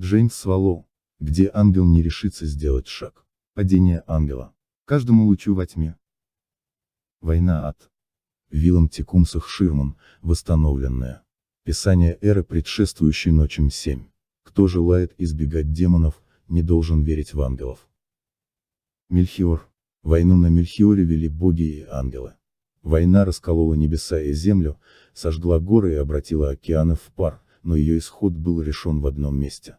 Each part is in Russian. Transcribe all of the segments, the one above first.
Джеймс Сваллоу. Где ангел не решится сделать шаг. Падение ангела. Каждому лучу во тьме. Война ад. Вилом Текумсах Ширман, восстановленная. Писание эры предшествующей ночам 7. Кто желает избегать демонов, не должен верить в ангелов. Мельхиор. Войну на Мельхиоре вели боги и ангелы. Война расколола небеса и землю, сожгла горы и обратила океаны в пар, но ее исход был решен в одном месте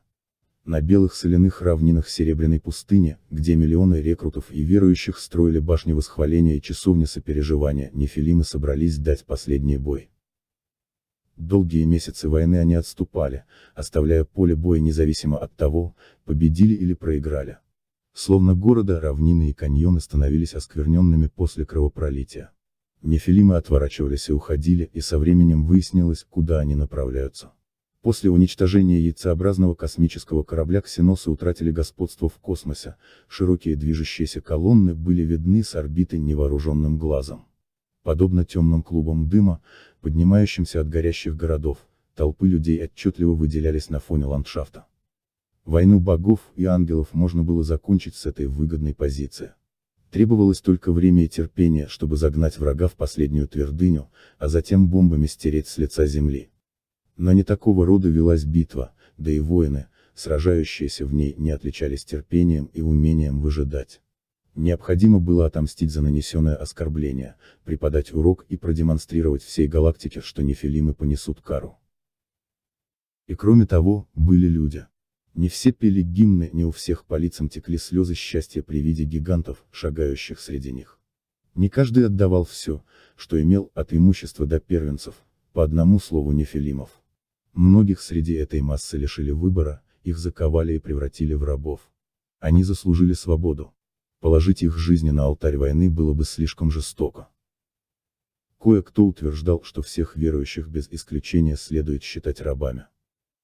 на белых соляных равнинах Серебряной пустыни, где миллионы рекрутов и верующих строили башни восхваления и часовни сопереживания, нефилимы собрались дать последний бой. Долгие месяцы войны они отступали, оставляя поле боя независимо от того, победили или проиграли. Словно города, равнины и каньоны становились оскверненными после кровопролития. Нефилимы отворачивались и уходили, и со временем выяснилось, куда они направляются. После уничтожения яйцеобразного космического корабля ксеносы утратили господство в космосе, широкие движущиеся колонны были видны с орбиты невооруженным глазом. Подобно темным клубам дыма, поднимающимся от горящих городов, толпы людей отчетливо выделялись на фоне ландшафта. Войну богов и ангелов можно было закончить с этой выгодной позиции. Требовалось только время и терпение, чтобы загнать врага в последнюю твердыню, а затем бомбами стереть с лица земли. Но не такого рода велась битва, да и воины, сражающиеся в ней, не отличались терпением и умением выжидать. Необходимо было отомстить за нанесенное оскорбление, преподать урок и продемонстрировать всей галактике, что нефилимы понесут кару. И кроме того, были люди. Не все пели гимны, не у всех по лицам текли слезы счастья при виде гигантов, шагающих среди них. Не каждый отдавал все, что имел от имущества до первенцев, по одному слову нефилимов. Многих среди этой массы лишили выбора, их заковали и превратили в рабов. Они заслужили свободу. Положить их жизни на алтарь войны было бы слишком жестоко. Кое-кто утверждал, что всех верующих без исключения следует считать рабами.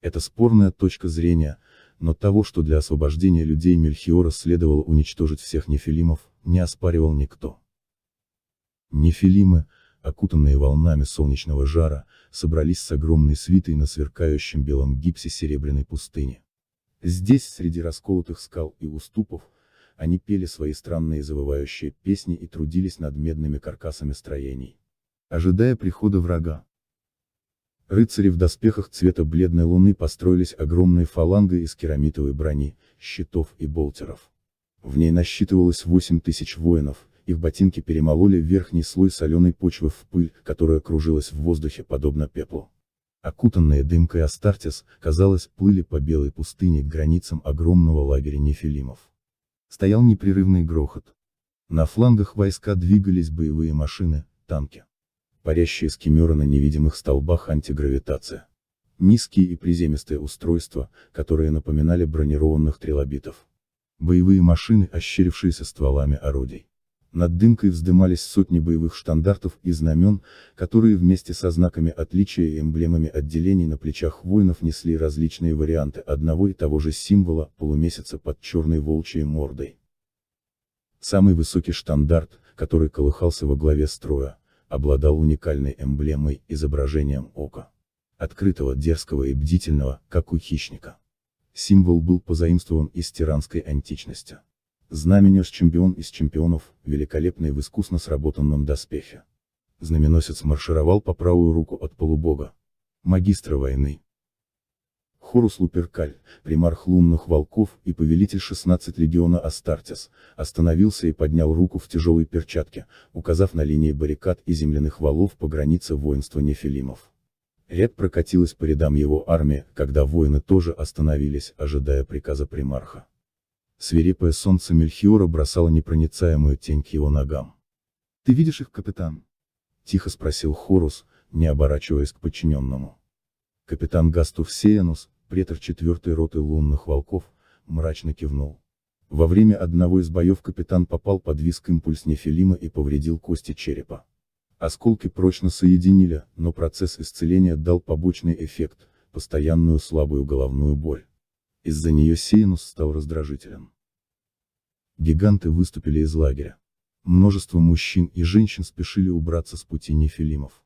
Это спорная точка зрения, но того, что для освобождения людей Мельхиора следовало уничтожить всех нефилимов, не оспаривал никто. Нефилимы, окутанные волнами солнечного жара, собрались с огромной свитой на сверкающем белом гипсе серебряной пустыни. Здесь, среди расколотых скал и уступов, они пели свои странные завывающие песни и трудились над медными каркасами строений. Ожидая прихода врага, рыцари в доспехах цвета бледной луны построились огромной фалангой из керамитовой брони, щитов и болтеров. В ней насчитывалось 8 тысяч воинов, и в ботинке перемололи верхний слой соленой почвы в пыль, которая кружилась в воздухе подобно пеплу. Окутанные дымкой Астартес, казалось, плыли по белой пустыне к границам огромного лагеря нефилимов. Стоял непрерывный грохот. На флангах войска двигались боевые машины, танки. Парящие скимеры на невидимых столбах антигравитация. Низкие и приземистые устройства, которые напоминали бронированных трилобитов. Боевые машины, ощерившиеся стволами орудий. Над дымкой вздымались сотни боевых штандартов и знамен, которые вместе со знаками отличия и эмблемами отделений на плечах воинов несли различные варианты одного и того же символа, полумесяца под черной волчьей мордой. Самый высокий штандарт, который колыхался во главе строя, обладал уникальной эмблемой, изображением ока. Открытого, дерзкого и бдительного, как у хищника. Символ был позаимствован из тиранской античности. Знаменеж чемпион из чемпионов, великолепный в искусно сработанном доспехе. Знаменосец маршировал по правую руку от полубога. Магистра войны. Хорус Луперкаль, примарх лунных волков и повелитель 16 легиона Астартес, остановился и поднял руку в тяжелой перчатке, указав на линии баррикад и земляных валов по границе воинства нефилимов. Ряд прокатилась по рядам его армии, когда воины тоже остановились, ожидая приказа примарха. Свирепое солнце Мельхиора бросало непроницаемую тень к его ногам. «Ты видишь их, капитан?» — тихо спросил Хорус, не оборачиваясь к подчиненному. Капитан Гастур Сеянус, претор четвертой роты лунных волков, мрачно кивнул. Во время одного из боев капитан попал под виск импульс нефилима и повредил кости черепа. Осколки прочно соединили, но процесс исцеления дал побочный эффект, постоянную слабую головную боль. Из-за нее сейнус стал раздражителен. Гиганты выступили из лагеря. Множество мужчин и женщин спешили убраться с пути нефилимов.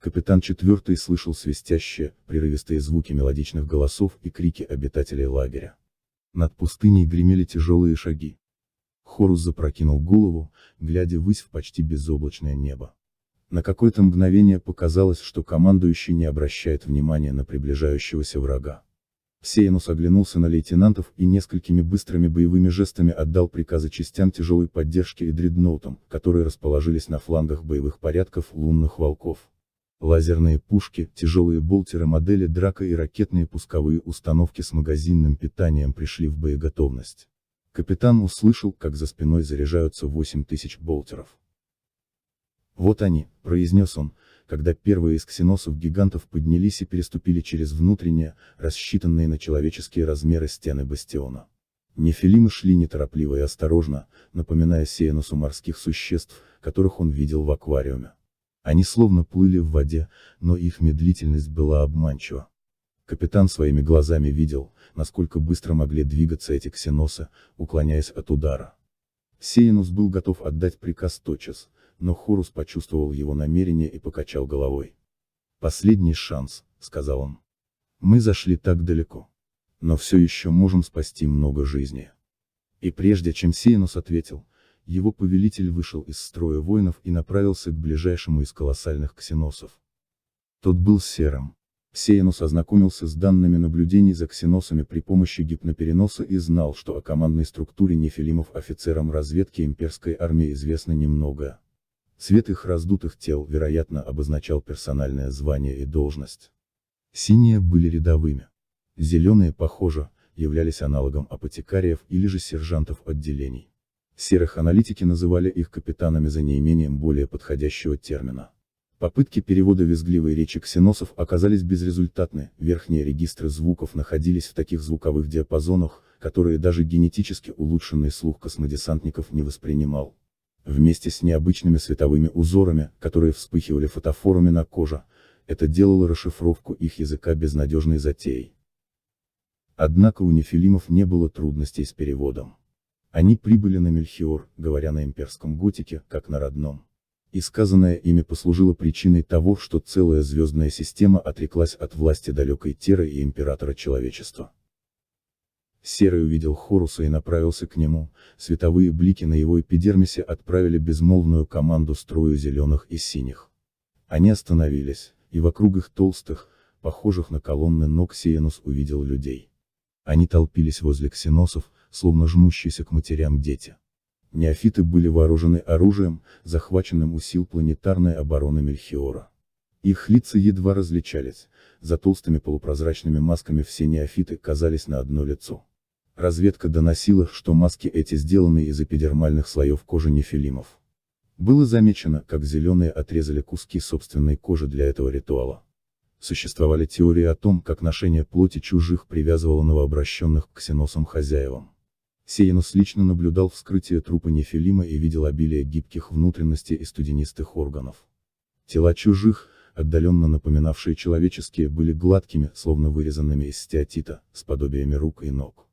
Капитан Четвертый слышал свистящие, прерывистые звуки мелодичных голосов и крики обитателей лагеря. Над пустыней гремели тяжелые шаги. Хорус запрокинул голову, глядя ввысь в почти безоблачное небо. На какое-то мгновение показалось, что командующий не обращает внимания на приближающегося врага. Сеянус оглянулся на лейтенантов и несколькими быстрыми боевыми жестами отдал приказы частям тяжелой поддержки и дредноутам, которые расположились на флангах боевых порядков лунных волков. Лазерные пушки, тяжелые болтеры модели Драка и ракетные пусковые установки с магазинным питанием пришли в боеготовность. Капитан услышал, как за спиной заряжаются 8000 болтеров. «Вот они», — произнес он, когда первые из ксеносов-гигантов поднялись и переступили через внутренние, рассчитанные на человеческие размеры стены бастиона. Нефилимы шли неторопливо и осторожно, напоминая Сеянусу морских существ, которых он видел в аквариуме. Они словно плыли в воде, но их медлительность была обманчива. Капитан своими глазами видел, насколько быстро могли двигаться эти ксеносы, уклоняясь от удара. Сеянус был готов отдать приказ тотчас, но Хорус почувствовал его намерение и покачал головой. «Последний шанс», — сказал он. «Мы зашли так далеко. Но все еще можем спасти много жизней». И прежде чем Сейнус ответил, его повелитель вышел из строя воинов и направился к ближайшему из колоссальных ксеносов. Тот был серым. Сейнус ознакомился с данными наблюдений за ксеносами при помощи гипнопереноса и знал, что о командной структуре нефилимов офицерам разведки имперской армии известно немного. Цвет их раздутых тел, вероятно, обозначал персональное звание и должность. Синие были рядовыми. Зеленые, похоже, являлись аналогом апотекариев или же сержантов отделений. Серых аналитики называли их капитанами за неимением более подходящего термина. Попытки перевода визгливой речи ксеносов оказались безрезультатны, верхние регистры звуков находились в таких звуковых диапазонах, которые даже генетически улучшенный слух космодесантников не воспринимал. Вместе с необычными световыми узорами, которые вспыхивали фотофорами на коже, это делало расшифровку их языка безнадежной затеей. Однако у нефилимов не было трудностей с переводом. Они прибыли на Мельхиор, говоря на имперском готике, как на родном. И сказанное ими послужило причиной того, что целая звездная система отреклась от власти далекой Теры и императора человечества. Серый увидел Хоруса и направился к нему, световые блики на его эпидермисе отправили безмолвную команду строю зеленых и синих. Они остановились, и вокруг их толстых, похожих на колонны ног Сиенус увидел людей. Они толпились возле ксеносов, словно жмущиеся к матерям дети. Неофиты были вооружены оружием, захваченным у сил планетарной обороны Мельхиора. Их лица едва различались, за толстыми полупрозрачными масками все неофиты казались на одно лицо. Разведка доносила, что маски эти сделаны из эпидермальных слоев кожи нефилимов. Было замечено, как зеленые отрезали куски собственной кожи для этого ритуала. Существовали теории о том, как ношение плоти чужих привязывало новообращенных к ксеносам хозяевам. Сеянус лично наблюдал вскрытие трупа нефилима и видел обилие гибких внутренностей и студенистых органов. Тела чужих, отдаленно напоминавшие человеческие, были гладкими, словно вырезанными из стеатита, с подобиями рук и ног.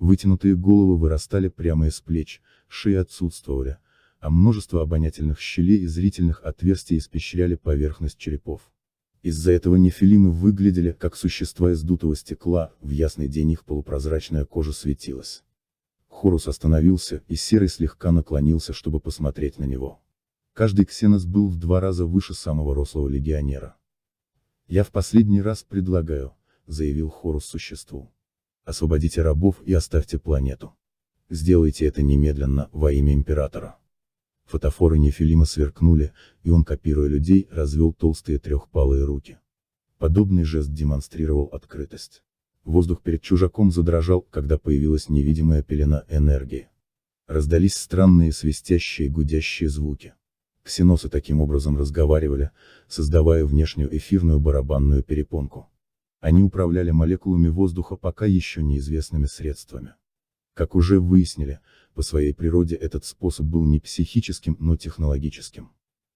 Вытянутые головы вырастали прямо из плеч, шеи отсутствовали, а множество обонятельных щелей и зрительных отверстий испещряли поверхность черепов. Из-за этого нефилимы выглядели, как существа из дутого стекла, в ясный день их полупрозрачная кожа светилась. Хорус остановился, и Серый слегка наклонился, чтобы посмотреть на него. Каждый ксенос был в два раза выше самого рослого легионера. «Я в последний раз предлагаю», — заявил Хорус существу освободите рабов и оставьте планету. Сделайте это немедленно, во имя императора. Фотофоры Нефилима сверкнули, и он, копируя людей, развел толстые трехпалые руки. Подобный жест демонстрировал открытость. Воздух перед чужаком задрожал, когда появилась невидимая пелена энергии. Раздались странные свистящие гудящие звуки. Ксеносы таким образом разговаривали, создавая внешнюю эфирную барабанную перепонку. Они управляли молекулами воздуха пока еще неизвестными средствами. Как уже выяснили, по своей природе этот способ был не психическим, но технологическим.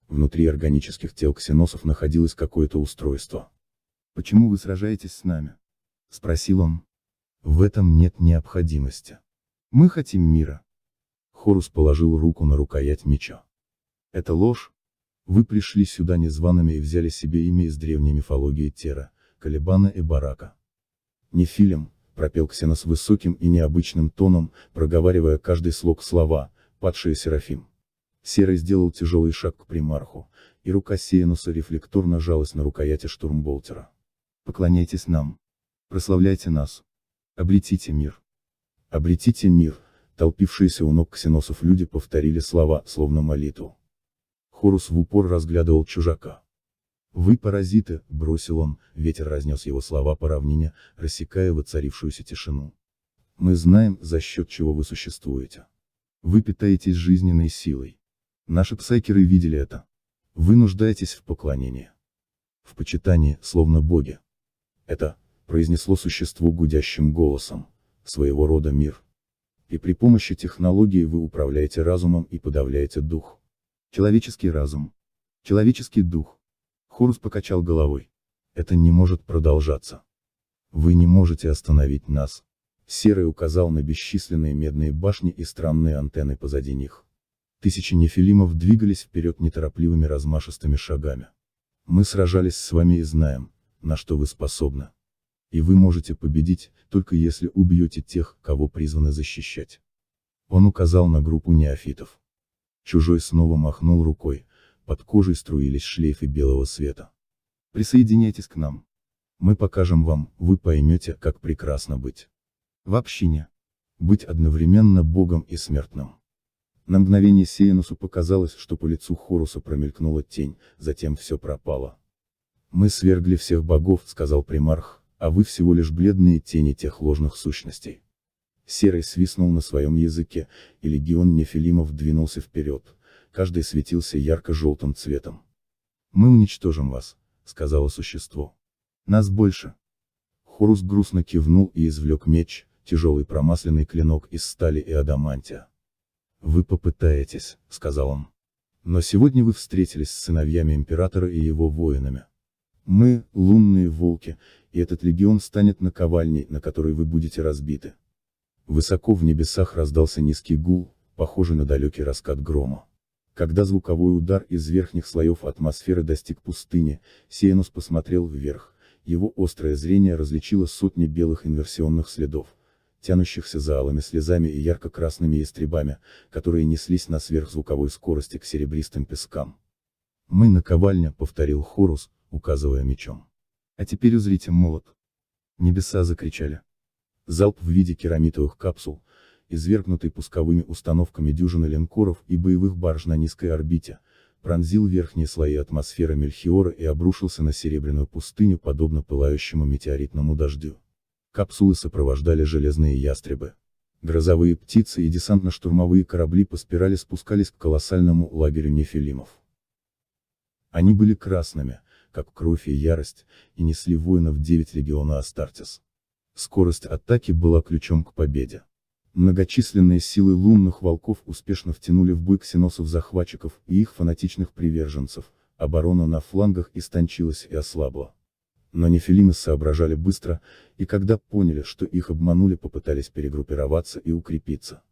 Внутри органических тел ксеносов находилось какое-то устройство. «Почему вы сражаетесь с нами?» – спросил он. «В этом нет необходимости. Мы хотим мира». Хорус положил руку на рукоять меча. «Это ложь. Вы пришли сюда незваными и взяли себе имя из древней мифологии Тера. Калибана и Барака. «Не фильм», — пропел Ксенос высоким и необычным тоном, проговаривая каждый слог слова, падшие Серафим. Серый сделал тяжелый шаг к примарху, и рука Сеянуса рефлекторно жалась на рукояти штурмболтера. «Поклоняйтесь нам. Прославляйте нас. Обретите мир. Обретите мир», толпившиеся у ног ксеносов люди повторили слова, словно молитву. Хорус в упор разглядывал чужака. «Вы паразиты», — бросил он, ветер разнес его слова по равнине, рассекая воцарившуюся тишину. «Мы знаем, за счет чего вы существуете. Вы питаетесь жизненной силой. Наши псайкеры видели это. Вы нуждаетесь в поклонении. В почитании, словно боги. Это, — произнесло существу гудящим голосом, — своего рода мир. И при помощи технологии вы управляете разумом и подавляете дух. Человеческий разум. Человеческий дух Хорус покачал головой. Это не может продолжаться. Вы не можете остановить нас. Серый указал на бесчисленные медные башни и странные антенны позади них. Тысячи нефилимов двигались вперед неторопливыми размашистыми шагами. Мы сражались с вами и знаем, на что вы способны. И вы можете победить, только если убьете тех, кого призваны защищать. Он указал на группу неофитов. Чужой снова махнул рукой, под кожей струились шлейфы белого света. Присоединяйтесь к нам. Мы покажем вам, вы поймете, как прекрасно быть. В общине. Быть одновременно богом и смертным. На мгновение Сеянусу показалось, что по лицу Хоруса промелькнула тень, затем все пропало. «Мы свергли всех богов», — сказал примарх, — «а вы всего лишь бледные тени тех ложных сущностей». Серый свистнул на своем языке, и легион нефилимов двинулся вперед, каждый светился ярко-желтым цветом. «Мы уничтожим вас», — сказало существо. «Нас больше». Хорус грустно кивнул и извлек меч, тяжелый промасленный клинок из стали и адамантия. «Вы попытаетесь», — сказал он. «Но сегодня вы встретились с сыновьями императора и его воинами. Мы, лунные волки, и этот легион станет наковальней, на которой вы будете разбиты». Высоко в небесах раздался низкий гул, похожий на далекий раскат грома. Когда звуковой удар из верхних слоев атмосферы достиг пустыни, Сиенус посмотрел вверх, его острое зрение различило сотни белых инверсионных следов, тянущихся за алыми слезами и ярко-красными истребами, которые неслись на сверхзвуковой скорости к серебристым пескам. «Мы наковальня», — повторил Хорус, указывая мечом. «А теперь узрите молот». Небеса закричали. Залп в виде керамитовых капсул, извергнутый пусковыми установками дюжины линкоров и боевых барж на низкой орбите, пронзил верхние слои атмосферы Мельхиора и обрушился на Серебряную пустыню подобно пылающему метеоритному дождю. Капсулы сопровождали железные ястребы. Грозовые птицы и десантно-штурмовые корабли по спирали спускались к колоссальному лагерю нефилимов. Они были красными, как кровь и ярость, и несли воинов 9 региона Астартес. Скорость атаки была ключом к победе. Многочисленные силы лунных волков успешно втянули в бой ксеносов-захватчиков и их фанатичных приверженцев, оборона на флангах истончилась и ослабла. Но нефилины соображали быстро, и когда поняли, что их обманули попытались перегруппироваться и укрепиться.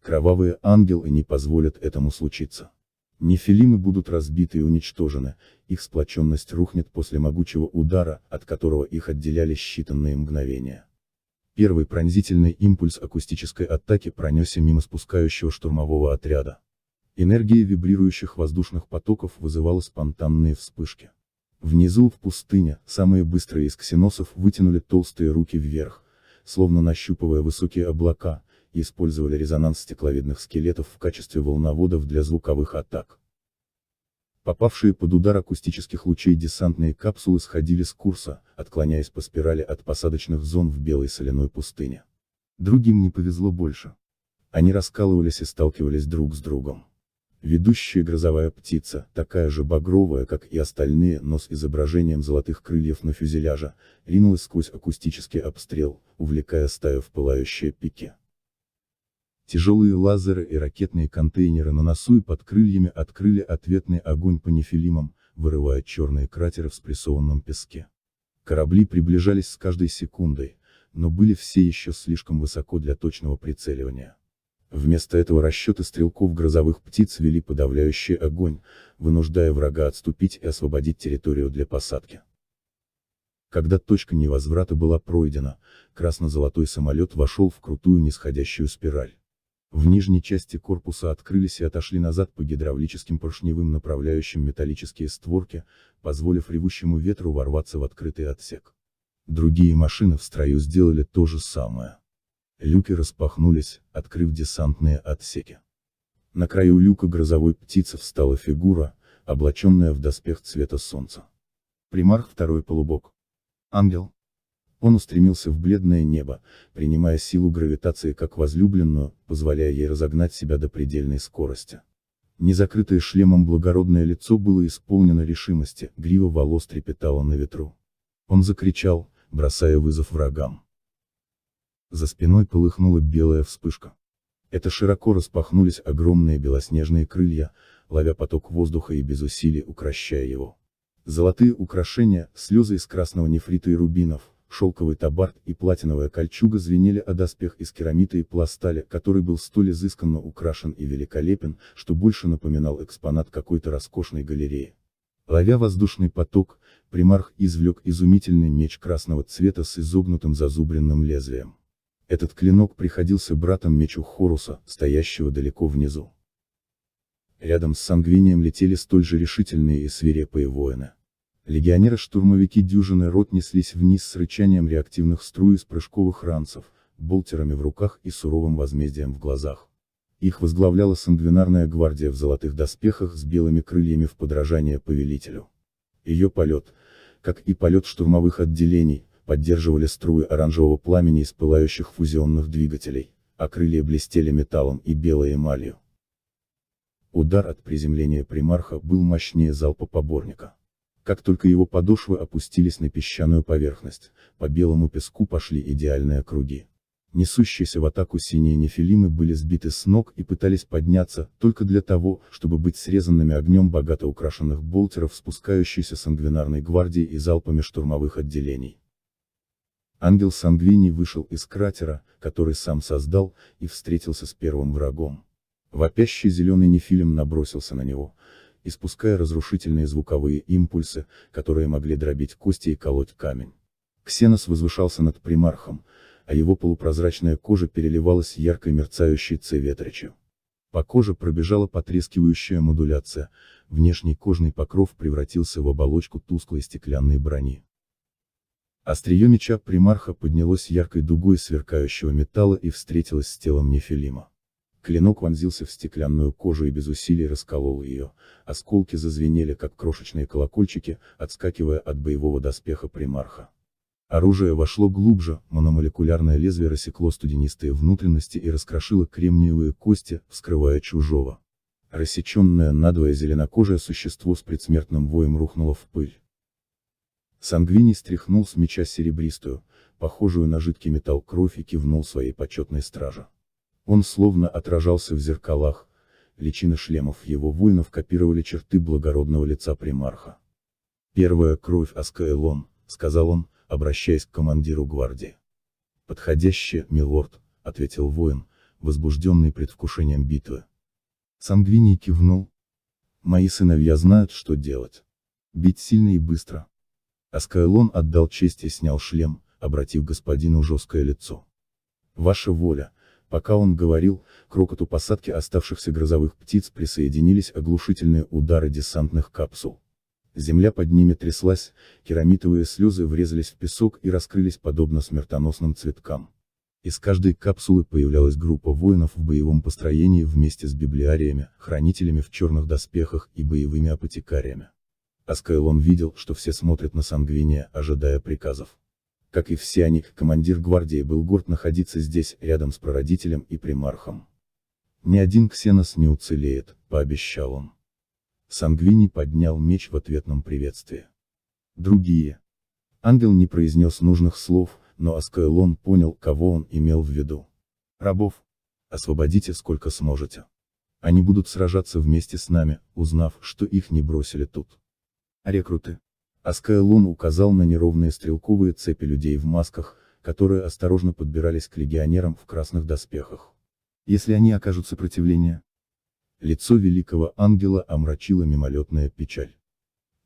Кровавые ангелы не позволят этому случиться. Нефилимы будут разбиты и уничтожены, их сплоченность рухнет после могучего удара, от которого их отделяли считанные мгновения. Первый пронзительный импульс акустической атаки пронесся мимо спускающего штурмового отряда. Энергия вибрирующих воздушных потоков вызывала спонтанные вспышки. Внизу, в пустыне, самые быстрые из ксеносов вытянули толстые руки вверх, словно нащупывая высокие облака, и использовали резонанс стекловидных скелетов в качестве волноводов для звуковых атак. Попавшие под удар акустических лучей десантные капсулы сходили с курса, отклоняясь по спирали от посадочных зон в белой соляной пустыне. Другим не повезло больше. Они раскалывались и сталкивались друг с другом. Ведущая грозовая птица, такая же багровая, как и остальные, но с изображением золотых крыльев на фюзеляже, ринулась сквозь акустический обстрел, увлекая стаю в пылающее пике. Тяжелые лазеры и ракетные контейнеры на носу и под крыльями открыли ответный огонь по нефилимам, вырывая черные кратеры в спрессованном песке. Корабли приближались с каждой секундой, но были все еще слишком высоко для точного прицеливания. Вместо этого расчеты стрелков грозовых птиц вели подавляющий огонь, вынуждая врага отступить и освободить территорию для посадки. Когда точка невозврата была пройдена, красно-золотой самолет вошел в крутую нисходящую спираль. В нижней части корпуса открылись и отошли назад по гидравлическим поршневым направляющим металлические створки, позволив ревущему ветру ворваться в открытый отсек. Другие машины в строю сделали то же самое. Люки распахнулись, открыв десантные отсеки. На краю люка грозовой птицы встала фигура, облаченная в доспех цвета солнца. Примарх второй полубок. Ангел, он устремился в бледное небо, принимая силу гравитации как возлюбленную, позволяя ей разогнать себя до предельной скорости. Незакрытое шлемом благородное лицо было исполнено решимости, грива волос трепетала на ветру. Он закричал, бросая вызов врагам. За спиной полыхнула белая вспышка. Это широко распахнулись огромные белоснежные крылья, ловя поток воздуха и без усилий укращая его. Золотые украшения, слезы из красного нефрита и рубинов, шелковый табард и платиновая кольчуга звенели о доспех из керамита и пласталя, который был столь изысканно украшен и великолепен, что больше напоминал экспонат какой-то роскошной галереи. Ловя воздушный поток, примарх извлек изумительный меч красного цвета с изогнутым зазубренным лезвием. Этот клинок приходился братом мечу Хоруса, стоящего далеко внизу. Рядом с Сангвинием летели столь же решительные и свирепые воины. Легионеры-штурмовики дюжины рот неслись вниз с рычанием реактивных струй из прыжковых ранцев, болтерами в руках и суровым возмездием в глазах. Их возглавляла сангвинарная гвардия в золотых доспехах с белыми крыльями в подражание повелителю. Ее полет, как и полет штурмовых отделений, поддерживали струи оранжевого пламени из пылающих фузионных двигателей, а крылья блестели металлом и белой эмалью. Удар от приземления примарха был мощнее залпа поборника. Как только его подошвы опустились на песчаную поверхность, по белому песку пошли идеальные круги. Несущиеся в атаку синие нефилимы были сбиты с ног и пытались подняться, только для того, чтобы быть срезанными огнем богато украшенных болтеров спускающейся сангвинарной гвардии и залпами штурмовых отделений. Ангел Сангвини вышел из кратера, который сам создал, и встретился с первым врагом. Вопящий зеленый нефилим набросился на него, испуская разрушительные звуковые импульсы, которые могли дробить кости и колоть камень. Ксенос возвышался над примархом, а его полупрозрачная кожа переливалась яркой мерцающей цветречью. По коже пробежала потрескивающая модуляция, внешний кожный покров превратился в оболочку тусклой стеклянной брони. Острие меча примарха поднялось яркой дугой сверкающего металла и встретилось с телом Нефилима. Клинок вонзился в стеклянную кожу и без усилий расколол ее, осколки зазвенели как крошечные колокольчики, отскакивая от боевого доспеха примарха. Оружие вошло глубже, мономолекулярное лезвие рассекло студенистые внутренности и раскрошило кремниевые кости, вскрывая чужого. Рассеченное надвое зеленокожее существо с предсмертным воем рухнуло в пыль. Сангвини стряхнул с меча серебристую, похожую на жидкий металл кровь и кивнул своей почетной страже. Он словно отражался в зеркалах, личины шлемов его воинов копировали черты благородного лица примарха. «Первая кровь Аскаэлон», — сказал он, обращаясь к командиру гвардии. «Подходящее, милорд», — ответил воин, возбужденный предвкушением битвы. Сангвини кивнул. «Мои сыновья знают, что делать. Бить сильно и быстро». Аскаэлон отдал честь и снял шлем, обратив господину жесткое лицо. «Ваша воля», Пока он говорил, к рокоту посадки оставшихся грозовых птиц присоединились оглушительные удары десантных капсул. Земля под ними тряслась, керамитовые слезы врезались в песок и раскрылись подобно смертоносным цветкам. Из каждой капсулы появлялась группа воинов в боевом построении вместе с библиариями, хранителями в черных доспехах и боевыми апотекариями. Аскайлон видел, что все смотрят на Сангвиния, ожидая приказов. Как и все они, командир гвардии был горд находиться здесь, рядом с прародителем и примархом. «Ни один ксенос не уцелеет», — пообещал он. Сангвини поднял меч в ответном приветствии. Другие. Ангел не произнес нужных слов, но Аскайлон понял, кого он имел в виду. «Рабов, освободите сколько сможете. Они будут сражаться вместе с нами, узнав, что их не бросили тут. Рекруты. Аскаэлон указал на неровные стрелковые цепи людей в масках, которые осторожно подбирались к легионерам в красных доспехах. Если они окажут сопротивление? Лицо великого ангела омрачило мимолетная печаль.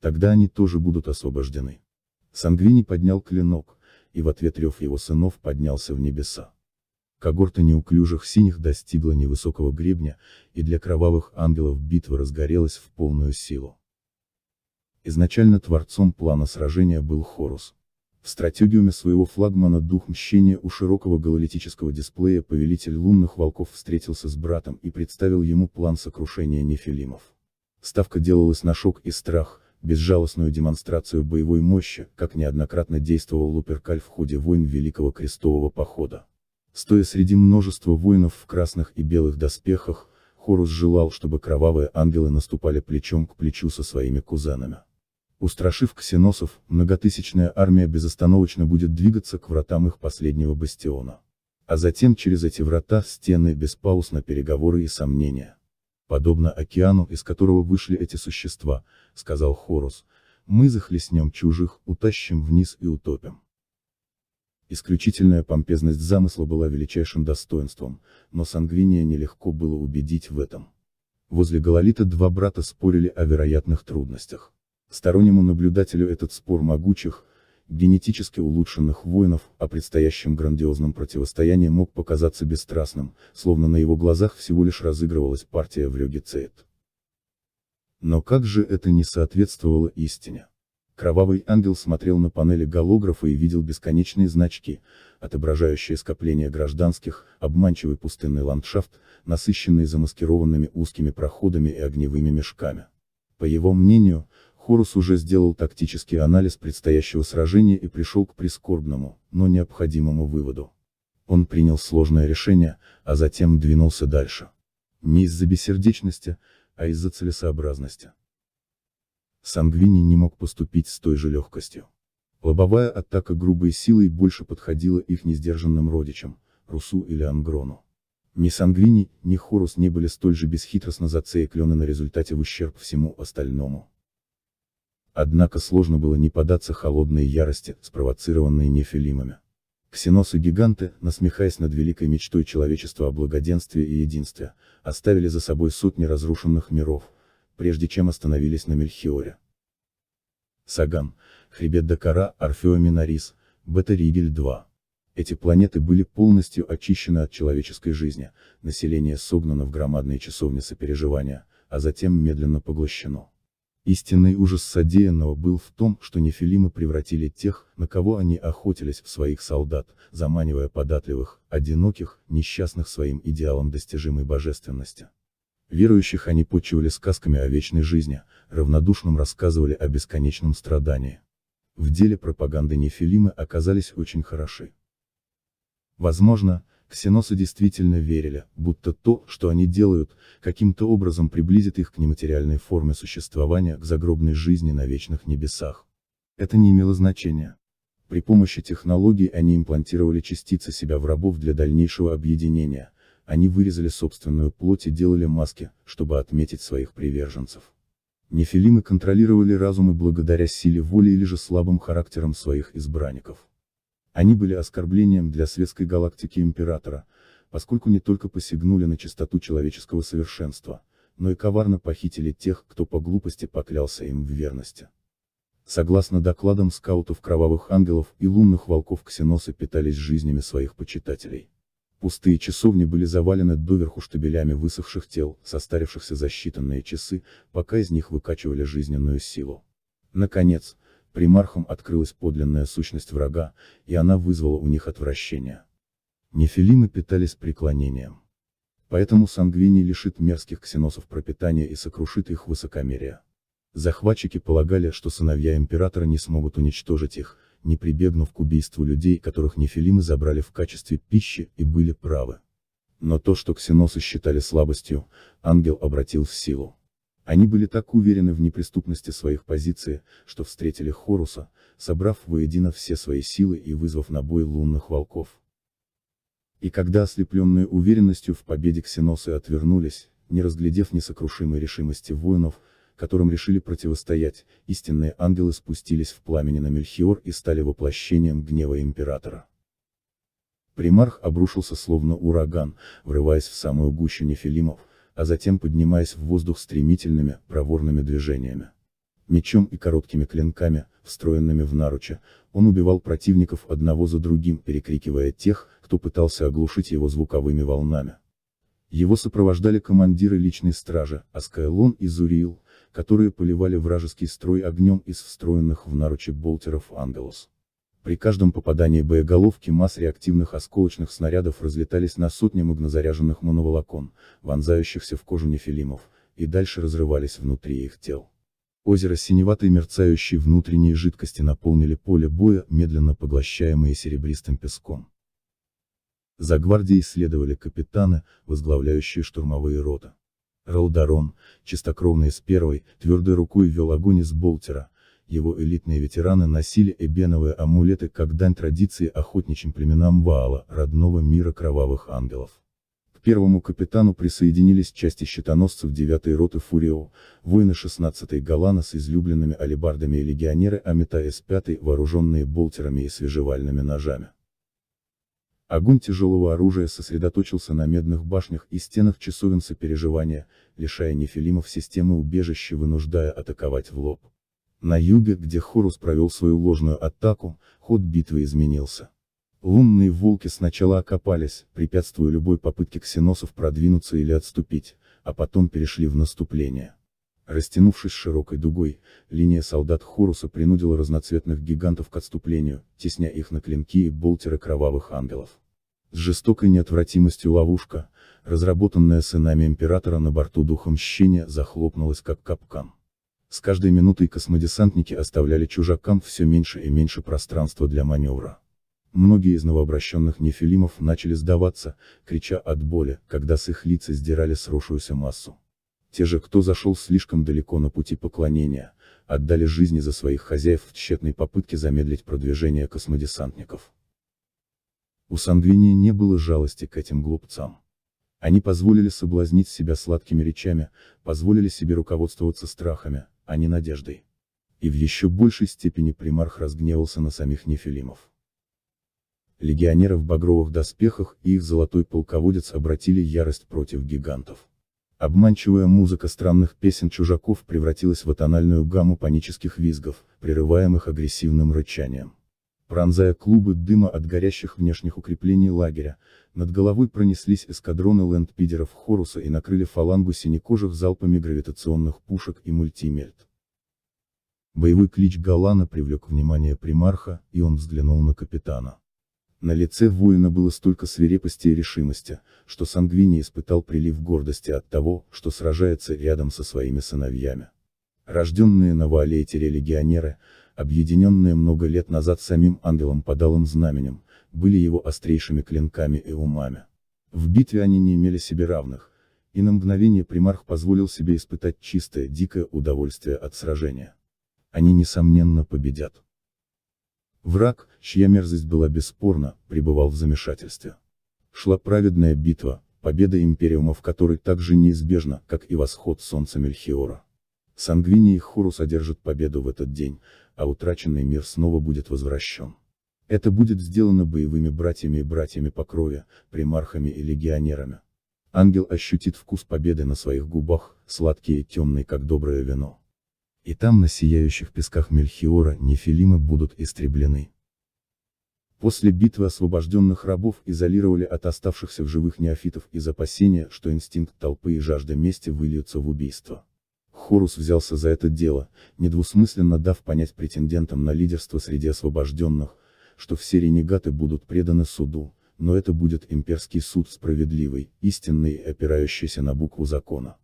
Тогда они тоже будут освобождены. Сангвини поднял клинок, и в ответ рев его сынов поднялся в небеса. Когорта неуклюжих синих достигла невысокого гребня, и для кровавых ангелов битва разгорелась в полную силу. Изначально творцом плана сражения был Хорус. В стратегиуме своего флагмана «Дух мщения» у широкого гололитического дисплея повелитель лунных волков встретился с братом и представил ему план сокрушения нефилимов. Ставка делалась на шок и страх, безжалостную демонстрацию боевой мощи, как неоднократно действовал Луперкаль в ходе войн Великого Крестового Похода. Стоя среди множества воинов в красных и белых доспехах, Хорус желал, чтобы кровавые ангелы наступали плечом к плечу со своими кузенами. Устрашив ксеносов, многотысячная армия безостановочно будет двигаться к вратам их последнего бастиона. А затем через эти врата, стены, без пауз на переговоры и сомнения. Подобно океану, из которого вышли эти существа, сказал Хорус, мы захлестнем чужих, утащим вниз и утопим. Исключительная помпезность замысла была величайшим достоинством, но Сангвиния нелегко было убедить в этом. Возле Гололита два брата спорили о вероятных трудностях. Стороннему наблюдателю этот спор могучих, генетически улучшенных воинов о предстоящем грандиозном противостоянии мог показаться бесстрастным, словно на его глазах всего лишь разыгрывалась партия в Рёге Но как же это не соответствовало истине? Кровавый ангел смотрел на панели голографа и видел бесконечные значки, отображающие скопление гражданских, обманчивый пустынный ландшафт, насыщенный замаскированными узкими проходами и огневыми мешками. По его мнению, Хорус уже сделал тактический анализ предстоящего сражения и пришел к прискорбному, но необходимому выводу. Он принял сложное решение, а затем двинулся дальше. Не из-за бессердечности, а из-за целесообразности. Сангвини не мог поступить с той же легкостью. Лобовая атака грубой силой больше подходила их несдержанным родичам, Русу или Ангрону. Ни Сангвини, ни Хорус не были столь же бесхитростно зациклены на результате в ущерб всему остальному. Однако сложно было не поддаться холодной ярости, спровоцированной нефилимами. Ксеносы-гиганты, насмехаясь над великой мечтой человечества о благоденствии и единстве, оставили за собой сотни разрушенных миров, прежде чем остановились на Мельхиоре. Саган, хребет Дакара, Орфеоминарис, Бета-Ригель-2. Эти планеты были полностью очищены от человеческой жизни, население согнано в громадные часовни сопереживания, а затем медленно поглощено. Истинный ужас содеянного был в том, что нефилимы превратили тех, на кого они охотились в своих солдат, заманивая податливых, одиноких, несчастных своим идеалом достижимой божественности. Верующих они почивали сказками о вечной жизни, равнодушным рассказывали о бесконечном страдании. В деле пропаганды нефилимы оказались очень хороши. Возможно, Ксеносы действительно верили, будто то, что они делают, каким-то образом приблизит их к нематериальной форме существования, к загробной жизни на вечных небесах. Это не имело значения. При помощи технологий они имплантировали частицы себя в рабов для дальнейшего объединения, они вырезали собственную плоть и делали маски, чтобы отметить своих приверженцев. Нефилимы контролировали разумы благодаря силе воли или же слабым характерам своих избранников. Они были оскорблением для светской галактики императора, поскольку не только посягнули на чистоту человеческого совершенства, но и коварно похитили тех, кто по глупости поклялся им в верности. Согласно докладам скаутов кровавых ангелов и лунных волков ксеносы питались жизнями своих почитателей. Пустые часовни были завалены доверху штабелями высохших тел, состарившихся за считанные часы, пока из них выкачивали жизненную силу. Наконец, примархам открылась подлинная сущность врага, и она вызвала у них отвращение. Нефилимы питались преклонением. Поэтому Сангвини лишит мерзких ксеносов пропитания и сокрушит их высокомерие. Захватчики полагали, что сыновья императора не смогут уничтожить их, не прибегнув к убийству людей, которых нефилимы забрали в качестве пищи, и были правы. Но то, что ксеносы считали слабостью, ангел обратил в силу. Они были так уверены в неприступности своих позиций, что встретили Хоруса, собрав воедино все свои силы и вызвав на бой лунных волков. И когда ослепленные уверенностью в победе ксеносы отвернулись, не разглядев несокрушимой решимости воинов, которым решили противостоять, истинные ангелы спустились в пламени на Мельхиор и стали воплощением гнева императора. Примарх обрушился словно ураган, врываясь в самую гущу нефилимов, а затем поднимаясь в воздух стремительными, проворными движениями. Мечом и короткими клинками, встроенными в наручи, он убивал противников одного за другим, перекрикивая тех, кто пытался оглушить его звуковыми волнами. Его сопровождали командиры личной стражи, Аскайлон и Зуриил, которые поливали вражеский строй огнем из встроенных в наручи болтеров Ангелос. При каждом попадании боеголовки масс реактивных осколочных снарядов разлетались на сотни магнозаряженных моноволокон, вонзающихся в кожу нефилимов, и дальше разрывались внутри их тел. Озеро синеватой мерцающей внутренней жидкости наполнили поле боя, медленно поглощаемые серебристым песком. За гвардией следовали капитаны, возглавляющие штурмовые роты. Ролдарон, чистокровный с первой, твердой рукой вел огонь из болтера, его элитные ветераны носили эбеновые амулеты как дань традиции охотничьим племенам Ваала, родного мира кровавых ангелов. К первому капитану присоединились части щитоносцев 9-й роты Фурио, воины 16-й Галана с излюбленными алебардами и легионеры Амита С-5, вооруженные болтерами и свежевальными ножами. Огонь тяжелого оружия сосредоточился на медных башнях и стенах часовенца переживания, лишая нефилимов системы убежища вынуждая атаковать в лоб. На юге, где Хорус провел свою ложную атаку, ход битвы изменился. Лунные волки сначала окопались, препятствуя любой попытке ксеносов продвинуться или отступить, а потом перешли в наступление. Растянувшись широкой дугой, линия солдат Хоруса принудила разноцветных гигантов к отступлению, тесня их на клинки и болтеры кровавых ангелов. С жестокой неотвратимостью ловушка, разработанная сынами Императора на борту Духом Щения, захлопнулась как капкан. С каждой минутой космодесантники оставляли чужакам все меньше и меньше пространства для маневра. Многие из новообращенных нефилимов начали сдаваться, крича от боли, когда с их лица сдирали сросшуюся массу. Те же, кто зашел слишком далеко на пути поклонения, отдали жизни за своих хозяев в тщетной попытке замедлить продвижение космодесантников. У Сангвиния не было жалости к этим глупцам. Они позволили соблазнить себя сладкими речами, позволили себе руководствоваться страхами, а не надеждой. И в еще большей степени примарх разгневался на самих нефилимов. Легионеры в багровых доспехах и их золотой полководец обратили ярость против гигантов. Обманчивая музыка странных песен чужаков превратилась в атональную гамму панических визгов, прерываемых агрессивным рычанием пронзая клубы дыма от горящих внешних укреплений лагеря, над головой пронеслись эскадроны лендпидеров Хоруса и накрыли фалангу синекожих залпами гравитационных пушек и мультимельт. Боевой клич Галана привлек внимание примарха, и он взглянул на капитана. На лице воина было столько свирепости и решимости, что Сангвини испытал прилив гордости от того, что сражается рядом со своими сыновьями. Рожденные на Ваалейтере легионеры, объединенные много лет назад самим ангелом подалым знаменем, были его острейшими клинками и умами. В битве они не имели себе равных, и на мгновение примарх позволил себе испытать чистое, дикое удовольствие от сражения. Они несомненно победят. Враг, чья мерзость была бесспорна, пребывал в замешательстве. Шла праведная битва, победа Империума в которой так же неизбежна, как и восход солнца Мельхиора. Сангвини и Хорус одержат победу в этот день, а утраченный мир снова будет возвращен. Это будет сделано боевыми братьями и братьями по крови, примархами и легионерами. Ангел ощутит вкус победы на своих губах, сладкий и темный, как доброе вино. И там на сияющих песках Мельхиора нефилимы будут истреблены. После битвы освобожденных рабов изолировали от оставшихся в живых неофитов из опасения, что инстинкт толпы и жажда мести выльются в убийство. Хорус взялся за это дело, недвусмысленно дав понять претендентам на лидерство среди освобожденных, что все ренегаты будут преданы суду, но это будет имперский суд справедливый, истинный и опирающийся на букву закона.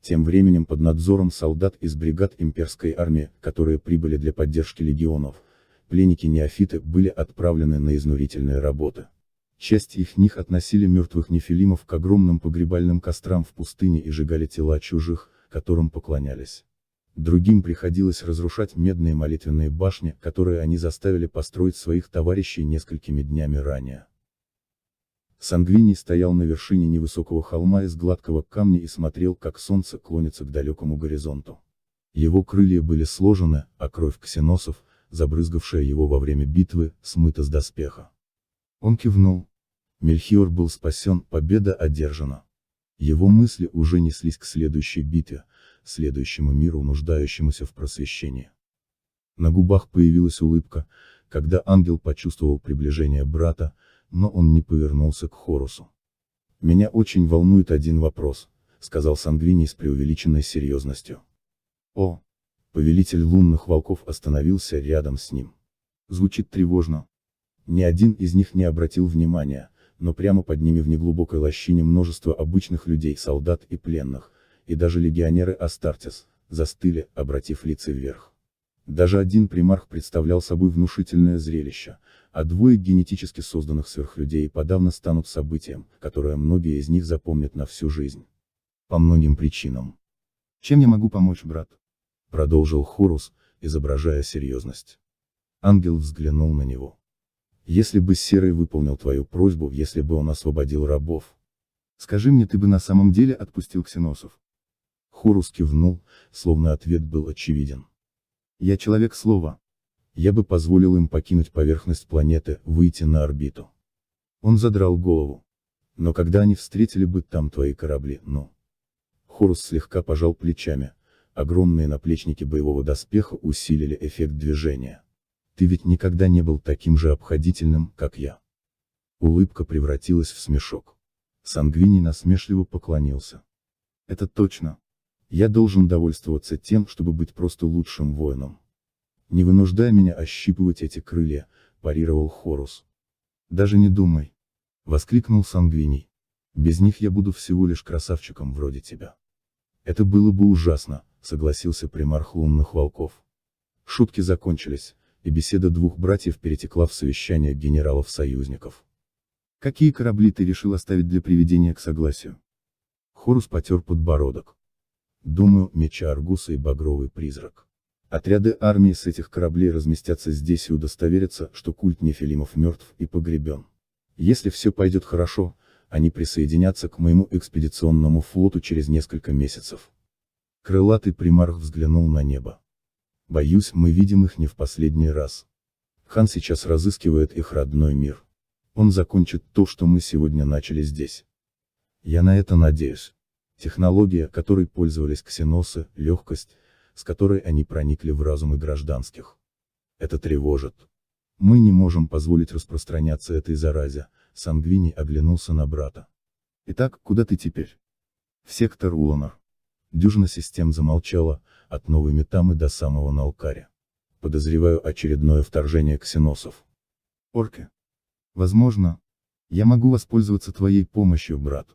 Тем временем под надзором солдат из бригад имперской армии, которые прибыли для поддержки легионов, пленники неофиты были отправлены на изнурительные работы. Часть их них относили мертвых нефилимов к огромным погребальным кострам в пустыне и сжигали тела чужих, которым поклонялись. Другим приходилось разрушать медные молитвенные башни, которые они заставили построить своих товарищей несколькими днями ранее. Сангвиний стоял на вершине невысокого холма из гладкого камня и смотрел, как солнце клонится к далекому горизонту. Его крылья были сложены, а кровь ксеносов, забрызгавшая его во время битвы, смыта с доспеха. Он кивнул. Мельхиор был спасен, победа одержана. Его мысли уже неслись к следующей битве, следующему миру, нуждающемуся в просвещении. На губах появилась улыбка, когда ангел почувствовал приближение брата, но он не повернулся к Хорусу. «Меня очень волнует один вопрос», — сказал Сангвини с преувеличенной серьезностью. «О!» Повелитель лунных волков остановился рядом с ним. Звучит тревожно. Ни один из них не обратил внимания, но прямо под ними в неглубокой лощине множество обычных людей, солдат и пленных, и даже легионеры Астартес, застыли, обратив лица вверх. Даже один примарх представлял собой внушительное зрелище, а двое генетически созданных сверхлюдей подавно станут событием, которое многие из них запомнят на всю жизнь. По многим причинам. «Чем я могу помочь, брат?» Продолжил Хорус, изображая серьезность. Ангел взглянул на него. Если бы Серый выполнил твою просьбу, если бы он освободил рабов. Скажи мне, ты бы на самом деле отпустил ксеносов? Хорус кивнул, словно ответ был очевиден. Я человек слова. Я бы позволил им покинуть поверхность планеты, выйти на орбиту. Он задрал голову. Но когда они встретили бы там твои корабли, ну... Хорус слегка пожал плечами, огромные наплечники боевого доспеха усилили эффект движения. Ты ведь никогда не был таким же обходительным, как я. Улыбка превратилась в смешок. Сангвини насмешливо поклонился. Это точно. Я должен довольствоваться тем, чтобы быть просто лучшим воином. Не вынуждай меня ощипывать эти крылья, парировал Хорус. Даже не думай. Воскликнул Сангвини. Без них я буду всего лишь красавчиком вроде тебя. Это было бы ужасно, согласился примарх лунных волков. Шутки закончились, и беседа двух братьев перетекла в совещание генералов-союзников. Какие корабли ты решил оставить для приведения к согласию? Хорус потер подбородок. Думаю, меча Аргуса и багровый призрак. Отряды армии с этих кораблей разместятся здесь и удостоверятся, что культ нефилимов мертв и погребен. Если все пойдет хорошо, они присоединятся к моему экспедиционному флоту через несколько месяцев. Крылатый примарх взглянул на небо. Боюсь, мы видим их не в последний раз. Хан сейчас разыскивает их родной мир. Он закончит то, что мы сегодня начали здесь. Я на это надеюсь. Технология, которой пользовались ксеносы, легкость, с которой они проникли в разумы гражданских. Это тревожит. Мы не можем позволить распространяться этой заразе, Сангвини оглянулся на брата. Итак, куда ты теперь? В сектор Уонер. Дюжина систем замолчала, от новой метамы до самого Налкаря. Подозреваю очередное вторжение ксеносов. Орки. Возможно. Я могу воспользоваться твоей помощью, брат.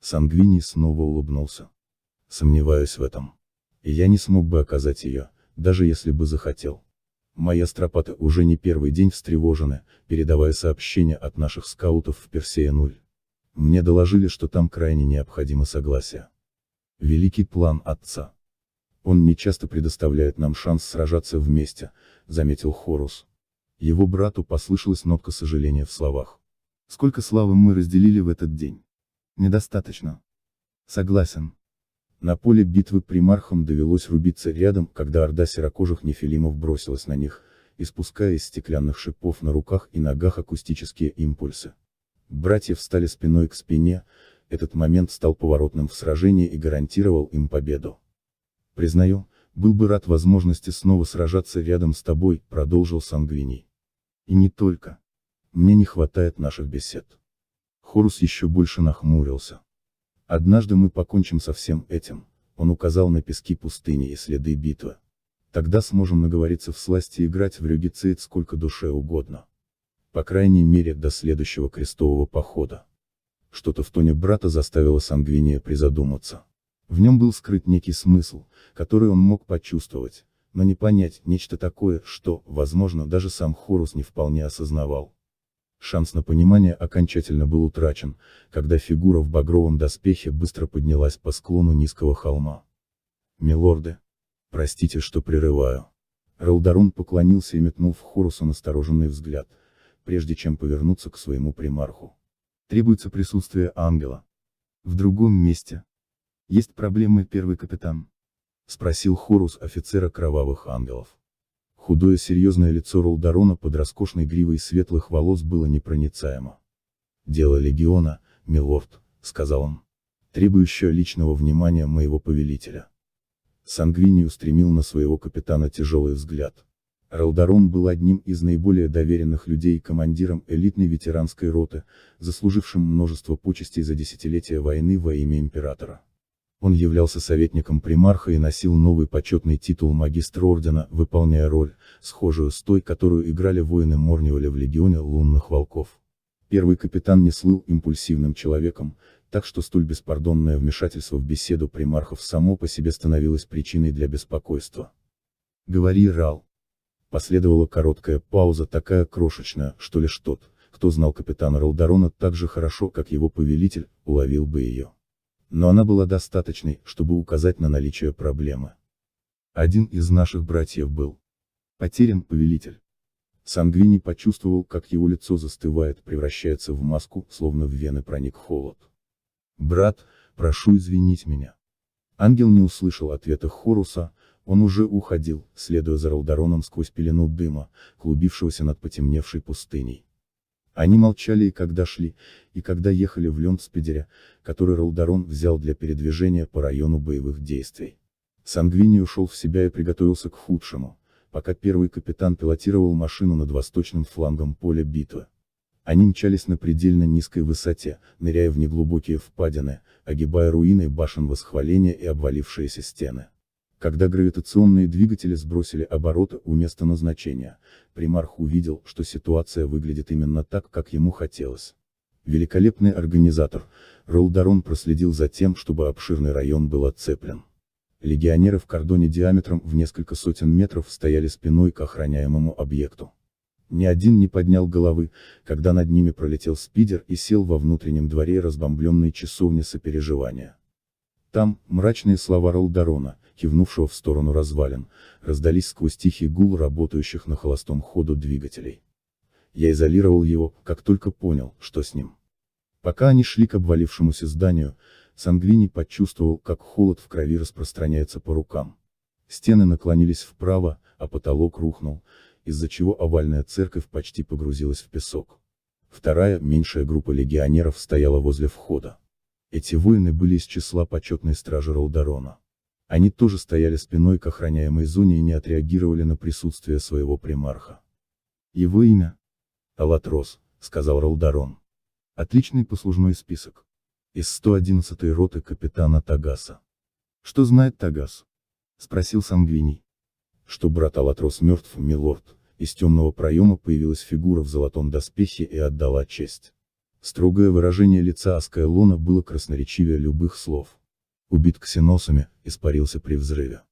Сангвини снова улыбнулся. Сомневаюсь в этом. И я не смог бы оказать ее, даже если бы захотел. Моя стропата уже не первый день встревожена, передавая сообщения от наших скаутов в Персея-0. Мне доложили, что там крайне необходимо согласие. Великий план Отца. Он не часто предоставляет нам шанс сражаться вместе, заметил Хорус. Его брату послышалась нотка сожаления в словах. Сколько славы мы разделили в этот день? Недостаточно. Согласен. На поле битвы примархам довелось рубиться рядом, когда орда серокожих нефилимов бросилась на них, испуская из стеклянных шипов на руках и ногах акустические импульсы. Братья встали спиной к спине, этот момент стал поворотным в сражении и гарантировал им победу. «Признаю, был бы рад возможности снова сражаться рядом с тобой», — продолжил Сангвини. «И не только. Мне не хватает наших бесед». Хорус еще больше нахмурился. «Однажды мы покончим со всем этим», — он указал на пески пустыни и следы битвы. «Тогда сможем наговориться в сласти и играть в рюгицит сколько душе угодно. По крайней мере до следующего крестового похода». Что-то в тоне брата заставило Сангвиния призадуматься. В нем был скрыт некий смысл, который он мог почувствовать, но не понять, нечто такое, что, возможно, даже сам Хорус не вполне осознавал. Шанс на понимание окончательно был утрачен, когда фигура в багровом доспехе быстро поднялась по склону низкого холма. «Милорды! Простите, что прерываю!» Ралдарун поклонился и метнул в Хорусу настороженный взгляд, прежде чем повернуться к своему примарху требуется присутствие ангела. В другом месте. Есть проблемы, первый капитан. Спросил Хорус офицера кровавых ангелов. Худое серьезное лицо Ролдарона под роскошной гривой светлых волос было непроницаемо. «Дело легиона, милорд», — сказал он. «Требующее личного внимания моего повелителя». Сангвини устремил на своего капитана тяжелый взгляд. Ралдарон был одним из наиболее доверенных людей командиром элитной ветеранской роты, заслужившим множество почестей за десятилетия войны во имя императора. Он являлся советником примарха и носил новый почетный титул магистра ордена, выполняя роль, схожую с той, которую играли воины Морниоля в легионе лунных волков. Первый капитан не слыл импульсивным человеком, так что столь беспардонное вмешательство в беседу примархов само по себе становилось причиной для беспокойства. «Говори, Рал», Последовала короткая пауза такая крошечная, что лишь тот, кто знал капитана Ролдорона так же хорошо, как его повелитель, уловил бы ее. Но она была достаточной, чтобы указать на наличие проблемы. Один из наших братьев был. Потерян повелитель. Сангвини почувствовал, как его лицо застывает, превращается в маску, словно в вены проник холод. «Брат, прошу извинить меня». Ангел не услышал ответа Хоруса, он уже уходил, следуя за Раудароном сквозь пелену дыма, клубившегося над потемневшей пустыней. Они молчали и когда шли, и когда ехали в Лемспедере, который Раударон взял для передвижения по району боевых действий. Сангвини ушел в себя и приготовился к худшему, пока первый капитан пилотировал машину над восточным флангом поля битвы. Они мчались на предельно низкой высоте, ныряя в неглубокие впадины, огибая руины башен восхваления и обвалившиеся стены. Когда гравитационные двигатели сбросили обороты у места назначения, примарх увидел, что ситуация выглядит именно так, как ему хотелось. Великолепный организатор, Ролдарон проследил за тем, чтобы обширный район был отцеплен. Легионеры в кордоне диаметром в несколько сотен метров стояли спиной к охраняемому объекту. Ни один не поднял головы, когда над ними пролетел спидер и сел во внутреннем дворе разбомбленной часовни сопереживания. Там, мрачные слова Ролдарона, кивнувшего в сторону развалин, раздались сквозь тихий гул работающих на холостом ходу двигателей. Я изолировал его, как только понял, что с ним. Пока они шли к обвалившемуся зданию, Санглини почувствовал, как холод в крови распространяется по рукам. Стены наклонились вправо, а потолок рухнул, из-за чего овальная церковь почти погрузилась в песок. Вторая, меньшая группа легионеров стояла возле входа. Эти воины были из числа почетной стражи Ролдарона. Они тоже стояли спиной к охраняемой зоне и не отреагировали на присутствие своего примарха. Его имя? Алатрос, сказал Ролдарон. Отличный послужной список. Из 111-й роты капитана Тагаса. Что знает Тагас? Спросил Сангвини. Что брат Алатрос мертв, милорд, из темного проема появилась фигура в золотом доспехе и отдала честь. Строгое выражение лица Аскайлона было красноречивее любых слов. Убит ксеносами, испарился при взрыве.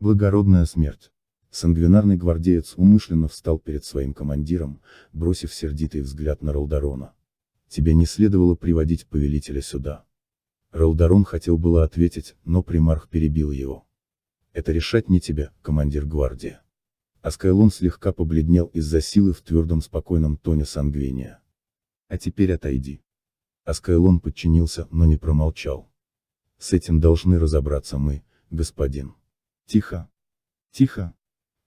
Благородная смерть. Сангвинарный гвардеец умышленно встал перед своим командиром, бросив сердитый взгляд на Ролдорона. «Тебе не следовало приводить повелителя сюда». Ролдорон хотел было ответить, но примарх перебил его. «Это решать не тебе, командир гвардии». Аскайлон слегка побледнел из-за силы в твердом спокойном тоне Сангвиния а теперь отойди. Аскайлон подчинился, но не промолчал. С этим должны разобраться мы, господин. Тихо. Тихо.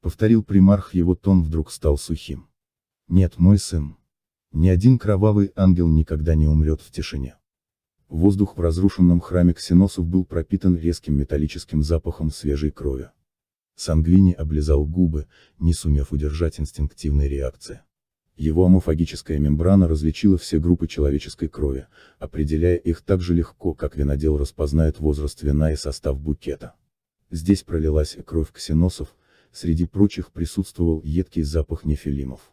Повторил примарх, его тон вдруг стал сухим. Нет, мой сын. Ни один кровавый ангел никогда не умрет в тишине. Воздух в разрушенном храме ксеносов был пропитан резким металлическим запахом свежей крови. Сангвини облизал губы, не сумев удержать инстинктивной реакции. Его амофагическая мембрана различила все группы человеческой крови, определяя их так же легко, как винодел распознает возраст вина и состав букета. Здесь пролилась и кровь ксеносов, среди прочих присутствовал едкий запах нефилимов.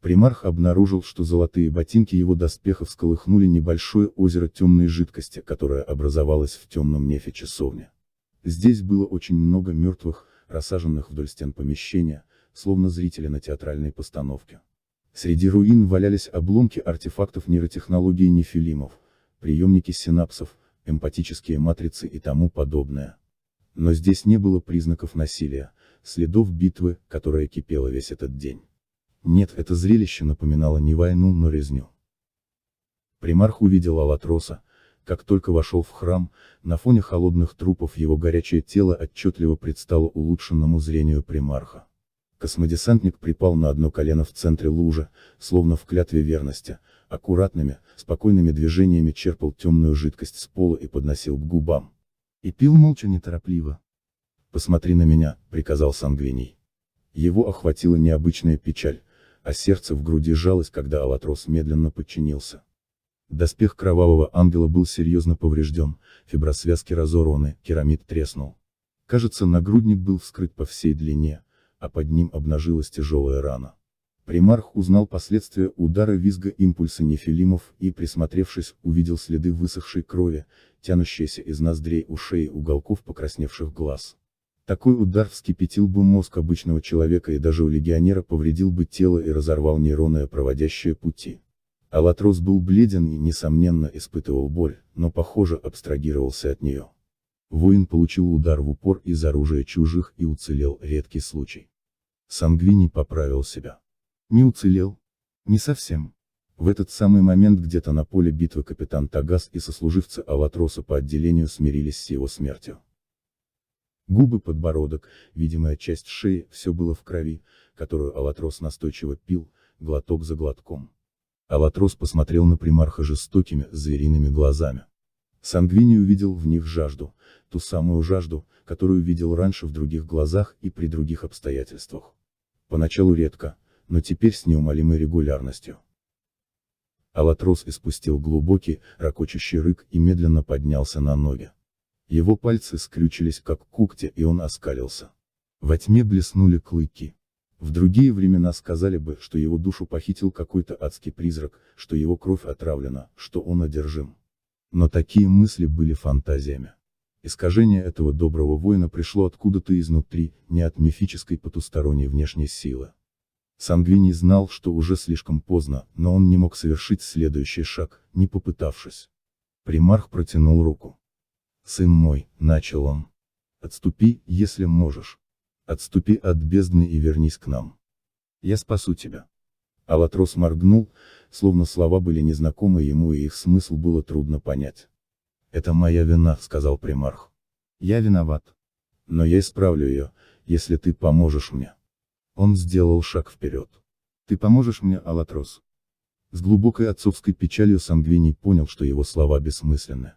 Примарх обнаружил, что золотые ботинки его доспехов сколыхнули небольшое озеро темной жидкости, которое образовалось в темном нефе часовни. Здесь было очень много мертвых, рассаженных вдоль стен помещения, словно зрителя на театральной постановке. Среди руин валялись обломки артефактов нейротехнологии нефилимов, приемники синапсов, эмпатические матрицы и тому подобное. Но здесь не было признаков насилия, следов битвы, которая кипела весь этот день. Нет, это зрелище напоминало не войну, но резню. Примарх увидел Алатроса, как только вошел в храм, на фоне холодных трупов его горячее тело отчетливо предстало улучшенному зрению примарха. Космодесантник припал на одно колено в центре лужи, словно в клятве верности, аккуратными, спокойными движениями черпал темную жидкость с пола и подносил к губам. И пил молча неторопливо. «Посмотри на меня», — приказал Сангвиний. Его охватила необычная печаль, а сердце в груди жалось, когда Алатрос медленно подчинился. Доспех кровавого ангела был серьезно поврежден, фибросвязки разорваны, керамид треснул. Кажется, нагрудник был вскрыт по всей длине, а под ним обнажилась тяжелая рана. Примарх узнал последствия удара визга импульса нефилимов и, присмотревшись, увидел следы высохшей крови, тянущиеся из ноздрей ушей и уголков покрасневших глаз. Такой удар вскипятил бы мозг обычного человека и даже у легионера повредил бы тело и разорвал нейроны, проводящие пути. Алатрос был бледен и, несомненно, испытывал боль, но, похоже, абстрагировался от нее. Воин получил удар в упор из оружия чужих и уцелел редкий случай. Сангвини поправил себя. Не уцелел? Не совсем. В этот самый момент где-то на поле битвы капитан Тагас и сослуживцы Алатроса по отделению смирились с его смертью. Губы, подбородок, видимая часть шеи, все было в крови, которую Алатрос настойчиво пил, глоток за глотком. Алатрос посмотрел на примарха жестокими, звериными глазами. Сангвини увидел в них жажду, ту самую жажду, которую видел раньше в других глазах и при других обстоятельствах. Поначалу редко, но теперь с неумолимой регулярностью. Алатрос испустил глубокий, ракочущий рык и медленно поднялся на ноги. Его пальцы скрючились как когти и он оскалился. Во тьме блеснули клыки. В другие времена сказали бы, что его душу похитил какой-то адский призрак, что его кровь отравлена, что он одержим. Но такие мысли были фантазиями. Искажение этого доброго воина пришло откуда-то изнутри, не от мифической потусторонней внешней силы. Сангвини знал, что уже слишком поздно, но он не мог совершить следующий шаг, не попытавшись. Примарх протянул руку. «Сын мой», — начал он. «Отступи, если можешь. Отступи от бездны и вернись к нам. Я спасу тебя». Алатрос моргнул, словно слова были незнакомы ему и их смысл было трудно понять. Это моя вина, сказал примарх. Я виноват. Но я исправлю ее, если ты поможешь мне. Он сделал шаг вперед. Ты поможешь мне, Алатрос? С глубокой отцовской печалью Сангвиний понял, что его слова бессмысленны.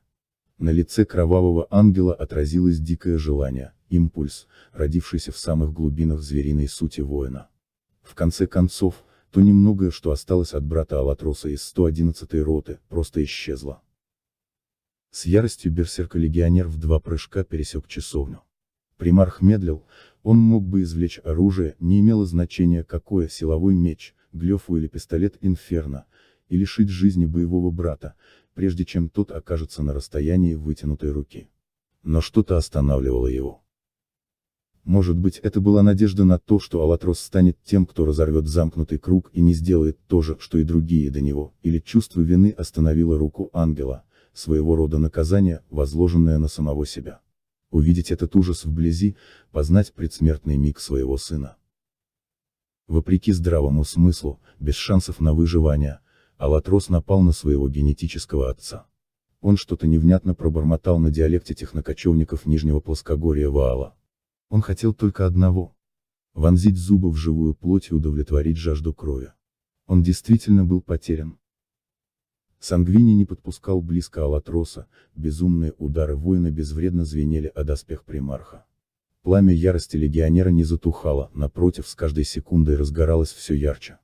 На лице кровавого ангела отразилось дикое желание, импульс, родившийся в самых глубинах звериной сути воина. В конце концов, то немногое, что осталось от брата Алатроса из 111-й роты, просто исчезло. С яростью берсерка-легионер в два прыжка пересек часовню. Примарх медлил, он мог бы извлечь оружие, не имело значения какое, силовой меч, глефу или пистолет Инферно, и лишить жизни боевого брата, прежде чем тот окажется на расстоянии вытянутой руки. Но что-то останавливало его. Может быть это была надежда на то, что Алатрос станет тем, кто разорвет замкнутый круг и не сделает то же, что и другие до него, или чувство вины остановило руку ангела, своего рода наказание, возложенное на самого себя. Увидеть этот ужас вблизи, познать предсмертный миг своего сына. Вопреки здравому смыслу, без шансов на выживание, Алатрос напал на своего генетического отца. Он что-то невнятно пробормотал на диалекте технокочевников Нижнего Плоскогорья Ваала. Он хотел только одного. Вонзить зубы в живую плоть и удовлетворить жажду крови. Он действительно был потерян. Сангвини не подпускал близко Алатроса, безумные удары воина безвредно звенели о доспех примарха. Пламя ярости легионера не затухало, напротив, с каждой секундой разгоралось все ярче.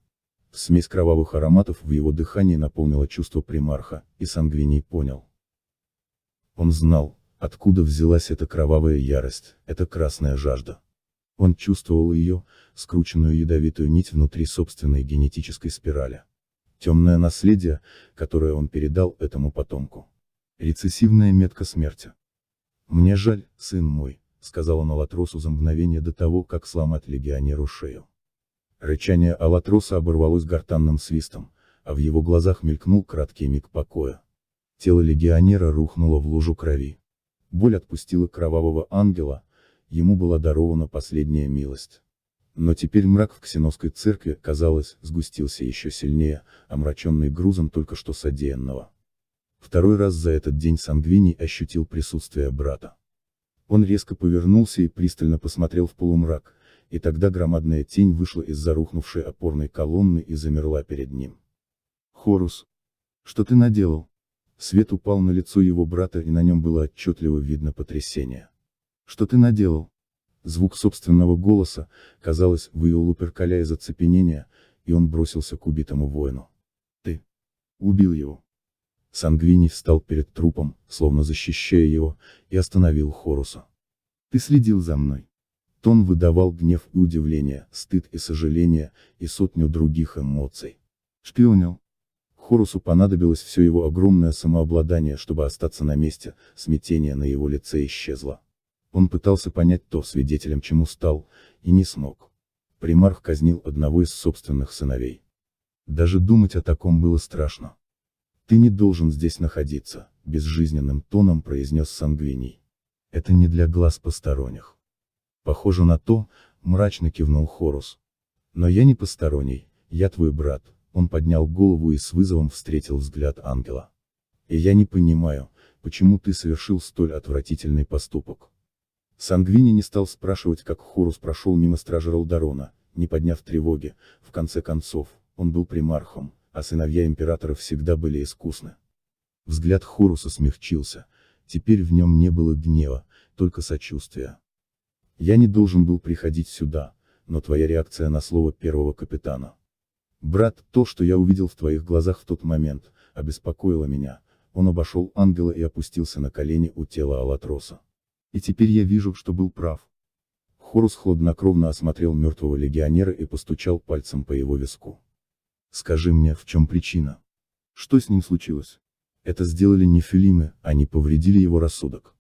Смесь кровавых ароматов в его дыхании наполнила чувство примарха, и Сангвини понял. Он знал, откуда взялась эта кровавая ярость, эта красная жажда. Он чувствовал ее, скрученную ядовитую нить внутри собственной генетической спирали темное наследие, которое он передал этому потомку. Рецессивная метка смерти. «Мне жаль, сын мой», — сказал он Алатросу за мгновение до того, как сломать легионеру шею. Рычание Аллатроса оборвалось гортанным свистом, а в его глазах мелькнул краткий миг покоя. Тело легионера рухнуло в лужу крови. Боль отпустила кровавого ангела, ему была дарована последняя милость. Но теперь мрак в Ксеновской церкви, казалось, сгустился еще сильнее, омраченный грузом только что содеянного. Второй раз за этот день Сангвини ощутил присутствие брата. Он резко повернулся и пристально посмотрел в полумрак, и тогда громадная тень вышла из зарухнувшей опорной колонны и замерла перед ним. «Хорус! Что ты наделал?» Свет упал на лицо его брата и на нем было отчетливо видно потрясение. «Что ты наделал?» Звук собственного голоса, казалось, вывел Луперкаля из оцепенения, и он бросился к убитому воину. «Ты! Убил его!» Сангвини встал перед трупом, словно защищая его, и остановил Хоруса. «Ты следил за мной!» Тон выдавал гнев и удивление, стыд и сожаление, и сотню других эмоций. «Шпионил!» Хорусу понадобилось все его огромное самообладание, чтобы остаться на месте, смятение на его лице исчезло. Он пытался понять то, свидетелем чему стал, и не смог. Примарх казнил одного из собственных сыновей. Даже думать о таком было страшно. «Ты не должен здесь находиться», — безжизненным тоном произнес Сангвиний. «Это не для глаз посторонних». «Похоже на то», — мрачно кивнул Хорус. «Но я не посторонний, я твой брат», — он поднял голову и с вызовом встретил взгляд ангела. «И я не понимаю, почему ты совершил столь отвратительный поступок». Сангвини не стал спрашивать, как Хорус прошел мимо стража Ролдарона, не подняв тревоги, в конце концов, он был примархом, а сыновья императора всегда были искусны. Взгляд Хоруса смягчился, теперь в нем не было гнева, только сочувствия. «Я не должен был приходить сюда, но твоя реакция на слово первого капитана. Брат, то, что я увидел в твоих глазах в тот момент, обеспокоило меня, он обошел ангела и опустился на колени у тела Алатроса. И теперь я вижу, что был прав. Хорус хладнокровно осмотрел мертвого легионера и постучал пальцем по его виску. Скажи мне, в чем причина? Что с ним случилось? Это сделали не филимы, они повредили его рассудок.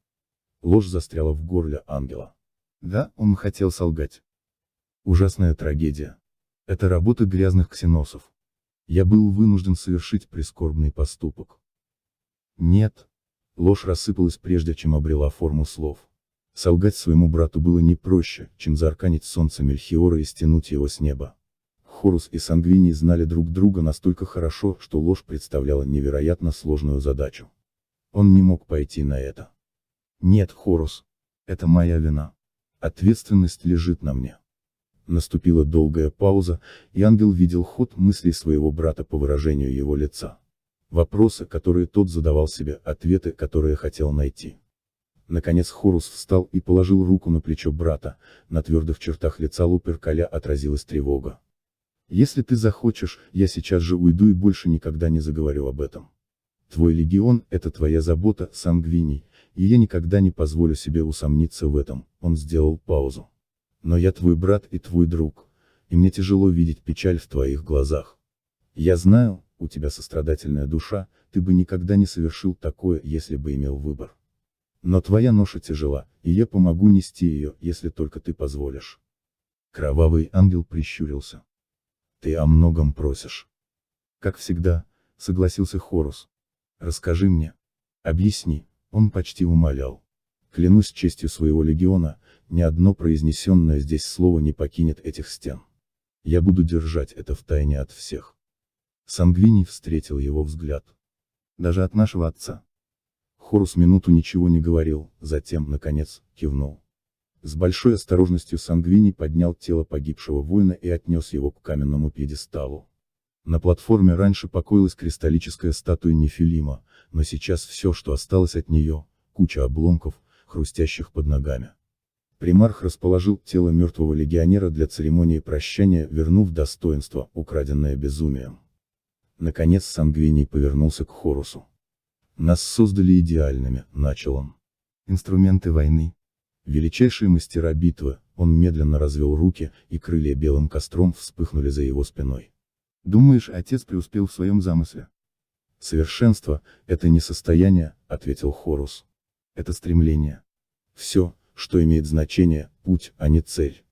Ложь застряла в горле ангела. Да, он хотел солгать. Ужасная трагедия. Это работа грязных ксеносов. Я был вынужден совершить прискорбный поступок. Нет, Ложь рассыпалась прежде, чем обрела форму слов. Солгать своему брату было не проще, чем заарканить солнце Мельхиора и стянуть его с неба. Хорус и Сангвини знали друг друга настолько хорошо, что ложь представляла невероятно сложную задачу. Он не мог пойти на это. «Нет, Хорус. Это моя вина. Ответственность лежит на мне». Наступила долгая пауза, и ангел видел ход мыслей своего брата по выражению его лица. Вопросы, которые тот задавал себе, ответы, которые хотел найти. Наконец Хорус встал и положил руку на плечо брата, на твердых чертах лица Луперкаля отразилась тревога. «Если ты захочешь, я сейчас же уйду и больше никогда не заговорю об этом. Твой легион – это твоя забота, Сангвиний, и я никогда не позволю себе усомниться в этом», он сделал паузу. «Но я твой брат и твой друг, и мне тяжело видеть печаль в твоих глазах. Я знаю, у тебя сострадательная душа, ты бы никогда не совершил такое, если бы имел выбор. Но твоя ноша тяжела, и я помогу нести ее, если только ты позволишь. Кровавый ангел прищурился. Ты о многом просишь. Как всегда, согласился Хорус. Расскажи мне. Объясни, он почти умолял. Клянусь честью своего легиона, ни одно произнесенное здесь слово не покинет этих стен. Я буду держать это в тайне от всех. Сангвини встретил его взгляд. Даже от нашего отца. Хорус минуту ничего не говорил, затем, наконец, кивнул. С большой осторожностью Сангвини поднял тело погибшего воина и отнес его к каменному пьедесталу. На платформе раньше покоилась кристаллическая статуя Нефилима, но сейчас все, что осталось от нее, куча обломков, хрустящих под ногами. Примарх расположил тело мертвого легионера для церемонии прощания, вернув достоинство, украденное безумием. Наконец Сангвиний повернулся к Хорусу. «Нас создали идеальными», — начал он. «Инструменты войны». Величайшие мастера битвы, он медленно развел руки, и крылья белым костром вспыхнули за его спиной. «Думаешь, отец преуспел в своем замысле?» «Совершенство — это не состояние», — ответил Хорус. «Это стремление. Все, что имеет значение, путь, а не цель».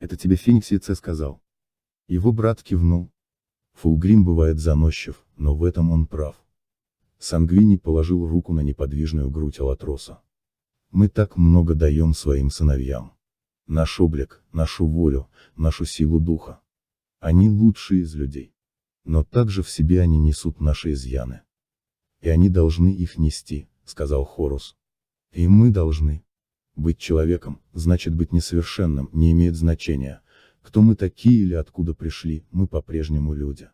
«Это тебе Фениксице сказал». Его брат кивнул, Фулгрим бывает заносчив, но в этом он прав. Сангвини положил руку на неподвижную грудь Алатроса. Мы так много даем своим сыновьям. Наш облик, нашу волю, нашу силу духа. Они лучшие из людей. Но также в себе они несут наши изъяны. И они должны их нести, сказал Хорус. И мы должны. Быть человеком, значит быть несовершенным, не имеет значения, кто мы такие или откуда пришли, мы по-прежнему люди.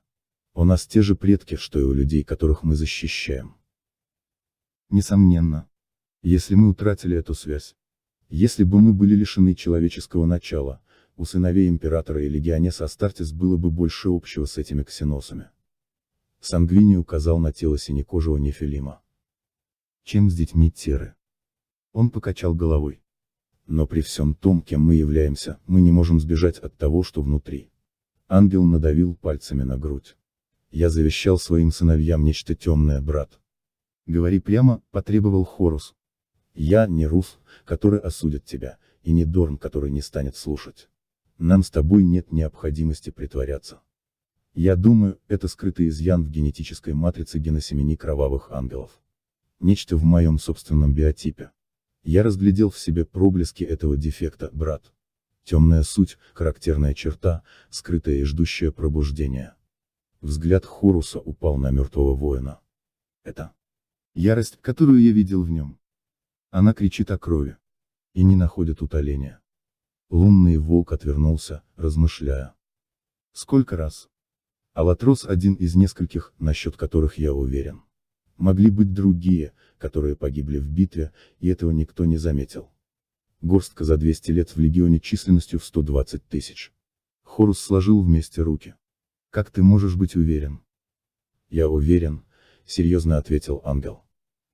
У нас те же предки, что и у людей, которых мы защищаем. Несомненно. Если мы утратили эту связь. Если бы мы были лишены человеческого начала, у сыновей императора и легионес Астартес было бы больше общего с этими ксеносами. Сангвини указал на тело синекожего нефилима. Чем с детьми Теры? Он покачал головой но при всем том, кем мы являемся, мы не можем сбежать от того, что внутри. Ангел надавил пальцами на грудь. Я завещал своим сыновьям нечто темное, брат. Говори прямо, потребовал Хорус. Я не Рус, который осудит тебя, и не Дорн, который не станет слушать. Нам с тобой нет необходимости притворяться. Я думаю, это скрытый изъян в генетической матрице геносемени кровавых ангелов. Нечто в моем собственном биотипе. Я разглядел в себе проблески этого дефекта, брат. Темная суть, характерная черта, скрытая и ждущая пробуждения. Взгляд Хоруса упал на мертвого воина. Это ярость, которую я видел в нем. Она кричит о крови. И не находит утоления. Лунный волк отвернулся, размышляя. Сколько раз? Алатрос один из нескольких, насчет которых я уверен. Могли быть другие, которые погибли в битве, и этого никто не заметил. Горстка за 200 лет в легионе численностью в 120 тысяч. Хорус сложил вместе руки. «Как ты можешь быть уверен?» «Я уверен», — серьезно ответил ангел.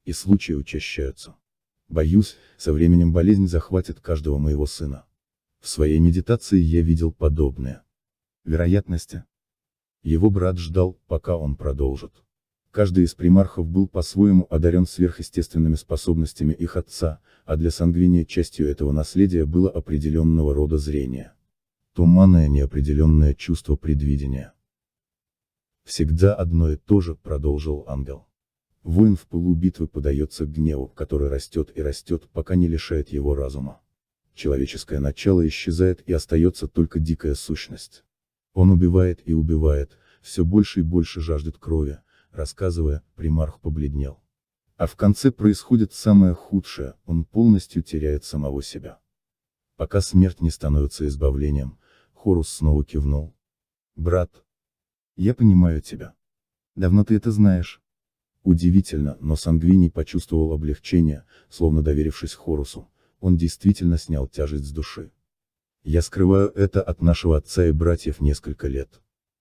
«И случаи учащаются. Боюсь, со временем болезнь захватит каждого моего сына. В своей медитации я видел подобное. Вероятности. Его брат ждал, пока он продолжит. Каждый из примархов был по-своему одарен сверхъестественными способностями их отца, а для Сангвиния частью этого наследия было определенного рода зрение. Туманное неопределенное чувство предвидения. «Всегда одно и то же», — продолжил ангел. Воин в пылу битвы подается к гневу, который растет и растет, пока не лишает его разума. Человеческое начало исчезает и остается только дикая сущность. Он убивает и убивает, все больше и больше жаждет крови, Рассказывая, примарх побледнел. А в конце происходит самое худшее, он полностью теряет самого себя. Пока смерть не становится избавлением, Хорус снова кивнул. Брат. Я понимаю тебя. Давно ты это знаешь. Удивительно, но Сангвини почувствовал облегчение, словно доверившись Хорусу, он действительно снял тяжесть с души. Я скрываю это от нашего отца и братьев несколько лет.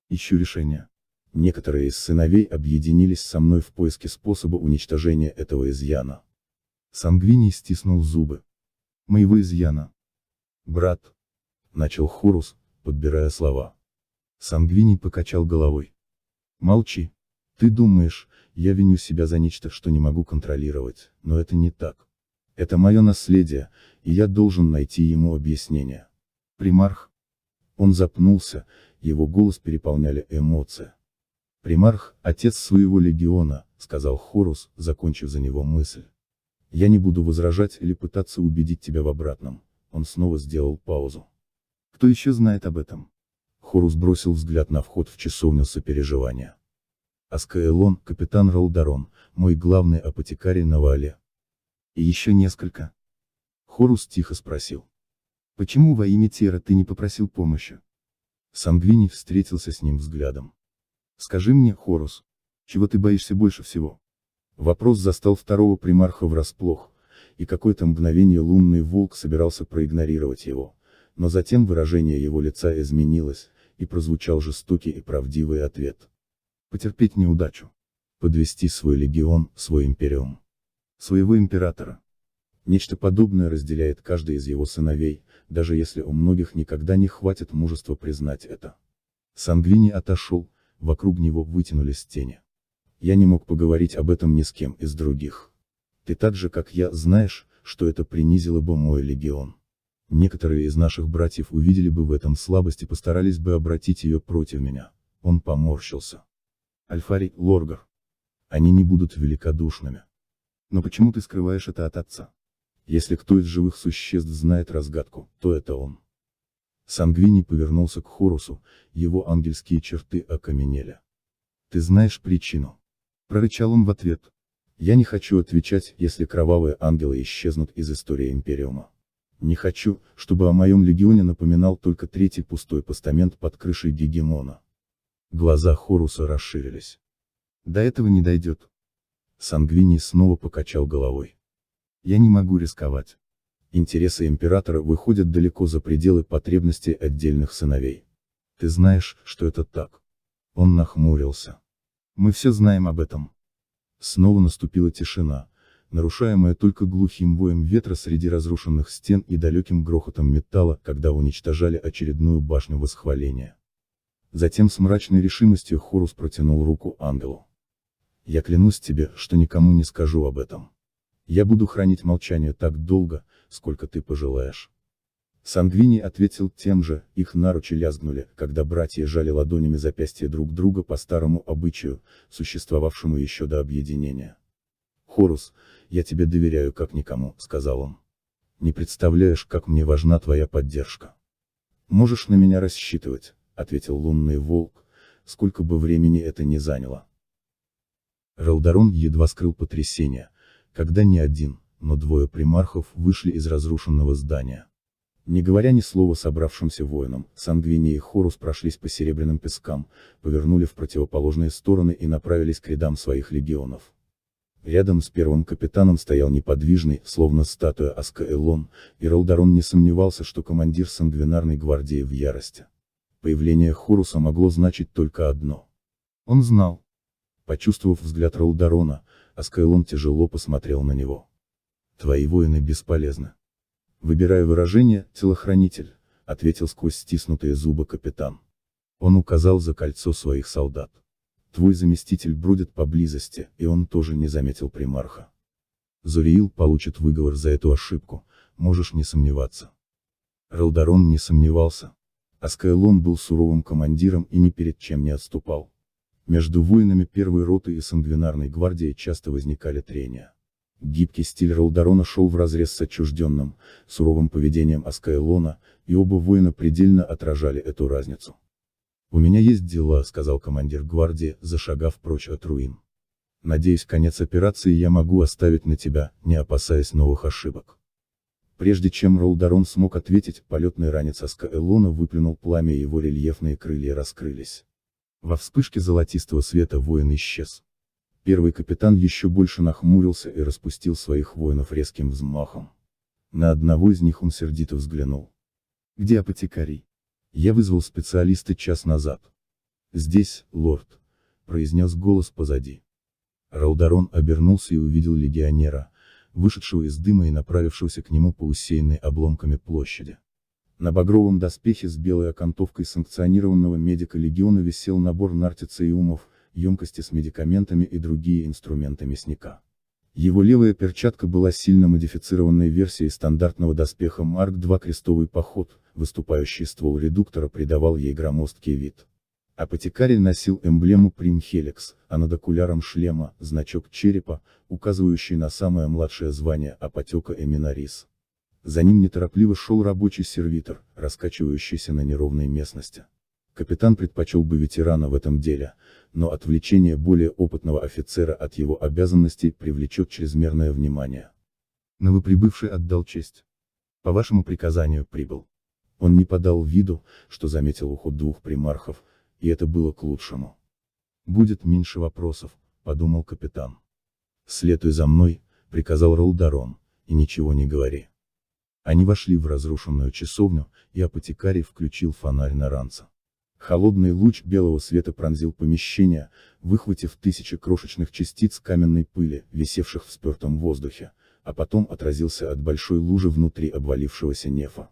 Ищу решение. Некоторые из сыновей объединились со мной в поиске способа уничтожения этого изъяна. Сангвини стиснул зубы. Моего изъяна. Брат. Начал Хорус, подбирая слова. Сангвини покачал головой. Молчи. Ты думаешь, я виню себя за нечто, что не могу контролировать, но это не так. Это мое наследие, и я должен найти ему объяснение. Примарх. Он запнулся, его голос переполняли эмоции. Примарх, отец своего легиона, сказал Хорус, закончив за него мысль. Я не буду возражать или пытаться убедить тебя в обратном. Он снова сделал паузу. Кто еще знает об этом? Хорус бросил взгляд на вход в часовню сопереживания. Аскаэлон, капитан Ролдарон, мой главный апотекарий на Вале. И еще несколько. Хорус тихо спросил. Почему во имя Тера ты не попросил помощи? Сангвини встретился с ним взглядом. Скажи мне, Хорус, чего ты боишься больше всего? Вопрос застал второго примарха врасплох, и какое-то мгновение лунный волк собирался проигнорировать его, но затем выражение его лица изменилось, и прозвучал жестокий и правдивый ответ. Потерпеть неудачу. Подвести свой легион, свой империум. Своего императора. Нечто подобное разделяет каждый из его сыновей, даже если у многих никогда не хватит мужества признать это. Сангвини отошел, вокруг него вытянулись тени. Я не мог поговорить об этом ни с кем из других. Ты так же, как я, знаешь, что это принизило бы мой легион. Некоторые из наших братьев увидели бы в этом слабость и постарались бы обратить ее против меня. Он поморщился. Альфарий, Лоргар. Они не будут великодушными. Но почему ты скрываешь это от отца? Если кто из живых существ знает разгадку, то это он. Сангвини повернулся к Хорусу, его ангельские черты окаменели. «Ты знаешь причину?» Прорычал он в ответ. «Я не хочу отвечать, если кровавые ангелы исчезнут из истории Империума. Не хочу, чтобы о моем легионе напоминал только третий пустой постамент под крышей Гегемона». Глаза Хоруса расширились. «До этого не дойдет». Сангвини снова покачал головой. «Я не могу рисковать интересы императора выходят далеко за пределы потребностей отдельных сыновей. Ты знаешь, что это так. Он нахмурился. Мы все знаем об этом. Снова наступила тишина, нарушаемая только глухим воем ветра среди разрушенных стен и далеким грохотом металла, когда уничтожали очередную башню восхваления. Затем с мрачной решимостью Хорус протянул руку ангелу. «Я клянусь тебе, что никому не скажу об этом. Я буду хранить молчание так долго, сколько ты пожелаешь. Сангвини ответил тем же, их наручи лязгнули, когда братья жали ладонями запястья друг друга по старому обычаю, существовавшему еще до объединения. «Хорус, я тебе доверяю как никому», — сказал он. «Не представляешь, как мне важна твоя поддержка». «Можешь на меня рассчитывать», — ответил лунный волк, — «сколько бы времени это ни заняло». Ралдарон едва скрыл потрясение, когда не один, но двое примархов вышли из разрушенного здания. Не говоря ни слова собравшимся воинам, Сангвини и Хорус прошлись по серебряным пескам, повернули в противоположные стороны и направились к рядам своих легионов. Рядом с первым капитаном стоял неподвижный, словно статуя аскаэлон, и ролдарон не сомневался, что командир Сангвинарной гвардии в ярости. Появление Хоруса могло значить только одно. Он знал. Почувствовав взгляд ролдарона. Аскайлон тяжело посмотрел на него. Твои воины бесполезны. Выбирая выражение, телохранитель, ответил сквозь стиснутые зубы капитан. Он указал за кольцо своих солдат. Твой заместитель бродит поблизости, и он тоже не заметил примарха. Зуриил получит выговор за эту ошибку, можешь не сомневаться. Ралдарон не сомневался. Аскайлон был суровым командиром и ни перед чем не отступал. Между воинами первой роты и сангвинарной гвардии часто возникали трения. Гибкий стиль Ролдарона шел вразрез с отчужденным, суровым поведением Аскайлона, и оба воина предельно отражали эту разницу. «У меня есть дела», — сказал командир гвардии, зашагав прочь от руин. «Надеюсь, конец операции я могу оставить на тебя, не опасаясь новых ошибок». Прежде чем Ролдарон смог ответить, полетный ранец Аскаэлона выплюнул пламя и его рельефные крылья раскрылись. Во вспышке золотистого света воин исчез. Первый капитан еще больше нахмурился и распустил своих воинов резким взмахом. На одного из них он сердито взглянул. «Где апотекарий?» «Я вызвал специалиста час назад». «Здесь, лорд», — произнес голос позади. Раударон обернулся и увидел легионера, вышедшего из дыма и направившегося к нему по усеянной обломками площади. На багровом доспехе с белой окантовкой санкционированного медика легиона висел набор нартициумов, емкости с медикаментами и другие инструменты мясника. Его левая перчатка была сильно модифицированной версией стандартного доспеха Марк-2 крестовый поход, выступающий ствол редуктора придавал ей громоздкий вид. Апотекарий носил эмблему Prime а над окуляром шлема – значок черепа, указывающий на самое младшее звание апотека Эминарис. За ним неторопливо шел рабочий сервитор, раскачивающийся на неровной местности. Капитан предпочел бы ветерана в этом деле, но отвлечение более опытного офицера от его обязанностей привлечет чрезмерное внимание. Новоприбывший отдал честь. По вашему приказанию прибыл. Он не подал виду, что заметил уход двух примархов, и это было к лучшему. Будет меньше вопросов, подумал капитан. Следуй за мной, приказал Ролдарон, и ничего не говори. Они вошли в разрушенную часовню, и апотекарий включил фонарь на ранца. Холодный луч белого света пронзил помещение, выхватив тысячи крошечных частиц каменной пыли, висевших в спертом воздухе, а потом отразился от большой лужи внутри обвалившегося нефа.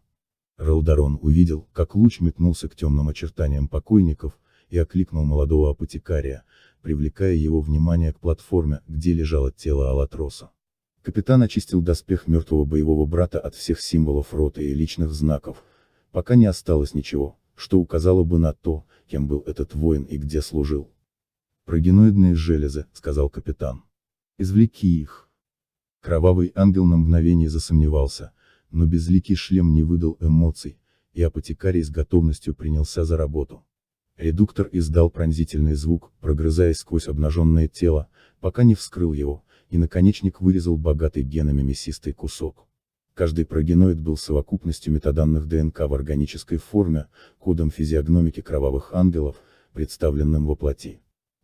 Ралдарон увидел, как луч метнулся к темным очертаниям покойников, и окликнул молодого апотекария, привлекая его внимание к платформе, где лежало тело Алатроса. Капитан очистил доспех мертвого боевого брата от всех символов роты и личных знаков, пока не осталось ничего, что указало бы на то, кем был этот воин и где служил. «Про железы», — сказал капитан. «Извлеки их». Кровавый ангел на мгновение засомневался, но безликий шлем не выдал эмоций, и апотекарий с готовностью принялся за работу. Редуктор издал пронзительный звук, прогрызаясь сквозь обнаженное тело, пока не вскрыл его, и наконечник вырезал богатый генами мясистый кусок. Каждый прогеноид был совокупностью метаданных ДНК в органической форме, кодом физиогномики кровавых ангелов, представленным во плоти.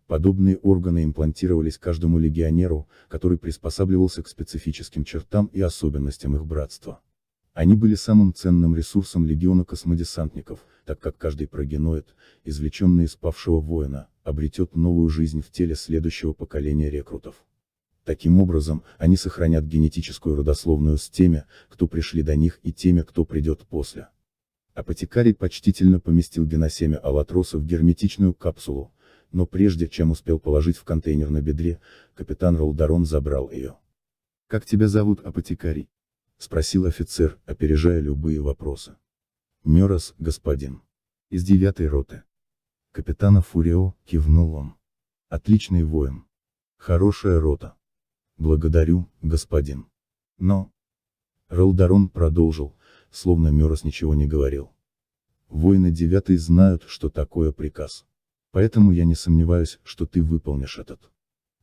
Подобные органы имплантировались каждому легионеру, который приспосабливался к специфическим чертам и особенностям их братства. Они были самым ценным ресурсом легиона космодесантников, так как каждый прогеноид, извлеченный из павшего воина, обретет новую жизнь в теле следующего поколения рекрутов. Таким образом, они сохранят генетическую родословную с теми, кто пришли до них и теми, кто придет после. Апотекарий почтительно поместил геносемя аллатроса в герметичную капсулу, но прежде чем успел положить в контейнер на бедре, капитан Ролдарон забрал ее. «Как тебя зовут, апотекарий?» — спросил офицер, опережая любые вопросы. «Мерос, господин. Из девятой роты». Капитана Фурио, кивнул он. «Отличный воин. Хорошая рота. Благодарю, господин. Но... Ралдарон продолжил, словно Мерос ничего не говорил. Воины девятые знают, что такое приказ. Поэтому я не сомневаюсь, что ты выполнишь этот.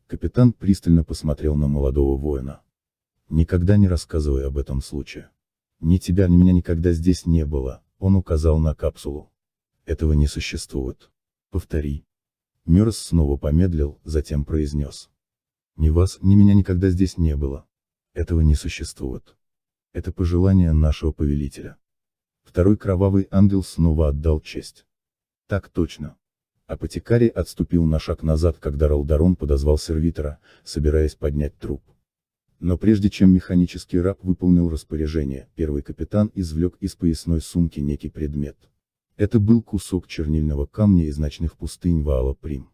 Капитан пристально посмотрел на молодого воина. Никогда не рассказывай об этом случае. Ни тебя, ни меня никогда здесь не было, он указал на капсулу. Этого не существует. Повтори. Мерс снова помедлил, затем произнес. Ни вас, ни меня никогда здесь не было. Этого не существует. Это пожелание нашего повелителя. Второй кровавый ангел снова отдал честь. Так точно. Апотекарий отступил на шаг назад, когда Ралдарон подозвал сервитора, собираясь поднять труп. Но прежде чем механический раб выполнил распоряжение, первый капитан извлек из поясной сумки некий предмет. Это был кусок чернильного камня из ночных пустынь Ваала Прим.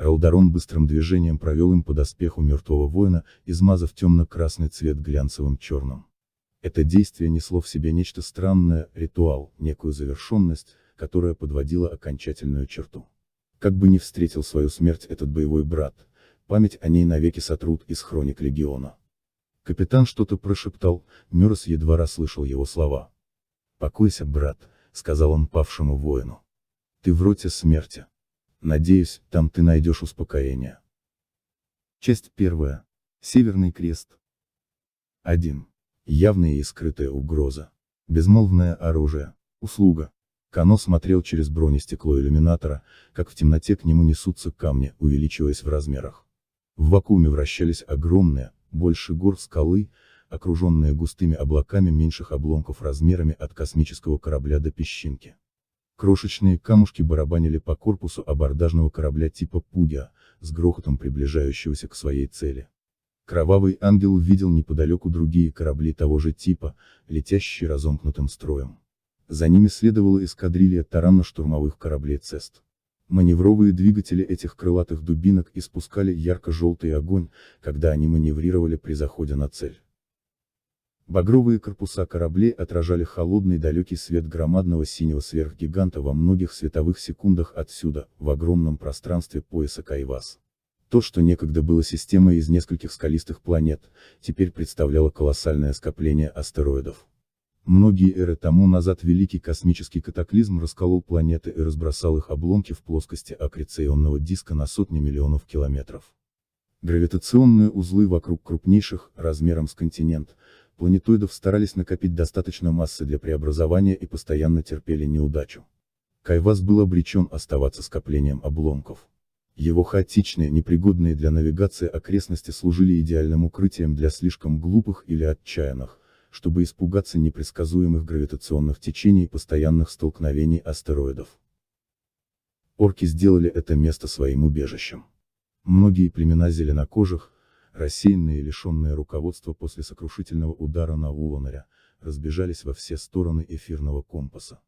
А Элдарон быстрым движением провел им по доспеху мертвого воина, измазав темно-красный цвет глянцевым черным. Это действие несло в себе нечто странное, ритуал, некую завершенность, которая подводила окончательную черту. Как бы ни встретил свою смерть этот боевой брат, память о ней навеки сотрут из хроник легиона. Капитан что-то прошептал, Мюррес едва расслышал его слова. «Покойся, брат», — сказал он павшему воину. «Ты в роте смерти». Надеюсь, там ты найдешь успокоение. Часть первая. Северный крест. 1. Явная и скрытая угроза. Безмолвное оружие. Услуга. Кано смотрел через бронестекло иллюминатора, как в темноте к нему несутся камни, увеличиваясь в размерах. В вакууме вращались огромные, больше гор скалы, окруженные густыми облаками меньших обломков размерами от космического корабля до песчинки. Крошечные камушки барабанили по корпусу абордажного корабля типа Пугя, с грохотом приближающегося к своей цели. Кровавый ангел видел неподалеку другие корабли того же типа, летящие разомкнутым строем. За ними следовала эскадрилья таранно-штурмовых кораблей «Цест». Маневровые двигатели этих крылатых дубинок испускали ярко-желтый огонь, когда они маневрировали при заходе на цель. Багровые корпуса кораблей отражали холодный далекий свет громадного синего сверхгиганта во многих световых секундах отсюда, в огромном пространстве пояса Кайвас. То, что некогда было системой из нескольких скалистых планет, теперь представляло колоссальное скопление астероидов. Многие эры тому назад великий космический катаклизм расколол планеты и разбросал их обломки в плоскости аккреционного диска на сотни миллионов километров. Гравитационные узлы вокруг крупнейших, размером с континент, планетоидов старались накопить достаточно массы для преобразования и постоянно терпели неудачу. Кайвас был обречен оставаться скоплением обломков. Его хаотичные, непригодные для навигации окрестности служили идеальным укрытием для слишком глупых или отчаянных, чтобы испугаться непредсказуемых гравитационных течений и постоянных столкновений астероидов. Орки сделали это место своим убежищем. Многие племена зеленокожих, рассеянные и лишенные руководства после сокрушительного удара на Уланаря, разбежались во все стороны эфирного компаса.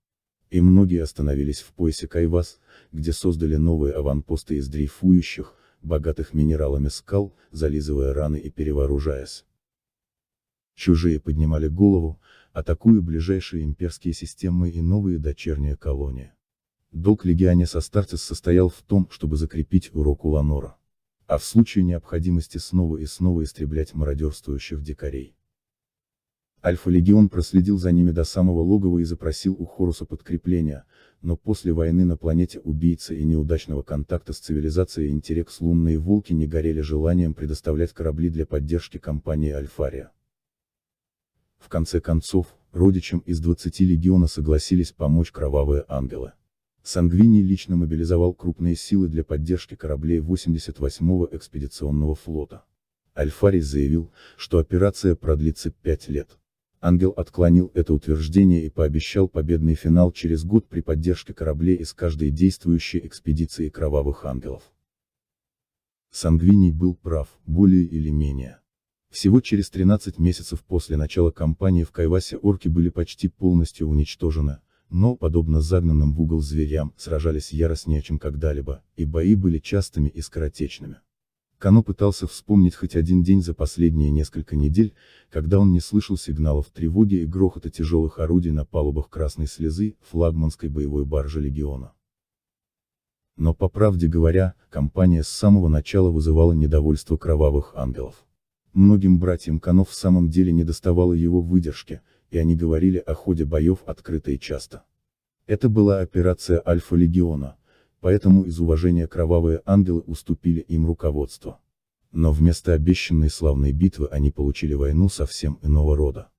И многие остановились в поясе Кайвас, где создали новые аванпосты из дрейфующих, богатых минералами скал, зализывая раны и перевооружаясь. Чужие поднимали голову, атакуя ближайшие имперские системы и новые дочерние колонии. Долг легионе со Састартес состоял в том, чтобы закрепить урок Уланора а в случае необходимости снова и снова истреблять мародерствующих дикарей. Альфа-легион проследил за ними до самого логова и запросил у Хоруса подкрепления, но после войны на планете убийцы и неудачного контакта с цивилизацией Интерекс лунные волки не горели желанием предоставлять корабли для поддержки компании Альфария. В конце концов, родичам из 20 легиона согласились помочь кровавые ангелы. Сангвини лично мобилизовал крупные силы для поддержки кораблей 88-го экспедиционного флота. Альфарий заявил, что операция продлится пять лет. Ангел отклонил это утверждение и пообещал победный финал через год при поддержке кораблей из каждой действующей экспедиции кровавых ангелов. Сангвиний был прав, более или менее. Всего через 13 месяцев после начала кампании в Кайвасе орки были почти полностью уничтожены, но, подобно загнанным в угол зверям, сражались яростнее, чем когда-либо, и бои были частыми и скоротечными. Кано пытался вспомнить хоть один день за последние несколько недель, когда он не слышал сигналов тревоги и грохота тяжелых орудий на палубах Красной Слезы, флагманской боевой баржи Легиона. Но по правде говоря, компания с самого начала вызывала недовольство кровавых ангелов. Многим братьям Кано в самом деле не доставало его выдержки, и они говорили о ходе боев открыто и часто. Это была операция Альфа-Легиона, поэтому из уважения кровавые ангелы уступили им руководство. Но вместо обещанной славной битвы они получили войну совсем иного рода.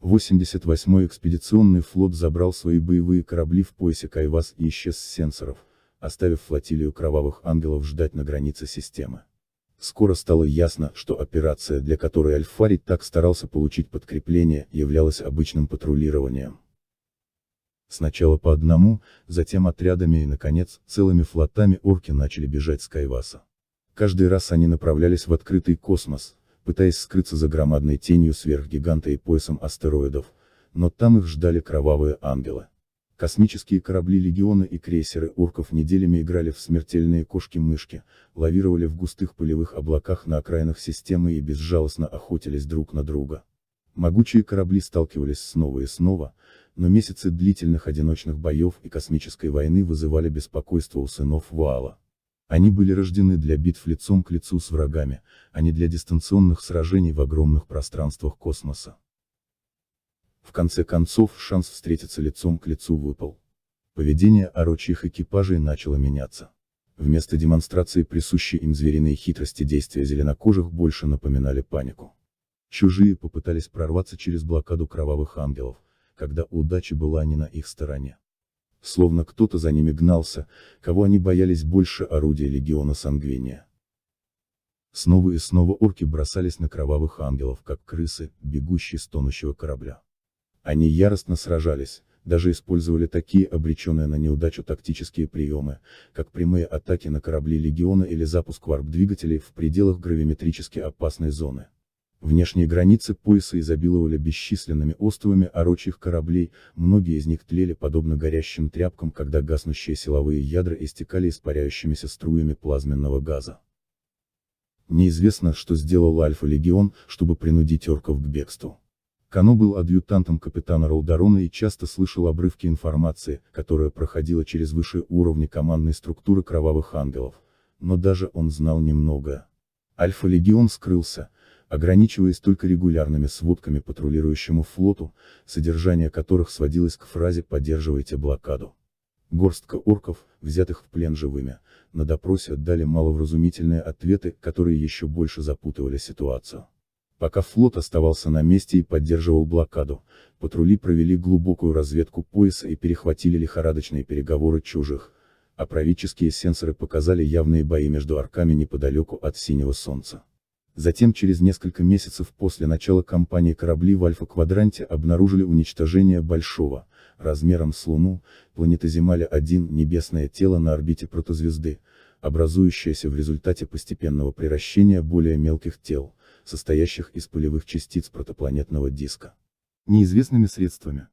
88-й экспедиционный флот забрал свои боевые корабли в поясе Кайвас и исчез с сенсоров, оставив флотилию кровавых ангелов ждать на границе системы. Скоро стало ясно, что операция, для которой Альфари так старался получить подкрепление, являлась обычным патрулированием. Сначала по одному, затем отрядами и, наконец, целыми флотами орки начали бежать с Кайваса. Каждый раз они направлялись в открытый космос, пытаясь скрыться за громадной тенью сверхгиганта и поясом астероидов, но там их ждали кровавые ангелы. Космические корабли Легиона и крейсеры орков неделями играли в смертельные кошки-мышки, лавировали в густых полевых облаках на окраинах системы и безжалостно охотились друг на друга. Могучие корабли сталкивались снова и снова, но месяцы длительных одиночных боев и космической войны вызывали беспокойство у сынов Вала. Они были рождены для битв лицом к лицу с врагами, а не для дистанционных сражений в огромных пространствах космоса. В конце концов шанс встретиться лицом к лицу выпал. Поведение орочьих экипажей начало меняться. Вместо демонстрации присущей им звериной хитрости действия зеленокожих больше напоминали панику. Чужие попытались прорваться через блокаду кровавых ангелов, когда удача была не на их стороне. Словно кто-то за ними гнался, кого они боялись больше орудия легиона Сангвиния. Снова и снова орки бросались на кровавых ангелов, как крысы, бегущие с тонущего корабля. Они яростно сражались, даже использовали такие обреченные на неудачу тактические приемы, как прямые атаки на корабли легиона или запуск варп-двигателей в пределах гравиметрически опасной зоны. Внешние границы пояса изобиловали бесчисленными островами орочьих кораблей, многие из них тлели подобно горящим тряпкам, когда гаснущие силовые ядра истекали испаряющимися струями плазменного газа. Неизвестно, что сделал Альфа-Легион, чтобы принудить орков к бегству. Кано был адъютантом капитана Роударона и часто слышал обрывки информации, которая проходила через высшие уровни командной структуры Кровавых Ангелов. Но даже он знал немного. Альфа-легион скрылся, ограничиваясь только регулярными сводками патрулирующему флоту, содержание которых сводилось к фразе «поддерживайте блокаду». Горстка орков, взятых в плен живыми, на допросе отдали маловразумительные ответы, которые еще больше запутывали ситуацию. Пока флот оставался на месте и поддерживал блокаду, патрули провели глубокую разведку пояса и перехватили лихорадочные переговоры чужих, а правительские сенсоры показали явные бои между арками неподалеку от Синего Солнца. Затем через несколько месяцев после начала кампании корабли в Альфа-квадранте обнаружили уничтожение большого, размером с Луну, планеты земля 1 небесное тело на орбите протозвезды, образующееся в результате постепенного приращения более мелких тел, состоящих из пылевых частиц протопланетного диска. Неизвестными средствами.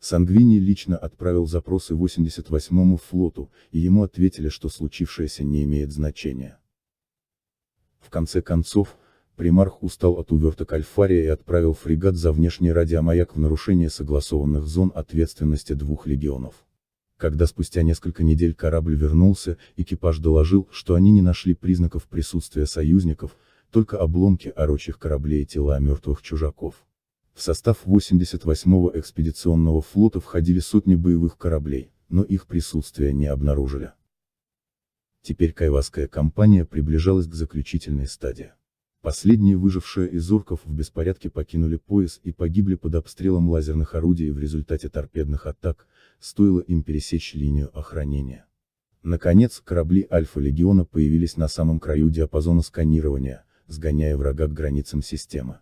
Сангвини лично отправил запросы 88-му флоту, и ему ответили, что случившееся не имеет значения. В конце концов, примарх устал от уверток Альфария и отправил фрегат за внешний радиомаяк в нарушение согласованных зон ответственности двух легионов. Когда спустя несколько недель корабль вернулся, экипаж доложил, что они не нашли признаков присутствия союзников, только обломки орочих кораблей и тела мертвых чужаков. В состав 88-го экспедиционного флота входили сотни боевых кораблей, но их присутствие не обнаружили. Теперь кайваская компания приближалась к заключительной стадии. Последние выжившие из орков в беспорядке покинули пояс и погибли под обстрелом лазерных орудий в результате торпедных атак, стоило им пересечь линию охранения. Наконец, корабли Альфа-Легиона появились на самом краю диапазона сканирования, сгоняя врага к границам системы.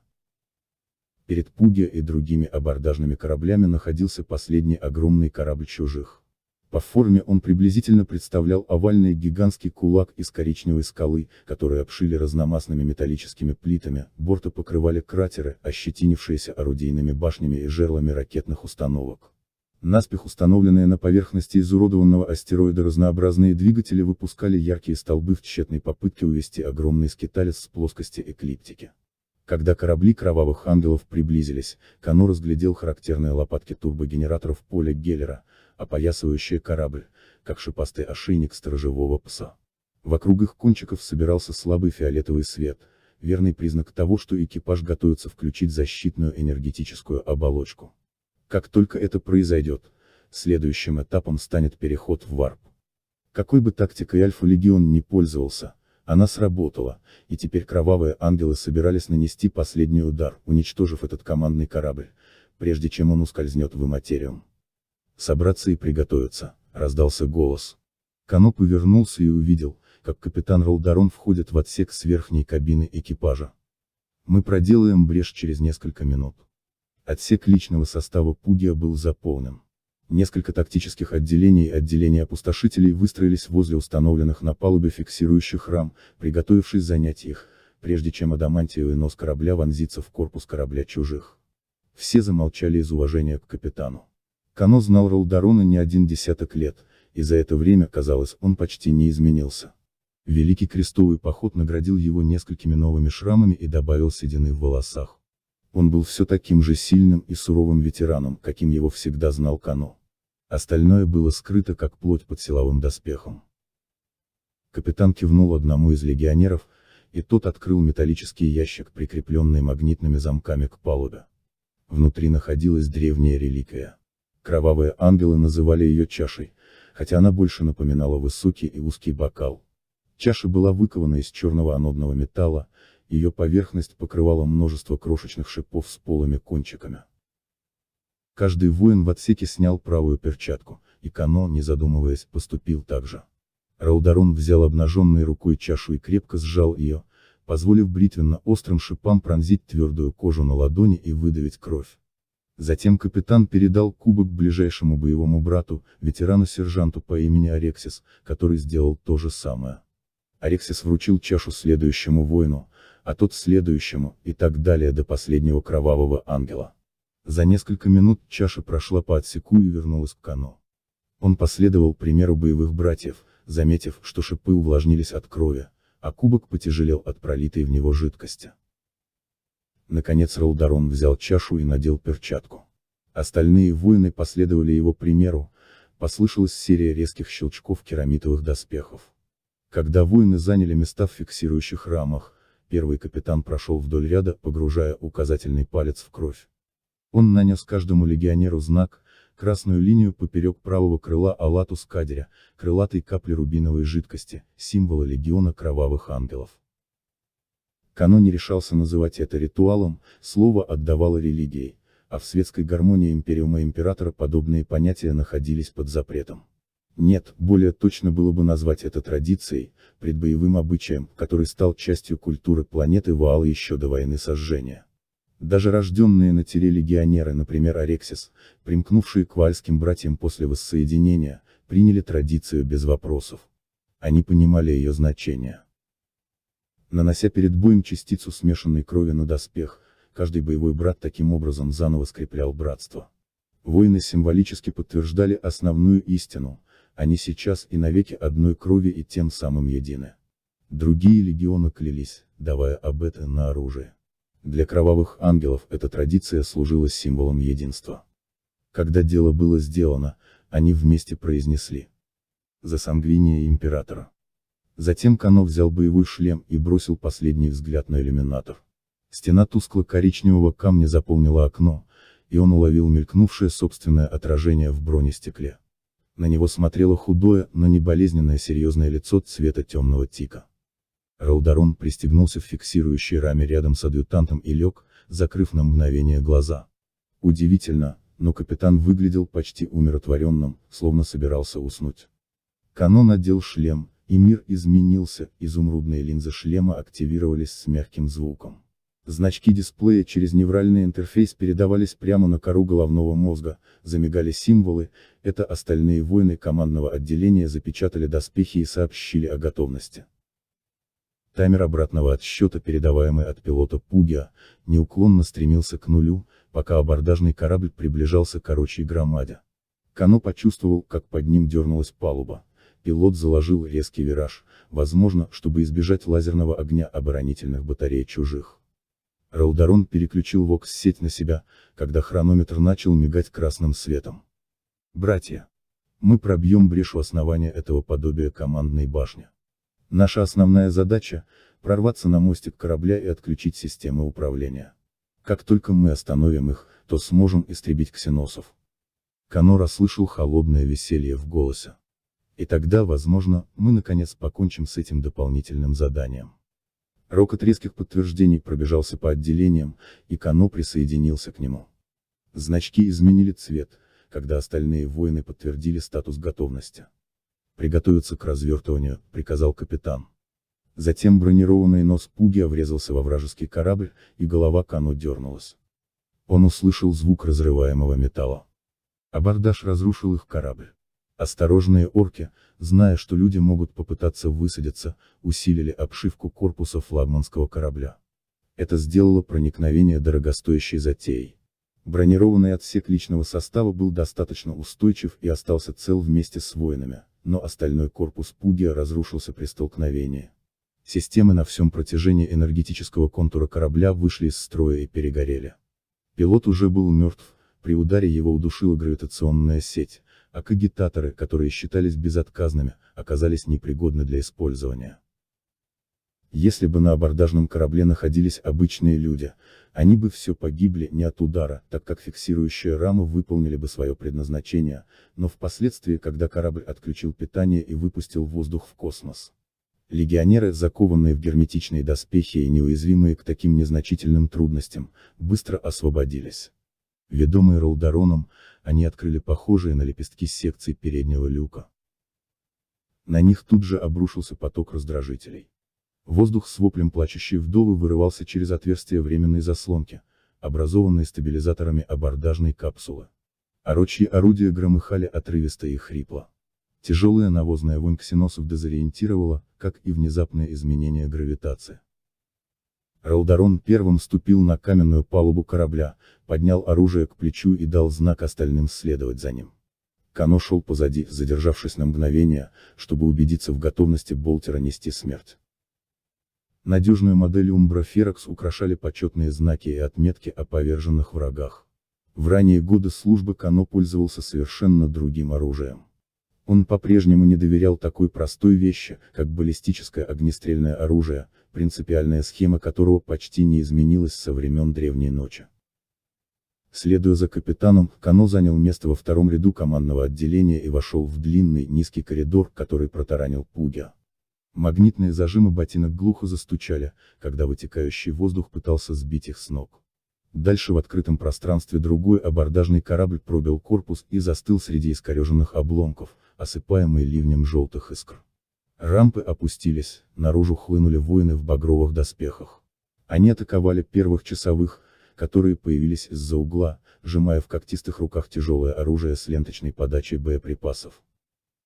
Перед Пуге и другими абордажными кораблями находился последний огромный корабль чужих. По форме он приблизительно представлял овальный гигантский кулак из коричневой скалы, который обшили разномастными металлическими плитами, борта покрывали кратеры, ощетинившиеся орудийными башнями и жерлами ракетных установок. Наспех установленные на поверхности изуродованного астероида разнообразные двигатели выпускали яркие столбы в тщетной попытке увести огромный скиталец с плоскости эклиптики. Когда корабли кровавых ангелов приблизились, Кано разглядел характерные лопатки турбогенераторов поля Геллера, опоясывающие корабль, как шипастый ошейник сторожевого пса. Вокруг их кончиков собирался слабый фиолетовый свет, верный признак того, что экипаж готовится включить защитную энергетическую оболочку. Как только это произойдет, следующим этапом станет переход в варп. Какой бы тактикой Альфа-Легион не пользовался, она сработала, и теперь кровавые ангелы собирались нанести последний удар, уничтожив этот командный корабль, прежде чем он ускользнет в иматериум. «Собраться и приготовиться», — раздался голос. Кано повернулся и увидел, как капитан Ролдарон входит в отсек с верхней кабины экипажа. «Мы проделаем брешь через несколько минут. Отсек личного состава Пугия был заполнен. Несколько тактических отделений и отделений опустошителей выстроились возле установленных на палубе фиксирующих рам, приготовившись занять их, прежде чем адамантиевый нос корабля вонзится в корпус корабля чужих. Все замолчали из уважения к капитану. Кано знал Ролдарона не один десяток лет, и за это время, казалось, он почти не изменился. Великий крестовый поход наградил его несколькими новыми шрамами и добавил седины в волосах. Он был все таким же сильным и суровым ветераном, каким его всегда знал Кано. Остальное было скрыто как плоть под силовым доспехом. Капитан кивнул одному из легионеров, и тот открыл металлический ящик, прикрепленный магнитными замками к палубе. Внутри находилась древняя реликвия. Кровавые ангелы называли ее чашей, хотя она больше напоминала высокий и узкий бокал. Чаша была выкована из черного анодного металла, ее поверхность покрывала множество крошечных шипов с полыми кончиками. Каждый воин в отсеке снял правую перчатку, и Кано, не задумываясь, поступил так же. Раударон взял обнаженной рукой чашу и крепко сжал ее, позволив бритвенно-острым шипам пронзить твердую кожу на ладони и выдавить кровь. Затем капитан передал кубок ближайшему боевому брату, ветерану-сержанту по имени Арексис, который сделал то же самое. Арексис вручил чашу следующему воину, а тот следующему, и так далее до последнего кровавого ангела. За несколько минут чаша прошла по отсеку и вернулась к кано. Он последовал примеру боевых братьев, заметив, что шипы увлажнились от крови, а кубок потяжелел от пролитой в него жидкости. Наконец Ролдарон взял чашу и надел перчатку. Остальные воины последовали его примеру, послышалась серия резких щелчков керамитовых доспехов. Когда воины заняли места в фиксирующих рамах, первый капитан прошел вдоль ряда, погружая указательный палец в кровь. Он нанес каждому легионеру знак, красную линию поперек правого крыла Алатус Кадеря, крылатой капли рубиновой жидкости, символа легиона кровавых ангелов. Кано не решался называть это ритуалом, слово отдавало религией, а в светской гармонии Империума Императора подобные понятия находились под запретом. Нет, более точно было бы назвать это традицией, предбоевым обычаем, который стал частью культуры планеты Ваала еще до войны сожжения. Даже рожденные на теле легионеры, например Арексис, примкнувшие к вальским братьям после воссоединения, приняли традицию без вопросов. Они понимали ее значение. Нанося перед боем частицу смешанной крови на доспех, каждый боевой брат таким образом заново скреплял братство. Воины символически подтверждали основную истину, они сейчас и навеки одной крови и тем самым едины. Другие легионы клялись, давая обеты на оружие. Для кровавых ангелов эта традиция служила символом единства. Когда дело было сделано, они вместе произнесли. За сангвиния императора. Затем Кано взял боевой шлем и бросил последний взгляд на иллюминатор. Стена тускло-коричневого камня заполнила окно, и он уловил мелькнувшее собственное отражение в бронестекле на него смотрело худое, но не болезненное серьезное лицо цвета темного тика. Раударон пристегнулся в фиксирующей раме рядом с адъютантом и лег, закрыв на мгновение глаза. Удивительно, но капитан выглядел почти умиротворенным, словно собирался уснуть. Канон надел шлем, и мир изменился, изумрудные линзы шлема активировались с мягким звуком. Значки дисплея через невральный интерфейс передавались прямо на кору головного мозга, замигали символы, это остальные воины командного отделения запечатали доспехи и сообщили о готовности. Таймер обратного отсчета, передаваемый от пилота Пугиа, неуклонно стремился к нулю, пока абордажный корабль приближался к корочей громаде. Кано почувствовал, как под ним дернулась палуба. Пилот заложил резкий вираж, возможно, чтобы избежать лазерного огня оборонительных батарей чужих. Раударон переключил вокс-сеть на себя, когда хронометр начал мигать красным светом. Братья! Мы пробьем брешь в основании этого подобия командной башни. Наша основная задача – прорваться на мостик корабля и отключить системы управления. Как только мы остановим их, то сможем истребить ксеносов. Канор ослышал холодное веселье в голосе. И тогда, возможно, мы наконец покончим с этим дополнительным заданием. Рокот резких подтверждений пробежался по отделениям, и Кано присоединился к нему. Значки изменили цвет, когда остальные воины подтвердили статус готовности. «Приготовиться к развертыванию», — приказал капитан. Затем бронированный нос Пугия врезался во вражеский корабль, и голова Кано дернулась. Он услышал звук разрываемого металла. Абордаж разрушил их корабль. Осторожные орки, зная, что люди могут попытаться высадиться, усилили обшивку корпуса флагманского корабля. Это сделало проникновение дорогостоящей затеей. Бронированный отсек личного состава был достаточно устойчив и остался цел вместе с воинами, но остальной корпус Пугия разрушился при столкновении. Системы на всем протяжении энергетического контура корабля вышли из строя и перегорели. Пилот уже был мертв, при ударе его удушила гравитационная сеть а кагитаторы, которые считались безотказными, оказались непригодны для использования. Если бы на абордажном корабле находились обычные люди, они бы все погибли не от удара, так как фиксирующая рама выполнили бы свое предназначение, но впоследствии, когда корабль отключил питание и выпустил воздух в космос. Легионеры, закованные в герметичные доспехи и неуязвимые к таким незначительным трудностям, быстро освободились. Ведомые Ролдароном, они открыли похожие на лепестки секции переднего люка. На них тут же обрушился поток раздражителей. Воздух с воплем плачущей вдовы вырывался через отверстие временной заслонки, образованные стабилизаторами абордажной капсулы. Орочьи а орудия громыхали отрывисто и хрипло. Тяжелая навозная вонь ксеносов дезориентировала, как и внезапное изменение гравитации. Ралдарон первым ступил на каменную палубу корабля, поднял оружие к плечу и дал знак остальным следовать за ним. Кано шел позади, задержавшись на мгновение, чтобы убедиться в готовности Болтера нести смерть. Надежную модель Умбра Ферокс украшали почетные знаки и отметки о поверженных врагах. В ранние годы службы Кано пользовался совершенно другим оружием. Он по-прежнему не доверял такой простой вещи, как баллистическое огнестрельное оружие, принципиальная схема которого почти не изменилась со времен Древней Ночи. Следуя за капитаном, Кано занял место во втором ряду командного отделения и вошел в длинный, низкий коридор, который протаранил Пугя. Магнитные зажимы ботинок глухо застучали, когда вытекающий воздух пытался сбить их с ног. Дальше в открытом пространстве другой абордажный корабль пробил корпус и застыл среди искореженных обломков, осыпаемый ливнем желтых искр. Рампы опустились, наружу хлынули воины в багровых доспехах. Они атаковали первых часовых, которые появились из-за угла, сжимая в когтистых руках тяжелое оружие с ленточной подачей боеприпасов.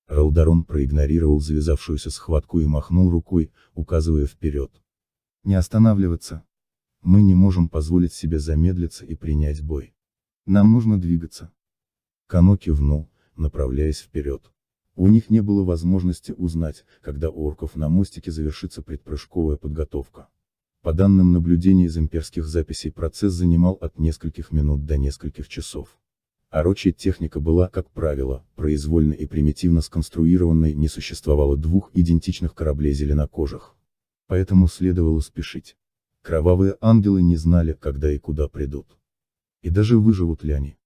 Ралдарон проигнорировал завязавшуюся схватку и махнул рукой, указывая вперед. Не останавливаться. Мы не можем позволить себе замедлиться и принять бой. Нам нужно двигаться. Кано кивнул, направляясь вперед. У них не было возможности узнать, когда у орков на мостике завершится предпрыжковая подготовка. По данным наблюдений из имперских записей процесс занимал от нескольких минут до нескольких часов. Орочья а техника была, как правило, произвольно и примитивно сконструированной, не существовало двух идентичных кораблей зеленокожих. Поэтому следовало спешить. Кровавые ангелы не знали, когда и куда придут. И даже выживут ли они.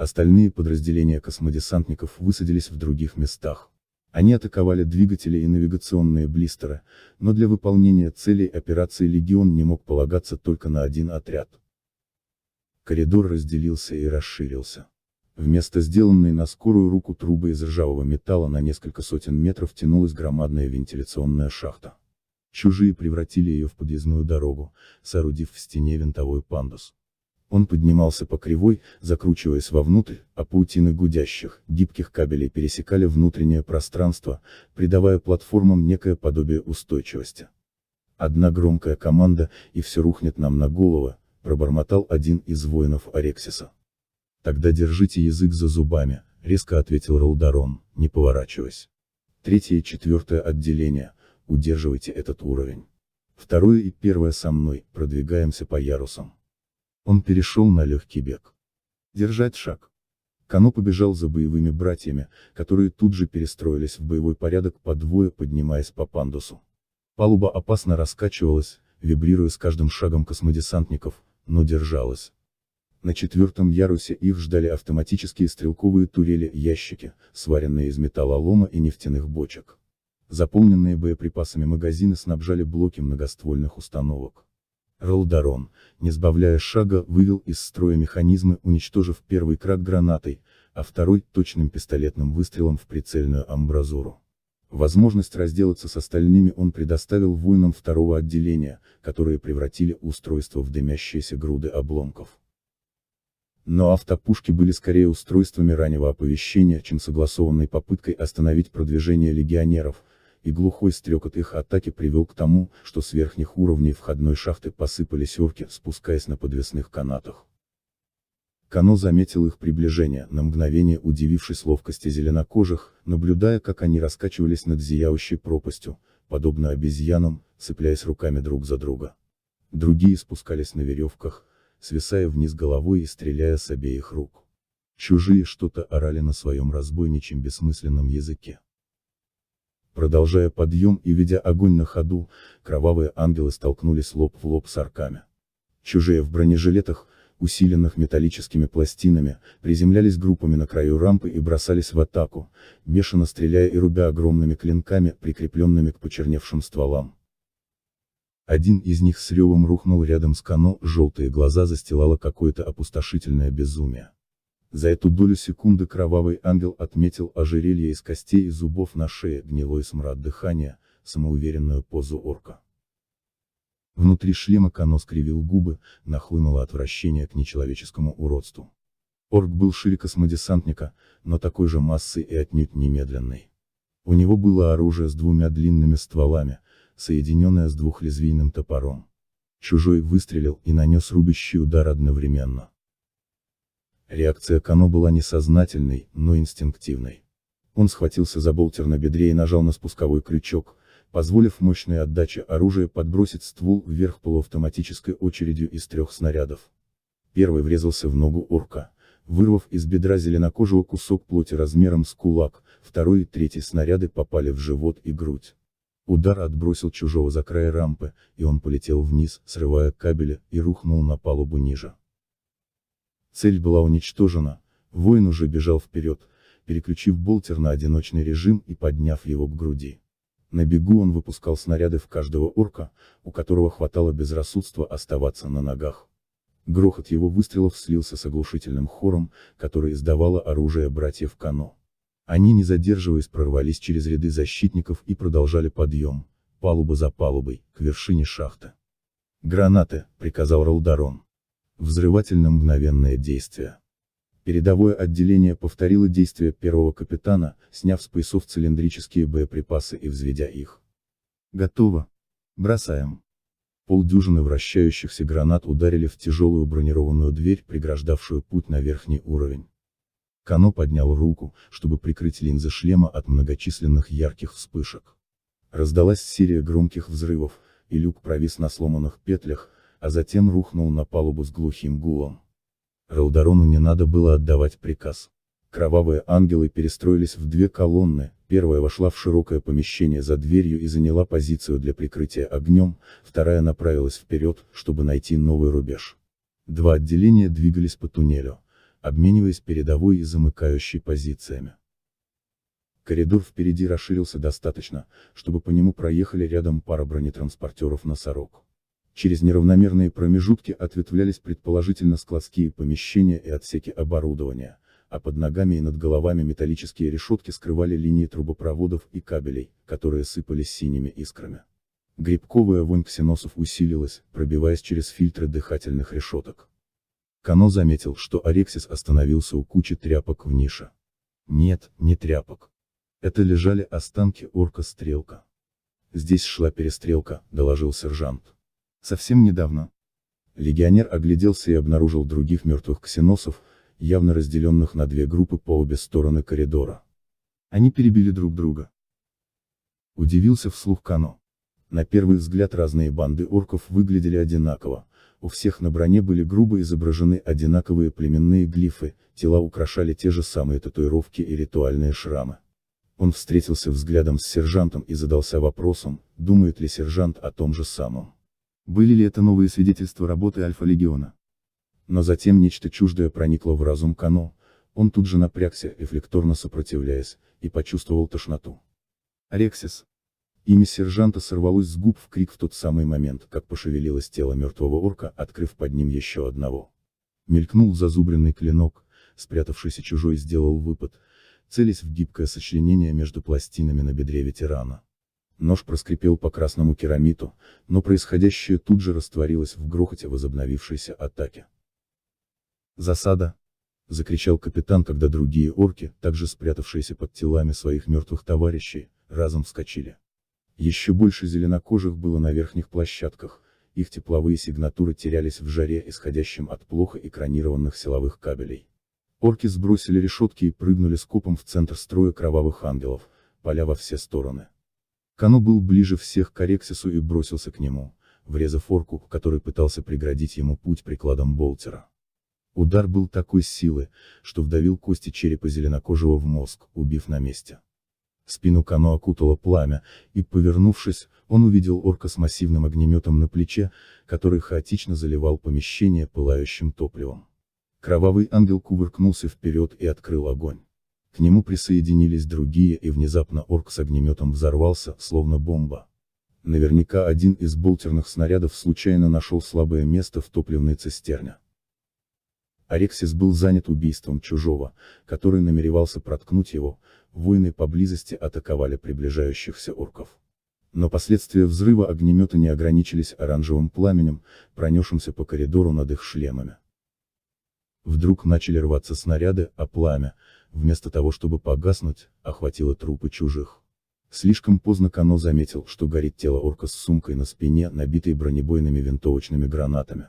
Остальные подразделения космодесантников высадились в других местах. Они атаковали двигатели и навигационные блистеры, но для выполнения целей операции «Легион» не мог полагаться только на один отряд. Коридор разделился и расширился. Вместо сделанной на скорую руку трубы из ржавого металла на несколько сотен метров тянулась громадная вентиляционная шахта. Чужие превратили ее в подъездную дорогу, соорудив в стене винтовой пандус. Он поднимался по кривой, закручиваясь вовнутрь, а паутины гудящих, гибких кабелей пересекали внутреннее пространство, придавая платформам некое подобие устойчивости. «Одна громкая команда, и все рухнет нам на голову», — пробормотал один из воинов Арексиса. «Тогда держите язык за зубами», — резко ответил Ролдарон, не поворачиваясь. Третье и четвертое отделение, удерживайте этот уровень. Второе и первое со мной, продвигаемся по ярусам. Он перешел на легкий бег. Держать шаг. Кано побежал за боевыми братьями, которые тут же перестроились в боевой порядок по двое, поднимаясь по пандусу. Палуба опасно раскачивалась, вибрируя с каждым шагом космодесантников, но держалась. На четвертом ярусе их ждали автоматические стрелковые турели-ящики, сваренные из металлолома и нефтяных бочек. Заполненные боеприпасами магазины снабжали блоки многоствольных установок. Ролдарон, не сбавляя шага, вывел из строя механизмы, уничтожив первый крак гранатой, а второй – точным пистолетным выстрелом в прицельную амбразуру. Возможность разделаться с остальными он предоставил воинам второго отделения, которые превратили устройство в дымящиеся груды обломков. Но автопушки были скорее устройствами раннего оповещения, чем согласованной попыткой остановить продвижение легионеров, и глухой стрекот их атаки привел к тому, что с верхних уровней входной шахты посыпались орки, спускаясь на подвесных канатах. Кано заметил их приближение, на мгновение удивившись ловкости зеленокожих, наблюдая, как они раскачивались над зияющей пропастью, подобно обезьянам, цепляясь руками друг за друга. Другие спускались на веревках, свисая вниз головой и стреляя с обеих рук. Чужие что-то орали на своем разбойничьем бессмысленном языке. Продолжая подъем и ведя огонь на ходу, кровавые ангелы столкнулись лоб в лоб с арками. Чужие в бронежилетах, усиленных металлическими пластинами, приземлялись группами на краю рампы и бросались в атаку, бешено стреляя и рубя огромными клинками, прикрепленными к почерневшим стволам. Один из них с ревом рухнул рядом с Кано, желтые глаза застилало какое-то опустошительное безумие. За эту долю секунды кровавый ангел отметил ожерелье из костей и зубов на шее, гнилой смрад дыхания, самоуверенную позу орка. Внутри шлема Кано скривил губы, нахлынуло отвращение к нечеловеческому уродству. Орк был шире космодесантника, но такой же массы и отнюдь немедленной. У него было оружие с двумя длинными стволами, соединенное с двухлезвийным топором. Чужой выстрелил и нанес рубящий удар одновременно. Реакция Кано была несознательной, но инстинктивной. Он схватился за болтер на бедре и нажал на спусковой крючок, позволив мощной отдаче оружия подбросить ствол вверх полуавтоматической очередью из трех снарядов. Первый врезался в ногу орка, вырвав из бедра зеленокожего кусок плоти размером с кулак, второй и третий снаряды попали в живот и грудь. Удар отбросил чужого за край рампы, и он полетел вниз, срывая кабели, и рухнул на палубу ниже. Цель была уничтожена, воин уже бежал вперед, переключив болтер на одиночный режим и подняв его к груди. На бегу он выпускал снаряды в каждого орка, у которого хватало безрассудства оставаться на ногах. Грохот его выстрелов слился с оглушительным хором, который издавало оружие братьев Кано. Они не задерживаясь прорвались через ряды защитников и продолжали подъем, палуба за палубой, к вершине шахты. «Гранаты!» — приказал Ролдарон взрывательно-мгновенное действие. Передовое отделение повторило действия первого капитана, сняв с поясов цилиндрические боеприпасы и взведя их. Готово. Бросаем. Полдюжины вращающихся гранат ударили в тяжелую бронированную дверь, преграждавшую путь на верхний уровень. Кано поднял руку, чтобы прикрыть линзы шлема от многочисленных ярких вспышек. Раздалась серия громких взрывов, и люк провис на сломанных петлях, а затем рухнул на палубу с глухим гулом. Ралдарону не надо было отдавать приказ. Кровавые ангелы перестроились в две колонны, первая вошла в широкое помещение за дверью и заняла позицию для прикрытия огнем, вторая направилась вперед, чтобы найти новый рубеж. Два отделения двигались по туннелю, обмениваясь передовой и замыкающей позициями. Коридор впереди расширился достаточно, чтобы по нему проехали рядом пара бронетранспортеров «Носорог». Через неравномерные промежутки ответвлялись предположительно складские помещения и отсеки оборудования, а под ногами и над головами металлические решетки скрывали линии трубопроводов и кабелей, которые сыпались синими искрами. Грибковая вонь ксеносов усилилась, пробиваясь через фильтры дыхательных решеток. Кано заметил, что Арексис остановился у кучи тряпок в нише. Нет, не тряпок. Это лежали останки орка-стрелка. Здесь шла перестрелка, доложил сержант. Совсем недавно. Легионер огляделся и обнаружил других мертвых ксеносов, явно разделенных на две группы по обе стороны коридора. Они перебили друг друга. Удивился вслух Кано. На первый взгляд разные банды орков выглядели одинаково, у всех на броне были грубо изображены одинаковые племенные глифы, тела украшали те же самые татуировки и ритуальные шрамы. Он встретился взглядом с сержантом и задался вопросом, думает ли сержант о том же самом. Были ли это новые свидетельства работы Альфа-легиона? Но затем нечто чуждое проникло в разум Кано, он тут же напрягся, эффлекторно сопротивляясь, и почувствовал тошноту. Рексис. Имя сержанта сорвалось с губ в крик в тот самый момент, как пошевелилось тело мертвого орка, открыв под ним еще одного. Мелькнул зазубренный клинок, спрятавшийся чужой сделал выпад, целясь в гибкое сочленение между пластинами на бедре ветерана. Нож проскрипел по красному керамиту, но происходящее тут же растворилось в грохоте возобновившейся атаки. «Засада!» — закричал капитан, когда другие орки, также спрятавшиеся под телами своих мертвых товарищей, разом вскочили. Еще больше зеленокожих было на верхних площадках, их тепловые сигнатуры терялись в жаре, исходящем от плохо экранированных силовых кабелей. Орки сбросили решетки и прыгнули скопом в центр строя кровавых ангелов, поля во все стороны. Кано был ближе всех к Арексису и бросился к нему, врезав орку, который пытался преградить ему путь прикладом болтера. Удар был такой силы, что вдавил кости черепа зеленокожего в мозг, убив на месте. Спину Кано окутало пламя, и, повернувшись, он увидел орка с массивным огнеметом на плече, который хаотично заливал помещение пылающим топливом. Кровавый ангел кувыркнулся вперед и открыл огонь. К нему присоединились другие и внезапно орк с огнеметом взорвался, словно бомба. Наверняка один из болтерных снарядов случайно нашел слабое место в топливной цистерне. Арексис был занят убийством чужого, который намеревался проткнуть его, воины поблизости атаковали приближающихся орков. Но последствия взрыва огнемета не ограничились оранжевым пламенем, пронесшимся по коридору над их шлемами. Вдруг начали рваться снаряды, а пламя, вместо того чтобы погаснуть, охватило трупы чужих. Слишком поздно Кано заметил, что горит тело орка с сумкой на спине, набитой бронебойными винтовочными гранатами.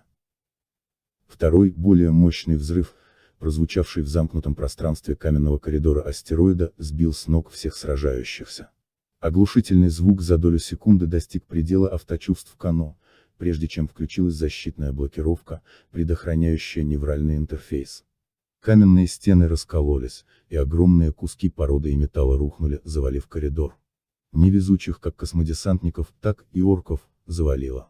Второй, более мощный взрыв, прозвучавший в замкнутом пространстве каменного коридора астероида, сбил с ног всех сражающихся. Оглушительный звук за долю секунды достиг предела авточувств Кано, прежде чем включилась защитная блокировка, предохраняющая невральный интерфейс. Каменные стены раскололись, и огромные куски породы и металла рухнули, завалив коридор. Невезучих как космодесантников, так и орков, завалило.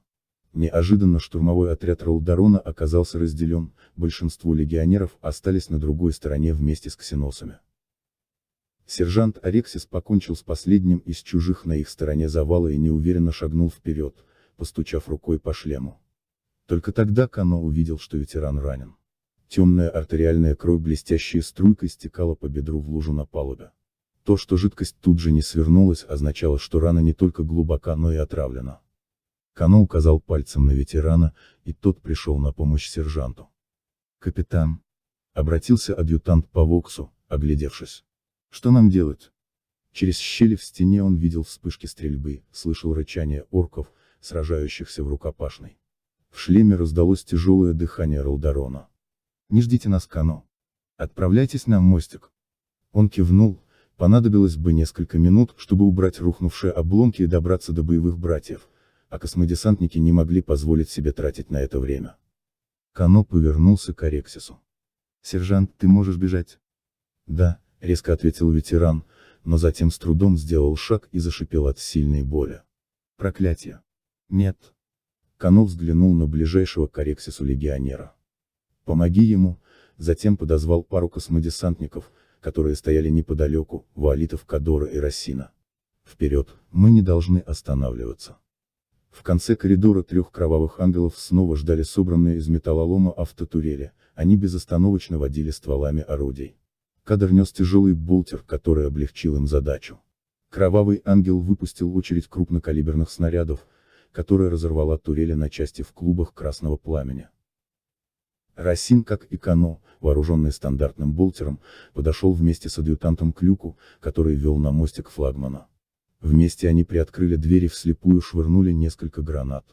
Неожиданно штурмовой отряд Ролдарона оказался разделен, большинство легионеров остались на другой стороне вместе с ксеносами. Сержант Арексис покончил с последним из чужих на их стороне завала и неуверенно шагнул вперед, постучав рукой по шлему. Только тогда Кано увидел, что ветеран ранен. Темная артериальная кровь блестящая струйкой стекала по бедру в лужу на палубе. То, что жидкость тут же не свернулась, означало, что рана не только глубока, но и отравлена. Кано указал пальцем на ветерана, и тот пришел на помощь сержанту. «Капитан!» — обратился адъютант по Воксу, оглядевшись. «Что нам делать?» Через щели в стене он видел вспышки стрельбы, слышал рычание орков, сражающихся в рукопашной. В шлеме раздалось тяжелое дыхание Ролдорона не ждите нас Кано. Отправляйтесь на мостик. Он кивнул, понадобилось бы несколько минут, чтобы убрать рухнувшие обломки и добраться до боевых братьев, а космодесантники не могли позволить себе тратить на это время. Кано повернулся к Арексису. «Сержант, ты можешь бежать?» «Да», — резко ответил ветеран, но затем с трудом сделал шаг и зашипел от сильной боли. «Проклятие!» «Нет!» Кано взглянул на ближайшего к Арексису легионера. Помоги ему, затем подозвал пару космодесантников, которые стояли неподалеку, Валитов Кадора и Рассина. Вперед, мы не должны останавливаться. В конце коридора трех кровавых ангелов снова ждали собранные из металлолома автотурели, они безостановочно водили стволами орудий. Кадр нес тяжелый болтер, который облегчил им задачу. Кровавый ангел выпустил очередь крупнокалиберных снарядов, которая разорвала турели на части в клубах красного пламени. Расин, как и Кано, вооруженный стандартным болтером, подошел вместе с адъютантом к люку, который вел на мостик флагмана. Вместе они приоткрыли двери вслепую швырнули несколько гранат.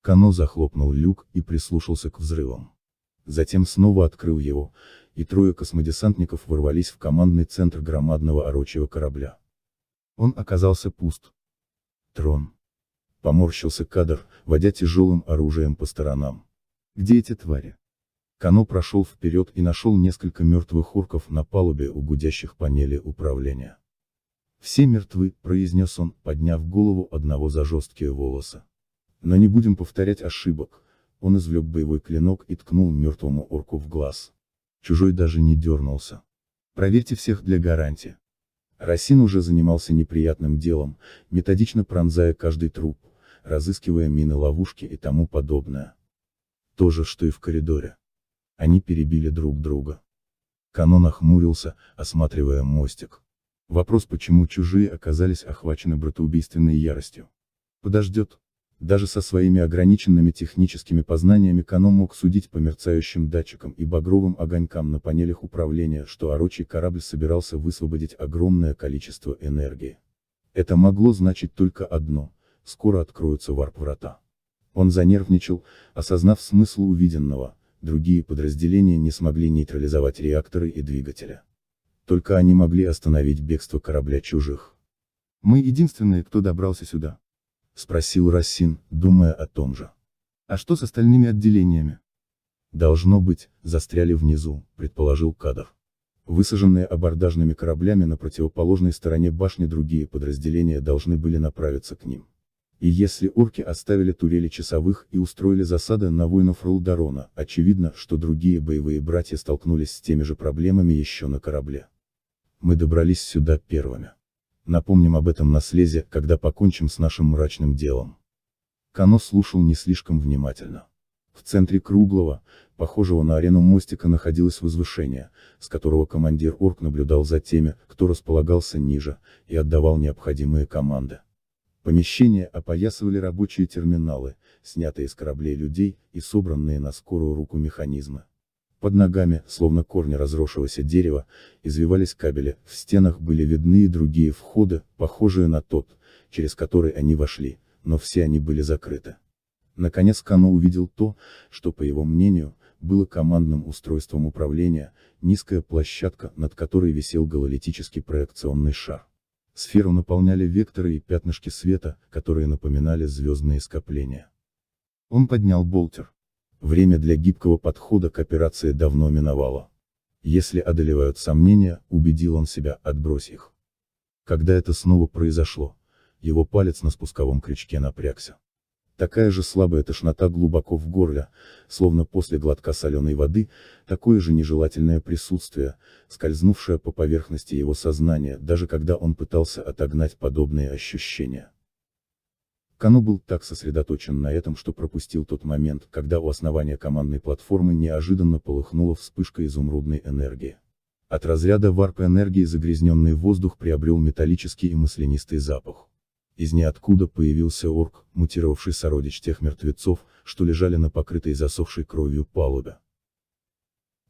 Кано захлопнул люк и прислушался к взрывам. Затем снова открыл его, и трое космодесантников ворвались в командный центр громадного орочего корабля. Он оказался пуст. Трон. Поморщился кадр, водя тяжелым оружием по сторонам. Где эти твари? Кано прошел вперед и нашел несколько мертвых орков на палубе у гудящих панелей управления. «Все мертвы», — произнес он, подняв голову одного за жесткие волосы. «Но не будем повторять ошибок», — он извлек боевой клинок и ткнул мертвому орку в глаз. Чужой даже не дернулся. «Проверьте всех для гарантии». Расин уже занимался неприятным делом, методично пронзая каждый труп, разыскивая мины ловушки и тому подобное. То же, что и в коридоре. Они перебили друг друга. Кано нахмурился, осматривая мостик. Вопрос, почему чужие оказались охвачены братоубийственной яростью. Подождет. Даже со своими ограниченными техническими познаниями Кано мог судить по мерцающим датчикам и багровым огонькам на панелях управления, что орочий корабль собирался высвободить огромное количество энергии. Это могло значить только одно – скоро откроются варп-врата. Он занервничал, осознав смысл увиденного – другие подразделения не смогли нейтрализовать реакторы и двигателя. Только они могли остановить бегство корабля чужих. «Мы единственные, кто добрался сюда», — спросил Рассин, думая о том же. «А что с остальными отделениями?» «Должно быть, застряли внизу», — предположил Кадов. Высаженные абордажными кораблями на противоположной стороне башни другие подразделения должны были направиться к ним. И если орки оставили турели часовых и устроили засады на воинов Рулдарона, очевидно, что другие боевые братья столкнулись с теми же проблемами еще на корабле. Мы добрались сюда первыми. Напомним об этом на слезе, когда покончим с нашим мрачным делом. Кано слушал не слишком внимательно. В центре круглого, похожего на арену мостика находилось возвышение, с которого командир Орк наблюдал за теми, кто располагался ниже, и отдавал необходимые команды. Помещение опоясывали рабочие терминалы, снятые с кораблей людей и собранные на скорую руку механизмы. Под ногами, словно корни разросшегося дерева, извивались кабели, в стенах были видны и другие входы, похожие на тот, через который они вошли, но все они были закрыты. Наконец Кано увидел то, что, по его мнению, было командным устройством управления, низкая площадка, над которой висел гололитический проекционный шар. Сферу наполняли векторы и пятнышки света, которые напоминали звездные скопления. Он поднял болтер. Время для гибкого подхода к операции давно миновало. Если одолевают сомнения, убедил он себя, отбрось их. Когда это снова произошло, его палец на спусковом крючке напрягся. Такая же слабая тошнота глубоко в горле, словно после глотка соленой воды, такое же нежелательное присутствие, скользнувшее по поверхности его сознания, даже когда он пытался отогнать подобные ощущения. Кану был так сосредоточен на этом, что пропустил тот момент, когда у основания командной платформы неожиданно полыхнула вспышка изумрудной энергии. От разряда варп энергии загрязненный воздух приобрел металлический и маслянистый запах. Из ниоткуда появился орк, мутировавший сородич тех мертвецов, что лежали на покрытой засохшей кровью палубе.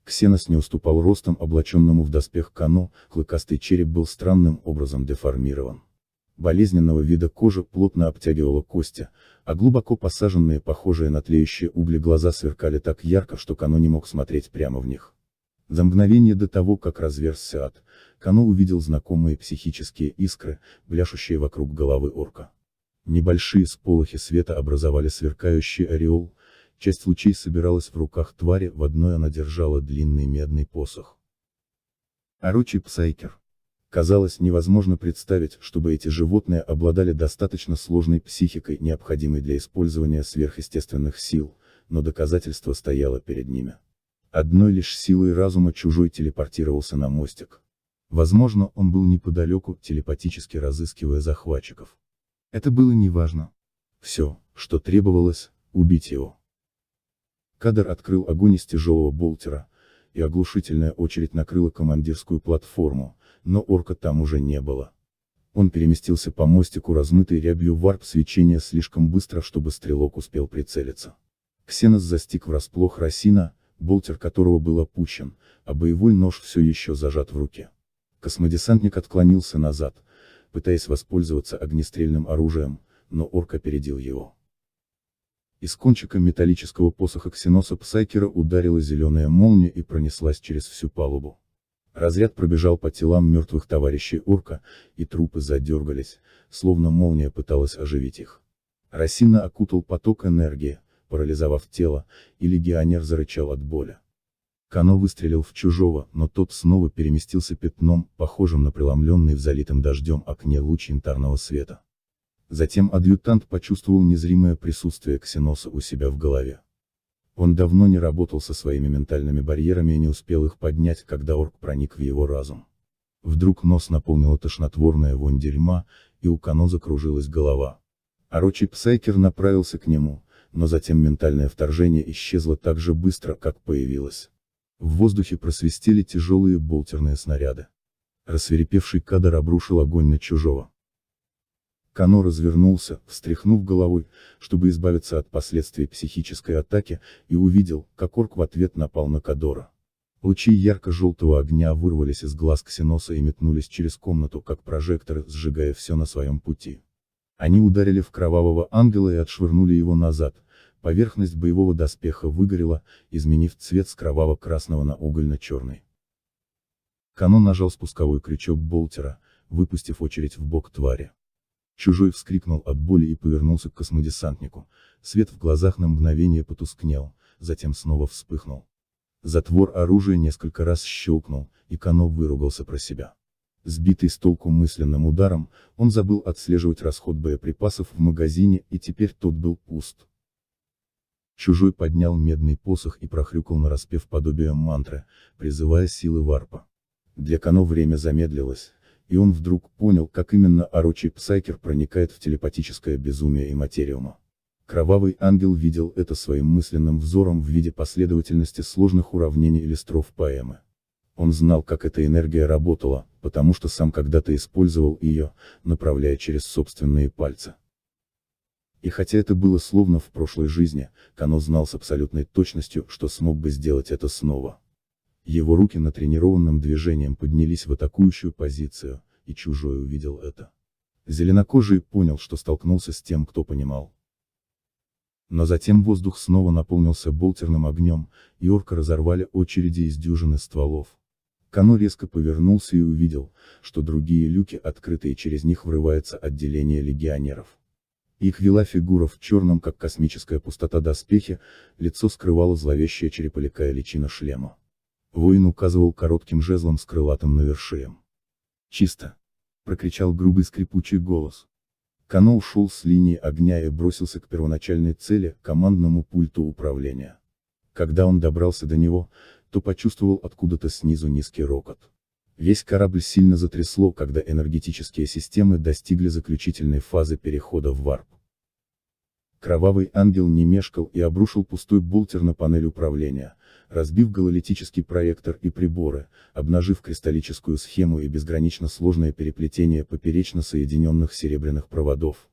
Ксенос не уступал ростом облаченному в доспех Кано, клыкастый череп был странным образом деформирован. Болезненного вида кожа плотно обтягивала кости, а глубоко посаженные, похожие на тлеющие угли глаза сверкали так ярко, что Кано не мог смотреть прямо в них. За мгновение до того, как разверзся ад, Кано увидел знакомые психические искры, пляшущие вокруг головы орка. Небольшие сполохи света образовали сверкающий ореол, часть лучей собиралась в руках твари, в одной она держала длинный медный посох. Орочий псайкер. Казалось невозможно представить, чтобы эти животные обладали достаточно сложной психикой, необходимой для использования сверхъестественных сил, но доказательство стояло перед ними. Одной лишь силой разума чужой телепортировался на мостик. Возможно, он был неподалеку, телепатически разыскивая захватчиков. Это было неважно. Все, что требовалось, убить его. Кадр открыл огонь из тяжелого болтера, и оглушительная очередь накрыла командирскую платформу, но орка там уже не было. Он переместился по мостику размытой рябью варп свечения слишком быстро, чтобы стрелок успел прицелиться. Ксенос застиг врасплох Росина, болтер которого был опущен, а боевой нож все еще зажат в руке. Космодесантник отклонился назад, пытаясь воспользоваться огнестрельным оружием, но орк опередил его. Из кончика металлического посоха ксеноса Псайкера ударила зеленая молния и пронеслась через всю палубу. Разряд пробежал по телам мертвых товарищей орка, и трупы задергались, словно молния пыталась оживить их. Росина окутал поток энергии, парализовав тело, и легионер зарычал от боли. Кано выстрелил в чужого, но тот снова переместился пятном, похожим на преломленный в залитом дождем окне луч янтарного света. Затем адъютант почувствовал незримое присутствие Ксеноса у себя в голове. Он давно не работал со своими ментальными барьерами и не успел их поднять, когда орк проник в его разум. Вдруг нос наполнила тошнотворная вонь дерьма, и у Кано закружилась голова. Орочий Псайкер направился к нему, но затем ментальное вторжение исчезло так же быстро, как появилось. В воздухе просвистели тяжелые болтерные снаряды. Рассверепевший кадр обрушил огонь на чужого. Кано развернулся, встряхнув головой, чтобы избавиться от последствий психической атаки, и увидел, как орк в ответ напал на Кадора. Лучи ярко-желтого огня вырвались из глаз Ксеноса и метнулись через комнату, как прожектор, сжигая все на своем пути. Они ударили в кровавого ангела и отшвырнули его назад, Поверхность боевого доспеха выгорела, изменив цвет с кроваво-красного на угольно-черный. Канон нажал спусковой крючок болтера, выпустив очередь в бок твари. Чужой вскрикнул от боли и повернулся к космодесантнику, свет в глазах на мгновение потускнел, затем снова вспыхнул. Затвор оружия несколько раз щелкнул, и Кано выругался про себя. Сбитый с толку мысленным ударом, он забыл отслеживать расход боеприпасов в магазине и теперь тот был пуст. Чужой поднял медный посох и прохрюкал нараспев подобием мантры, призывая силы варпа. Для Кано время замедлилось, и он вдруг понял, как именно орочий псайкер проникает в телепатическое безумие и материума. Кровавый ангел видел это своим мысленным взором в виде последовательности сложных уравнений или строф поэмы. Он знал, как эта энергия работала, потому что сам когда-то использовал ее, направляя через собственные пальцы. И хотя это было словно в прошлой жизни, Кано знал с абсолютной точностью, что смог бы сделать это снова. Его руки на тренированном движением поднялись в атакующую позицию, и чужой увидел это. Зеленокожий понял, что столкнулся с тем, кто понимал. Но затем воздух снова наполнился болтерным огнем, и орка разорвали очереди из дюжины стволов. Кано резко повернулся и увидел, что другие люки открыты и через них врывается отделение легионеров. Их вела фигура в черном, как космическая пустота доспехи. лицо скрывала зловещая череполикая личина шлема. Воин указывал коротким жезлом с крылатым навершием. «Чисто!» — прокричал грубый скрипучий голос. Канал шел с линии огня и бросился к первоначальной цели, командному пульту управления. Когда он добрался до него, то почувствовал откуда-то снизу низкий рокот. Весь корабль сильно затрясло, когда энергетические системы достигли заключительной фазы перехода в варп. Кровавый ангел не мешкал и обрушил пустой бултер на панель управления, разбив гололитический проектор и приборы, обнажив кристаллическую схему и безгранично сложное переплетение поперечно соединенных серебряных проводов.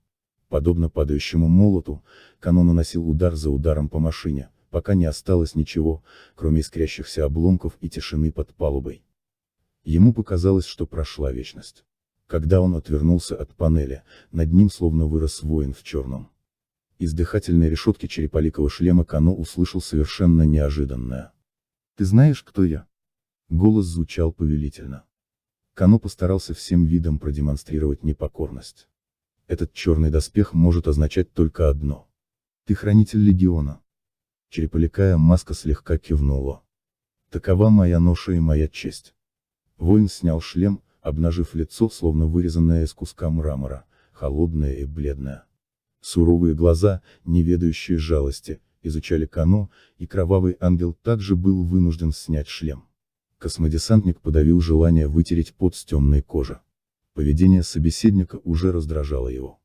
Подобно падающему молоту, канон наносил удар за ударом по машине, пока не осталось ничего, кроме искрящихся обломков и тишины под палубой. Ему показалось, что прошла вечность. Когда он отвернулся от панели, над ним словно вырос воин в черном. Из дыхательной решетки череполикого шлема Кано услышал совершенно неожиданное. «Ты знаешь, кто я?» Голос звучал повелительно. Кано постарался всем видом продемонстрировать непокорность. Этот черный доспех может означать только одно. Ты хранитель легиона. Череполикая маска слегка кивнула. Такова моя ноша и моя честь. Воин снял шлем, обнажив лицо, словно вырезанное из куска мрамора, холодное и бледное. Суровые глаза, не ведающие жалости, изучали Кано, и кровавый ангел также был вынужден снять шлем. Космодесантник подавил желание вытереть пот с темной кожи. Поведение собеседника уже раздражало его.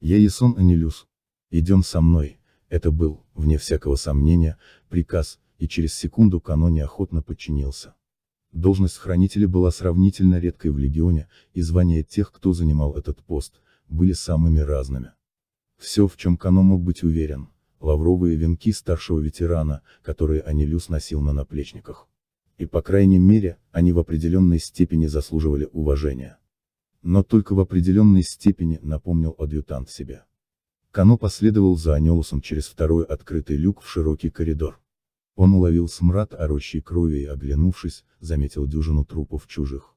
«Я Ясон Анилюс. Идем со мной», это был, вне всякого сомнения, приказ, и через секунду Кано неохотно подчинился. Должность хранителя была сравнительно редкой в легионе, и звания тех, кто занимал этот пост, были самыми разными. Все, в чем Кано мог быть уверен, лавровые венки старшего ветерана, которые Анилюс носил на наплечниках. И по крайней мере, они в определенной степени заслуживали уважения. Но только в определенной степени, напомнил адъютант себе. Кано последовал за Анилусом через второй открытый люк в широкий коридор. Он уловил смрад орущей крови и, оглянувшись, заметил дюжину трупов чужих.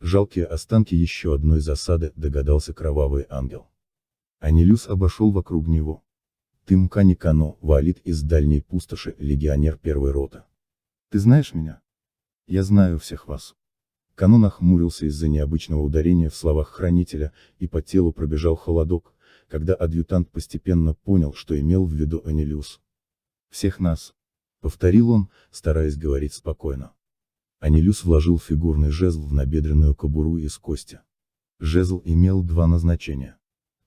Жалкие останки еще одной засады, догадался кровавый ангел. Анилюс обошел вокруг него. Тымка Никано, валит из дальней пустоши, легионер первой роты. Ты знаешь меня? Я знаю всех вас. Кано нахмурился из-за необычного ударения в словах хранителя, и по телу пробежал холодок, когда адъютант постепенно понял, что имел в виду Анилюс. Всех нас, повторил он, стараясь говорить спокойно. Анилюс вложил фигурный жезл в набедренную кобуру из кости. Жезл имел два назначения.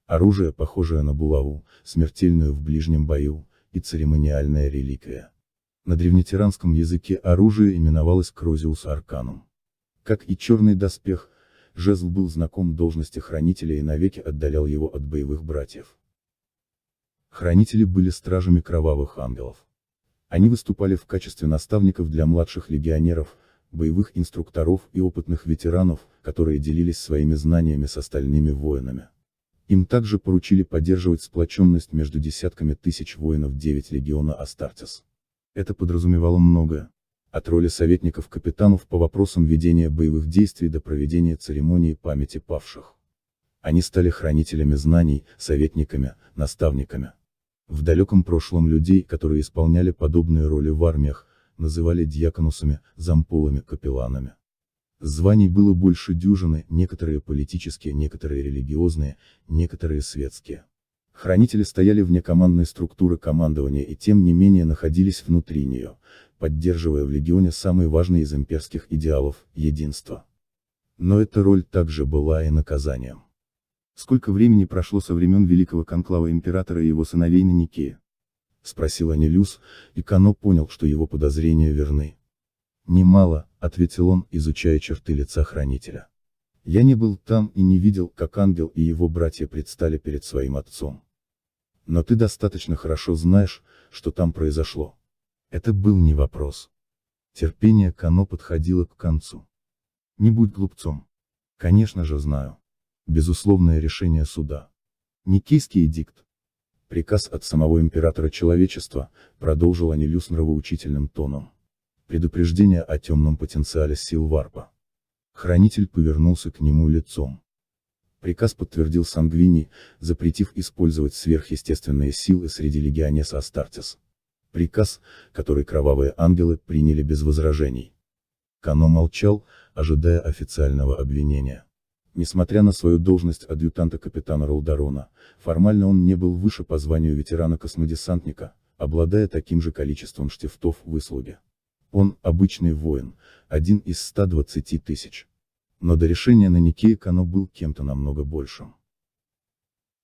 Оружие, похожее на булаву, смертельную в ближнем бою, и церемониальная реликвия. На древнетиранском языке оружие именовалось Крозиус Арканум. Как и черный доспех, жезл был знаком должности хранителя и навеки отдалял его от боевых братьев. Хранители были стражами кровавых ангелов. Они выступали в качестве наставников для младших легионеров, боевых инструкторов и опытных ветеранов, которые делились своими знаниями с остальными воинами. Им также поручили поддерживать сплоченность между десятками тысяч воинов 9 легиона Астартес. Это подразумевало многое. От роли советников капитанов по вопросам ведения боевых действий до проведения церемонии памяти павших. Они стали хранителями знаний, советниками, наставниками. В далеком прошлом людей, которые исполняли подобные роли в армиях, называли дьяконусами, замполами, капелланами. Званий было больше дюжины, некоторые политические, некоторые религиозные, некоторые светские. Хранители стояли вне командной структуры командования и тем не менее находились внутри нее, поддерживая в легионе самый важный из имперских идеалов – единство. Но эта роль также была и наказанием. Сколько времени прошло со времен великого конклава императора и его сыновей на Никее? Спросил Анилюс, и Кано понял, что его подозрения верны. Немало, ответил он, изучая черты лица хранителя. Я не был там и не видел, как ангел и его братья предстали перед своим отцом. Но ты достаточно хорошо знаешь, что там произошло. Это был не вопрос. Терпение Кано подходило к концу. Не будь глупцом. Конечно же знаю. Безусловное решение суда. Никейский эдикт. Приказ от самого императора человечества, продолжил Анилюс нравоучительным тоном. Предупреждение о темном потенциале сил варпа. Хранитель повернулся к нему лицом. Приказ подтвердил Сангвини, запретив использовать сверхъестественные силы среди легионеса Астартес. Приказ, который кровавые ангелы приняли без возражений. Кано молчал, ожидая официального обвинения. Несмотря на свою должность адъютанта капитана Ролдарона, формально он не был выше по званию ветерана-космодесантника, обладая таким же количеством штифтов в выслуге. Он – обычный воин, один из 120 тысяч. Но до решения на Никея Кано был кем-то намного большим.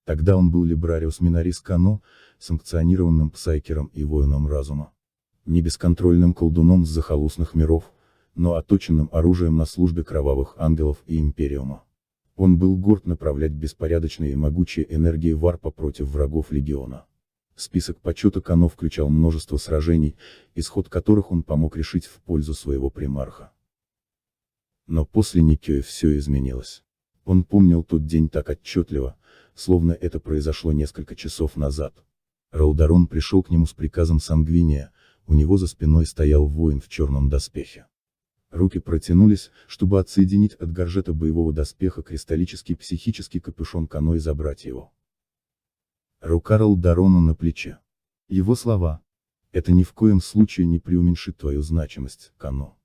Тогда он был либрариус Минорис Кано, санкционированным псайкером и воином разума. Не бесконтрольным колдуном с захолустных миров, но оточенным оружием на службе кровавых ангелов и Империума. Он был горд направлять беспорядочные и могучие энергии варпа против врагов легиона. Список почета Кано включал множество сражений, исход которых он помог решить в пользу своего примарха. Но после Никея все изменилось. Он помнил тот день так отчетливо, словно это произошло несколько часов назад. Раударон пришел к нему с приказом Сангвиния, у него за спиной стоял воин в черном доспехе. Руки протянулись, чтобы отсоединить от горжета боевого доспеха кристаллический психический капюшон Кано и забрать его. Рука Ралдарона на плече. Его слова. Это ни в коем случае не преуменьшит твою значимость, Кано.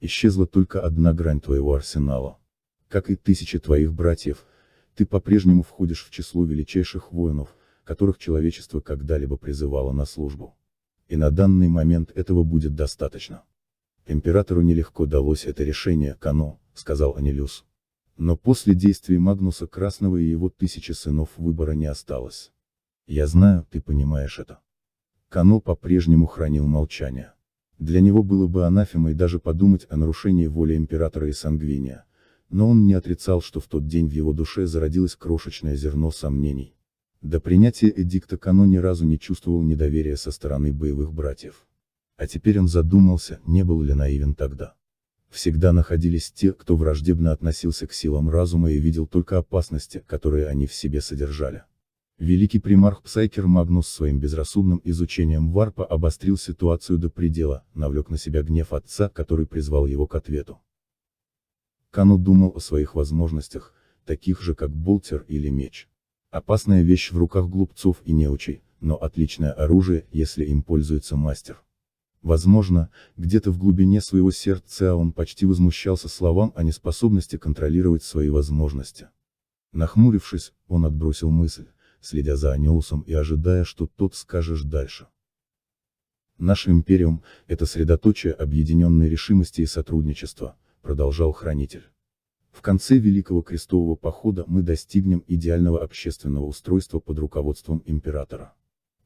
Исчезла только одна грань твоего арсенала. Как и тысячи твоих братьев, ты по-прежнему входишь в число величайших воинов, которых человечество когда-либо призывало на службу. И на данный момент этого будет достаточно. Императору нелегко далось это решение, Кано, сказал Анилюс. Но после действий Магнуса Красного и его тысячи сынов выбора не осталось. Я знаю, ты понимаешь это. Кано по-прежнему хранил молчание. Для него было бы анафемой даже подумать о нарушении воли императора и Сангвиния. Но он не отрицал, что в тот день в его душе зародилось крошечное зерно сомнений. До принятия эдикта Кано ни разу не чувствовал недоверия со стороны боевых братьев. А теперь он задумался, не был ли наивен тогда. Всегда находились те, кто враждебно относился к силам разума и видел только опасности, которые они в себе содержали. Великий примарх Псайкер Магнус своим безрассудным изучением варпа обострил ситуацию до предела, навлек на себя гнев отца, который призвал его к ответу. Кану думал о своих возможностях, таких же как болтер или меч. Опасная вещь в руках глупцов и неучей, но отличное оружие, если им пользуется мастер. Возможно, где-то в глубине своего сердца он почти возмущался словам о неспособности контролировать свои возможности. Нахмурившись, он отбросил мысль, следя за Аниусом и ожидая, что тот скажешь дальше. «Наш империум – это средоточие объединенной решимости и сотрудничества», – продолжал Хранитель. В конце Великого Крестового Похода мы достигнем идеального общественного устройства под руководством императора.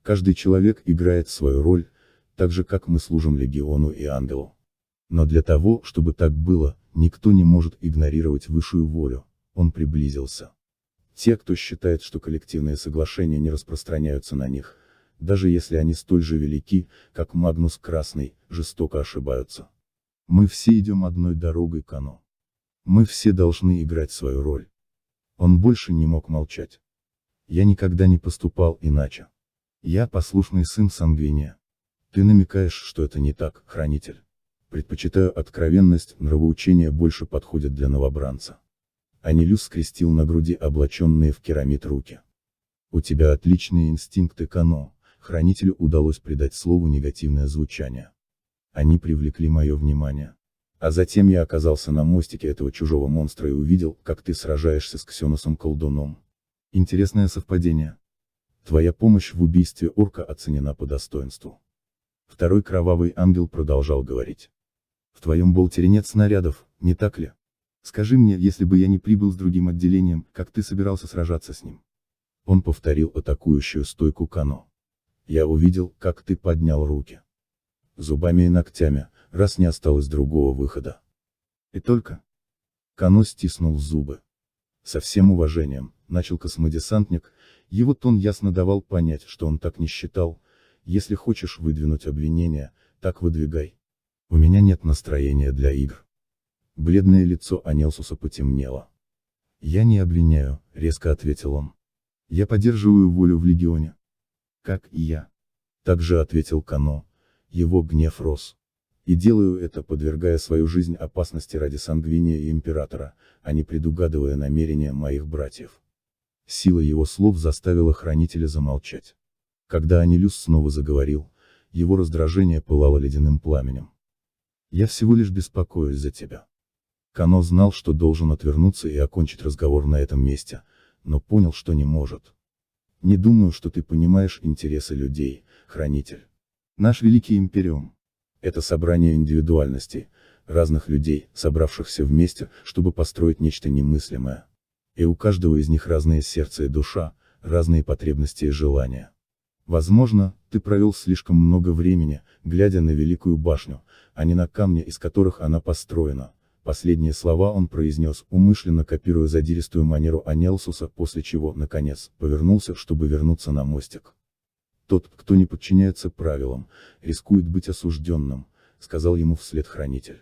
Каждый человек играет свою роль, так же как мы служим легиону и ангелу. Но для того, чтобы так было, никто не может игнорировать высшую волю, он приблизился. Те, кто считает, что коллективные соглашения не распространяются на них, даже если они столь же велики, как Магнус Красный, жестоко ошибаются. Мы все идем одной дорогой к Ану. Мы все должны играть свою роль. Он больше не мог молчать. Я никогда не поступал иначе. Я послушный сын Сангвиния. Ты намекаешь, что это не так, хранитель. Предпочитаю откровенность, нравоучения больше подходят для новобранца. Анилюс скрестил на груди облаченные в керамид руки. У тебя отличные инстинкты Кано, хранителю удалось придать слову негативное звучание. Они привлекли мое внимание. А затем я оказался на мостике этого чужого монстра и увидел, как ты сражаешься с Ксеносом-колдуном. Интересное совпадение. Твоя помощь в убийстве орка оценена по достоинству. Второй кровавый ангел продолжал говорить. В твоем болтере нет снарядов, не так ли? Скажи мне, если бы я не прибыл с другим отделением, как ты собирался сражаться с ним? Он повторил атакующую стойку Кано. Я увидел, как ты поднял руки. Зубами и ногтями, раз не осталось другого выхода. И только. Кано стиснул зубы. Со всем уважением, начал космодесантник, его тон ясно давал понять, что он так не считал, если хочешь выдвинуть обвинение, так выдвигай. У меня нет настроения для игр. Бледное лицо Анелсуса потемнело. Я не обвиняю, резко ответил он. Я поддерживаю волю в легионе. Как и я. Также ответил Кано. Его гнев рос. И делаю это, подвергая свою жизнь опасности ради Сангвиния и Императора, а не предугадывая намерения моих братьев. Сила его слов заставила хранителя замолчать. Когда Анилюс снова заговорил, его раздражение пылало ледяным пламенем. «Я всего лишь беспокоюсь за тебя». Кано знал, что должен отвернуться и окончить разговор на этом месте, но понял, что не может. «Не думаю, что ты понимаешь интересы людей, хранитель. Наш великий империум. Это собрание индивидуальностей, разных людей, собравшихся вместе, чтобы построить нечто немыслимое. И у каждого из них разные сердце и душа, разные потребности и желания. Возможно, ты провел слишком много времени, глядя на Великую башню, а не на камни, из которых она построена. Последние слова он произнес, умышленно копируя задиристую манеру Анелсуса, после чего, наконец, повернулся, чтобы вернуться на мостик. «Тот, кто не подчиняется правилам, рискует быть осужденным», — сказал ему вслед хранитель.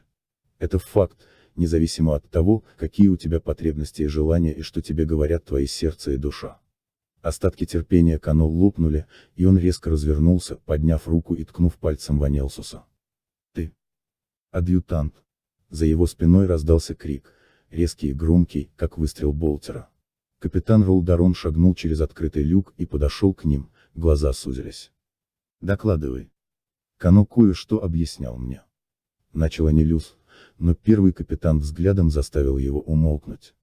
«Это факт, независимо от того, какие у тебя потребности и желания и что тебе говорят твои сердце и душа. Остатки терпения Кано лопнули, и он резко развернулся, подняв руку и ткнув пальцем в Анелсуса. «Ты!» «Адъютант!» За его спиной раздался крик, резкий и громкий, как выстрел болтера. Капитан Ролдарон шагнул через открытый люк и подошел к ним, глаза сузились. «Докладывай!» Кано кое-что объяснял мне. Начал Анилюс, но первый капитан взглядом заставил его умолкнуть.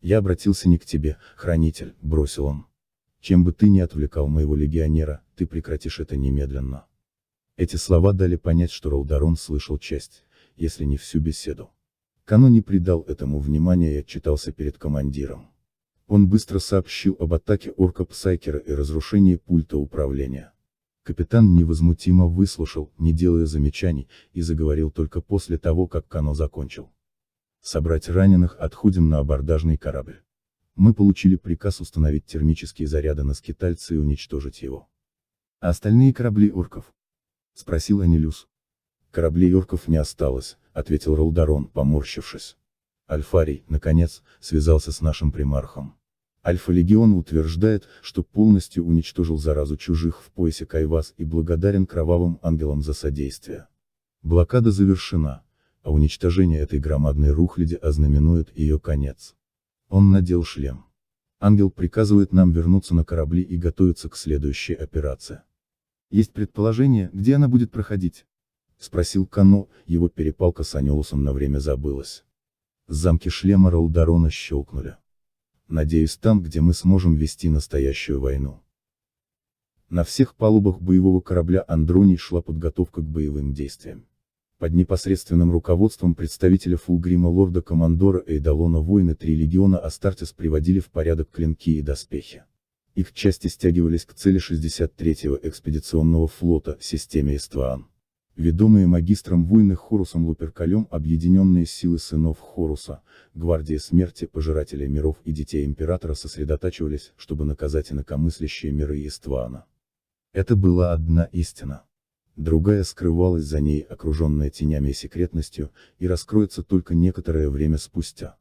«Я обратился не к тебе, хранитель», — бросил он. Чем бы ты ни отвлекал моего легионера, ты прекратишь это немедленно. Эти слова дали понять, что Раударон слышал часть, если не всю беседу. Кано не придал этому внимания и отчитался перед командиром. Он быстро сообщил об атаке орка Псайкера и разрушении пульта управления. Капитан невозмутимо выслушал, не делая замечаний, и заговорил только после того, как Кано закончил. «Собрать раненых, отходим на абордажный корабль мы получили приказ установить термические заряды на скитальце и уничтожить его. А остальные корабли орков? Спросил Анилюс. Кораблей орков не осталось, ответил Ролдарон, поморщившись. Альфарий, наконец, связался с нашим примархом. Альфа-легион утверждает, что полностью уничтожил заразу чужих в поясе Кайвас и благодарен кровавым ангелам за содействие. Блокада завершена, а уничтожение этой громадной рухляди ознаменует ее конец. Он надел шлем. Ангел приказывает нам вернуться на корабли и готовиться к следующей операции. Есть предположение, где она будет проходить? Спросил Кано, его перепалка с Анелусом на время забылась. Замки шлема Ролдарона щелкнули. Надеюсь там, где мы сможем вести настоящую войну. На всех палубах боевого корабля Андроний шла подготовка к боевым действиям под непосредственным руководством представителя Фулгрима лорда Командора Эйдалона воины три легиона Астартес приводили в порядок клинки и доспехи. Их части стягивались к цели 63-го экспедиционного флота в системе Эстваан. Ведомые магистром войны Хорусом Луперкалем объединенные силы сынов Хоруса, гвардии смерти, пожирателей миров и детей императора сосредотачивались, чтобы наказать инакомыслящие миры Иствана. Это была одна истина. Другая скрывалась за ней, окруженная тенями и секретностью, и раскроется только некоторое время спустя.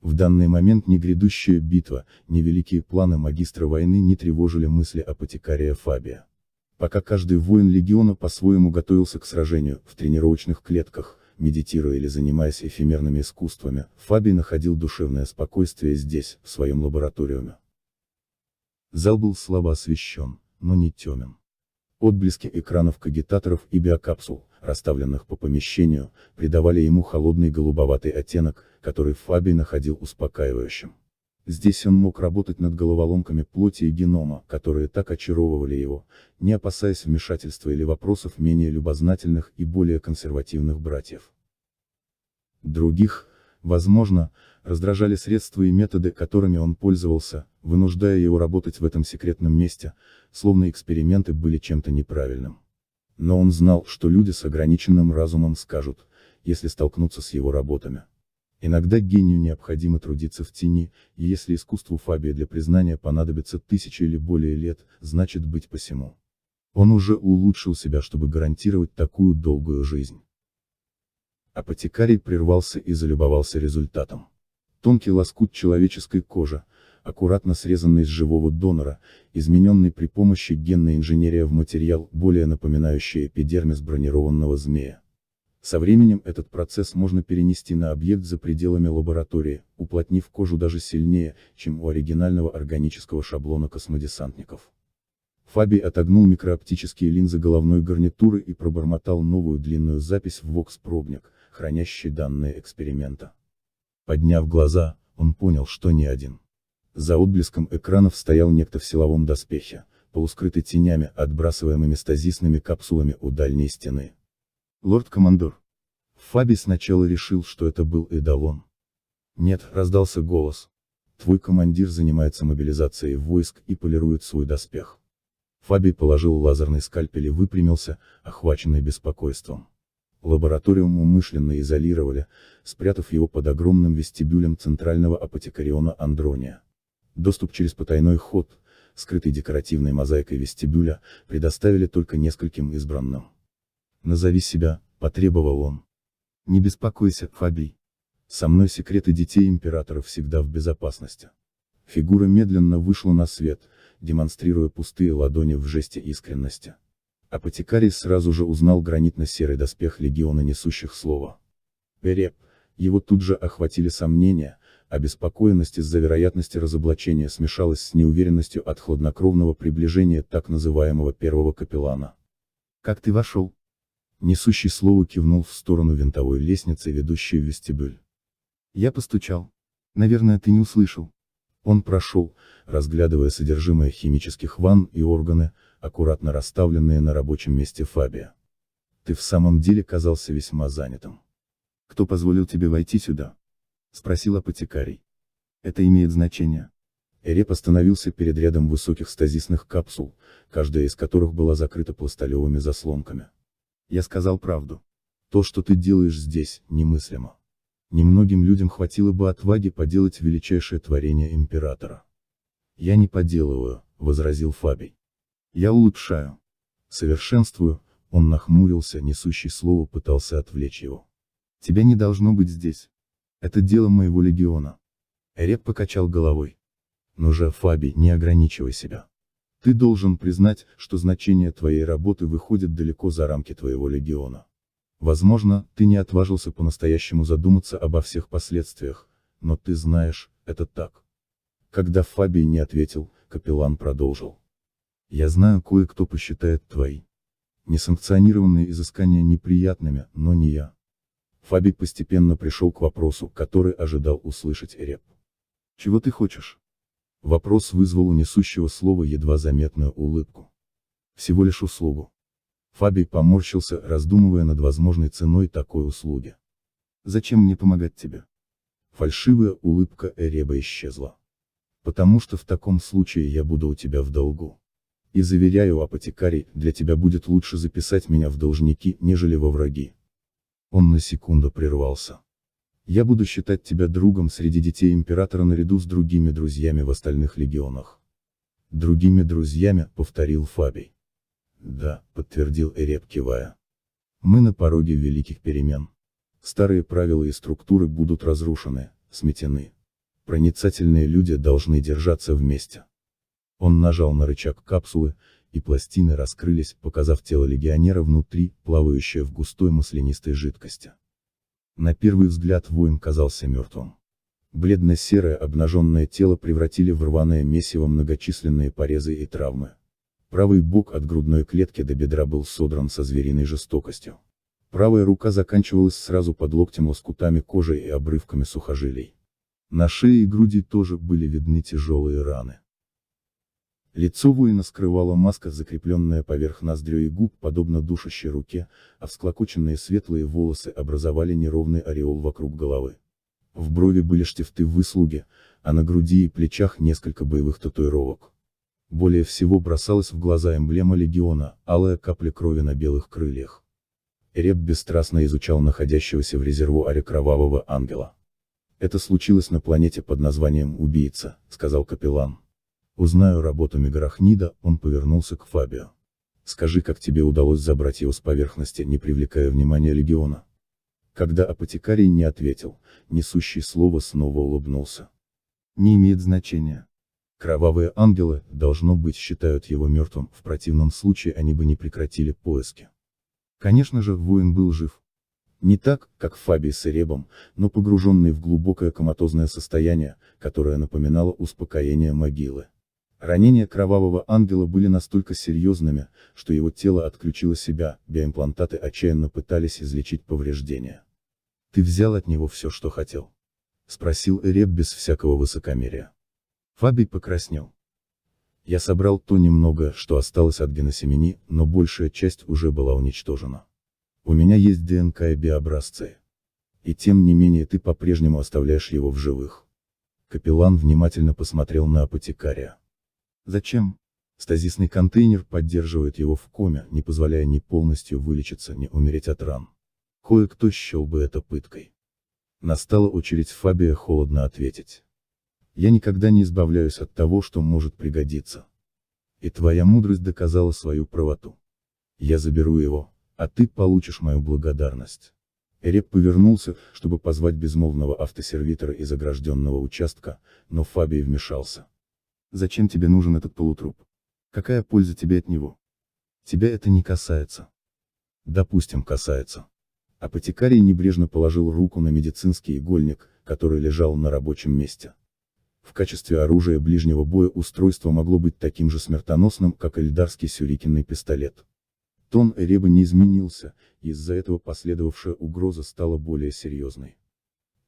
В данный момент ни грядущая битва, ни великие планы магистра войны не тревожили мысли апотекария Фабия. Пока каждый воин легиона по-своему готовился к сражению, в тренировочных клетках, медитируя или занимаясь эфемерными искусствами, Фабий находил душевное спокойствие здесь, в своем лабораториуме. Зал был слабо освещен, но не темен. Отблески экранов кагитаторов и биокапсул, расставленных по помещению, придавали ему холодный голубоватый оттенок, который Фабий находил успокаивающим. Здесь он мог работать над головоломками плоти и генома, которые так очаровывали его, не опасаясь вмешательства или вопросов менее любознательных и более консервативных братьев. Других, возможно, раздражали средства и методы, которыми он пользовался, вынуждая его работать в этом секретном месте, словно эксперименты были чем-то неправильным. Но он знал, что люди с ограниченным разумом скажут, если столкнутся с его работами. Иногда гению необходимо трудиться в тени, и если искусству Фабия для признания понадобится тысячи или более лет, значит быть посему. Он уже улучшил себя, чтобы гарантировать такую долгую жизнь. Апотекарий прервался и залюбовался результатом. Тонкий лоскут человеческой кожи, аккуратно срезанный с живого донора, измененный при помощи генной инженерии в материал, более напоминающий эпидермис бронированного змея. Со временем этот процесс можно перенести на объект за пределами лаборатории, уплотнив кожу даже сильнее, чем у оригинального органического шаблона космодесантников. Фаби отогнул микрооптические линзы головной гарнитуры и пробормотал новую длинную запись в Vox Пробник, хранящий данные эксперимента. Подняв глаза, он понял, что не один. За отблеском экранов стоял некто в силовом доспехе, полускрытый тенями, отбрасываемыми стазисными капсулами у дальней стены. «Лорд-командор!» Фаби сначала решил, что это был Эдалон. «Нет», — раздался голос. «Твой командир занимается мобилизацией войск и полирует свой доспех». Фаби положил лазерный скальпель и выпрямился, охваченный беспокойством. Лабораториум умышленно изолировали, спрятав его под огромным вестибюлем центрального апотекариона Андрония. Доступ через потайной ход, скрытый декоративной мозаикой вестибюля, предоставили только нескольким избранным. «Назови себя», — потребовал он. «Не беспокойся, Фабий. Со мной секреты детей императора всегда в безопасности». Фигура медленно вышла на свет, демонстрируя пустые ладони в жесте искренности. Апотекарий сразу же узнал гранитно-серый доспех легиона несущих слово. Переп, его тут же охватили сомнения, обеспокоенность из-за вероятности разоблачения смешалась с неуверенностью от хладнокровного приближения так называемого первого капеллана. «Как ты вошел?» Несущий слово кивнул в сторону винтовой лестницы, ведущей в вестибюль. «Я постучал. Наверное, ты не услышал. Он прошел, разглядывая содержимое химических ванн и органы, аккуратно расставленные на рабочем месте Фабия. Ты в самом деле казался весьма занятым. Кто позволил тебе войти сюда? Спросил апотекарий. Это имеет значение. Эреп остановился перед рядом высоких стазисных капсул, каждая из которых была закрыта пластолевыми заслонками. Я сказал правду. То, что ты делаешь здесь, немыслимо. Немногим людям хватило бы отваги поделать величайшее творение императора. Я не поделываю, возразил Фабий. Я улучшаю. Совершенствую, он нахмурился, несущий слово пытался отвлечь его. Тебя не должно быть здесь. Это дело моего легиона. Реп покачал головой. Но же, Фабий не ограничивай себя. Ты должен признать, что значение твоей работы выходит далеко за рамки твоего легиона. Возможно, ты не отважился по-настоящему задуматься обо всех последствиях, но ты знаешь, это так. Когда Фабий не ответил, капеллан продолжил. Я знаю, кое-кто посчитает твои несанкционированные изыскания неприятными, но не я. Фабий постепенно пришел к вопросу, который ожидал услышать Реп. Чего ты хочешь? Вопрос вызвал у несущего слова едва заметную улыбку. Всего лишь услугу. Фабий поморщился, раздумывая над возможной ценой такой услуги. «Зачем мне помогать тебе?» Фальшивая улыбка Эреба исчезла. «Потому что в таком случае я буду у тебя в долгу. И заверяю апотекарий, для тебя будет лучше записать меня в должники, нежели во враги». Он на секунду прервался. «Я буду считать тебя другом среди детей императора наряду с другими друзьями в остальных легионах». «Другими друзьями», — повторил Фабий. «Да», — подтвердил Эреб, кивая. «Мы на пороге великих перемен. Старые правила и структуры будут разрушены, сметены. Проницательные люди должны держаться вместе». Он нажал на рычаг капсулы, и пластины раскрылись, показав тело легионера внутри, плавающее в густой маслянистой жидкости. На первый взгляд воин казался мертвым. Бледно-серое обнаженное тело превратили в рваное месиво многочисленные порезы и травмы. Правый бок от грудной клетки до бедра был содран со звериной жестокостью. Правая рука заканчивалась сразу под локтем лоскутами кожи и обрывками сухожилий. На шее и груди тоже были видны тяжелые раны. Лицо воина скрывала маска, закрепленная поверх ноздрю и губ, подобно душащей руке, а всклокоченные светлые волосы образовали неровный ореол вокруг головы. В брови были штифты выслуги, а на груди и плечах несколько боевых татуировок. Более всего бросалась в глаза эмблема легиона, алая капля крови на белых крыльях. Реп бесстрастно изучал находящегося в резервуаре кровавого ангела. «Это случилось на планете под названием Убийца», — сказал капеллан. Узнаю работу Мегарахнида, он повернулся к Фабио. «Скажи, как тебе удалось забрать его с поверхности, не привлекая внимания Легиона?» Когда апотекарий не ответил, несущий слово снова улыбнулся. «Не имеет значения. Кровавые ангелы, должно быть, считают его мертвым, в противном случае они бы не прекратили поиски. Конечно же, воин был жив. Не так, как Фабий с Эребом, но погруженный в глубокое коматозное состояние, которое напоминало успокоение могилы. Ранения кровавого ангела были настолько серьезными, что его тело отключило себя, биоимплантаты отчаянно пытались излечить повреждения. «Ты взял от него все, что хотел?» — спросил Эреб без всякого высокомерия. Фабий покраснел. Я собрал то немного, что осталось от геносемени, но большая часть уже была уничтожена. У меня есть ДНК и биобразцы. И тем не менее ты по-прежнему оставляешь его в живых. Капеллан внимательно посмотрел на апотекария. Зачем? Стазисный контейнер поддерживает его в коме, не позволяя ни полностью вылечиться, ни умереть от ран. Кое-кто счел бы это пыткой. Настала очередь Фабия холодно ответить я никогда не избавляюсь от того, что может пригодиться. И твоя мудрость доказала свою правоту. Я заберу его, а ты получишь мою благодарность. Эреб повернулся, чтобы позвать безмолвного автосервитора из огражденного участка, но Фабий вмешался. «Зачем тебе нужен этот полутруп? Какая польза тебе от него? Тебя это не касается». «Допустим, касается». Апотекарий небрежно положил руку на медицинский игольник, который лежал на рабочем месте. В качестве оружия ближнего боя устройство могло быть таким же смертоносным, как эльдарский сюрикинный пистолет. Тон Эреба не изменился, из-за этого последовавшая угроза стала более серьезной.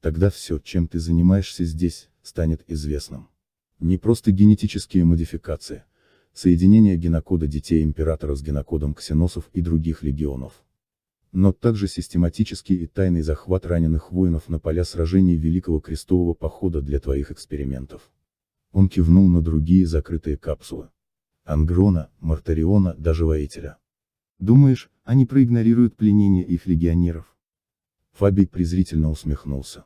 Тогда все, чем ты занимаешься здесь, станет известным. Не просто генетические модификации, соединение генокода детей императора с генокодом ксеносов и других легионов но также систематический и тайный захват раненых воинов на поля сражений Великого Крестового Похода для твоих экспериментов. Он кивнул на другие закрытые капсулы. Ангрона, Мартариона, даже Воителя. Думаешь, они проигнорируют пленение их легионеров? Фабий презрительно усмехнулся.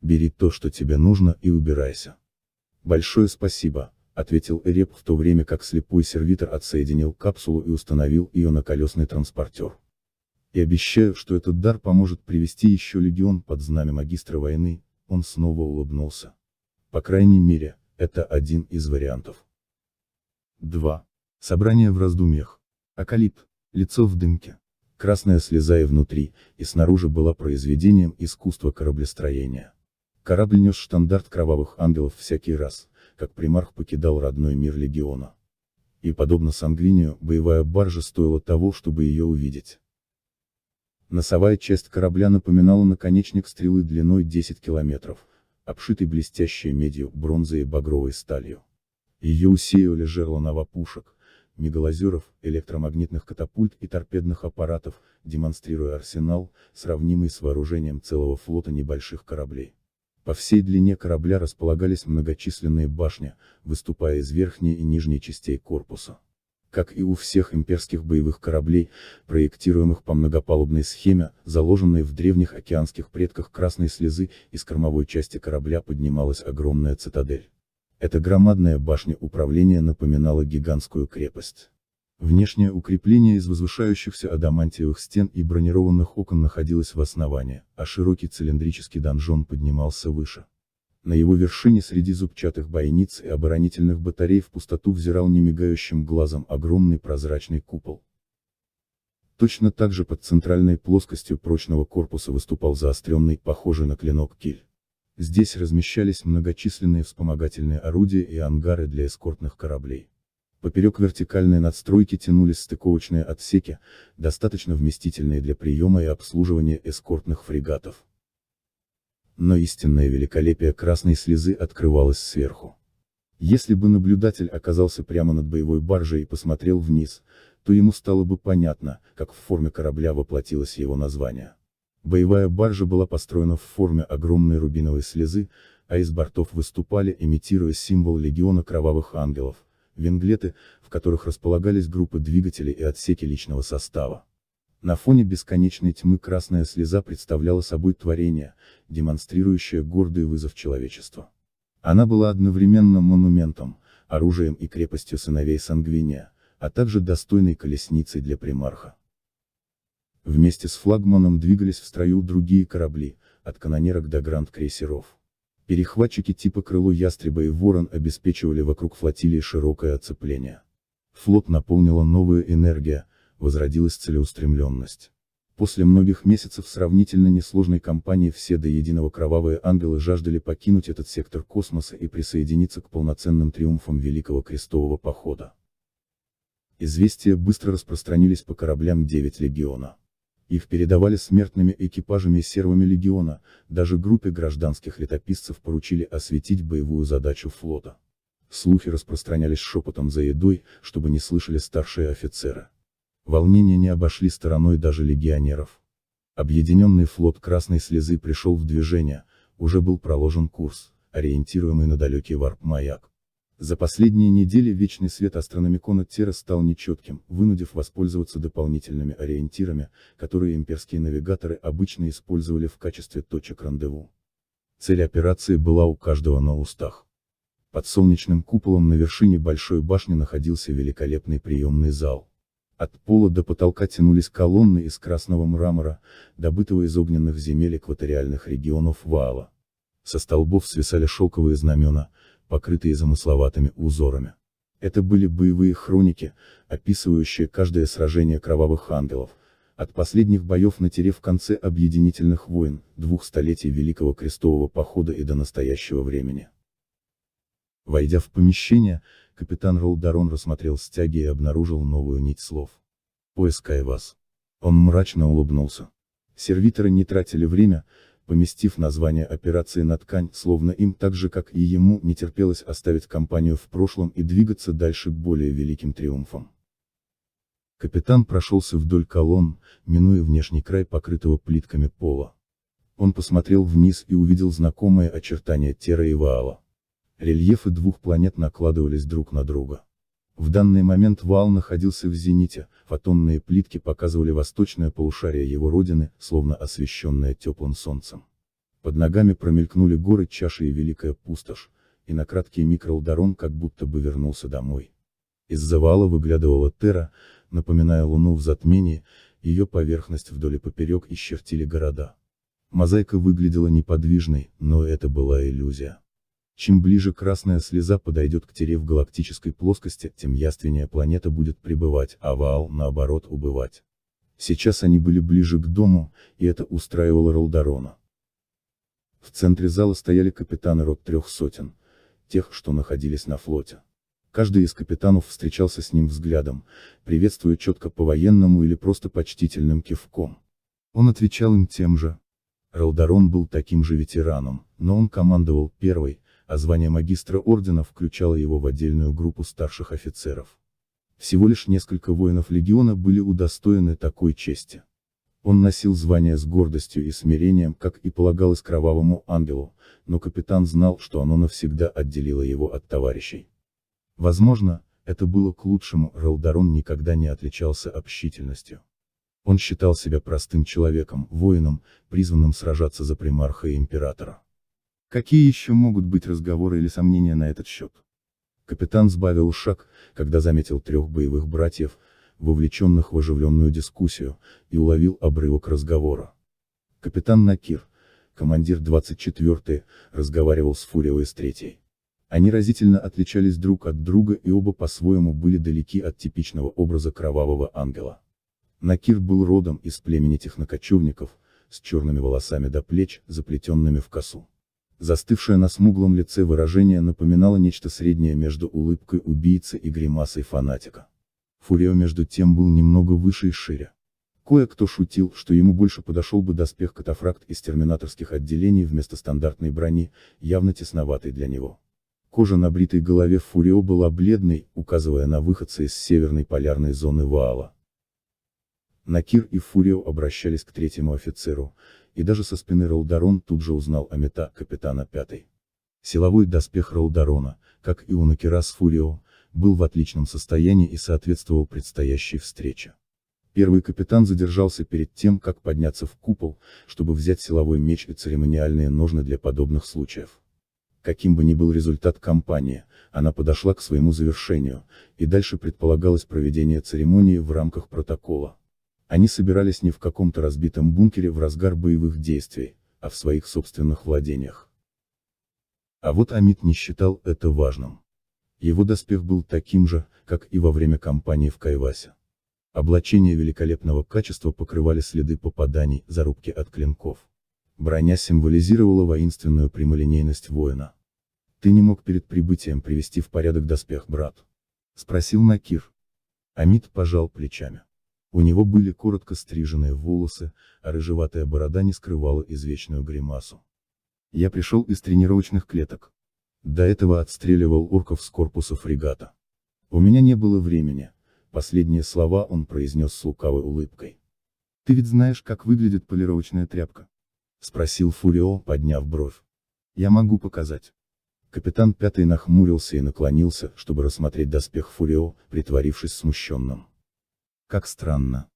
Бери то, что тебе нужно, и убирайся. Большое спасибо, ответил Эреп в то время как слепой сервитор отсоединил капсулу и установил ее на колесный транспортер и обещаю, что этот дар поможет привести еще легион под знамя магистра войны, он снова улыбнулся. По крайней мере, это один из вариантов. 2. Собрание в раздумьях. Акалит. Лицо в дымке. Красная слеза и внутри, и снаружи была произведением искусства кораблестроения. Корабль нес штандарт кровавых ангелов всякий раз, как примарх покидал родной мир легиона. И подобно Сангвинию, боевая баржа стоила того, чтобы ее увидеть. Носовая часть корабля напоминала наконечник стрелы длиной 10 километров, обшитый блестящей медью, бронзой и багровой сталью. Ее усеивали жерлонова пушек, мегалазеров, электромагнитных катапульт и торпедных аппаратов, демонстрируя арсенал, сравнимый с вооружением целого флота небольших кораблей. По всей длине корабля располагались многочисленные башни, выступая из верхней и нижней частей корпуса. Как и у всех имперских боевых кораблей, проектируемых по многопалубной схеме, заложенной в древних океанских предках красной слезы, из кормовой части корабля поднималась огромная цитадель. Эта громадная башня управления напоминала гигантскую крепость. Внешнее укрепление из возвышающихся адамантиевых стен и бронированных окон находилось в основании, а широкий цилиндрический донжон поднимался выше. На его вершине среди зубчатых бойниц и оборонительных батарей в пустоту взирал немигающим глазом огромный прозрачный купол. Точно так же под центральной плоскостью прочного корпуса выступал заостренный, похожий на клинок киль. Здесь размещались многочисленные вспомогательные орудия и ангары для эскортных кораблей. Поперек вертикальной надстройки тянулись стыковочные отсеки, достаточно вместительные для приема и обслуживания эскортных фрегатов но истинное великолепие красной слезы открывалось сверху. Если бы наблюдатель оказался прямо над боевой баржей и посмотрел вниз, то ему стало бы понятно, как в форме корабля воплотилось его название. Боевая баржа была построена в форме огромной рубиновой слезы, а из бортов выступали, имитируя символ легиона кровавых ангелов, винглеты, в которых располагались группы двигателей и отсеки личного состава. На фоне бесконечной тьмы красная слеза представляла собой творение, демонстрирующее гордый вызов человечеству. Она была одновременно монументом, оружием и крепостью сыновей Сангвиния, а также достойной колесницей для примарха. Вместе с флагманом двигались в строю другие корабли, от канонерок до гранд-крейсеров. Перехватчики типа крыло Ястреба и Ворон обеспечивали вокруг флотилии широкое оцепление. Флот наполнила новая энергия, возродилась целеустремленность. После многих месяцев сравнительно несложной кампании все до единого кровавые ангелы жаждали покинуть этот сектор космоса и присоединиться к полноценным триумфам Великого Крестового Похода. Известия быстро распространились по кораблям 9 Легиона. Их передавали смертными экипажами и сервами Легиона, даже группе гражданских летописцев поручили осветить боевую задачу флота. Слухи распространялись шепотом за едой, чтобы не слышали старшие офицеры. Волнения не обошли стороной даже легионеров. Объединенный флот Красной Слезы пришел в движение, уже был проложен курс, ориентируемый на далекий варп-маяк. За последние недели вечный свет астрономикона Тера стал нечетким, вынудив воспользоваться дополнительными ориентирами, которые имперские навигаторы обычно использовали в качестве точек рандеву. Цель операции была у каждого на устах. Под солнечным куполом на вершине большой башни находился великолепный приемный зал. От пола до потолка тянулись колонны из красного мрамора, добытого из огненных земель экваториальных регионов Ваала. Со столбов свисали шелковые знамена, покрытые замысловатыми узорами. Это были боевые хроники, описывающие каждое сражение кровавых ангелов, от последних боев на Тере в конце объединительных войн, двух столетий Великого Крестового Похода и до настоящего времени. Войдя в помещение, капитан Ролдарон рассмотрел стяги и обнаружил новую нить слов. «Поискай вас». Он мрачно улыбнулся. Сервиторы не тратили время, поместив название операции на ткань, словно им так же, как и ему, не терпелось оставить компанию в прошлом и двигаться дальше к более великим триумфам. Капитан прошелся вдоль колонн, минуя внешний край покрытого плитками пола. Он посмотрел вниз и увидел знакомые очертания Тера и Ваала. Рельефы двух планет накладывались друг на друга. В данный момент Вал находился в зените, фотонные плитки показывали восточное полушарие его родины, словно освещенное теплым солнцем. Под ногами промелькнули горы чаши и великая пустошь, и на краткий миг как будто бы вернулся домой. Из-за вала выглядывала Терра, напоминая Луну в затмении, ее поверхность вдоль и поперек исчертили города. Мозаика выглядела неподвижной, но это была иллюзия. Чем ближе красная слеза подойдет к тере в галактической плоскости, тем яственнее планета будет пребывать, а Ваал, наоборот, убывать. Сейчас они были ближе к дому, и это устраивало Ролдорона. В центре зала стояли капитаны рот трех сотен, тех, что находились на флоте. Каждый из капитанов встречался с ним взглядом, приветствуя четко по-военному или просто почтительным кивком. Он отвечал им тем же. Ролдорон был таким же ветераном, но он командовал первой, а звание магистра ордена включало его в отдельную группу старших офицеров. Всего лишь несколько воинов легиона были удостоены такой чести. Он носил звание с гордостью и смирением, как и полагалось кровавому ангелу, но капитан знал, что оно навсегда отделило его от товарищей. Возможно, это было к лучшему, Ралдарон никогда не отличался общительностью. Он считал себя простым человеком, воином, призванным сражаться за примарха и императора. Какие еще могут быть разговоры или сомнения на этот счет? Капитан сбавил шаг, когда заметил трех боевых братьев, вовлеченных в оживленную дискуссию, и уловил обрывок разговора. Капитан Накир, командир 24-й, разговаривал с Фурьевой с 3 Они разительно отличались друг от друга и оба по-своему были далеки от типичного образа кровавого ангела. Накир был родом из племени технокочевников, с черными волосами до плеч, заплетенными в косу. Застывшее на смуглом лице выражение напоминало нечто среднее между улыбкой убийцы и гримасой фанатика. Фурио между тем был немного выше и шире. Кое-кто шутил, что ему больше подошел бы доспех катафракт из терминаторских отделений вместо стандартной брони, явно тесноватой для него. Кожа на бритой голове Фурио была бледной, указывая на выходца из северной полярной зоны Ваала. Накир и Фурио обращались к третьему офицеру, и даже со спины Ролдарон тут же узнал Амета, капитана пятой. Силовой доспех Ролдарона, как и у Накира с Фурио, был в отличном состоянии и соответствовал предстоящей встрече. Первый капитан задержался перед тем, как подняться в купол, чтобы взять силовой меч и церемониальные ножны для подобных случаев. Каким бы ни был результат кампании, она подошла к своему завершению, и дальше предполагалось проведение церемонии в рамках протокола. Они собирались не в каком-то разбитом бункере в разгар боевых действий, а в своих собственных владениях. А вот Амит не считал это важным. Его доспех был таким же, как и во время кампании в Кайвасе. Облачения великолепного качества покрывали следы попаданий, зарубки от клинков. Броня символизировала воинственную прямолинейность воина. «Ты не мог перед прибытием привести в порядок доспех, брат?» — спросил Накир. Амит пожал плечами. У него были коротко стриженные волосы, а рыжеватая борода не скрывала извечную гримасу. Я пришел из тренировочных клеток. До этого отстреливал орков с корпуса фрегата. У меня не было времени. Последние слова он произнес с лукавой улыбкой. Ты ведь знаешь, как выглядит полировочная тряпка? Спросил Фурио, подняв бровь. Я могу показать. Капитан Пятый нахмурился и наклонился, чтобы рассмотреть доспех Фурио, притворившись смущенным. Как странно.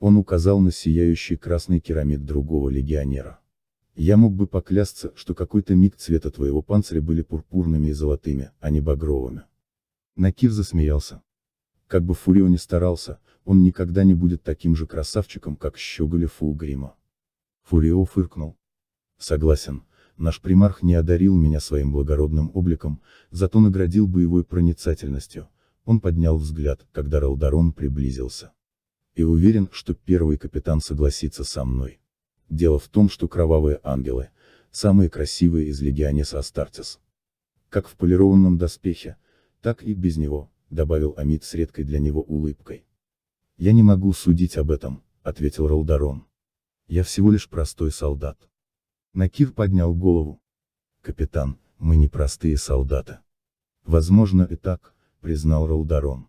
Он указал на сияющий красный керамид другого легионера. Я мог бы поклясться, что какой-то миг цвета твоего панциря были пурпурными и золотыми, а не багровыми. Накир засмеялся. Как бы Фурио не старался, он никогда не будет таким же красавчиком, как Щеголев Фулгрима. Фурио фыркнул. Согласен, наш примарх не одарил меня своим благородным обликом, зато наградил боевой проницательностью, он поднял взгляд, когда Ралдарон приблизился. И уверен, что первый капитан согласится со мной. Дело в том, что кровавые ангелы, самые красивые из легионеса Астартес. Как в полированном доспехе, так и без него, добавил Амид с редкой для него улыбкой. Я не могу судить об этом, ответил Ралдарон. Я всего лишь простой солдат. Накир поднял голову. Капитан, мы не простые солдаты. Возможно и так, признал Ролдарон.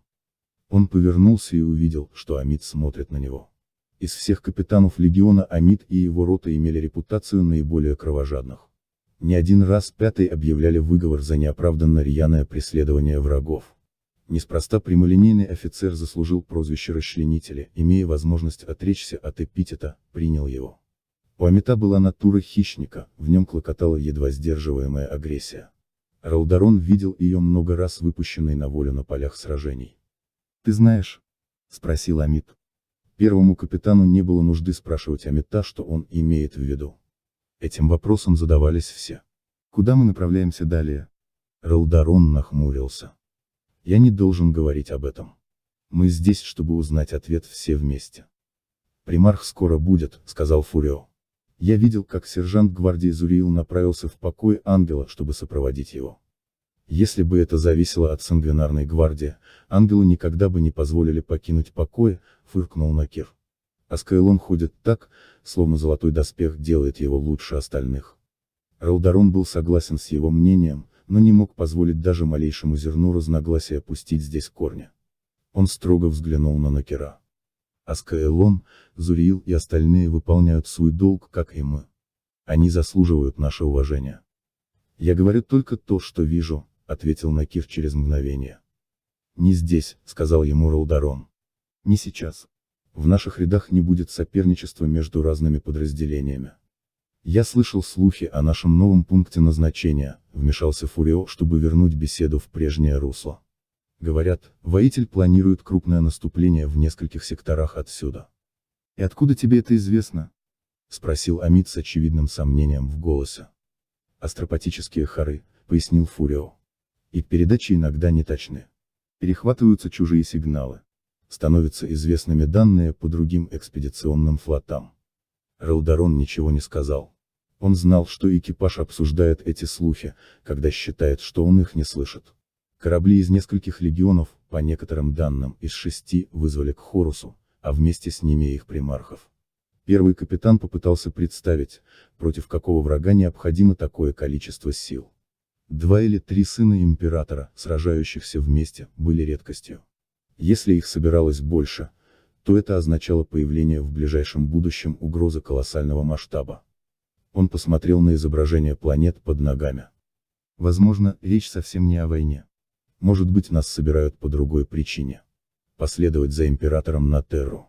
Он повернулся и увидел, что Амид смотрит на него. Из всех капитанов легиона Амид и его рота имели репутацию наиболее кровожадных. Не один раз пятый объявляли выговор за неоправданно рьяное преследование врагов. Неспроста прямолинейный офицер заслужил прозвище расчленителя, имея возможность отречься от эпитета, принял его. У Амита была натура хищника, в нем клокотала едва сдерживаемая агрессия. Ралдарон видел ее много раз выпущенной на волю на полях сражений. «Ты знаешь?» — спросил Амит. Первому капитану не было нужды спрашивать Амита, что он имеет в виду. Этим вопросом задавались все. «Куда мы направляемся далее?» Ралдарон нахмурился. «Я не должен говорить об этом. Мы здесь, чтобы узнать ответ все вместе». «Примарх скоро будет», — сказал Фурио. Я видел, как сержант гвардии Зуриил направился в покой ангела, чтобы сопроводить его. Если бы это зависело от сангвинарной гвардии, ангелы никогда бы не позволили покинуть покоя, фыркнул Накир. А Скайлон ходит так, словно золотой доспех делает его лучше остальных. Ралдарон был согласен с его мнением, но не мог позволить даже малейшему зерну разногласия опустить здесь корни. Он строго взглянул на Накира. Аскаэлон, Зуриил и остальные выполняют свой долг, как и мы. Они заслуживают наше уважение. Я говорю только то, что вижу, ответил Накив через мгновение. Не здесь, сказал ему Ролдарон. Не сейчас. В наших рядах не будет соперничества между разными подразделениями. Я слышал слухи о нашем новом пункте назначения, вмешался Фурио, чтобы вернуть беседу в прежнее русло. Говорят, воитель планирует крупное наступление в нескольких секторах отсюда. И откуда тебе это известно? Спросил Амид с очевидным сомнением в голосе. Астропатические хоры, пояснил Фурио. И передачи иногда не Перехватываются чужие сигналы. Становятся известными данные по другим экспедиционным флотам. Раударон ничего не сказал. Он знал, что экипаж обсуждает эти слухи, когда считает, что он их не слышит. Корабли из нескольких легионов, по некоторым данным, из шести, вызвали к Хорусу, а вместе с ними их примархов. Первый капитан попытался представить, против какого врага необходимо такое количество сил. Два или три сына императора, сражающихся вместе, были редкостью. Если их собиралось больше, то это означало появление в ближайшем будущем угрозы колоссального масштаба. Он посмотрел на изображение планет под ногами. Возможно, речь совсем не о войне. Может быть нас собирают по другой причине. Последовать за императором на Терру.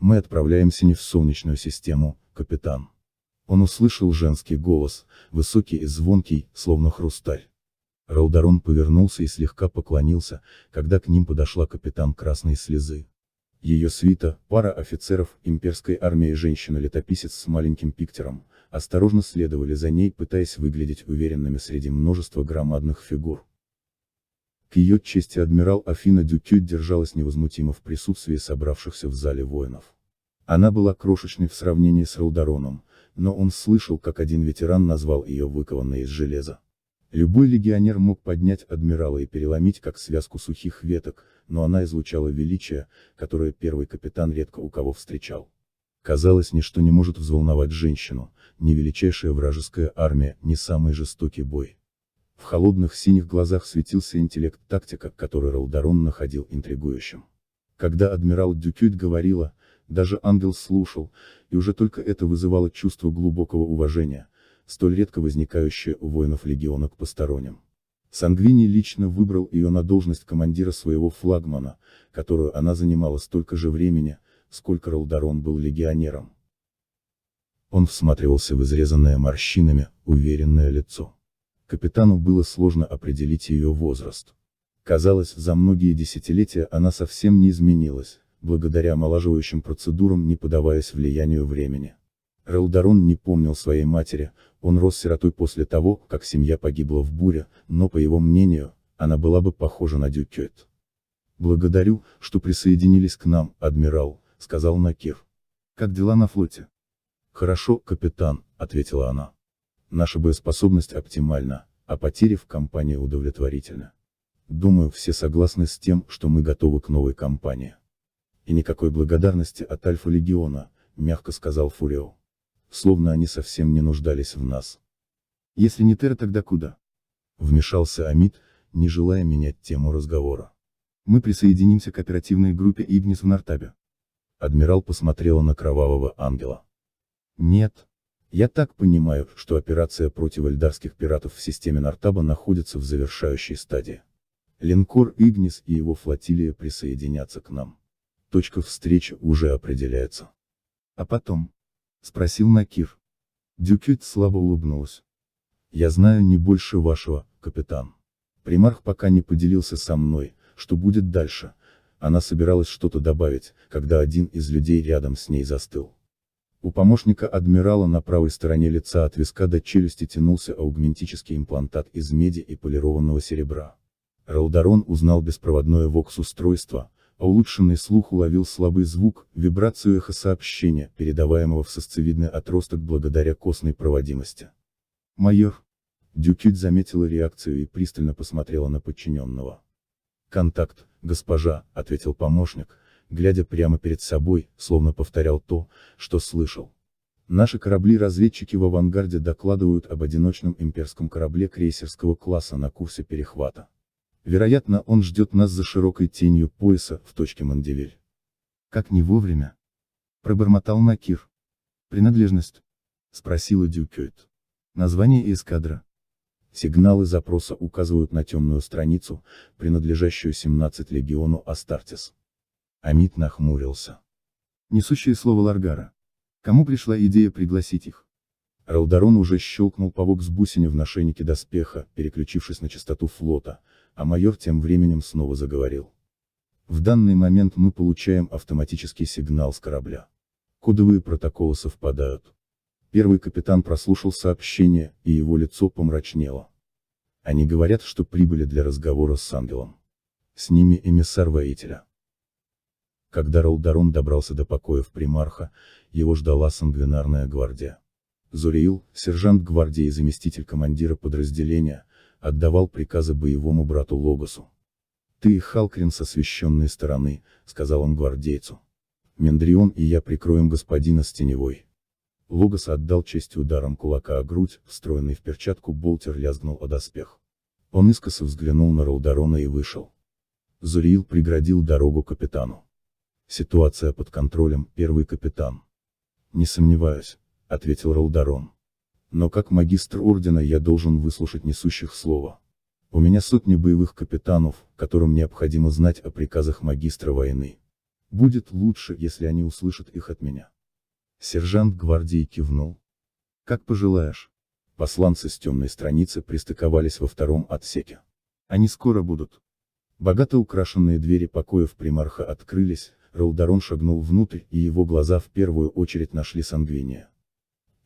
Мы отправляемся не в Солнечную систему, капитан. Он услышал женский голос, высокий и звонкий, словно хрусталь. Ралдарон повернулся и слегка поклонился, когда к ним подошла капитан Красной Слезы. Ее свита, пара офицеров имперской армии и женщина-летописец с маленьким пиктером, осторожно следовали за ней, пытаясь выглядеть уверенными среди множества громадных фигур ее чести адмирал Афина Дюкю держалась невозмутимо в присутствии собравшихся в зале воинов. Она была крошечной в сравнении с Раудароном, но он слышал, как один ветеран назвал ее выкованной из железа. Любой легионер мог поднять адмирала и переломить как связку сухих веток, но она излучала величие, которое первый капитан редко у кого встречал. Казалось, ничто не может взволновать женщину, ни величайшая вражеская армия, ни самый жестокий бой. В холодных синих глазах светился интеллект тактика, который Раударон находил интригующим. Когда адмирал Дюкюит говорила, даже ангел слушал, и уже только это вызывало чувство глубокого уважения, столь редко возникающее у воинов легиона к посторонним. Сангвини лично выбрал ее на должность командира своего флагмана, которую она занимала столько же времени, сколько Ралдарон был легионером. Он всматривался в изрезанное морщинами, уверенное лицо капитану было сложно определить ее возраст. Казалось, за многие десятилетия она совсем не изменилась, благодаря омолаживающим процедурам не подаваясь влиянию времени. Релдарон не помнил своей матери, он рос сиротой после того, как семья погибла в буре, но по его мнению, она была бы похожа на Дюкет. «Благодарю, что присоединились к нам, адмирал», — сказал Накир. «Как дела на флоте?» «Хорошо, капитан», — ответила она. Наша боеспособность оптимальна, а потери в компании удовлетворительны. Думаю, все согласны с тем, что мы готовы к новой кампании. И никакой благодарности от Альфа-Легиона, мягко сказал Фурио. Словно они совсем не нуждались в нас. Если не Тера, тогда куда? Вмешался Амид, не желая менять тему разговора. Мы присоединимся к оперативной группе Игнис в Нартабе. Адмирал посмотрела на кровавого ангела. Нет, я так понимаю, что операция против эльдарских пиратов в системе Нартаба находится в завершающей стадии. Линкор Игнис и его флотилия присоединятся к нам. Точка встречи уже определяется. А потом? Спросил Накир. Дюкюит слабо улыбнулась. Я знаю не больше вашего, капитан. Примарх пока не поделился со мной, что будет дальше, она собиралась что-то добавить, когда один из людей рядом с ней застыл. У помощника адмирала на правой стороне лица от виска до челюсти тянулся аугментический имплантат из меди и полированного серебра. Ралдарон узнал беспроводное вокс-устройство, а улучшенный слух уловил слабый звук, вибрацию эхосообщения, передаваемого в сосцевидный отросток благодаря костной проводимости. «Майор!» Дюкють заметила реакцию и пристально посмотрела на подчиненного. «Контакт, госпожа», — ответил помощник, — глядя прямо перед собой, словно повторял то, что слышал. Наши корабли-разведчики в авангарде докладывают об одиночном имперском корабле крейсерского класса на курсе перехвата. Вероятно, он ждет нас за широкой тенью пояса в точке Манделирь. Как не вовремя? Пробормотал Накир. Принадлежность? Спросила Дюкет. Название и эскадра. Сигналы запроса указывают на темную страницу, принадлежащую 17 легиону Астартес. Амит нахмурился. Несущее слово Ларгара. Кому пришла идея пригласить их? Ралдарон уже щелкнул павок с бусини в нашейнике доспеха, переключившись на частоту флота, а майор тем временем снова заговорил. В данный момент мы получаем автоматический сигнал с корабля. Кодовые протоколы совпадают. Первый капитан прослушал сообщение, и его лицо помрачнело. Они говорят, что прибыли для разговора с ангелом. С ними эмиссар воителя. Когда Раударон добрался до покоев примарха, его ждала сангвинарная гвардия. Зуриил, сержант гвардии и заместитель командира подразделения, отдавал приказы боевому брату Логосу. «Ты и Халкрин с освещенной стороны», — сказал он гвардейцу. «Мендрион и я прикроем господина с теневой». Логос отдал честь ударом кулака о грудь, встроенный в перчатку болтер лязгнул о доспех. Он искоса взглянул на Раударона и вышел. Зуриил преградил дорогу капитану. Ситуация под контролем, первый капитан. Не сомневаюсь, ответил Ролдарон. Но как магистр ордена я должен выслушать несущих слова. У меня сотни боевых капитанов, которым необходимо знать о приказах магистра войны. Будет лучше, если они услышат их от меня. Сержант гвардии кивнул. Как пожелаешь. Посланцы с темной страницы пристыковались во втором отсеке. Они скоро будут. Богато украшенные двери покоев примарха открылись, Ралдарон шагнул внутрь, и его глаза в первую очередь нашли сангвиния.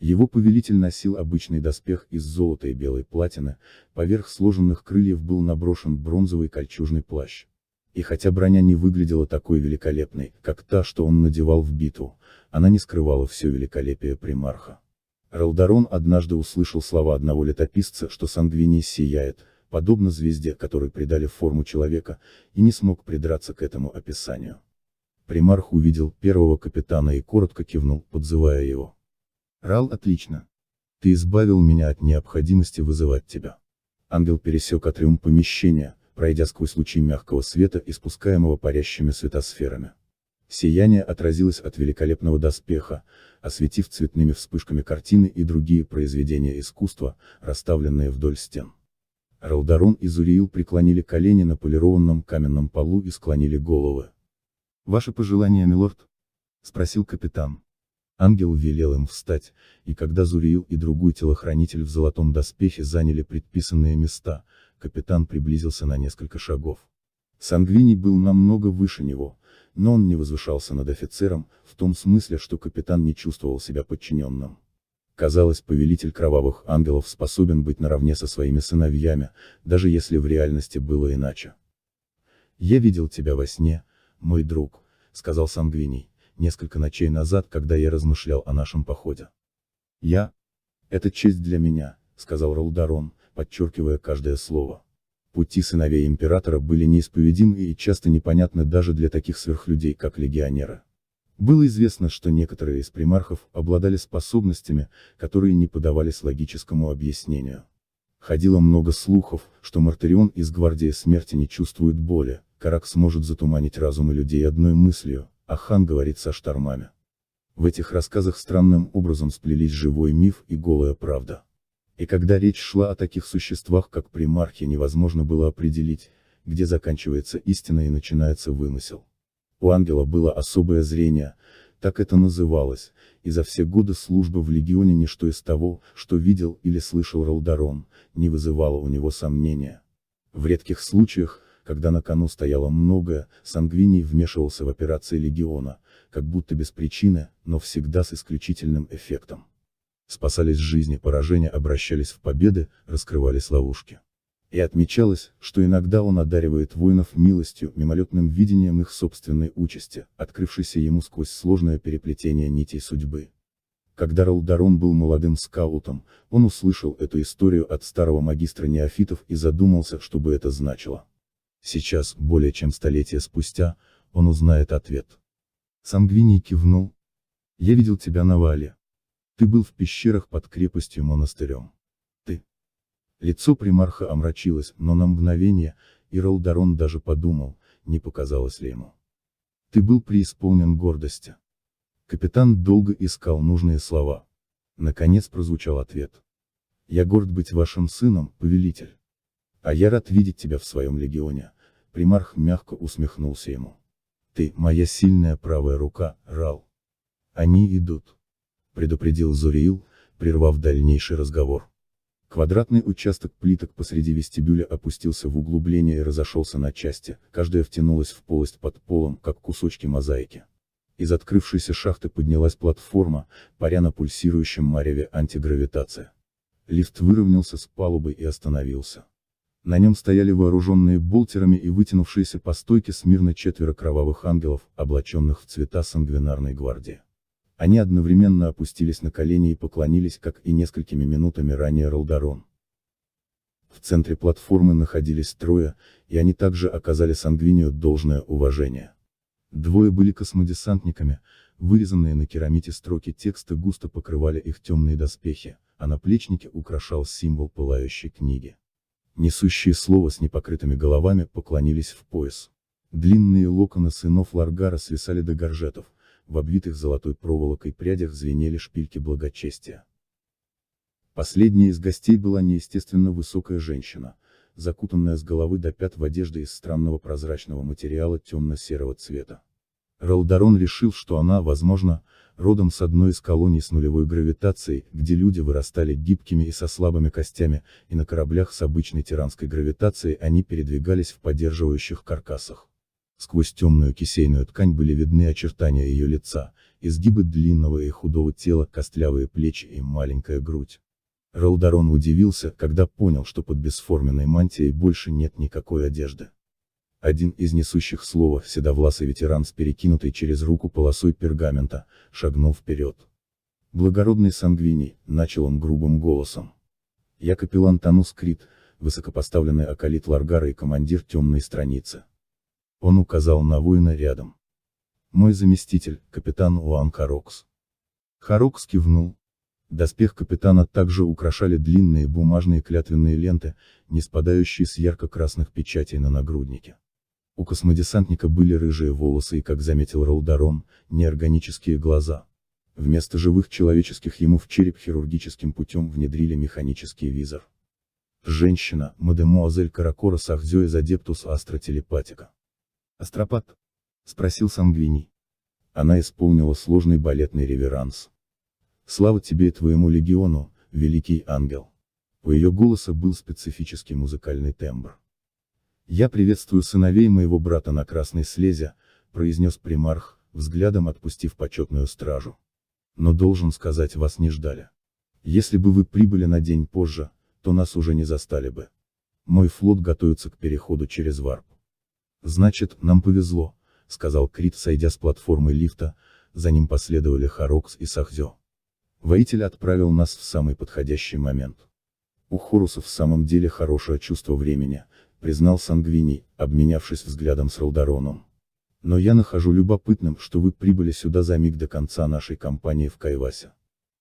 Его повелитель носил обычный доспех из золота и белой платины, поверх сложенных крыльев был наброшен бронзовый кольчужный плащ. И хотя броня не выглядела такой великолепной, как та, что он надевал в битву, она не скрывала все великолепие примарха. Ралдарон однажды услышал слова одного летописца, что Сангвини сияет, подобно звезде, которой придали форму человека, и не смог придраться к этому описанию. Примарх увидел первого капитана и коротко кивнул, подзывая его. «Рал, отлично. Ты избавил меня от необходимости вызывать тебя». Ангел пересек атриум помещения, пройдя сквозь лучи мягкого света, испускаемого парящими светосферами. Сияние отразилось от великолепного доспеха, осветив цветными вспышками картины и другие произведения искусства, расставленные вдоль стен. Ралдарун и Зуриил преклонили колени на полированном каменном полу и склонили головы. «Ваши пожелания, милорд?» — спросил капитан. Ангел велел им встать, и когда Зуриил и другой телохранитель в золотом доспехе заняли предписанные места, капитан приблизился на несколько шагов. Сангвини был намного выше него, но он не возвышался над офицером, в том смысле, что капитан не чувствовал себя подчиненным. Казалось, повелитель кровавых ангелов способен быть наравне со своими сыновьями, даже если в реальности было иначе. «Я видел тебя во сне», мой друг», — сказал Сангвиний, несколько ночей назад, когда я размышлял о нашем походе. «Я? Это честь для меня», — сказал Ролдарон, подчеркивая каждое слово. Пути сыновей императора были неисповедимы и часто непонятны даже для таких сверхлюдей, как легионеры. Было известно, что некоторые из примархов обладали способностями, которые не подавались логическому объяснению. Ходило много слухов, что Мартарион из Гвардии Смерти не чувствует боли, Карак сможет затуманить разумы людей одной мыслью, а хан говорит со штормами. В этих рассказах странным образом сплелись живой миф и голая правда. И когда речь шла о таких существах, как примархи, невозможно было определить, где заканчивается истина и начинается вымысел. У ангела было особое зрение, так это называлось, и за все годы службы в легионе ничто из того, что видел или слышал Ралдарон, не вызывало у него сомнения. В редких случаях, когда на кону стояло многое, Сангвини вмешивался в операции легиона, как будто без причины, но всегда с исключительным эффектом. Спасались жизни поражения, обращались в победы, раскрывались ловушки. И отмечалось, что иногда он одаривает воинов милостью, мимолетным видением их собственной участи, открывшейся ему сквозь сложное переплетение нитей судьбы. Когда Ролдарон был молодым скаутом, он услышал эту историю от старого магистра неофитов и задумался, что бы это значило. Сейчас, более чем столетие спустя, он узнает ответ. Сангвиний кивнул. Я видел тебя на вале. Ты был в пещерах под крепостью монастырем. Ты. Лицо примарха омрачилось, но на мгновение, и Ролдарон даже подумал, не показалось ли ему. Ты был преисполнен гордости. Капитан долго искал нужные слова. Наконец прозвучал ответ. Я горд быть вашим сыном, повелитель. А я рад видеть тебя в своем легионе, примарх мягко усмехнулся ему. Ты, моя сильная правая рука, Рал. Они идут. Предупредил Зуриил, прервав дальнейший разговор. Квадратный участок плиток посреди вестибюля опустился в углубление и разошелся на части, каждая втянулась в полость под полом, как кусочки мозаики. Из открывшейся шахты поднялась платформа, паря на пульсирующем мареве антигравитация. Лифт выровнялся с палубой и остановился. На нем стояли вооруженные болтерами и вытянувшиеся по стойке смирно четверо кровавых ангелов, облаченных в цвета сангвинарной гвардии. Они одновременно опустились на колени и поклонились, как и несколькими минутами ранее Ролдарон. В центре платформы находились трое, и они также оказали Сангвинию должное уважение. Двое были космодесантниками, вырезанные на керамите строки текста густо покрывали их темные доспехи, а наплечники украшал символ пылающей книги несущие слово с непокрытыми головами, поклонились в пояс. Длинные локоны сынов Ларгара свисали до горжетов, в обвитых золотой проволокой прядях звенели шпильки благочестия. Последняя из гостей была неестественно высокая женщина, закутанная с головы до пят в одежде из странного прозрачного материала темно-серого цвета. Ралдарон решил, что она, возможно, родом с одной из колоний с нулевой гравитацией, где люди вырастали гибкими и со слабыми костями, и на кораблях с обычной тиранской гравитацией они передвигались в поддерживающих каркасах. Сквозь темную кисейную ткань были видны очертания ее лица, изгибы длинного и худого тела, костлявые плечи и маленькая грудь. Ролдарон удивился, когда понял, что под бесформенной мантией больше нет никакой одежды. Один из несущих слова, седовласый ветеран с перекинутой через руку полосой пергамента, шагнул вперед. «Благородный сангвини», — начал он грубым голосом. «Я капеллан Танус Крит, высокопоставленный акалит Ларгара и командир темной страницы». Он указал на воина рядом. «Мой заместитель, капитан Уан Харокс». Харокс кивнул. Доспех капитана также украшали длинные бумажные клятвенные ленты, не спадающие с ярко-красных печатей на нагруднике. У космодесантника были рыжие волосы и, как заметил Ролдарон, неорганические глаза. Вместо живых человеческих ему в череп хирургическим путем внедрили механический визор. Женщина, мадемуазель Каракора Сахдзё из Адептус Астротелепатика. «Астропат?» — спросил Сангвини. Она исполнила сложный балетный реверанс. «Слава тебе и твоему легиону, великий ангел!» У ее голоса был специфический музыкальный тембр. «Я приветствую сыновей моего брата на красной слезе», — произнес примарх, взглядом отпустив почетную стражу. «Но должен сказать, вас не ждали. Если бы вы прибыли на день позже, то нас уже не застали бы. Мой флот готовится к переходу через варп». «Значит, нам повезло», — сказал Крит, сойдя с платформы лифта, за ним последовали Харокс и Сахзё. Воитель отправил нас в самый подходящий момент. У Хоруса в самом деле хорошее чувство времени, признал Сангвини, обменявшись взглядом с Раудароном. Но я нахожу любопытным, что вы прибыли сюда за миг до конца нашей кампании в Кайвасе.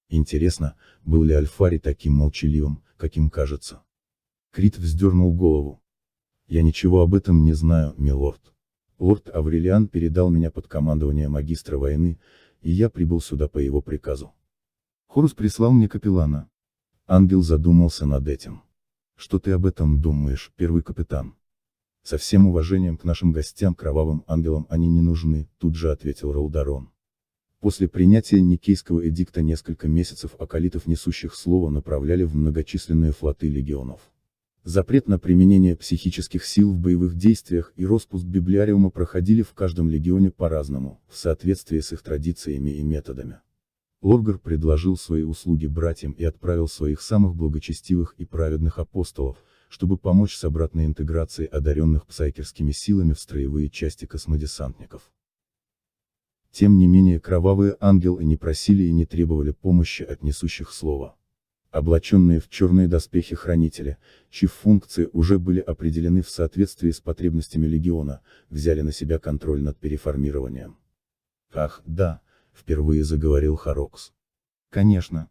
Интересно, был ли Альфари таким молчаливым, каким кажется? Крит вздернул голову. Я ничего об этом не знаю, милорд. Лорд Аврелиан передал меня под командование магистра войны, и я прибыл сюда по его приказу. Хорус прислал мне капеллана. Ангел задумался над этим. Что ты об этом думаешь, первый капитан? Со всем уважением к нашим гостям кровавым ангелам они не нужны, тут же ответил Раударон. После принятия Никейского эдикта несколько месяцев околитов, несущих слово направляли в многочисленные флоты легионов. Запрет на применение психических сил в боевых действиях и роспуск библиариума проходили в каждом легионе по-разному, в соответствии с их традициями и методами. Лотгар предложил свои услуги братьям и отправил своих самых благочестивых и праведных апостолов, чтобы помочь с обратной интеграцией одаренных псайкерскими силами в строевые части космодесантников. Тем не менее кровавые ангелы не просили и не требовали помощи от несущих слова. Облаченные в черные доспехи хранители, чьи функции уже были определены в соответствии с потребностями легиона, взяли на себя контроль над переформированием. Ах, да, впервые заговорил Харокс. Конечно.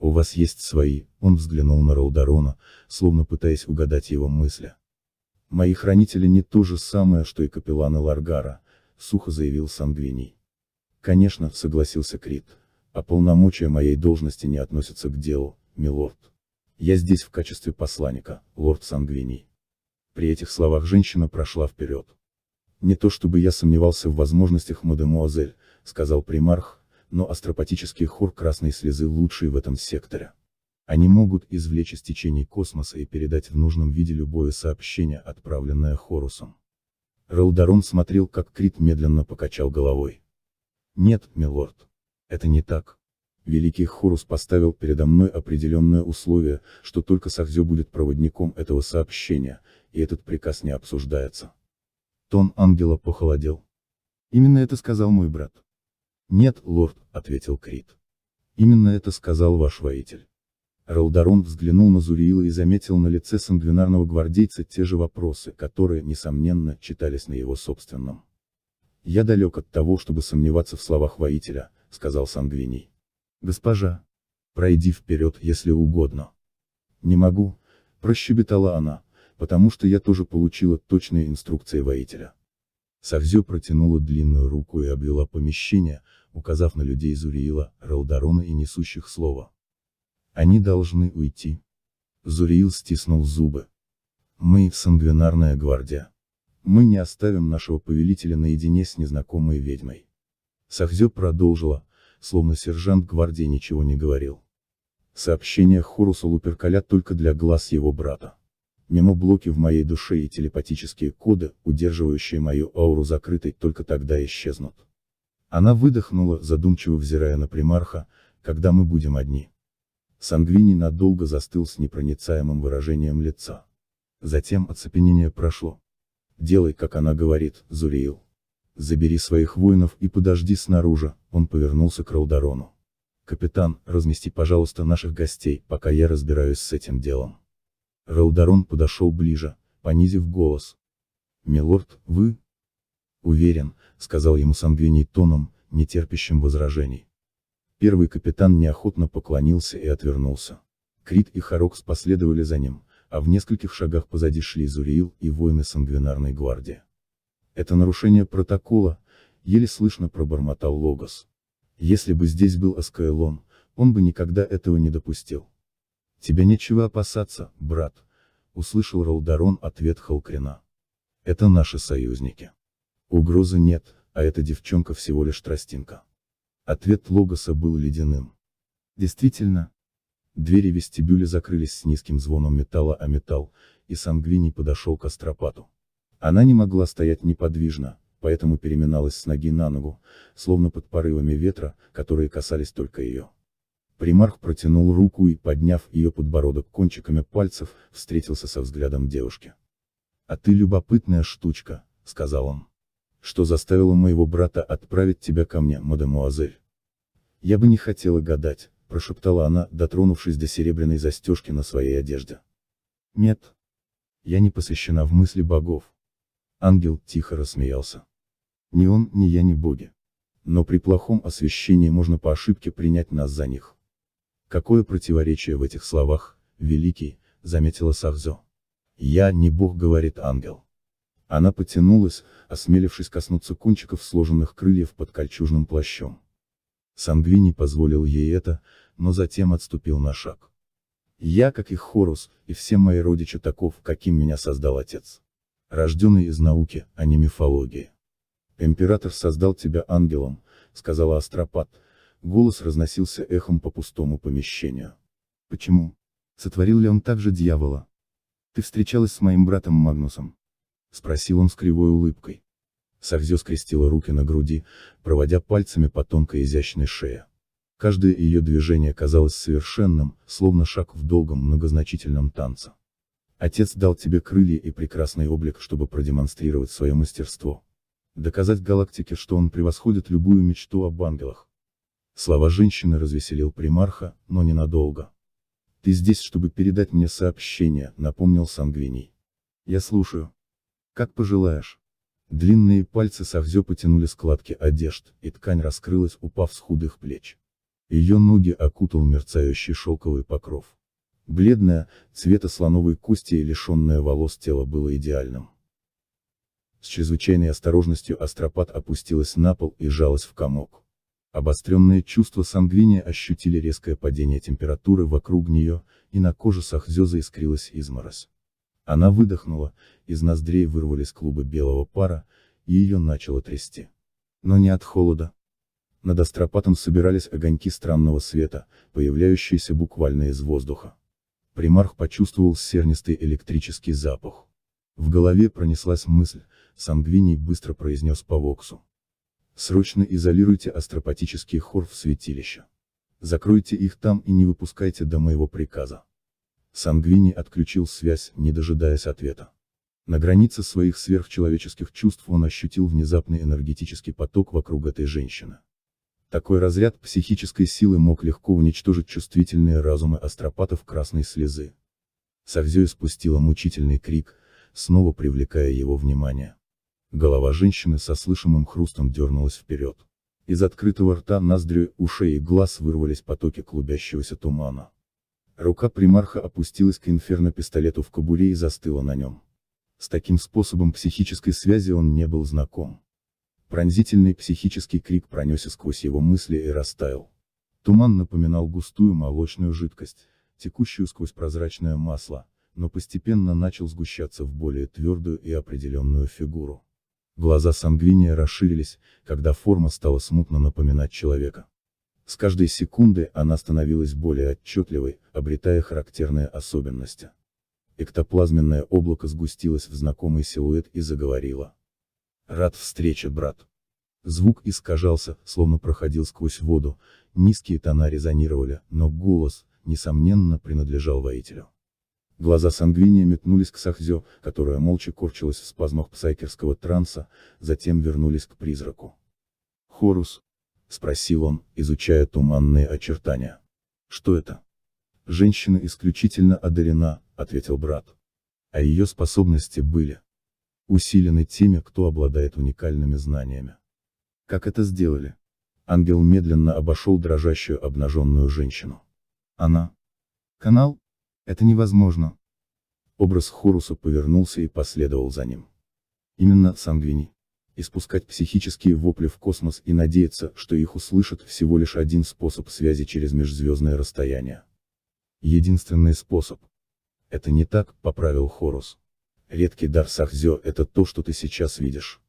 У вас есть свои, он взглянул на Раударона, словно пытаясь угадать его мысли. Мои хранители не то же самое, что и капелланы Ларгара, сухо заявил Сангвиний. Конечно, согласился Крит, а полномочия моей должности не относятся к делу, милорд. Я здесь в качестве посланника, лорд Сангвиний. При этих словах женщина прошла вперед. Не то чтобы я сомневался в возможностях мадемуазель, сказал примарх, но астропатический хор красной слезы лучший в этом секторе. Они могут извлечь из течений космоса и передать в нужном виде любое сообщение, отправленное Хорусом. Ралдарон смотрел, как Крит медленно покачал головой. «Нет, милорд. Это не так. Великий Хорус поставил передо мной определенное условие, что только Сахзё будет проводником этого сообщения, и этот приказ не обсуждается». Тон ангела похолодел. «Именно это сказал мой брат. «Нет, лорд», — ответил Крит. «Именно это сказал ваш воитель». Ралдарон взглянул на Зуриила и заметил на лице сандвинарного гвардейца те же вопросы, которые, несомненно, читались на его собственном. «Я далек от того, чтобы сомневаться в словах воителя», — сказал Сангвиний. «Госпожа, пройди вперед, если угодно». «Не могу», — прощебетала она, — «потому что я тоже получила точные инструкции воителя». Савзю протянула длинную руку и обвела помещение, указав на людей Зуриила, Ралдарона и несущих слова. Они должны уйти. Зуриил стиснул зубы. Мы, сангвинарная гвардия. Мы не оставим нашего повелителя наедине с незнакомой ведьмой. Сахзё продолжила, словно сержант гвардии ничего не говорил. Сообщение Хоруса Луперкаля только для глаз его брата. Нему блоки в моей душе и телепатические коды, удерживающие мою ауру закрытой, только тогда исчезнут. Она выдохнула, задумчиво взирая на примарха, когда мы будем одни. Сангвини надолго застыл с непроницаемым выражением лица. Затем оцепенение прошло. «Делай, как она говорит, Зуриил. Забери своих воинов и подожди снаружи», он повернулся к Ролдорону. «Капитан, размести, пожалуйста, наших гостей, пока я разбираюсь с этим делом». Раударон подошел ближе, понизив голос. «Милорд, вы?» «Уверен», — сказал ему Сангвиний тоном, не терпящим возражений. Первый капитан неохотно поклонился и отвернулся. Крит и Харокс последовали за ним, а в нескольких шагах позади шли Зуриил и воины Сангвинарной гвардии. «Это нарушение протокола», — еле слышно пробормотал Логос. «Если бы здесь был Аскаэлон, он бы никогда этого не допустил». «Тебя нечего опасаться, брат», — услышал Раударон ответ Халкрина. «Это наши союзники. Угрозы нет, а эта девчонка всего лишь тростинка». Ответ Логоса был ледяным. «Действительно?» Двери вестибюля закрылись с низким звоном металла о металл, и Сангвини подошел к Астропату. Она не могла стоять неподвижно, поэтому переминалась с ноги на ногу, словно под порывами ветра, которые касались только ее. Примарх протянул руку и, подняв ее подбородок кончиками пальцев, встретился со взглядом девушки. «А ты любопытная штучка», — сказал он. «Что заставило моего брата отправить тебя ко мне, мадемуазель?» «Я бы не хотела гадать», — прошептала она, дотронувшись до серебряной застежки на своей одежде. «Нет. Я не посвящена в мысли богов». Ангел тихо рассмеялся. «Ни он, ни я не боги. Но при плохом освещении можно по ошибке принять нас за них. Какое противоречие в этих словах, великий, заметила Сахзо. Я не бог, говорит ангел. Она потянулась, осмелившись коснуться кончиков сложенных крыльев под кольчужным плащом. Сангвини позволил ей это, но затем отступил на шаг. Я, как и Хорус, и все мои родичи таков, каким меня создал отец. Рожденный из науки, а не мифологии. Император создал тебя ангелом, сказала Астропат, голос разносился эхом по пустому помещению. Почему? Сотворил ли он также дьявола? Ты встречалась с моим братом Магнусом? Спросил он с кривой улыбкой. Сарзё скрестила руки на груди, проводя пальцами по тонкой изящной шее. Каждое ее движение казалось совершенным, словно шаг в долгом многозначительном танце. Отец дал тебе крылья и прекрасный облик, чтобы продемонстрировать свое мастерство. Доказать галактике, что он превосходит любую мечту об ангелах. Слова женщины развеселил примарха, но ненадолго. «Ты здесь, чтобы передать мне сообщение», — напомнил Сангвиний. «Я слушаю». «Как пожелаешь». Длинные пальцы Савзё потянули складки одежд, и ткань раскрылась, упав с худых плеч. Ее ноги окутал мерцающий шелковый покров. Бледное, цвета слоновой кости и лишенное волос тело было идеальным. С чрезвычайной осторожностью Астропат опустилась на пол и жалась в комок. Обостренное чувство сангвиния ощутили резкое падение температуры вокруг нее, и на коже Сахзё искрилась изморозь. Она выдохнула, из ноздрей вырвались клубы белого пара, и ее начало трясти. Но не от холода. Над астропатом собирались огоньки странного света, появляющиеся буквально из воздуха. Примарх почувствовал сернистый электрический запах. В голове пронеслась мысль, Сангвиний быстро произнес по воксу. Срочно изолируйте астропатический хор в святилище. Закройте их там и не выпускайте до моего приказа. Сангвини отключил связь, не дожидаясь ответа. На границе своих сверхчеловеческих чувств он ощутил внезапный энергетический поток вокруг этой женщины. Такой разряд психической силы мог легко уничтожить чувствительные разумы астропатов красной слезы. Савзё испустила мучительный крик, снова привлекая его внимание. Голова женщины со слышимым хрустом дернулась вперед. Из открытого рта, ноздрю, ушей и глаз вырвались потоки клубящегося тумана. Рука примарха опустилась к инферно-пистолету в кобуре и застыла на нем. С таким способом психической связи он не был знаком. Пронзительный психический крик пронесся сквозь его мысли и растаял. Туман напоминал густую молочную жидкость, текущую сквозь прозрачное масло, но постепенно начал сгущаться в более твердую и определенную фигуру. Глаза сангвиния расширились, когда форма стала смутно напоминать человека. С каждой секунды она становилась более отчетливой, обретая характерные особенности. Эктоплазменное облако сгустилось в знакомый силуэт и заговорило. «Рад встрече, брат!» Звук искажался, словно проходил сквозь воду, низкие тона резонировали, но голос, несомненно, принадлежал воителю. Глаза Сангвиния метнулись к Сахзё, которая молча корчилась в спазмах псайкерского транса, затем вернулись к призраку. «Хорус?» — спросил он, изучая туманные очертания. «Что это?» «Женщина исключительно одарена», — ответил брат. «А ее способности были усилены теми, кто обладает уникальными знаниями». «Как это сделали?» Ангел медленно обошел дрожащую обнаженную женщину. «Она?» «Канал?» Это невозможно. Образ Хоруса повернулся и последовал за ним. Именно сангвини. Испускать психические вопли в космос и надеяться, что их услышат всего лишь один способ связи через межзвездное расстояние. Единственный способ. Это не так, поправил Хорус. Редкий дар Сахзё – это то, что ты сейчас видишь.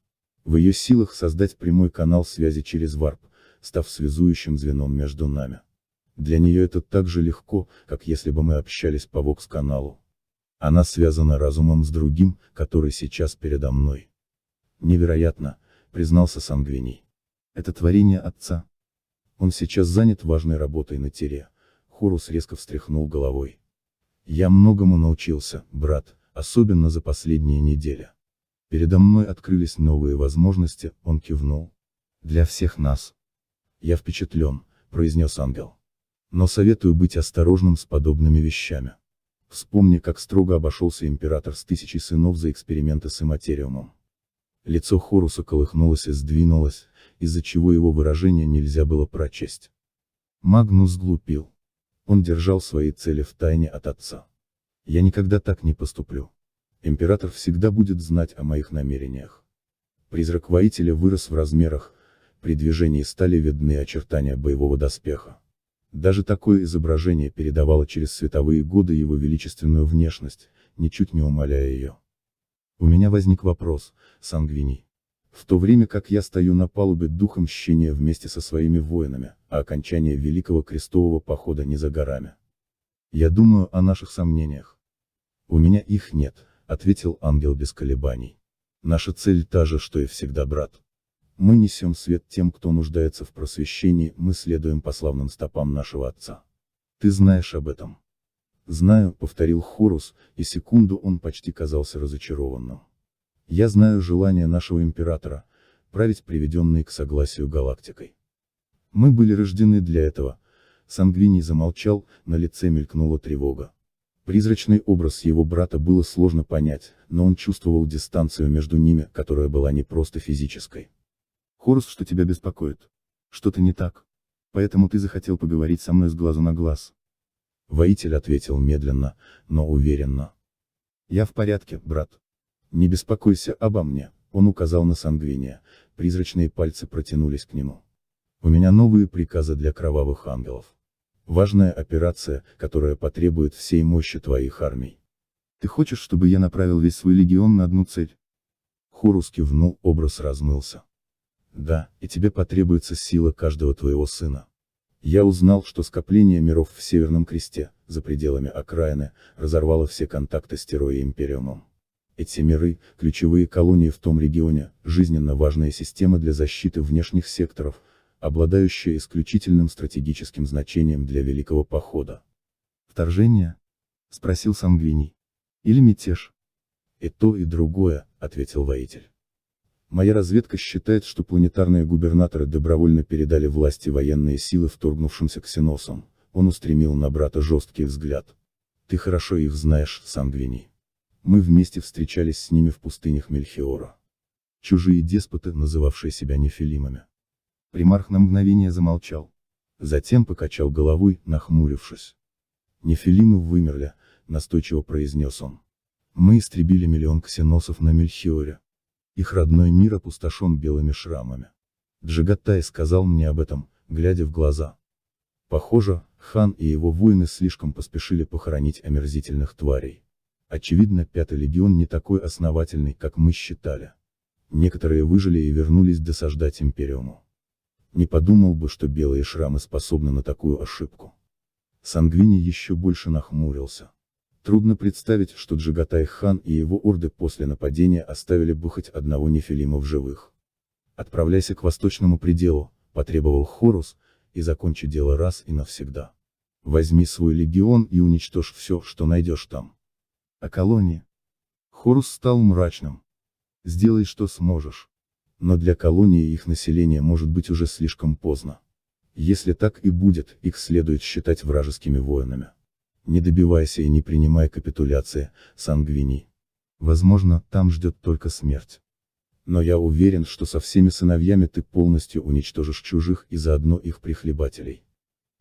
В ее силах создать прямой канал связи через варп, став связующим звеном между нами. Для нее это так же легко, как если бы мы общались по Вокс-каналу. Она связана разумом с другим, который сейчас передо мной. Невероятно, признался Сангвиний. Это творение отца. Он сейчас занят важной работой на тире. Хорус резко встряхнул головой. Я многому научился, брат, особенно за последние недели. Передо мной открылись новые возможности, он кивнул. Для всех нас. Я впечатлен, произнес ангел. Но советую быть осторожным с подобными вещами. Вспомни, как строго обошелся император с тысячей сынов за эксперименты с иматериумом. Лицо Хоруса колыхнулось и сдвинулось, из-за чего его выражение нельзя было прочесть. Магнус глупил. Он держал свои цели в тайне от отца. Я никогда так не поступлю. Император всегда будет знать о моих намерениях. Призрак воителя вырос в размерах, при движении стали видны очертания боевого доспеха. Даже такое изображение передавало через световые годы его величественную внешность, ничуть не умаляя ее. У меня возник вопрос, Сангвини. В то время как я стою на палубе духом щения вместе со своими воинами, а окончание Великого Крестового Похода не за горами. Я думаю о наших сомнениях. У меня их нет, ответил ангел без колебаний. Наша цель та же, что и всегда, брат. Мы несем свет тем, кто нуждается в просвещении, мы следуем по славным стопам нашего Отца. Ты знаешь об этом. Знаю, повторил Хорус, и секунду он почти казался разочарованным. Я знаю желание нашего императора, править приведенной к согласию галактикой. Мы были рождены для этого. Сангвини замолчал, на лице мелькнула тревога. Призрачный образ его брата было сложно понять, но он чувствовал дистанцию между ними, которая была не просто физической. Хорус, что тебя беспокоит? Что-то не так. Поэтому ты захотел поговорить со мной с глазу на глаз. Воитель ответил медленно, но уверенно. Я в порядке, брат. Не беспокойся обо мне, он указал на сангвиния, призрачные пальцы протянулись к нему. У меня новые приказы для кровавых ангелов. Важная операция, которая потребует всей мощи твоих армий. Ты хочешь, чтобы я направил весь свой легион на одну цель? Хорус кивнул, образ размылся. Да, и тебе потребуется сила каждого твоего сына. Я узнал, что скопление миров в Северном Кресте, за пределами окраины, разорвало все контакты с Терой и Империумом. Эти миры, ключевые колонии в том регионе, жизненно важная система для защиты внешних секторов, обладающая исключительным стратегическим значением для Великого Похода. Вторжение? — спросил Сангвини. Или мятеж? И то, и другое, — ответил воитель. Моя разведка считает, что планетарные губернаторы добровольно передали власти военные силы вторгнувшимся ксеносам. Он устремил на брата жесткий взгляд. Ты хорошо их знаешь, Сангвини. Мы вместе встречались с ними в пустынях Мельхиора. Чужие деспоты, называвшие себя нефилимами. Примарх на мгновение замолчал. Затем покачал головой, нахмурившись. Нефилимы вымерли, настойчиво произнес он. Мы истребили миллион ксеносов на Мельхиоре. Их родной мир опустошен белыми шрамами. Джигаттай сказал мне об этом, глядя в глаза. Похоже, хан и его воины слишком поспешили похоронить омерзительных тварей. Очевидно, пятый легион не такой основательный, как мы считали. Некоторые выжили и вернулись досаждать Империуму. Не подумал бы, что белые шрамы способны на такую ошибку. Сангвини еще больше нахмурился. Трудно представить, что Джагатай-хан и его орды после нападения оставили бы хоть одного нефилима в живых. «Отправляйся к восточному пределу», — потребовал Хорус, — «и закончи дело раз и навсегда. Возьми свой легион и уничтожь все, что найдешь там». «А колонии?» Хорус стал мрачным. «Сделай, что сможешь. Но для колонии их население может быть уже слишком поздно. Если так и будет, их следует считать вражескими воинами» не добивайся и не принимай капитуляции, Сангвини. Возможно, там ждет только смерть. Но я уверен, что со всеми сыновьями ты полностью уничтожишь чужих и заодно их прихлебателей.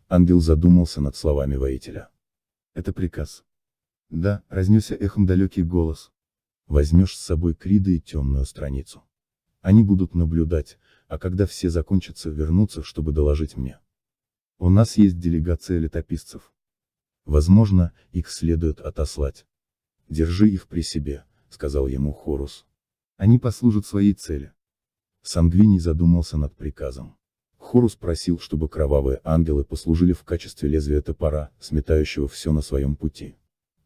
Ангел задумался над словами воителя. Это приказ. Да, разнесся эхом далекий голос. Возьмешь с собой Крида и темную страницу. Они будут наблюдать, а когда все закончатся, вернутся, чтобы доложить мне. У нас есть делегация летописцев. Возможно, их следует отослать. Держи их при себе, сказал ему Хорус. Они послужат своей цели. Сангвини задумался над приказом. Хорус просил, чтобы кровавые ангелы послужили в качестве лезвия топора, сметающего все на своем пути.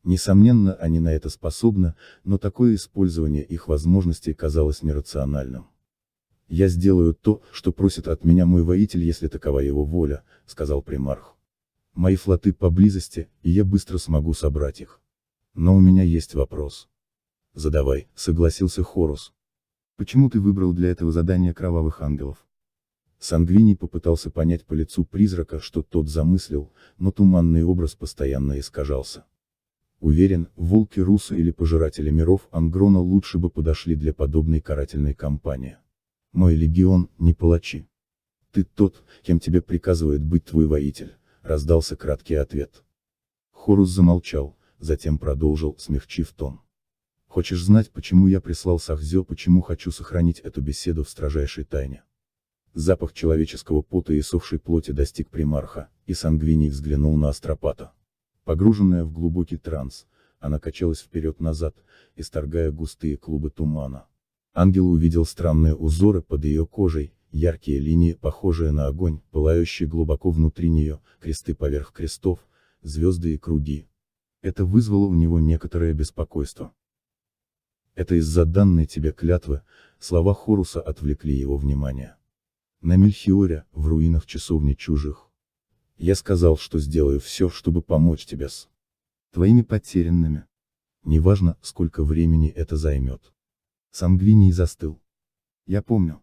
Несомненно, они на это способны, но такое использование их возможностей казалось нерациональным. «Я сделаю то, что просит от меня мой воитель, если такова его воля», — сказал примарх мои флоты поблизости, и я быстро смогу собрать их. Но у меня есть вопрос. Задавай, согласился Хорус. Почему ты выбрал для этого задания кровавых ангелов? Сангвини попытался понять по лицу призрака, что тот замыслил, но туманный образ постоянно искажался. Уверен, волки Руса или пожиратели миров Ангрона лучше бы подошли для подобной карательной кампании. Мой легион, не палачи. Ты тот, кем тебе приказывает быть твой воитель раздался краткий ответ. Хорус замолчал, затем продолжил, смягчив тон. Хочешь знать, почему я прислал Сахзё, почему хочу сохранить эту беседу в строжайшей тайне? Запах человеческого пота и сохшей плоти достиг примарха, и сангвиний взглянул на астропата. Погруженная в глубокий транс, она качалась вперед-назад, исторгая густые клубы тумана. Ангел увидел странные узоры под ее кожей, яркие линии, похожие на огонь, пылающие глубоко внутри нее, кресты поверх крестов, звезды и круги. Это вызвало у него некоторое беспокойство. Это из-за данной тебе клятвы, слова Хоруса отвлекли его внимание. На Мельхиоре, в руинах часовни чужих. Я сказал, что сделаю все, чтобы помочь тебе с твоими потерянными. Неважно, сколько времени это займет. Сангвиний застыл. Я помню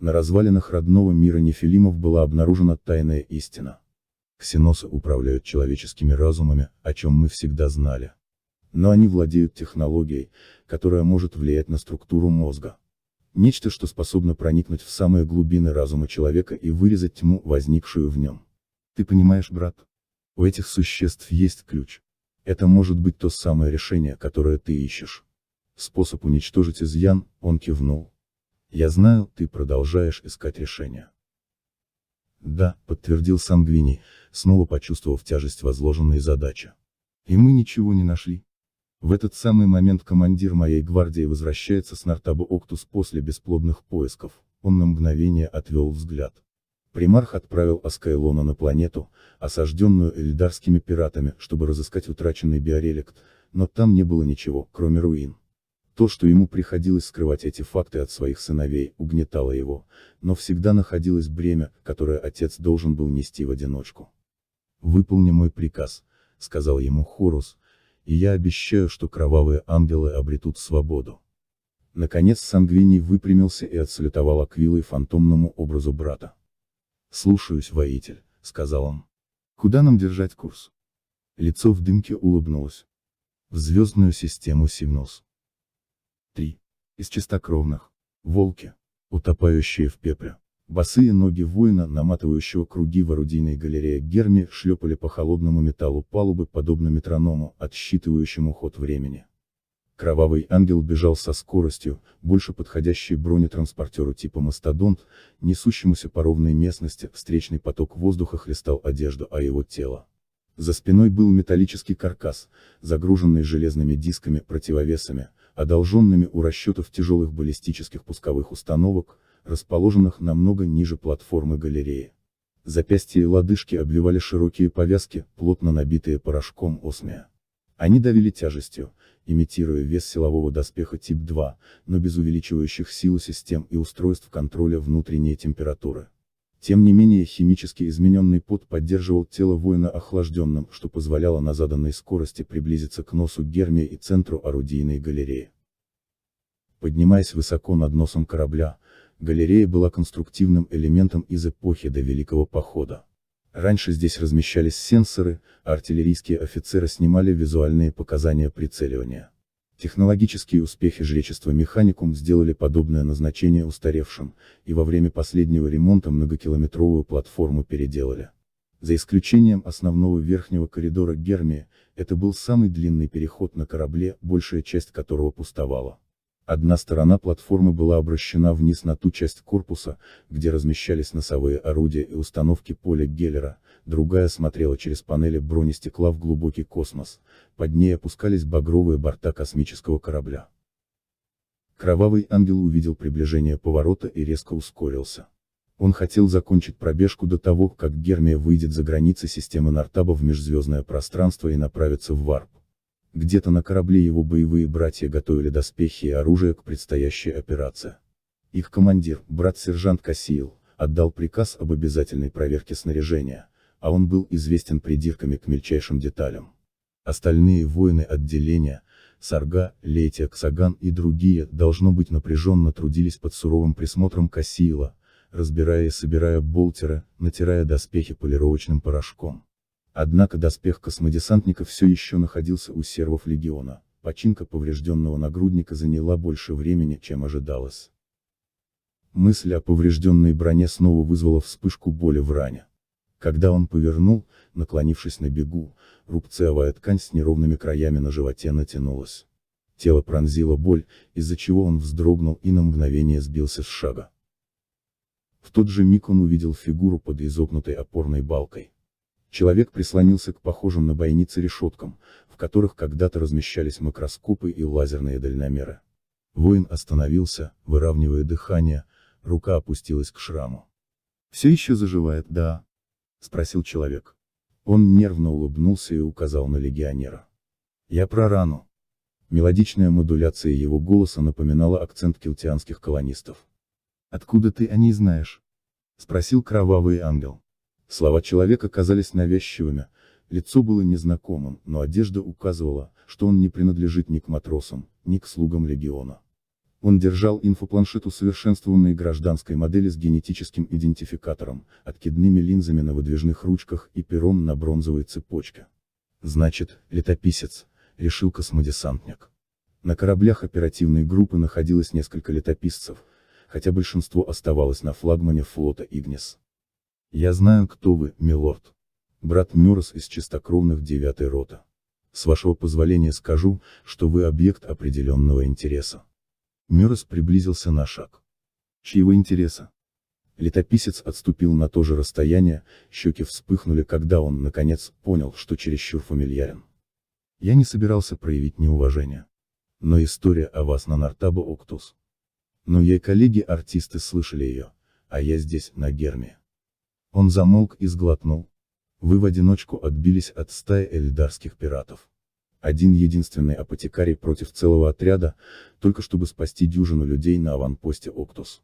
на развалинах родного мира нефилимов была обнаружена тайная истина. Ксеносы управляют человеческими разумами, о чем мы всегда знали. Но они владеют технологией, которая может влиять на структуру мозга. Нечто, что способно проникнуть в самые глубины разума человека и вырезать тьму, возникшую в нем. Ты понимаешь, брат? У этих существ есть ключ. Это может быть то самое решение, которое ты ищешь. Способ уничтожить изъян, он кивнул. Я знаю, ты продолжаешь искать решение. Да, подтвердил Сангвини, снова почувствовав тяжесть возложенной задачи. И мы ничего не нашли. В этот самый момент командир моей гвардии возвращается с Нартаба Октус после бесплодных поисков, он на мгновение отвел взгляд. Примарх отправил Аскайлона на планету, осажденную эльдарскими пиратами, чтобы разыскать утраченный биореликт, но там не было ничего, кроме руин. То, что ему приходилось скрывать эти факты от своих сыновей, угнетало его, но всегда находилось бремя, которое отец должен был нести в одиночку. «Выполни мой приказ», — сказал ему Хорус, — «и я обещаю, что кровавые ангелы обретут свободу». Наконец Сангвини выпрямился и отсалютовал Аквилой фантомному образу брата. «Слушаюсь, воитель», — сказал он. «Куда нам держать курс?» Лицо в дымке улыбнулось. В звездную систему Сивнус. 3. Из чистокровных. Волки, утопающие в пепре. Босые ноги воина, наматывающего круги в орудийной галерее Герми, шлепали по холодному металлу палубы, подобно метроному, отсчитывающему ход времени. Кровавый ангел бежал со скоростью, больше подходящей бронетранспортеру типа «Мастодонт», несущемуся по ровной местности, встречный поток воздуха хлестал одежду, а его тело. За спиной был металлический каркас, загруженный железными дисками, противовесами, одолженными у расчетов тяжелых баллистических пусковых установок, расположенных намного ниже платформы галереи. Запястья и лодыжки обвивали широкие повязки, плотно набитые порошком осмия. Они давили тяжестью, имитируя вес силового доспеха тип 2, но без увеличивающих силу систем и устройств контроля внутренней температуры. Тем не менее химически измененный пот поддерживал тело воина охлажденным, что позволяло на заданной скорости приблизиться к носу Гермия и центру орудийной галереи. Поднимаясь высоко над носом корабля, галерея была конструктивным элементом из эпохи до Великого Похода. Раньше здесь размещались сенсоры, артиллерийские офицеры снимали визуальные показания прицеливания. Технологические успехи жречества Механикум сделали подобное назначение устаревшим, и во время последнего ремонта многокилометровую платформу переделали. За исключением основного верхнего коридора Гермии, это был самый длинный переход на корабле, большая часть которого пустовала. Одна сторона платформы была обращена вниз на ту часть корпуса, где размещались носовые орудия и установки поля Геллера, другая смотрела через панели бронестекла в глубокий космос, под ней опускались багровые борта космического корабля. Кровавый ангел увидел приближение поворота и резко ускорился. Он хотел закончить пробежку до того, как Гермия выйдет за границы системы Нартаба в межзвездное пространство и направится в Варп. Где-то на корабле его боевые братья готовили доспехи и оружие к предстоящей операции. Их командир, брат-сержант Кассиил, отдал приказ об обязательной проверке снаряжения, а он был известен придирками к мельчайшим деталям. Остальные воины отделения, Сарга, Летия, Ксаган и другие, должно быть напряженно трудились под суровым присмотром Кассиила, разбирая и собирая болтеры, натирая доспехи полировочным порошком. Однако доспех космодесантника все еще находился у сервов легиона, починка поврежденного нагрудника заняла больше времени, чем ожидалось. Мысль о поврежденной броне снова вызвала вспышку боли в ране. Когда он повернул, наклонившись на бегу, рубцевая ткань с неровными краями на животе натянулась. Тело пронзило боль, из-за чего он вздрогнул и на мгновение сбился с шага. В тот же миг он увидел фигуру под изогнутой опорной балкой. Человек прислонился к похожим на бойницы решеткам, в которых когда-то размещались макроскопы и лазерные дальномеры. Воин остановился, выравнивая дыхание, рука опустилась к шраму. «Все еще заживает, да», — спросил человек. Он нервно улыбнулся и указал на легионера. «Я про рану». Мелодичная модуляция его голоса напоминала акцент келтианских колонистов. «Откуда ты о ней знаешь?» — спросил кровавый ангел. Слова человека казались навязчивыми, лицо было незнакомым, но одежда указывала, что он не принадлежит ни к матросам, ни к слугам легиона. Он держал инфопланшет усовершенствованной гражданской модели с генетическим идентификатором, откидными линзами на выдвижных ручках и пером на бронзовой цепочке. Значит, летописец, решил космодесантник. На кораблях оперативной группы находилось несколько летописцев, хотя большинство оставалось на флагмане флота Игнес. «Я знаю, кто вы, милорд. Брат Мюррес из чистокровных девятой роты. С вашего позволения скажу, что вы объект определенного интереса. Мерос приблизился на шаг. Чьего интереса? Летописец отступил на то же расстояние, щеки вспыхнули, когда он, наконец, понял, что чересчур фамильярен. Я не собирался проявить неуважение. Но история о вас на Нартаба Октус. Но я и коллеги-артисты слышали ее, а я здесь, на Герме. Он замолк и сглотнул. Вы в одиночку отбились от стаи эльдарских пиратов. Один единственный апотекарий против целого отряда, только чтобы спасти дюжину людей на аванпосте Октус.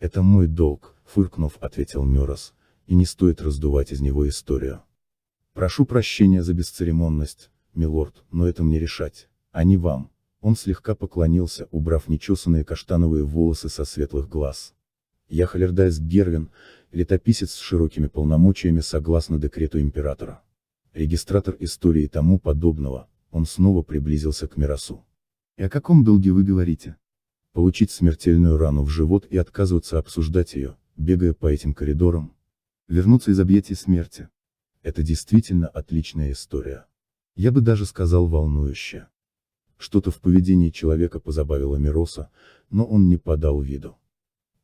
«Это мой долг», — фыркнув, ответил Мёрос, — «и не стоит раздувать из него историю. Прошу прощения за бесцеремонность, милорд, но это мне решать, а не вам». Он слегка поклонился, убрав нечесанные каштановые волосы со светлых глаз. Я Халердайс Гервин, летописец с широкими полномочиями согласно декрету императора. Регистратор истории тому подобного, он снова приблизился к Мирасу. «И о каком долге вы говорите?» Получить смертельную рану в живот и отказываться обсуждать ее, бегая по этим коридорам. Вернуться из объятий смерти. Это действительно отличная история. Я бы даже сказал волнующая. Что-то в поведении человека позабавило Мироса, но он не подал виду.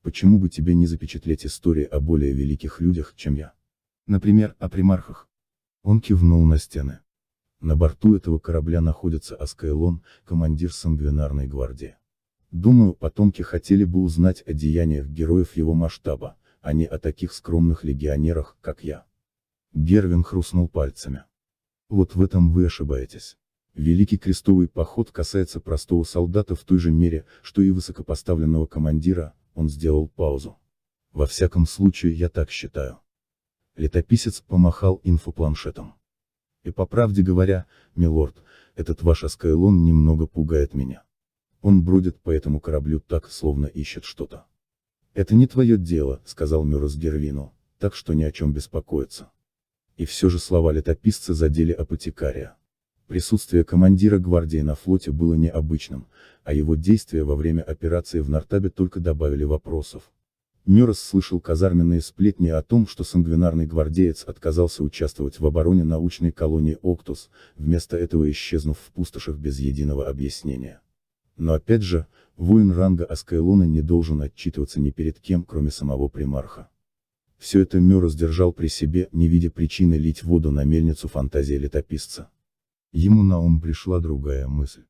Почему бы тебе не запечатлеть истории о более великих людях, чем я? Например, о примархах. Он кивнул на стены. На борту этого корабля находится Аскайлон, командир Сангвинарной гвардии. Думаю, потомки хотели бы узнать о деяниях героев его масштаба, а не о таких скромных легионерах, как я. Гервин хрустнул пальцами. Вот в этом вы ошибаетесь. Великий крестовый поход касается простого солдата в той же мере, что и высокопоставленного командира, он сделал паузу. Во всяком случае я так считаю. Летописец помахал инфопланшетом. И по правде говоря, милорд, этот ваш Аскайлон немного пугает меня. Он бродит по этому кораблю так, словно ищет что-то. Это не твое дело, сказал Мюррес Гервину, так что ни о чем беспокоиться. И все же слова летописца задели апотекария. Присутствие командира гвардии на флоте было необычным, а его действия во время операции в Нартабе только добавили вопросов. Мюррес слышал казарменные сплетни о том, что сангвинарный гвардеец отказался участвовать в обороне научной колонии Октус, вместо этого исчезнув в пустошах без единого объяснения. Но опять же, воин ранга Аскайлона не должен отчитываться ни перед кем, кроме самого примарха. Все это Мюррес держал при себе, не видя причины лить воду на мельницу фантазии летописца. Ему на ум пришла другая мысль.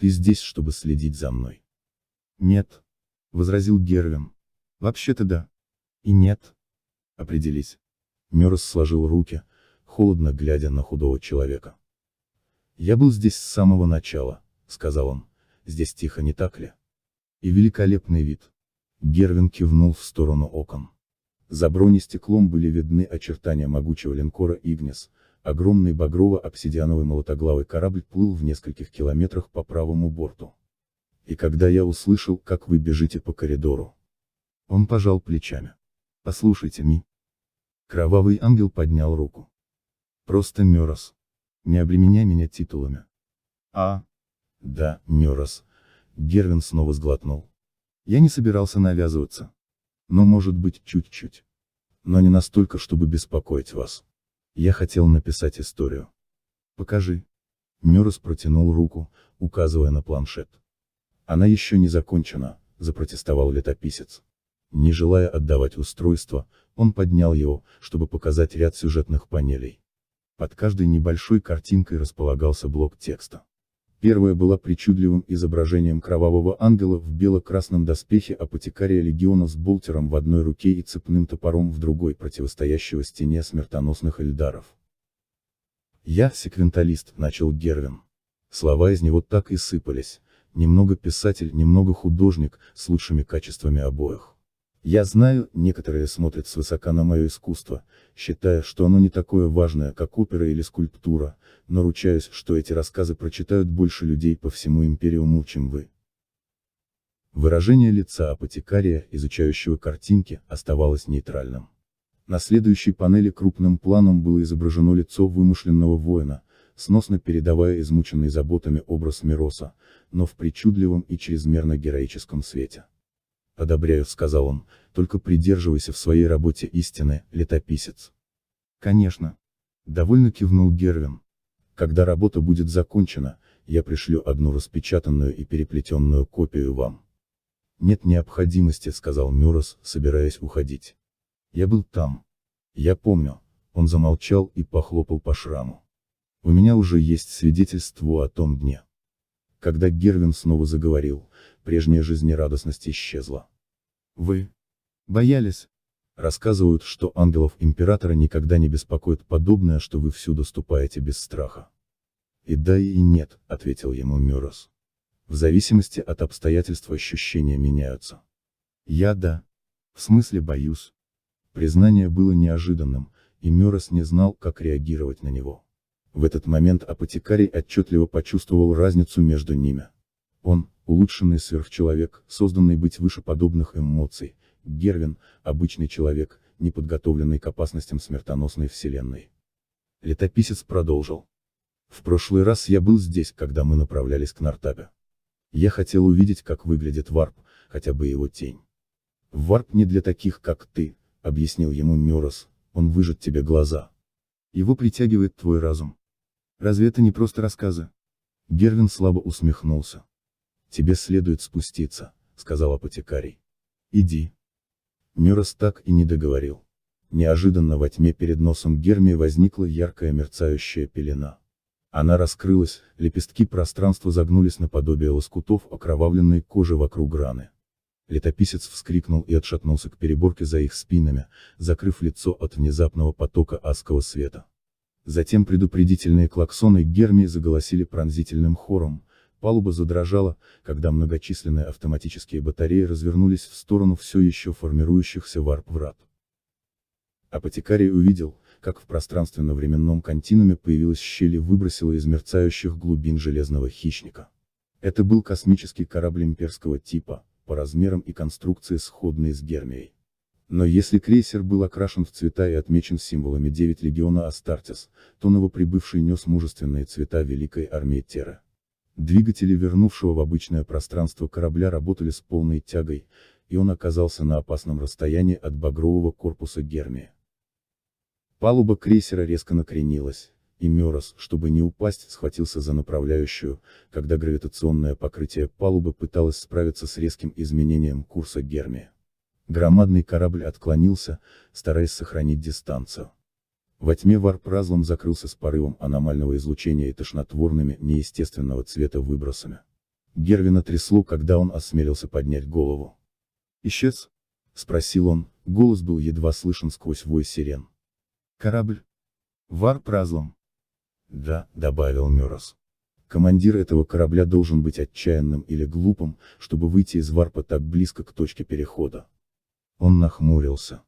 «Ты здесь, чтобы следить за мной?» «Нет», — возразил Гервин, Вообще-то да. И нет. Определись. Мерс сложил руки, холодно глядя на худого человека. Я был здесь с самого начала, сказал он. Здесь тихо, не так ли? И великолепный вид. Гервин кивнул в сторону окон. За бронестеклом были видны очертания могучего линкора Игнес. огромный багрово-обсидиановый молотоглавый корабль плыл в нескольких километрах по правому борту. И когда я услышал, как вы бежите по коридору, он пожал плечами. Послушайте, Ми. Кровавый ангел поднял руку. Просто Мерос. Не обременяй меня титулами. А? Да, Мерос. Гервин снова сглотнул. Я не собирался навязываться. Но ну, может быть чуть-чуть. Но не настолько, чтобы беспокоить вас. Я хотел написать историю. Покажи. Мерос протянул руку, указывая на планшет. Она еще не закончена, запротестовал летописец. Не желая отдавать устройство, он поднял его, чтобы показать ряд сюжетных панелей. Под каждой небольшой картинкой располагался блок текста. Первая была причудливым изображением кровавого ангела в бело-красном доспехе апотекария легиона с болтером в одной руке и цепным топором в другой противостоящего стене смертоносных эльдаров. «Я секвенталист», — начал Гервин. Слова из него так и сыпались, немного писатель, немного художник, с лучшими качествами обоих. Я знаю, некоторые смотрят свысока на мое искусство, считая, что оно не такое важное, как опера или скульптура, но ручаюсь, что эти рассказы прочитают больше людей по всему империуму, чем вы. Выражение лица апотекария, изучающего картинки, оставалось нейтральным. На следующей панели крупным планом было изображено лицо вымышленного воина, сносно передавая измученный заботами образ Мироса, но в причудливом и чрезмерно героическом свете одобряю», — сказал он, — «только придерживайся в своей работе истины, летописец». «Конечно». Довольно кивнул Гервин. «Когда работа будет закончена, я пришлю одну распечатанную и переплетенную копию вам». «Нет необходимости», — сказал Мюррес, собираясь уходить. «Я был там». «Я помню», — он замолчал и похлопал по шраму. «У меня уже есть свидетельство о том дне». Когда Гервин снова заговорил, прежняя жизнерадостность исчезла. Вы боялись? Рассказывают, что ангелов императора никогда не беспокоит подобное, что вы всюду ступаете без страха. И да, и нет, ответил ему Мюрос. В зависимости от обстоятельств ощущения меняются. Я да. В смысле боюсь. Признание было неожиданным, и Мёрос не знал, как реагировать на него. В этот момент апотекарий отчетливо почувствовал разницу между ними. Он, улучшенный сверхчеловек, созданный быть выше подобных эмоций, Гервин, обычный человек, неподготовленный к опасностям смертоносной вселенной. Летописец продолжил. В прошлый раз я был здесь, когда мы направлялись к Нартабе. Я хотел увидеть, как выглядит варп, хотя бы его тень. Варп не для таких, как ты, объяснил ему Мёрос, он выжжет тебе глаза. Его притягивает твой разум. Разве это не просто рассказы? Гервин слабо усмехнулся. Тебе следует спуститься, сказал апотекарий. Иди. Мюррес так и не договорил. Неожиданно во тьме перед носом Герми возникла яркая мерцающая пелена. Она раскрылась, лепестки пространства загнулись наподобие лоскутов окровавленной кожи вокруг раны. Летописец вскрикнул и отшатнулся к переборке за их спинами, закрыв лицо от внезапного потока адского света. Затем предупредительные клаксоны Гермии заголосили пронзительным хором, палуба задрожала, когда многочисленные автоматические батареи развернулись в сторону все еще формирующихся варп-врат. Апотекарий увидел, как в пространственно-временном континууме появилась щель и выбросила из мерцающих глубин железного хищника. Это был космический корабль имперского типа, по размерам и конструкции сходный с Гермией. Но если крейсер был окрашен в цвета и отмечен символами 9 региона Астартес, то новоприбывший нес мужественные цвета Великой Армии Тера. Двигатели вернувшего в обычное пространство корабля работали с полной тягой, и он оказался на опасном расстоянии от багрового корпуса Гермия. Палуба крейсера резко накренилась, и Мерос, чтобы не упасть, схватился за направляющую, когда гравитационное покрытие палубы пыталось справиться с резким изменением курса Гермия. Громадный корабль отклонился, стараясь сохранить дистанцию. Во тьме варп разлом закрылся с порывом аномального излучения и тошнотворными, неестественного цвета выбросами. Гервина трясло, когда он осмелился поднять голову. «Исчез?» — спросил он, голос был едва слышен сквозь вой сирен. «Корабль?» «Варп разлом?» «Да», — добавил Мёрос. Командир этого корабля должен быть отчаянным или глупым, чтобы выйти из варпа так близко к точке перехода. Он нахмурился.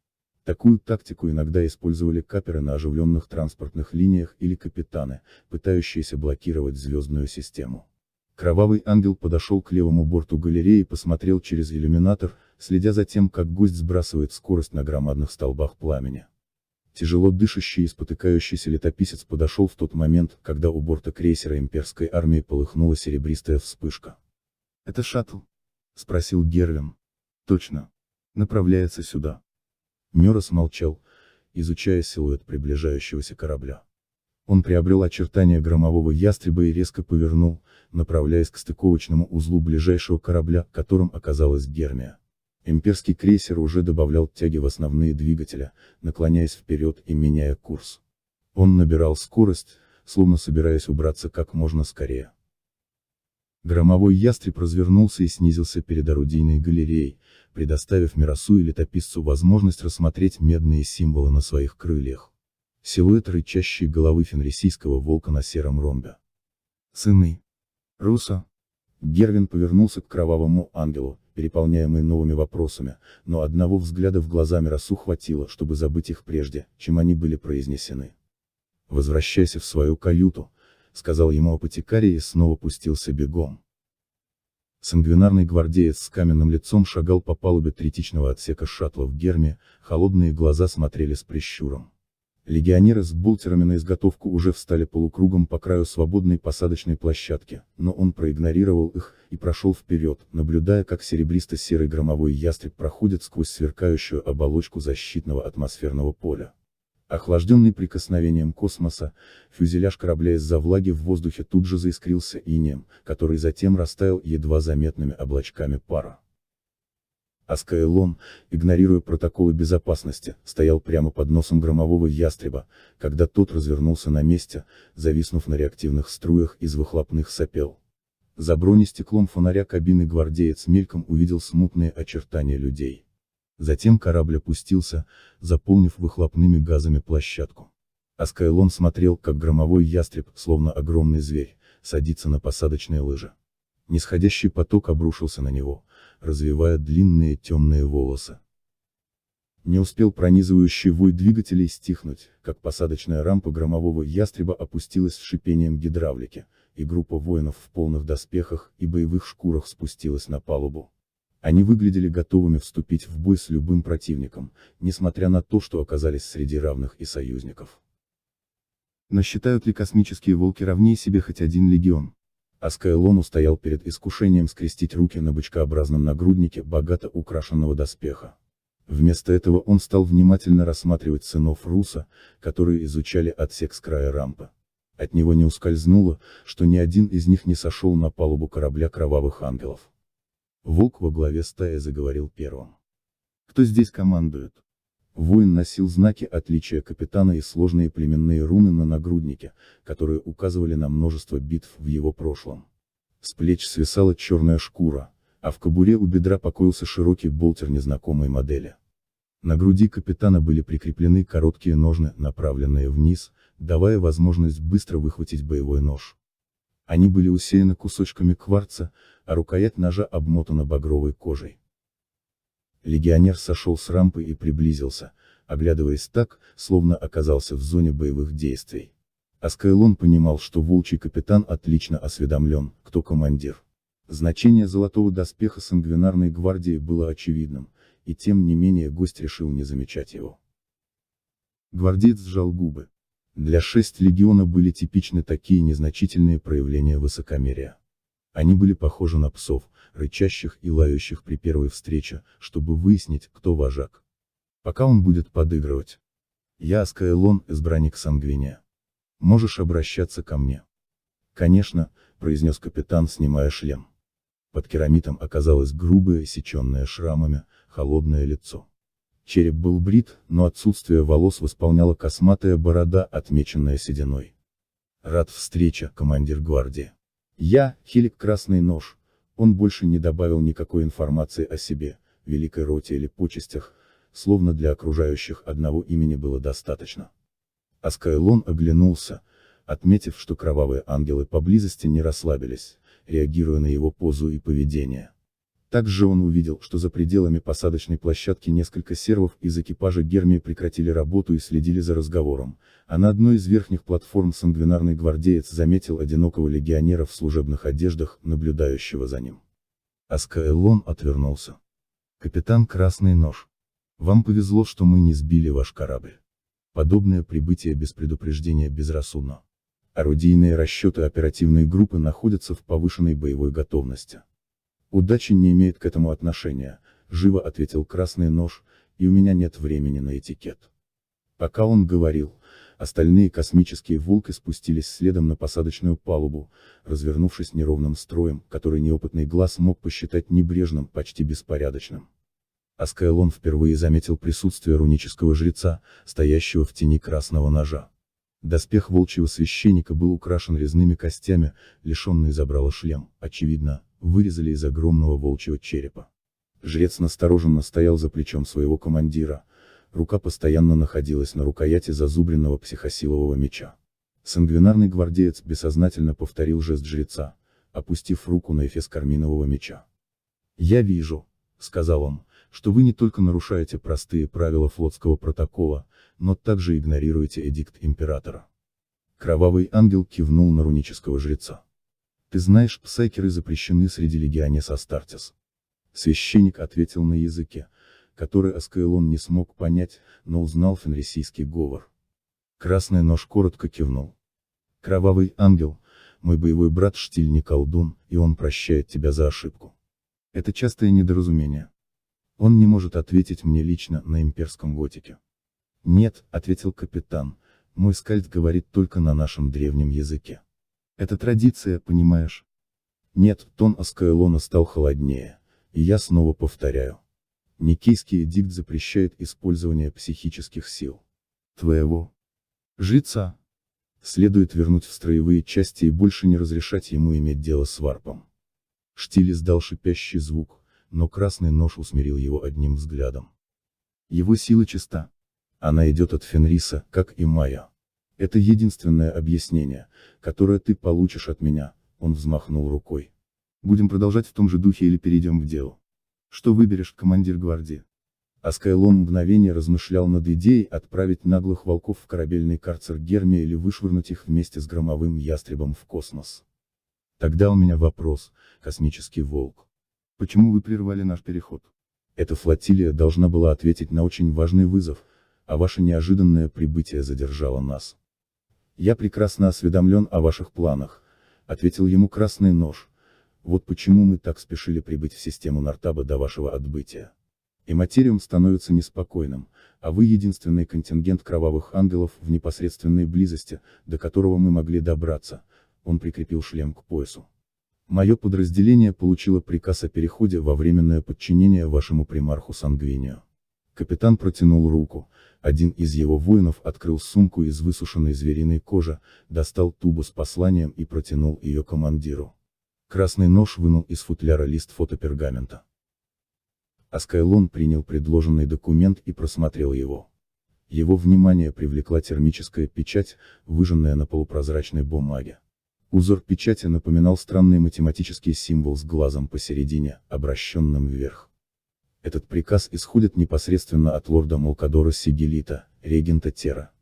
Такую тактику иногда использовали каперы на оживленных транспортных линиях или капитаны, пытающиеся блокировать звездную систему. Кровавый ангел подошел к левому борту галереи и посмотрел через иллюминатор, следя за тем, как гость сбрасывает скорость на громадных столбах пламени. Тяжело дышащий и спотыкающийся летописец подошел в тот момент, когда у борта крейсера имперской армии полыхнула серебристая вспышка. «Это шаттл?» — спросил Герлин. «Точно», направляется сюда. Мюррес молчал, изучая силуэт приближающегося корабля. Он приобрел очертания громового ястреба и резко повернул, направляясь к стыковочному узлу ближайшего корабля, которым оказалась Гермия. Имперский крейсер уже добавлял тяги в основные двигателя, наклоняясь вперед и меняя курс. Он набирал скорость, словно собираясь убраться как можно скорее. Громовой ястреб развернулся и снизился перед орудийной галереей, предоставив Миросу и летописцу возможность рассмотреть медные символы на своих крыльях. Силуэт рычащей головы фенрисийского волка на сером ромбе. Сыны. Руса. Гервин повернулся к кровавому ангелу, переполняемый новыми вопросами, но одного взгляда в глаза Миросу хватило, чтобы забыть их прежде, чем они были произнесены. «Возвращайся в свою каюту», сказал ему апотекарий и снова пустился бегом. Сангвинарный гвардеец с каменным лицом шагал по палубе третичного отсека шаттла в Герме, холодные глаза смотрели с прищуром. Легионеры с бултерами на изготовку уже встали полукругом по краю свободной посадочной площадки, но он проигнорировал их, и прошел вперед, наблюдая как серебристо-серый громовой ястреб проходит сквозь сверкающую оболочку защитного атмосферного поля. Охлажденный прикосновением космоса, фюзеляж корабля из-за влаги в воздухе тут же заискрился инеем, который затем растаял едва заметными облачками пара. Аскаэлон, игнорируя протоколы безопасности, стоял прямо под носом громового ястреба, когда тот развернулся на месте, зависнув на реактивных струях из выхлопных сопел. За бронестеклом фонаря кабины гвардеец мельком увидел смутные очертания людей. Затем корабль опустился, заполнив выхлопными газами площадку. А Скайлон смотрел, как громовой ястреб, словно огромный зверь, садится на посадочные лыжи. Нисходящий поток обрушился на него, развивая длинные темные волосы. Не успел пронизывающий вой двигателей стихнуть, как посадочная рампа громового ястреба опустилась с шипением гидравлики, и группа воинов в полных доспехах и боевых шкурах спустилась на палубу. Они выглядели готовыми вступить в бой с любым противником, несмотря на то, что оказались среди равных и союзников. Насчитают ли космические волки равнее себе хоть один легион? А Скайлон устоял перед искушением скрестить руки на бычкообразном нагруднике богато украшенного доспеха. Вместо этого он стал внимательно рассматривать сынов Руса, которые изучали отсек с края рампы. От него не ускользнуло, что ни один из них не сошел на палубу корабля кровавых ангелов. Волк во главе стаи заговорил первым. Кто здесь командует? Воин носил знаки отличия капитана и сложные племенные руны на нагруднике, которые указывали на множество битв в его прошлом. С плеч свисала черная шкура, а в кобуре у бедра покоился широкий болтер незнакомой модели. На груди капитана были прикреплены короткие ножны, направленные вниз, давая возможность быстро выхватить боевой нож. Они были усеяны кусочками кварца, а рукоять ножа обмотана багровой кожей. Легионер сошел с рампы и приблизился, оглядываясь так, словно оказался в зоне боевых действий. Аскайлон понимал, что волчий капитан отлично осведомлен, кто командир. Значение золотого доспеха сангвинарной гвардии было очевидным, и тем не менее гость решил не замечать его. Гвардеец сжал губы. Для шесть легиона были типичны такие незначительные проявления высокомерия. Они были похожи на псов, рычащих и лающих при первой встрече, чтобы выяснить, кто вожак. Пока он будет подыгрывать. Я Аскаэлон, избранник Сангвиния. Можешь обращаться ко мне. Конечно, произнес капитан, снимая шлем. Под керамитом оказалось грубое, сеченное шрамами, холодное лицо. Череп был брит, но отсутствие волос восполняла косматая борода, отмеченная сединой. Рад встреча, командир гвардии. Я, Хилик Красный Нож. Он больше не добавил никакой информации о себе, великой роте или почестях, словно для окружающих одного имени было достаточно. Аскайлон оглянулся, отметив, что кровавые ангелы поблизости не расслабились, реагируя на его позу и поведение. Также он увидел, что за пределами посадочной площадки несколько сервов из экипажа Гермии прекратили работу и следили за разговором, а на одной из верхних платформ сангвинарный гвардеец заметил одинокого легионера в служебных одеждах, наблюдающего за ним. Аскаэлон отвернулся. «Капитан Красный Нож. Вам повезло, что мы не сбили ваш корабль. Подобное прибытие без предупреждения безрассудно. Орудийные расчеты оперативной группы находятся в повышенной боевой готовности. Удача не имеет к этому отношения, живо ответил красный нож, и у меня нет времени на этикет. Пока он говорил, остальные космические волки спустились следом на посадочную палубу, развернувшись неровным строем, который неопытный глаз мог посчитать небрежным, почти беспорядочным. Аскайлон впервые заметил присутствие рунического жреца, стоящего в тени красного ножа. Доспех волчьего священника был украшен резными костями, лишенный забрала шлем, очевидно, вырезали из огромного волчьего черепа. Жрец настороженно стоял за плечом своего командира, рука постоянно находилась на рукояти зазубренного психосилового меча. Сангвинарный гвардеец бессознательно повторил жест жреца, опустив руку на эфес карминового меча. «Я вижу», — сказал он, — «что вы не только нарушаете простые правила флотского протокола, но также игнорируете эдикт императора». Кровавый ангел кивнул на рунического жреца. Ты знаешь, псайкеры запрещены среди легионес Астартес. Священник ответил на языке, который Аскаэлон не смог понять, но узнал фенрисийский говор. Красный нож коротко кивнул. Кровавый ангел, мой боевой брат Штиль не колдун, и он прощает тебя за ошибку. Это частое недоразумение. Он не может ответить мне лично на имперском готике. Нет, ответил капитан, мой скальд говорит только на нашем древнем языке. Это традиция, понимаешь? Нет, тон Аскаэлона стал холоднее. И я снова повторяю. Никейский эдикт запрещает использование психических сил. Твоего. Жица. Следует вернуть в строевые части и больше не разрешать ему иметь дело с варпом. Штиль издал шипящий звук, но красный нож усмирил его одним взглядом. Его сила чиста. Она идет от Фенриса, как и Майя. Это единственное объяснение, которое ты получишь от меня, он взмахнул рукой. Будем продолжать в том же духе или перейдем к делу. Что выберешь, командир гвардии? А Скайлон мгновение размышлял над идеей отправить наглых волков в корабельный карцер Гермия или вышвырнуть их вместе с громовым ястребом в космос. Тогда у меня вопрос, космический волк. Почему вы прервали наш переход? Эта флотилия должна была ответить на очень важный вызов, а ваше неожиданное прибытие задержало нас. «Я прекрасно осведомлен о ваших планах», — ответил ему Красный Нож. «Вот почему мы так спешили прибыть в систему Нартаба до вашего отбытия. И материум становится неспокойным, а вы единственный контингент кровавых ангелов в непосредственной близости, до которого мы могли добраться», — он прикрепил шлем к поясу. «Мое подразделение получило приказ о переходе во временное подчинение вашему примарху Сангвинию. Капитан протянул руку. Один из его воинов открыл сумку из высушенной звериной кожи, достал тубу с посланием и протянул ее командиру. Красный нож вынул из футляра лист фотопергамента. Аскайлон принял предложенный документ и просмотрел его. Его внимание привлекла термическая печать, выжженная на полупрозрачной бумаге. Узор печати напоминал странный математический символ с глазом посередине, обращенным вверх. Этот приказ исходит непосредственно от лорда Малкадора Сигелита, регента Тера.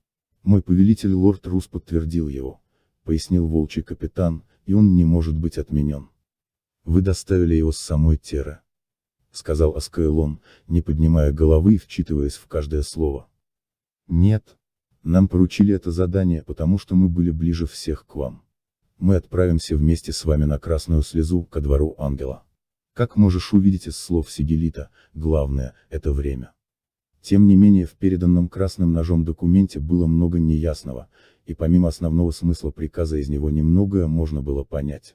Мой повелитель лорд Рус подтвердил его, пояснил волчий капитан, и он не может быть отменен. Вы доставили его с самой Тера. Сказал Аскаэлон, не поднимая головы и вчитываясь в каждое слово. Нет. Нам поручили это задание, потому что мы были ближе всех к вам. Мы отправимся вместе с вами на Красную Слезу, ко двору Ангела. Как можешь увидеть из слов Сигелита, главное, это время. Тем не менее в переданном красным ножом документе было много неясного, и помимо основного смысла приказа из него немногое можно было понять.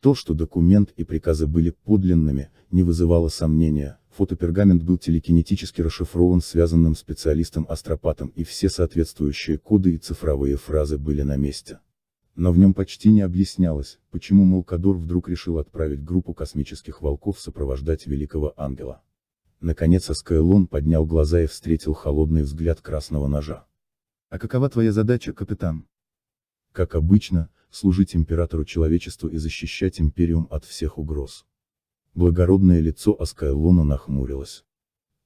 То, что документ и приказы были подлинными, не вызывало сомнения, фотопергамент был телекинетически расшифрован связанным специалистом-астропатом и все соответствующие коды и цифровые фразы были на месте но в нем почти не объяснялось, почему Молкадор вдруг решил отправить группу космических волков сопровождать Великого Ангела. Наконец Аскайлон поднял глаза и встретил холодный взгляд красного ножа. «А какова твоя задача, капитан?» «Как обычно, служить императору человечеству и защищать Империум от всех угроз». Благородное лицо Аскайлона нахмурилось.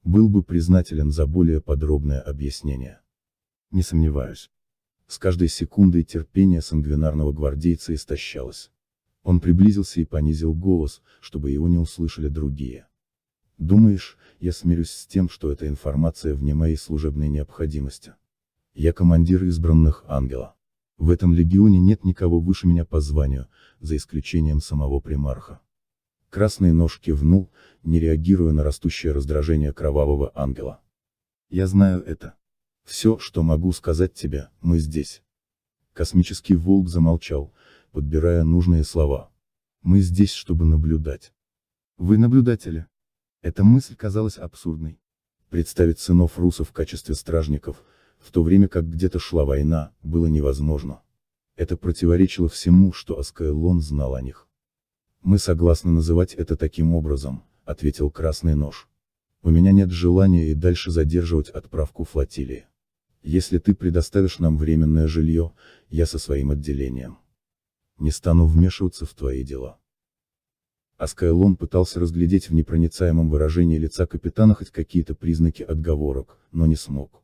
Был бы признателен за более подробное объяснение. Не сомневаюсь. С каждой секундой терпение сангвинарного гвардейца истощалось. Он приблизился и понизил голос, чтобы его не услышали другие. «Думаешь, я смирюсь с тем, что эта информация вне моей служебной необходимости? Я командир избранных ангела. В этом легионе нет никого выше меня по званию, за исключением самого примарха». Красный нож кивнул, не реагируя на растущее раздражение кровавого ангела. «Я знаю это. Все, что могу сказать тебе, мы здесь. Космический волк замолчал, подбирая нужные слова. Мы здесь, чтобы наблюдать. Вы наблюдатели. Эта мысль казалась абсурдной. Представить сынов русов в качестве стражников, в то время как где-то шла война, было невозможно. Это противоречило всему, что Аскаэлон знал о них. «Мы согласны называть это таким образом», — ответил Красный Нож. «У меня нет желания и дальше задерживать отправку флотилии. Если ты предоставишь нам временное жилье, я со своим отделением. Не стану вмешиваться в твои дела. А Скайлон пытался разглядеть в непроницаемом выражении лица капитана хоть какие-то признаки отговорок, но не смог.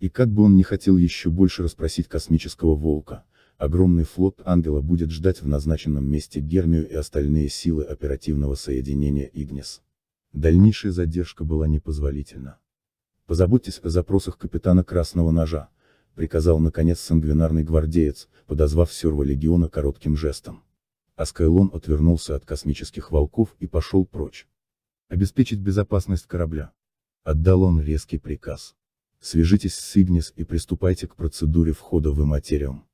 И как бы он не хотел еще больше расспросить космического волка, огромный флот Ангела будет ждать в назначенном месте Гермию и остальные силы оперативного соединения Игнес. Дальнейшая задержка была непозволительна. Позаботьтесь о запросах капитана Красного Ножа, приказал наконец сангвинарный гвардеец, подозвав серва легиона коротким жестом. А Скайлон отвернулся от космических волков и пошел прочь. Обеспечить безопасность корабля. Отдал он резкий приказ. Свяжитесь с Игнис и приступайте к процедуре входа в Иматериум.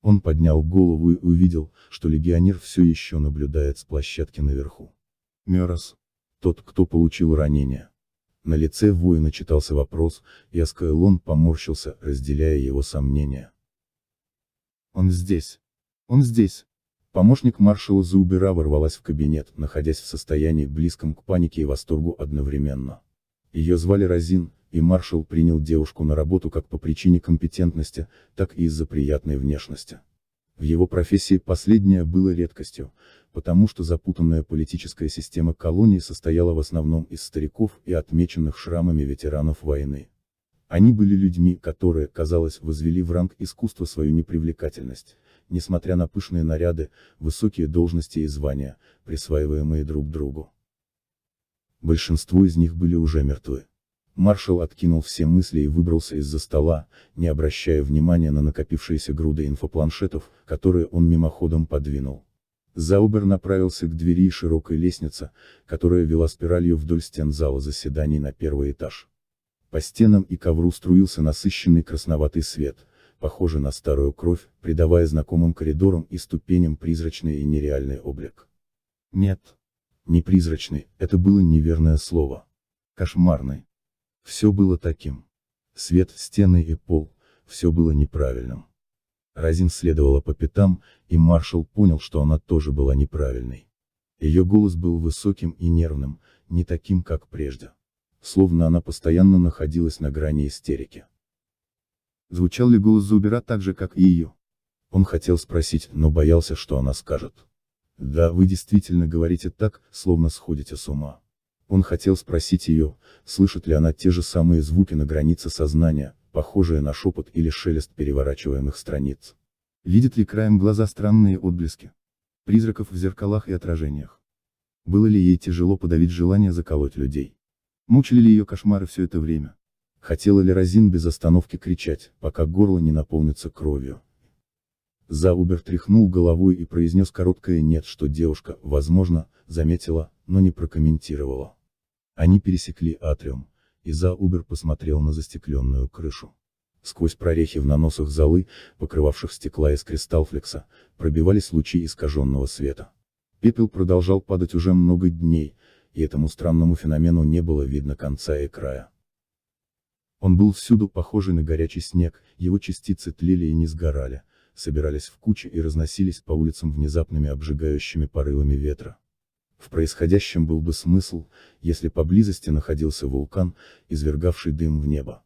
Он поднял голову и увидел, что легионер все еще наблюдает с площадки наверху. Мерос. Тот, кто получил ранение. На лице воина читался вопрос, и Аскайлон поморщился, разделяя его сомнения. «Он здесь! Он здесь!» Помощник маршала Заубера ворвалась в кабинет, находясь в состоянии близком к панике и восторгу одновременно. Ее звали Розин, и маршал принял девушку на работу как по причине компетентности, так и из-за приятной внешности. В его профессии последнее было редкостью, потому что запутанная политическая система колонии состояла в основном из стариков и отмеченных шрамами ветеранов войны. Они были людьми, которые, казалось, возвели в ранг искусства свою непривлекательность, несмотря на пышные наряды, высокие должности и звания, присваиваемые друг другу. Большинство из них были уже мертвы. Маршал откинул все мысли и выбрался из-за стола, не обращая внимания на накопившиеся груды инфопланшетов, которые он мимоходом подвинул. Заубер направился к двери широкой лестнице, которая вела спиралью вдоль стен зала заседаний на первый этаж. По стенам и ковру струился насыщенный красноватый свет, похожий на старую кровь, придавая знакомым коридорам и ступеням призрачный и нереальный облик. Нет. Не призрачный, это было неверное слово. Кошмарный. Все было таким. Свет, стены и пол, все было неправильным. Разин следовала по пятам, и маршал понял, что она тоже была неправильной. Ее голос был высоким и нервным, не таким, как прежде. Словно она постоянно находилась на грани истерики. Звучал ли голос Зубера так же, как и ее? Он хотел спросить, но боялся, что она скажет. Да, вы действительно говорите так, словно сходите с ума. Он хотел спросить ее, слышит ли она те же самые звуки на границе сознания, похожие на шепот или шелест переворачиваемых страниц. Видит ли краем глаза странные отблески? Призраков в зеркалах и отражениях. Было ли ей тяжело подавить желание заколоть людей? Мучили ли ее кошмары все это время? Хотела ли Розин без остановки кричать, пока горло не наполнится кровью? Заубер тряхнул головой и произнес короткое «нет», что девушка, возможно, заметила, но не прокомментировала. Они пересекли атриум, и Заубер посмотрел на застекленную крышу. Сквозь прорехи в наносах золы, покрывавших стекла из кристалфлекса, пробивались лучи искаженного света. Пепел продолжал падать уже много дней, и этому странному феномену не было видно конца и края. Он был всюду похожий на горячий снег, его частицы тлели и не сгорали, собирались в кучи и разносились по улицам внезапными обжигающими порывами ветра. В происходящем был бы смысл, если поблизости находился вулкан, извергавший дым в небо.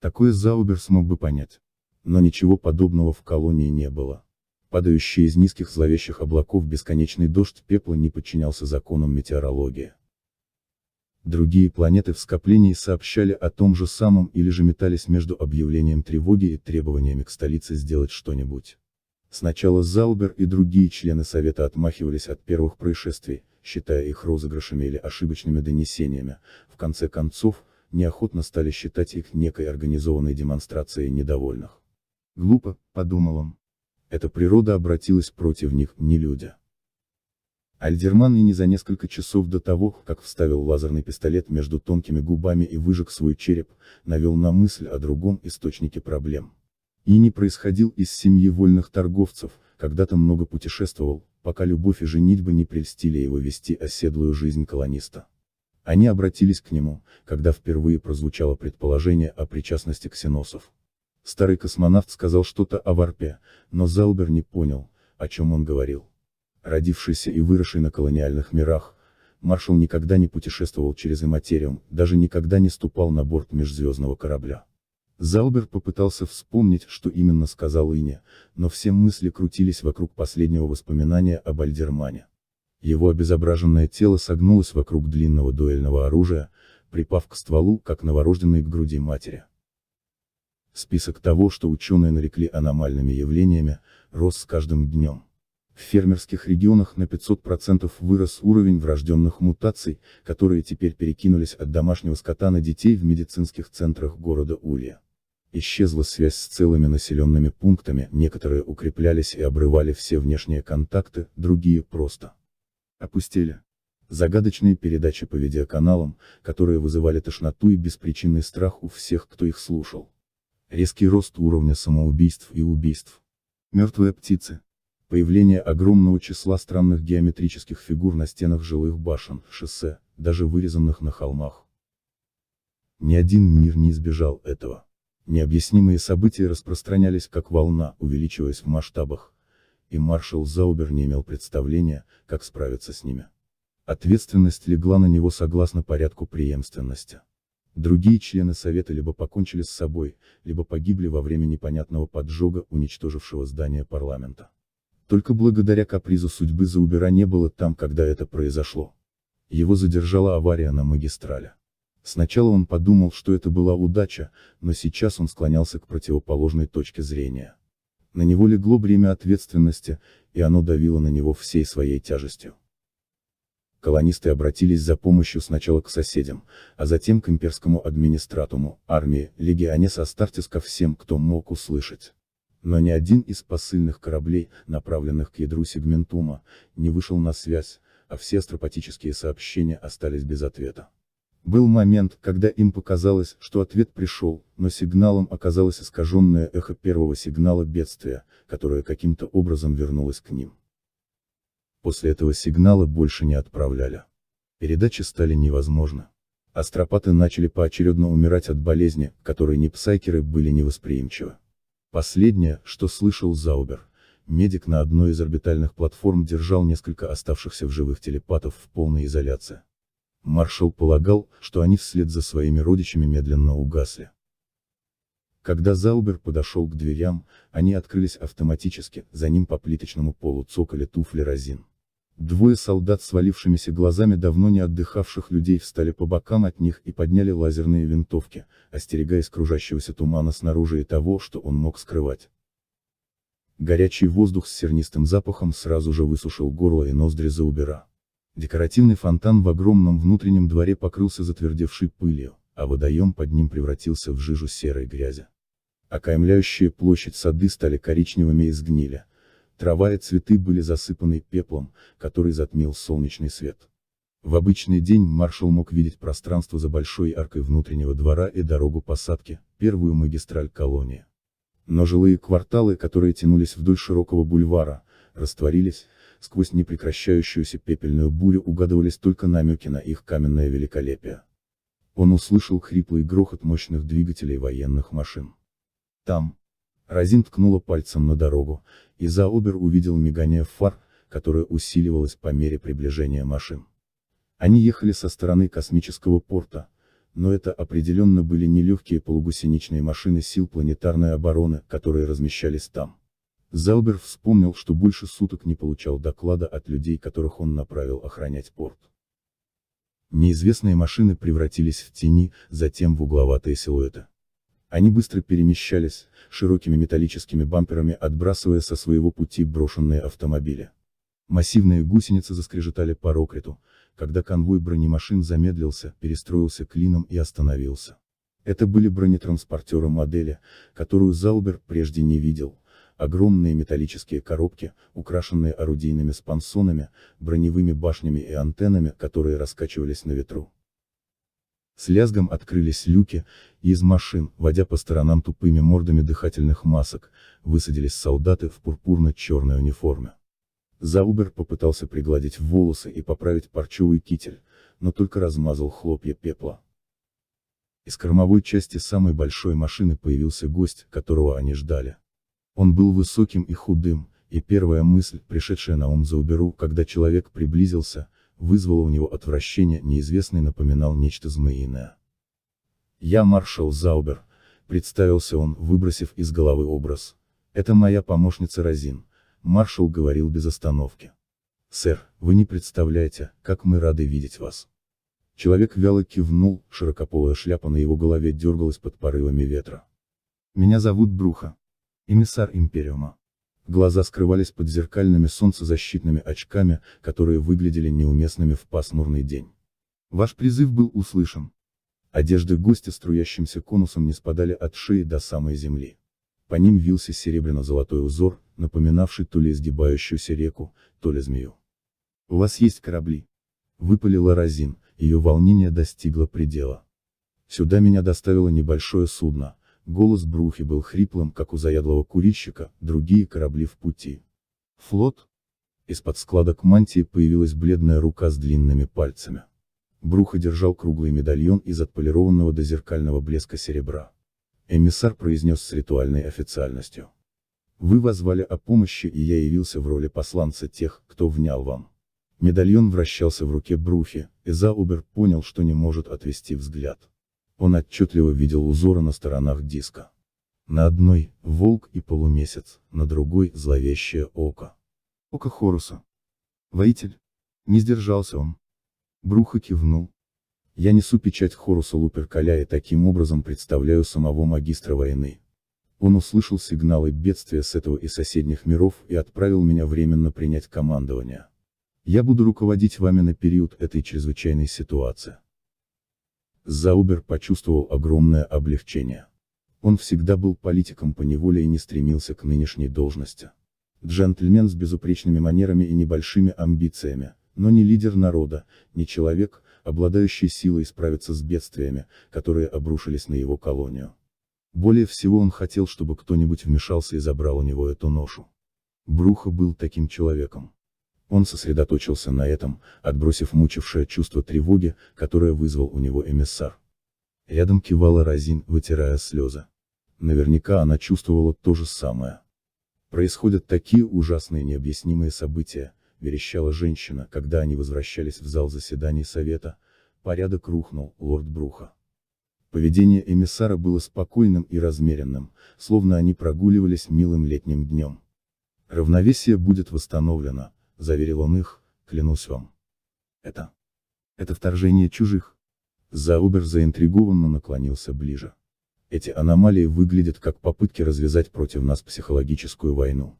Такое Заубер смог бы понять. Но ничего подобного в колонии не было. Падающий из низких зловещих облаков бесконечный дождь пепла не подчинялся законам метеорологии. Другие планеты в скоплении сообщали о том же самом или же метались между объявлением тревоги и требованиями к столице сделать что-нибудь. Сначала Залбер и другие члены Совета отмахивались от первых происшествий, считая их розыгрышами или ошибочными донесениями, в конце концов, неохотно стали считать их некой организованной демонстрацией недовольных. «Глупо», — подумал он. Эта природа обратилась против них, не люди. Альдерман и не за несколько часов до того, как вставил лазерный пистолет между тонкими губами и выжег свой череп, навел на мысль о другом источнике проблем. И не происходил из семьи вольных торговцев, когда-то много путешествовал, пока любовь и женитьба не прельстили его вести оседлую жизнь колониста. Они обратились к нему, когда впервые прозвучало предположение о причастности ксеносов. Старый космонавт сказал что-то о варпе, но Залбер не понял, о чем он говорил. Родившийся и выросший на колониальных мирах, маршал никогда не путешествовал через иматериум, даже никогда не ступал на борт межзвездного корабля. Залбер попытался вспомнить, что именно сказал Ине, но все мысли крутились вокруг последнего воспоминания об Альдермане. Его обезображенное тело согнулось вокруг длинного дуэльного оружия, припав к стволу, как новорожденный к груди матери. Список того, что ученые нарекли аномальными явлениями, рос с каждым днем. В фермерских регионах на 500% вырос уровень врожденных мутаций, которые теперь перекинулись от домашнего скота на детей в медицинских центрах города Улья. Исчезла связь с целыми населенными пунктами, некоторые укреплялись и обрывали все внешние контакты, другие просто опустили. Загадочные передачи по видеоканалам, которые вызывали тошноту и беспричинный страх у всех, кто их слушал. Резкий рост уровня самоубийств и убийств. Мертвые птицы. Появление огромного числа странных геометрических фигур на стенах жилых башен, шоссе, даже вырезанных на холмах. Ни один мир не избежал этого. Необъяснимые события распространялись как волна, увеличиваясь в масштабах. И маршал Заубер не имел представления, как справиться с ними. Ответственность легла на него согласно порядку преемственности. Другие члены Совета либо покончили с собой, либо погибли во время непонятного поджога, уничтожившего здание парламента. Только благодаря капризу судьбы Заубера не было там, когда это произошло. Его задержала авария на магистрале. Сначала он подумал, что это была удача, но сейчас он склонялся к противоположной точке зрения. На него легло бремя ответственности, и оно давило на него всей своей тяжестью. Колонисты обратились за помощью сначала к соседям, а затем к имперскому администратуму, армии, легионес Астартес ко всем, кто мог услышать. Но ни один из посыльных кораблей, направленных к ядру сегментума, не вышел на связь, а все астропатические сообщения остались без ответа. Был момент, когда им показалось, что ответ пришел, но сигналом оказалось искаженное эхо первого сигнала бедствия, которое каким-то образом вернулось к ним. После этого сигнала больше не отправляли. Передачи стали невозможны. Астропаты начали поочередно умирать от болезни, которой непсайкеры псайкеры были невосприимчивы. Последнее, что слышал Заубер, медик на одной из орбитальных платформ держал несколько оставшихся в живых телепатов в полной изоляции. Маршал полагал, что они вслед за своими родичами медленно угасли. Когда Заубер подошел к дверям, они открылись автоматически, за ним по плиточному полу цокали туфли разин. Двое солдат с валившимися глазами давно не отдыхавших людей встали по бокам от них и подняли лазерные винтовки, остерегаясь кружащегося тумана снаружи и того, что он мог скрывать. Горячий воздух с сернистым запахом сразу же высушил горло и ноздри Заубера. Декоративный фонтан в огромном внутреннем дворе покрылся затвердевшей пылью, а водоем под ним превратился в жижу серой грязи. Окаймляющие площадь сады стали коричневыми и сгнили. Трава и цветы были засыпаны пеплом, который затмил солнечный свет. В обычный день маршал мог видеть пространство за большой аркой внутреннего двора и дорогу посадки, первую магистраль колонии. Но жилые кварталы, которые тянулись вдоль широкого бульвара, растворились, сквозь непрекращающуюся пепельную бурю угадывались только намеки на их каменное великолепие. Он услышал хриплый грохот мощных двигателей военных машин. Там. Розин ткнула пальцем на дорогу, и Заобер увидел мигание фар, которое усиливалось по мере приближения машин. Они ехали со стороны космического порта, но это определенно были нелегкие полугусеничные машины сил планетарной обороны, которые размещались там. Залбер вспомнил, что больше суток не получал доклада от людей, которых он направил охранять порт. Неизвестные машины превратились в тени, затем в угловатые силуэты. Они быстро перемещались, широкими металлическими бамперами отбрасывая со своего пути брошенные автомобили. Массивные гусеницы заскрежетали по рокрету, когда конвой бронемашин замедлился, перестроился клином и остановился. Это были бронетранспортеры модели, которую Залбер прежде не видел, Огромные металлические коробки, украшенные орудийными спонсонами, броневыми башнями и антеннами, которые раскачивались на ветру. С лязгом открылись люки, и из машин, водя по сторонам тупыми мордами дыхательных масок, высадились солдаты в пурпурно-черной униформе. Заубер попытался пригладить волосы и поправить парчевый китель, но только размазал хлопья пепла. Из кормовой части самой большой машины появился гость, которого они ждали. Он был высоким и худым, и первая мысль, пришедшая на ум Зауберу, когда человек приблизился, вызвала у него отвращение, неизвестный напоминал нечто змеиное. «Я маршал Заубер», — представился он, выбросив из головы образ. «Это моя помощница Розин», — маршал говорил без остановки. «Сэр, вы не представляете, как мы рады видеть вас». Человек вяло кивнул, широкополая шляпа на его голове дергалась под порывами ветра. «Меня зовут Бруха», эмиссар Империума. Глаза скрывались под зеркальными солнцезащитными очками, которые выглядели неуместными в пасмурный день. Ваш призыв был услышан. Одежды гостя струящимся конусом не спадали от шеи до самой земли. По ним вился серебряно-золотой узор, напоминавший то ли изгибающуюся реку, то ли змею. «У вас есть корабли?» Выпалила Розин, ее волнение достигло предела. Сюда меня доставило небольшое судно, Голос Брухи был хриплым, как у заядлого курильщика, другие корабли в пути. Флот? Из-под складок мантии появилась бледная рука с длинными пальцами. Бруха держал круглый медальон из отполированного до зеркального блеска серебра. Эмиссар произнес с ритуальной официальностью. Вы возвали о помощи и я явился в роли посланца тех, кто внял вам. Медальон вращался в руке Брухи, и Заубер понял, что не может отвести взгляд. Он отчетливо видел узоры на сторонах диска. На одной – волк и полумесяц, на другой – зловещее око. Око Хоруса. Воитель. Не сдержался он. Бруха кивнул. Я несу печать Хоруса Луперкаля и таким образом представляю самого магистра войны. Он услышал сигналы бедствия с этого и соседних миров и отправил меня временно принять командование. Я буду руководить вами на период этой чрезвычайной ситуации. Заубер почувствовал огромное облегчение. Он всегда был политиком по неволе и не стремился к нынешней должности. Джентльмен с безупречными манерами и небольшими амбициями, но не лидер народа, не человек, обладающий силой справиться с бедствиями, которые обрушились на его колонию. Более всего он хотел, чтобы кто-нибудь вмешался и забрал у него эту ношу. Брухо был таким человеком. Он сосредоточился на этом, отбросив мучившее чувство тревоги, которое вызвал у него эмиссар. Рядом кивала Розин, вытирая слезы. Наверняка она чувствовала то же самое. Происходят такие ужасные необъяснимые события, верещала женщина, когда они возвращались в зал заседаний совета, порядок рухнул, лорд Бруха. Поведение эмиссара было спокойным и размеренным, словно они прогуливались милым летним днем. Равновесие будет восстановлено, заверил он их, клянусь вам. Это. Это вторжение чужих. Заубер заинтригованно наклонился ближе. Эти аномалии выглядят как попытки развязать против нас психологическую войну.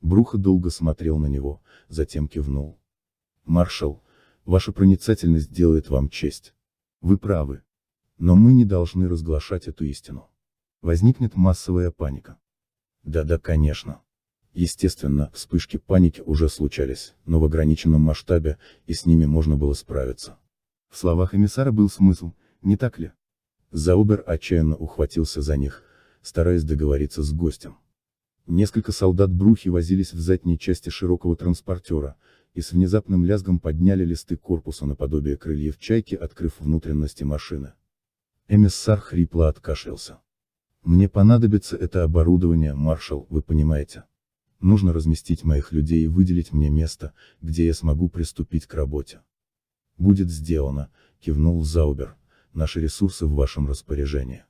Бруха долго смотрел на него, затем кивнул. «Маршал, ваша проницательность делает вам честь. Вы правы. Но мы не должны разглашать эту истину. Возникнет массовая паника». «Да-да, конечно. Естественно, вспышки паники уже случались, но в ограниченном масштабе, и с ними можно было справиться. В словах эмиссара был смысл, не так ли? Заубер отчаянно ухватился за них, стараясь договориться с гостем. Несколько солдат Брухи возились в задней части широкого транспортера, и с внезапным лязгом подняли листы корпуса наподобие крыльев чайки, открыв внутренности машины. Эмиссар хрипло откашлялся. «Мне понадобится это оборудование, маршал, вы понимаете. Нужно разместить моих людей и выделить мне место, где я смогу приступить к работе. Будет сделано, кивнул Заубер, наши ресурсы в вашем распоряжении.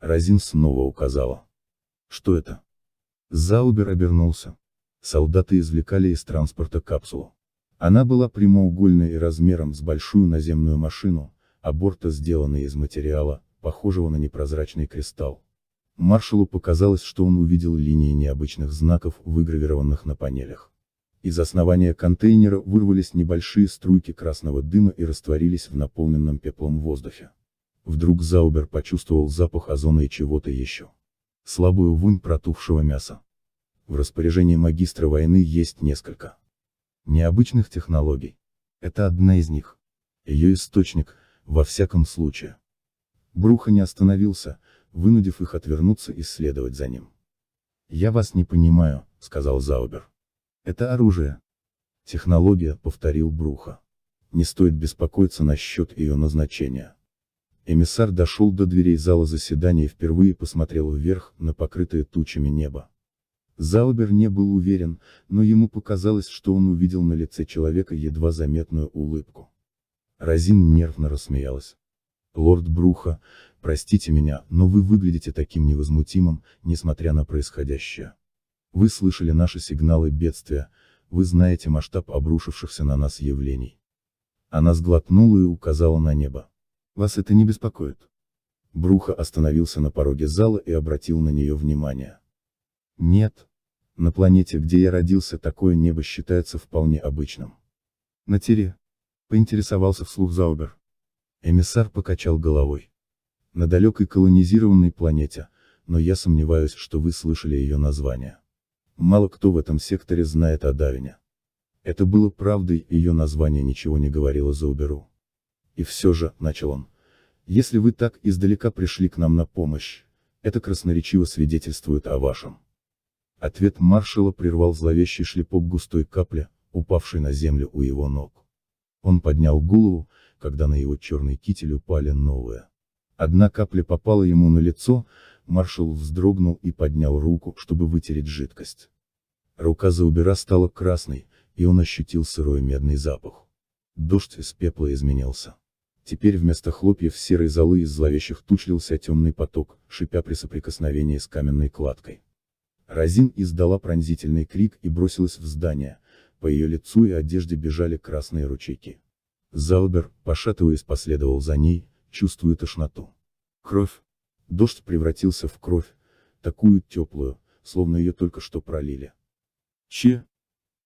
Разин снова указала. Что это? Заубер обернулся. Солдаты извлекали из транспорта капсулу. Она была прямоугольной и размером с большую наземную машину, а борта сделаны из материала, похожего на непрозрачный кристалл. Маршалу показалось, что он увидел линии необычных знаков, выгравированных на панелях. Из основания контейнера вырвались небольшие струйки красного дыма и растворились в наполненном пеплом воздухе. Вдруг Заубер почувствовал запах озона и чего-то еще. Слабую вонь протухшего мяса. В распоряжении магистра войны есть несколько необычных технологий. Это одна из них. Ее источник, во всяком случае. Бруха не остановился, вынудив их отвернуться и следовать за ним. «Я вас не понимаю», — сказал Заубер. «Это оружие». «Технология», — повторил Бруха. «Не стоит беспокоиться насчет ее назначения». Эмиссар дошел до дверей зала заседания и впервые посмотрел вверх, на покрытое тучами небо. Заубер не был уверен, но ему показалось, что он увидел на лице человека едва заметную улыбку. Разин нервно рассмеялась. «Лорд Бруха, Простите меня, но вы выглядите таким невозмутимым, несмотря на происходящее. Вы слышали наши сигналы бедствия, вы знаете масштаб обрушившихся на нас явлений. Она сглотнула и указала на небо. Вас это не беспокоит? Бруха остановился на пороге зала и обратил на нее внимание. Нет. На планете, где я родился, такое небо считается вполне обычным. На тире. Поинтересовался вслух Заубер. Эмиссар покачал головой на далекой колонизированной планете, но я сомневаюсь, что вы слышали ее название. Мало кто в этом секторе знает о Давине. Это было правдой, ее название ничего не говорило за Уберу. И все же, начал он, если вы так издалека пришли к нам на помощь, это красноречиво свидетельствует о вашем. Ответ маршала прервал зловещий шлепок густой капли, упавшей на землю у его ног. Он поднял голову, когда на его черный китель упали новые. Одна капля попала ему на лицо, маршал вздрогнул и поднял руку, чтобы вытереть жидкость. Рука Заубера стала красной, и он ощутил сырой медный запах. Дождь из пепла изменился. Теперь вместо хлопьев серой золы из зловещих туч темный поток, шипя при соприкосновении с каменной кладкой. Разин издала пронзительный крик и бросилась в здание, по ее лицу и одежде бежали красные ручейки. Заубер, пошатываясь, последовал за ней, чувствую тошноту. Кровь. Дождь превратился в кровь, такую теплую, словно ее только что пролили. Че?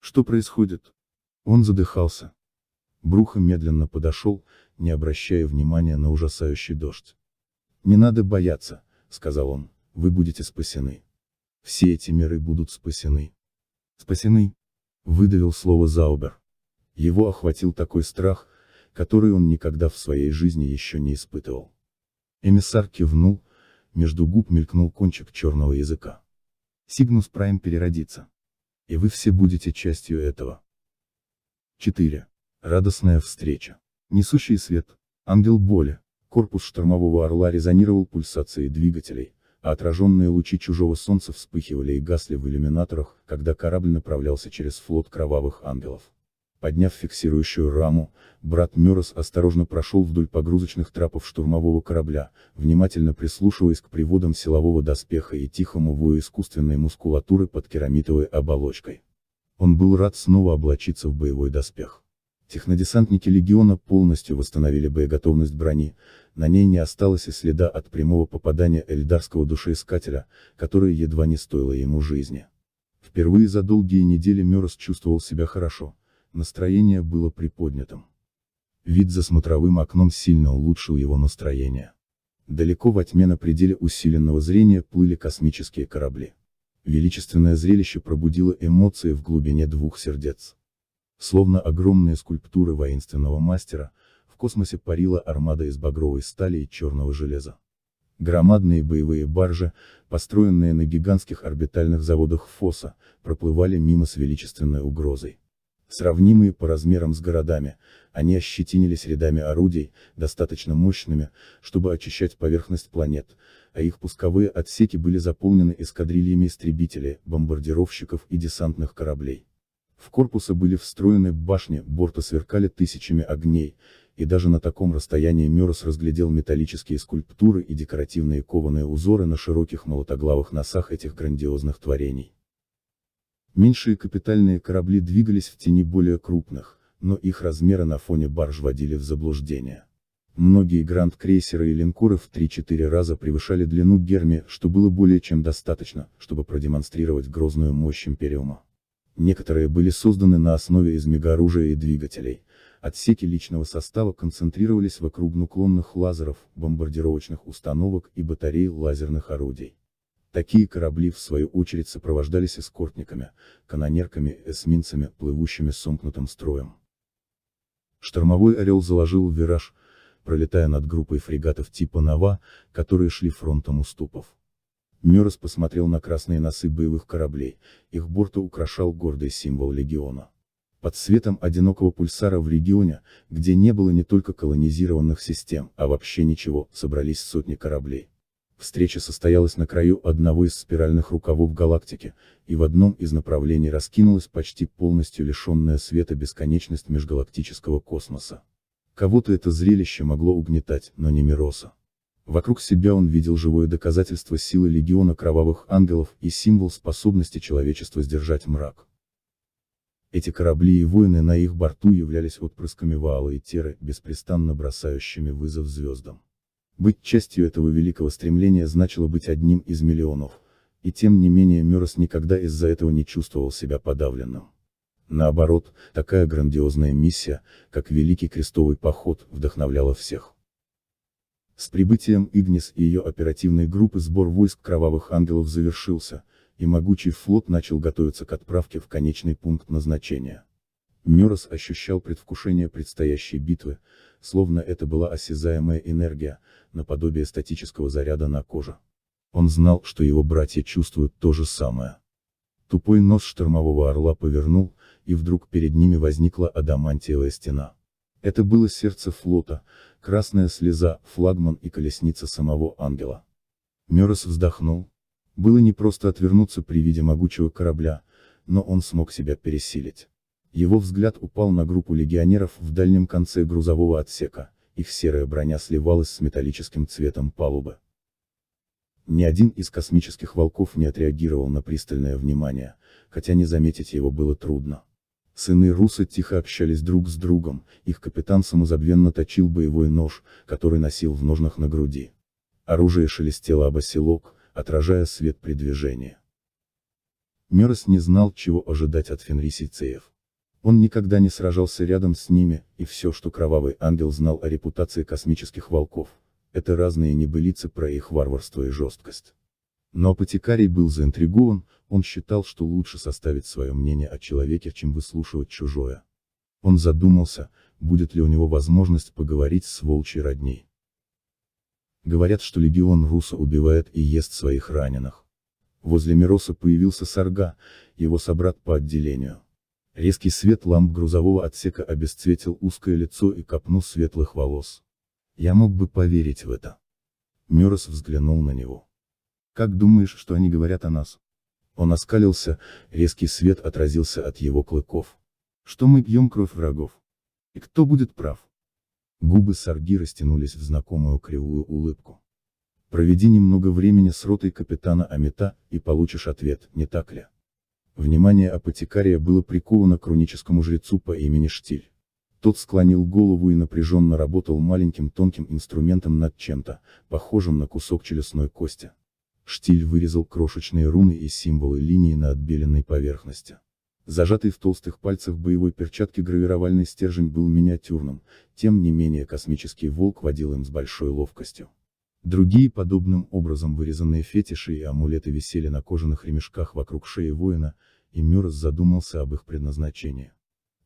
Что происходит? Он задыхался. Бруха медленно подошел, не обращая внимания на ужасающий дождь. «Не надо бояться», — сказал он, — «вы будете спасены. Все эти миры будут спасены». «Спасены?» — выдавил слово Заубер. Его охватил такой страх, который он никогда в своей жизни еще не испытывал. Эмиссар кивнул, между губ мелькнул кончик черного языка. Сигнус Прайм переродится. И вы все будете частью этого. 4. Радостная встреча. Несущий свет. Ангел боли. Корпус штормового орла резонировал пульсацией двигателей, а отраженные лучи чужого солнца вспыхивали и гасли в иллюминаторах, когда корабль направлялся через флот кровавых ангелов. Подняв фиксирующую раму, брат Мёрос осторожно прошел вдоль погрузочных трапов штурмового корабля, внимательно прислушиваясь к приводам силового доспеха и тихому вою искусственной мускулатуры под керамитовой оболочкой. Он был рад снова облачиться в боевой доспех. Технодесантники Легиона полностью восстановили боеготовность брони, на ней не осталось и следа от прямого попадания эльдарского душеискателя, которое едва не стоило ему жизни. Впервые за долгие недели Мёрос чувствовал себя хорошо, настроение было приподнятым. Вид за смотровым окном сильно улучшил его настроение. Далеко во тьме на пределе усиленного зрения плыли космические корабли. Величественное зрелище пробудило эмоции в глубине двух сердец. Словно огромные скульптуры воинственного мастера, в космосе парила армада из багровой стали и черного железа. Громадные боевые баржи, построенные на гигантских орбитальных заводах Фоса, проплывали мимо с величественной угрозой. Сравнимые по размерам с городами, они ощетинились рядами орудий, достаточно мощными, чтобы очищать поверхность планет, а их пусковые отсеки были заполнены эскадрильями истребителей, бомбардировщиков и десантных кораблей. В корпусы были встроены башни, борта сверкали тысячами огней, и даже на таком расстоянии Мерос разглядел металлические скульптуры и декоративные кованые узоры на широких молотоглавых носах этих грандиозных творений. Меньшие капитальные корабли двигались в тени более крупных, но их размеры на фоне барж водили в заблуждение. Многие гранд-крейсеры и линкоры в 3-4 раза превышали длину Герми, что было более чем достаточно, чтобы продемонстрировать грозную мощь Империума. Некоторые были созданы на основе из мегаоружия и двигателей. Отсеки личного состава концентрировались вокруг нуклонных лазеров, бомбардировочных установок и батарей лазерных орудий. Такие корабли в свою очередь сопровождались эскортниками, канонерками, эсминцами, плывущими сомкнутым строем. Штормовой «Орел» заложил вираж, пролетая над группой фрегатов типа «Нова», которые шли фронтом уступов. Мёрос посмотрел на красные носы боевых кораблей, их борта украшал гордый символ легиона. Под светом одинокого пульсара в регионе, где не было не только колонизированных систем, а вообще ничего, собрались сотни кораблей. Встреча состоялась на краю одного из спиральных рукавов галактики, и в одном из направлений раскинулась почти полностью лишенная света бесконечность межгалактического космоса. Кого-то это зрелище могло угнетать, но не Мироса. Вокруг себя он видел живое доказательство силы легиона кровавых ангелов и символ способности человечества сдержать мрак. Эти корабли и воины на их борту являлись отпрысками Ваала и Теры, беспрестанно бросающими вызов звездам. Быть частью этого великого стремления значило быть одним из миллионов, и тем не менее Мерос никогда из-за этого не чувствовал себя подавленным. Наоборот, такая грандиозная миссия, как Великий Крестовый Поход, вдохновляла всех. С прибытием Игнис и ее оперативной группы сбор войск Кровавых Ангелов завершился, и могучий флот начал готовиться к отправке в конечный пункт назначения. Мерос ощущал предвкушение предстоящей битвы, словно это была осязаемая энергия, наподобие статического заряда на коже. Он знал, что его братья чувствуют то же самое. Тупой нос штормового орла повернул, и вдруг перед ними возникла адамантиевая стена. Это было сердце флота, красная слеза, флагман и колесница самого ангела. Мерос вздохнул. Было непросто отвернуться при виде могучего корабля, но он смог себя пересилить. Его взгляд упал на группу легионеров в дальнем конце грузового отсека, их серая броня сливалась с металлическим цветом палубы. Ни один из космических волков не отреагировал на пристальное внимание, хотя не заметить его было трудно. Сыны Руса тихо общались друг с другом, их капитан самозабвенно точил боевой нож, который носил в ножнах на груди. Оружие шелестело об оселок, отражая свет при движении. Мерос не знал, чего ожидать от фенрисийцев. Он никогда не сражался рядом с ними, и все, что Кровавый Ангел знал о репутации космических волков, это разные небылицы про их варварство и жесткость. Но апотекарий был заинтригован, он считал, что лучше составить свое мнение о человеке, чем выслушивать чужое. Он задумался, будет ли у него возможность поговорить с волчьей родней. Говорят, что легион Руса убивает и ест своих раненых. Возле Мироса появился Сарга, его собрат по отделению. Резкий свет ламп грузового отсека обесцветил узкое лицо и копну светлых волос. Я мог бы поверить в это. Мёрос взглянул на него. «Как думаешь, что они говорят о нас?» Он оскалился, резкий свет отразился от его клыков. «Что мы пьем кровь врагов? И кто будет прав?» Губы Сарги растянулись в знакомую кривую улыбку. «Проведи немного времени с ротой капитана Амита, и получишь ответ, не так ли?» Внимание апотекария было приковано к руническому жрецу по имени Штиль. Тот склонил голову и напряженно работал маленьким тонким инструментом над чем-то, похожим на кусок челюстной кости. Штиль вырезал крошечные руны и символы линии на отбеленной поверхности. Зажатый в толстых пальцах боевой перчатки гравировальный стержень был миниатюрным, тем не менее космический волк водил им с большой ловкостью. Другие подобным образом вырезанные фетиши и амулеты висели на кожаных ремешках вокруг шеи воина, и Мюррес задумался об их предназначении.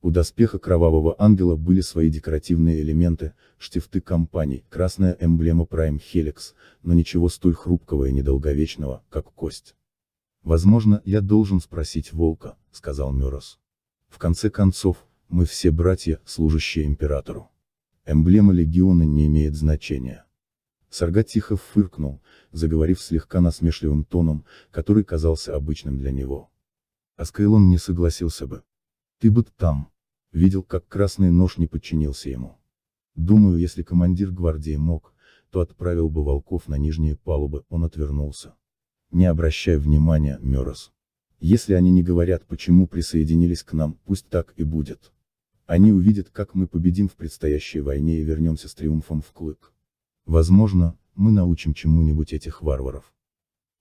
У доспеха Кровавого Ангела были свои декоративные элементы, штифты компаний, красная эмблема Prime Helix, но ничего столь хрупкого и недолговечного, как кость. «Возможно, я должен спросить Волка», — сказал Мюррес. «В конце концов, мы все братья, служащие императору. Эмблема легиона не имеет значения». Сарга тихо фыркнул, заговорив слегка насмешливым тоном, который казался обычным для него. А Скайлон не согласился бы. Ты бы там. Видел, как красный нож не подчинился ему. Думаю, если командир гвардии мог, то отправил бы волков на нижние палубы, он отвернулся. Не обращай внимания, Мерос. Если они не говорят, почему присоединились к нам, пусть так и будет. Они увидят, как мы победим в предстоящей войне и вернемся с триумфом в клык. Возможно, мы научим чему-нибудь этих варваров.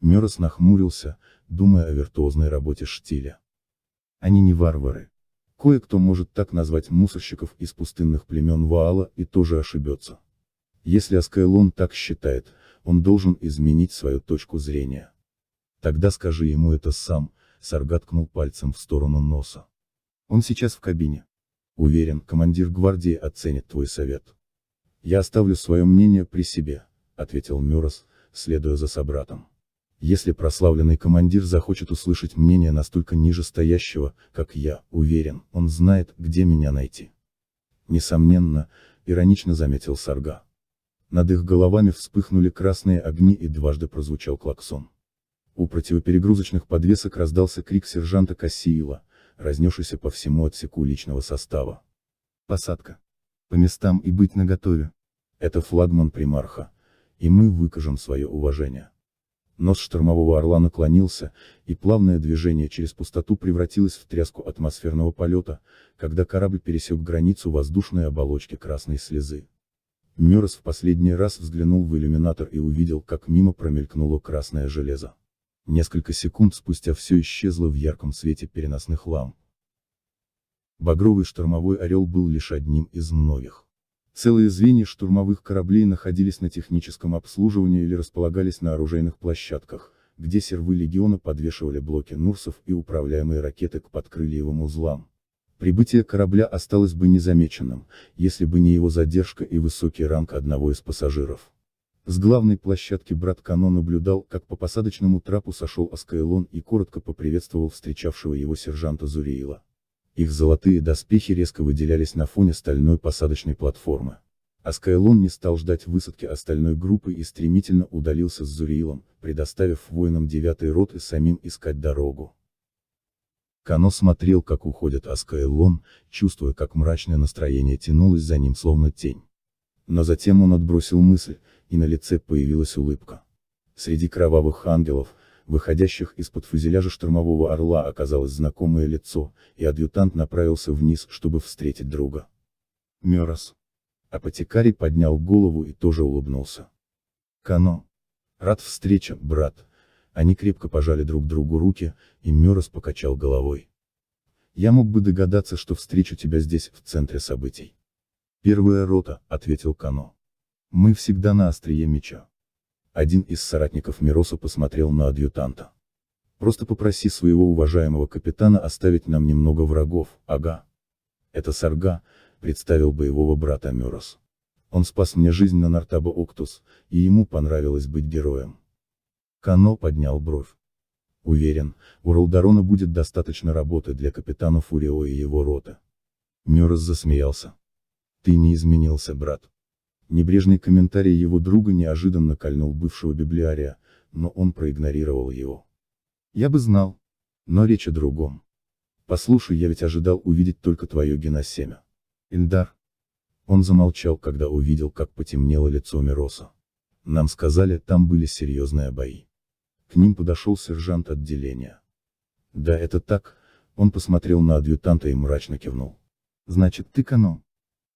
Мерос нахмурился, думая о виртуозной работе штиля. Они не варвары. Кое-кто может так назвать мусорщиков из пустынных племен Ваала и тоже ошибется. Если Аскайлон так считает, он должен изменить свою точку зрения. Тогда скажи ему это сам, Сарга ткнул пальцем в сторону носа. Он сейчас в кабине. Уверен, командир гвардии оценит твой совет. Я оставлю свое мнение при себе, ответил Мюрос, следуя за собратом. Если прославленный командир захочет услышать мнение настолько ниже стоящего, как я, уверен, он знает, где меня найти. Несомненно, иронично заметил Сарга. Над их головами вспыхнули красные огни и дважды прозвучал клаксон. У противоперегрузочных подвесок раздался крик сержанта Кассиила, разнесшийся по всему отсеку личного состава. Посадка. По местам и быть наготове. Это флагман примарха, и мы выкажем свое уважение. Нос штормового орла наклонился, и плавное движение через пустоту превратилось в тряску атмосферного полета, когда корабль пересек границу воздушной оболочки красной слезы. Мерс в последний раз взглянул в иллюминатор и увидел, как мимо промелькнуло красное железо. Несколько секунд спустя все исчезло в ярком свете переносных ламп. Багровый штормовой орел был лишь одним из многих. Целые звенья штурмовых кораблей находились на техническом обслуживании или располагались на оружейных площадках, где сервы легиона подвешивали блоки Нурсов и управляемые ракеты к подкрыльевым узлам. Прибытие корабля осталось бы незамеченным, если бы не его задержка и высокий ранг одного из пассажиров. С главной площадки брат Кано наблюдал, как по посадочному трапу сошел Аскайлон и коротко поприветствовал встречавшего его сержанта Зуриила. Их золотые доспехи резко выделялись на фоне стальной посадочной платформы. Аскайлон не стал ждать высадки остальной группы и стремительно удалился с Зуриилом, предоставив воинам девятый рот и самим искать дорогу. Кано смотрел, как уходит Аскайлон, чувствуя, как мрачное настроение тянулось за ним словно тень. Но затем он отбросил мысль, и на лице появилась улыбка. Среди кровавых ангелов, выходящих из-под фюзеляжа штурмового орла оказалось знакомое лицо, и адъютант направился вниз, чтобы встретить друга. Мерос. Апотекарий поднял голову и тоже улыбнулся. Кано. Рад встрече, брат. Они крепко пожали друг другу руки, и Мерос покачал головой. Я мог бы догадаться, что встречу тебя здесь, в центре событий. Первая рота, ответил Кано. Мы всегда на острие меча. Один из соратников Мироса посмотрел на адъютанта. Просто попроси своего уважаемого капитана оставить нам немного врагов, ага. Это Сарга, представил боевого брата Мирос. Он спас мне жизнь на Нартаба Октус, и ему понравилось быть героем. Кано поднял бровь. Уверен, у Ролдорона будет достаточно работы для капитана Фурио и его роты. Мёрз засмеялся. Ты не изменился, брат. Небрежный комментарий его друга неожиданно кольнул бывшего библиария, но он проигнорировал его. Я бы знал. Но речь о другом. Послушай, я ведь ожидал увидеть только твое геносемя. Эльдар. Он замолчал, когда увидел, как потемнело лицо Мироса. Нам сказали, там были серьезные бои. К ним подошел сержант отделения. Да, это так, он посмотрел на адъютанта и мрачно кивнул. Значит, ты канон.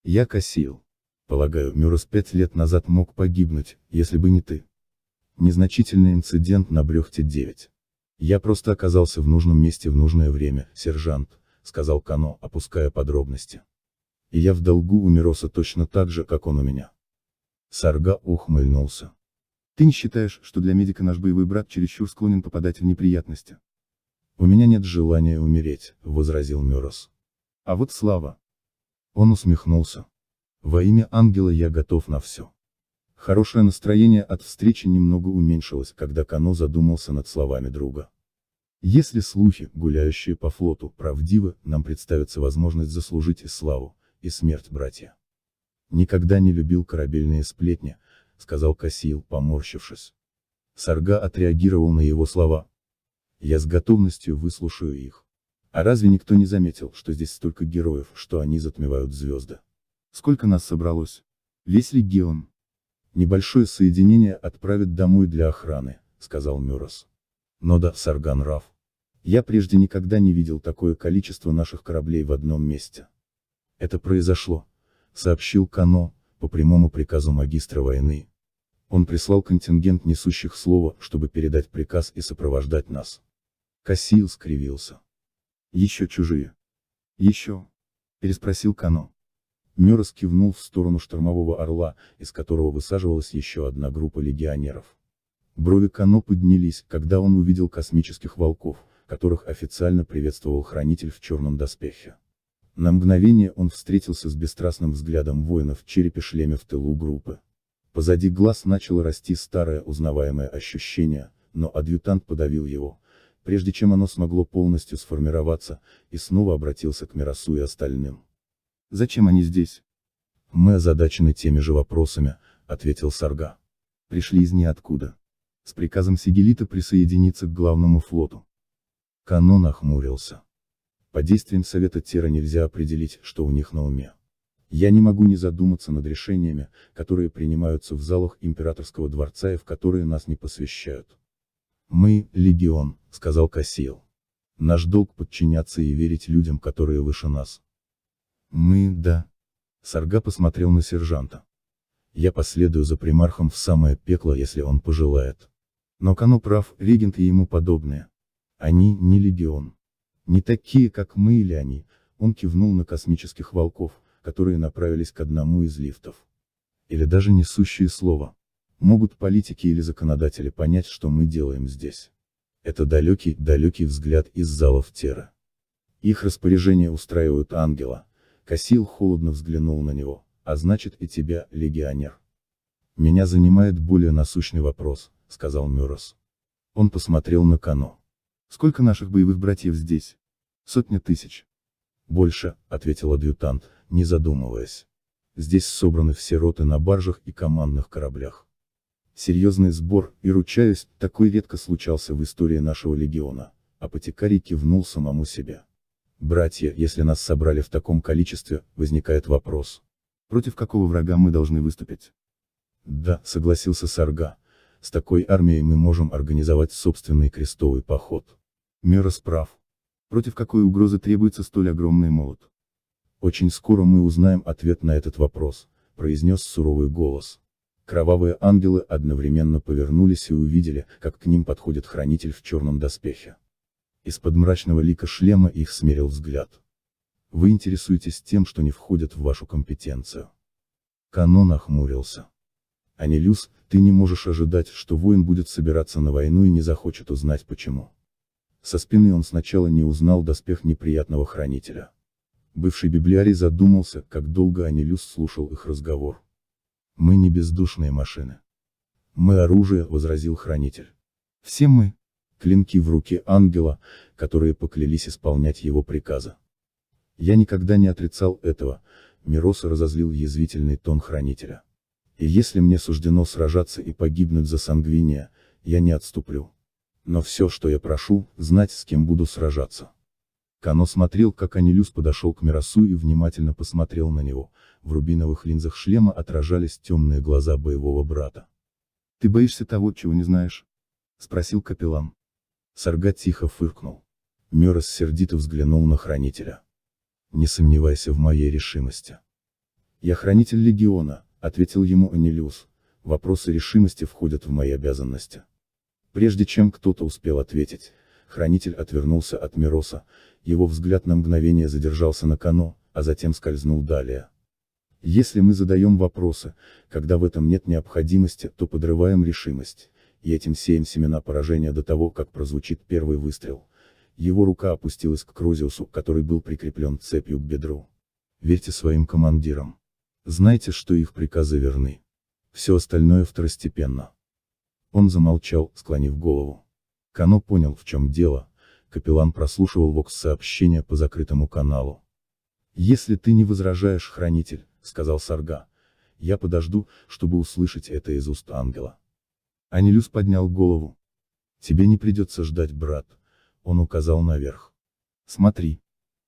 Я косил. Полагаю, Мюррес пять лет назад мог погибнуть, если бы не ты. Незначительный инцидент на Брехте-9. Я просто оказался в нужном месте в нужное время, сержант, сказал Кано, опуская подробности. И я в долгу у Мироса точно так же, как он у меня. Сарга ухмыльнулся. Ты не считаешь, что для медика наш боевой брат чересчур склонен попадать в неприятности? У меня нет желания умереть, возразил Мюрос. А вот слава. Он усмехнулся. Во имя ангела я готов на все. Хорошее настроение от встречи немного уменьшилось, когда Кано задумался над словами друга. Если слухи, гуляющие по флоту, правдивы, нам представится возможность заслужить и славу, и смерть братья. Никогда не любил корабельные сплетни, сказал Кассиил, поморщившись. Сарга отреагировал на его слова. Я с готовностью выслушаю их. А разве никто не заметил, что здесь столько героев, что они затмевают звезды? Сколько нас собралось? Весь легион. Небольшое соединение отправят домой для охраны, сказал Мюрос. Но да, Сарган Раф. Я прежде никогда не видел такое количество наших кораблей в одном месте. Это произошло, сообщил Кано, по прямому приказу магистра войны. Он прислал контингент несущих слова, чтобы передать приказ и сопровождать нас. Кассиил скривился. Еще чужие. Еще? Переспросил Кано. Мерос кивнул в сторону штормового орла, из которого высаживалась еще одна группа легионеров. Брови Кано поднялись, когда он увидел космических волков, которых официально приветствовал хранитель в черном доспехе. На мгновение он встретился с бесстрастным взглядом воинов в черепе шлеме в тылу группы. Позади глаз начало расти старое узнаваемое ощущение, но адъютант подавил его, прежде чем оно смогло полностью сформироваться, и снова обратился к Миросу и остальным. Зачем они здесь? Мы озадачены теми же вопросами, ответил Сарга. Пришли из ниоткуда. С приказом Сигелита присоединиться к главному флоту. Канон охмурился. По действиям Совета Тера нельзя определить, что у них на уме. Я не могу не задуматься над решениями, которые принимаются в залах императорского дворца и в которые нас не посвящают. «Мы – легион», – сказал Кассиел. «Наш долг подчиняться и верить людям, которые выше нас». Мы, да. Сарга посмотрел на сержанта. Я последую за примархом в самое пекло, если он пожелает. Но Кано прав, регент и ему подобные. Они не легион. Не такие, как мы или они, он кивнул на космических волков, которые направились к одному из лифтов. Или даже несущие слово. Могут политики или законодатели понять, что мы делаем здесь. Это далекий, далекий взгляд из залов Тера. Их распоряжение устраивают ангела, Касил холодно взглянул на него. А значит и тебя, легионер. Меня занимает более насущный вопрос, сказал Мюрос. Он посмотрел на Кано. Сколько наших боевых братьев здесь? Сотня тысяч. Больше, ответил адъютант, не задумываясь. Здесь собраны все роты на баржах и командных кораблях. Серьезный сбор, и ручаюсь, такой редко случался в истории нашего легиона. а Апотекарий кивнул самому себе. Братья, если нас собрали в таком количестве, возникает вопрос. Против какого врага мы должны выступить? Да, согласился Сарга. С такой армией мы можем организовать собственный крестовый поход. Мера справ. Против какой угрозы требуется столь огромный молот? Очень скоро мы узнаем ответ на этот вопрос, произнес суровый голос. Кровавые ангелы одновременно повернулись и увидели, как к ним подходит хранитель в черном доспехе. Из-под мрачного лика шлема их смерил взгляд. Вы интересуетесь тем, что не входит в вашу компетенцию. Канон охмурился. Анилюс, ты не можешь ожидать, что воин будет собираться на войну и не захочет узнать почему. Со спины он сначала не узнал доспех неприятного хранителя. Бывший библиарий задумался, как долго Анилюс слушал их разговор. «Мы не бездушные машины. Мы оружие», — возразил хранитель. «Все мы», клинки в руки ангела, которые поклялись исполнять его приказы. Я никогда не отрицал этого, Мироса разозлил язвительный тон хранителя. И если мне суждено сражаться и погибнуть за Сангвиния, я не отступлю. Но все, что я прошу, знать, с кем буду сражаться. Кано смотрел, как Анилюс подошел к Миросу и внимательно посмотрел на него, в рубиновых линзах шлема отражались темные глаза боевого брата. «Ты боишься того, чего не знаешь?» — спросил капеллан. Сарга тихо фыркнул. Мерос сердито взглянул на хранителя. Не сомневайся в моей решимости. Я хранитель легиона, ответил ему Анилиус, вопросы решимости входят в мои обязанности. Прежде чем кто-то успел ответить, хранитель отвернулся от Мироса, его взгляд на мгновение задержался на Кано, а затем скользнул далее. Если мы задаем вопросы, когда в этом нет необходимости, то подрываем решимость и этим сеем семена поражения до того, как прозвучит первый выстрел. Его рука опустилась к Крузиусу, который был прикреплен цепью к бедру. Верьте своим командирам. Знайте, что их приказы верны. Все остальное второстепенно. Он замолчал, склонив голову. Кано понял, в чем дело, капеллан прослушивал вокс-сообщение по закрытому каналу. «Если ты не возражаешь, хранитель», — сказал Сарга, — «я подожду, чтобы услышать это из уст ангела». Анилюс поднял голову. «Тебе не придется ждать, брат», — он указал наверх. «Смотри».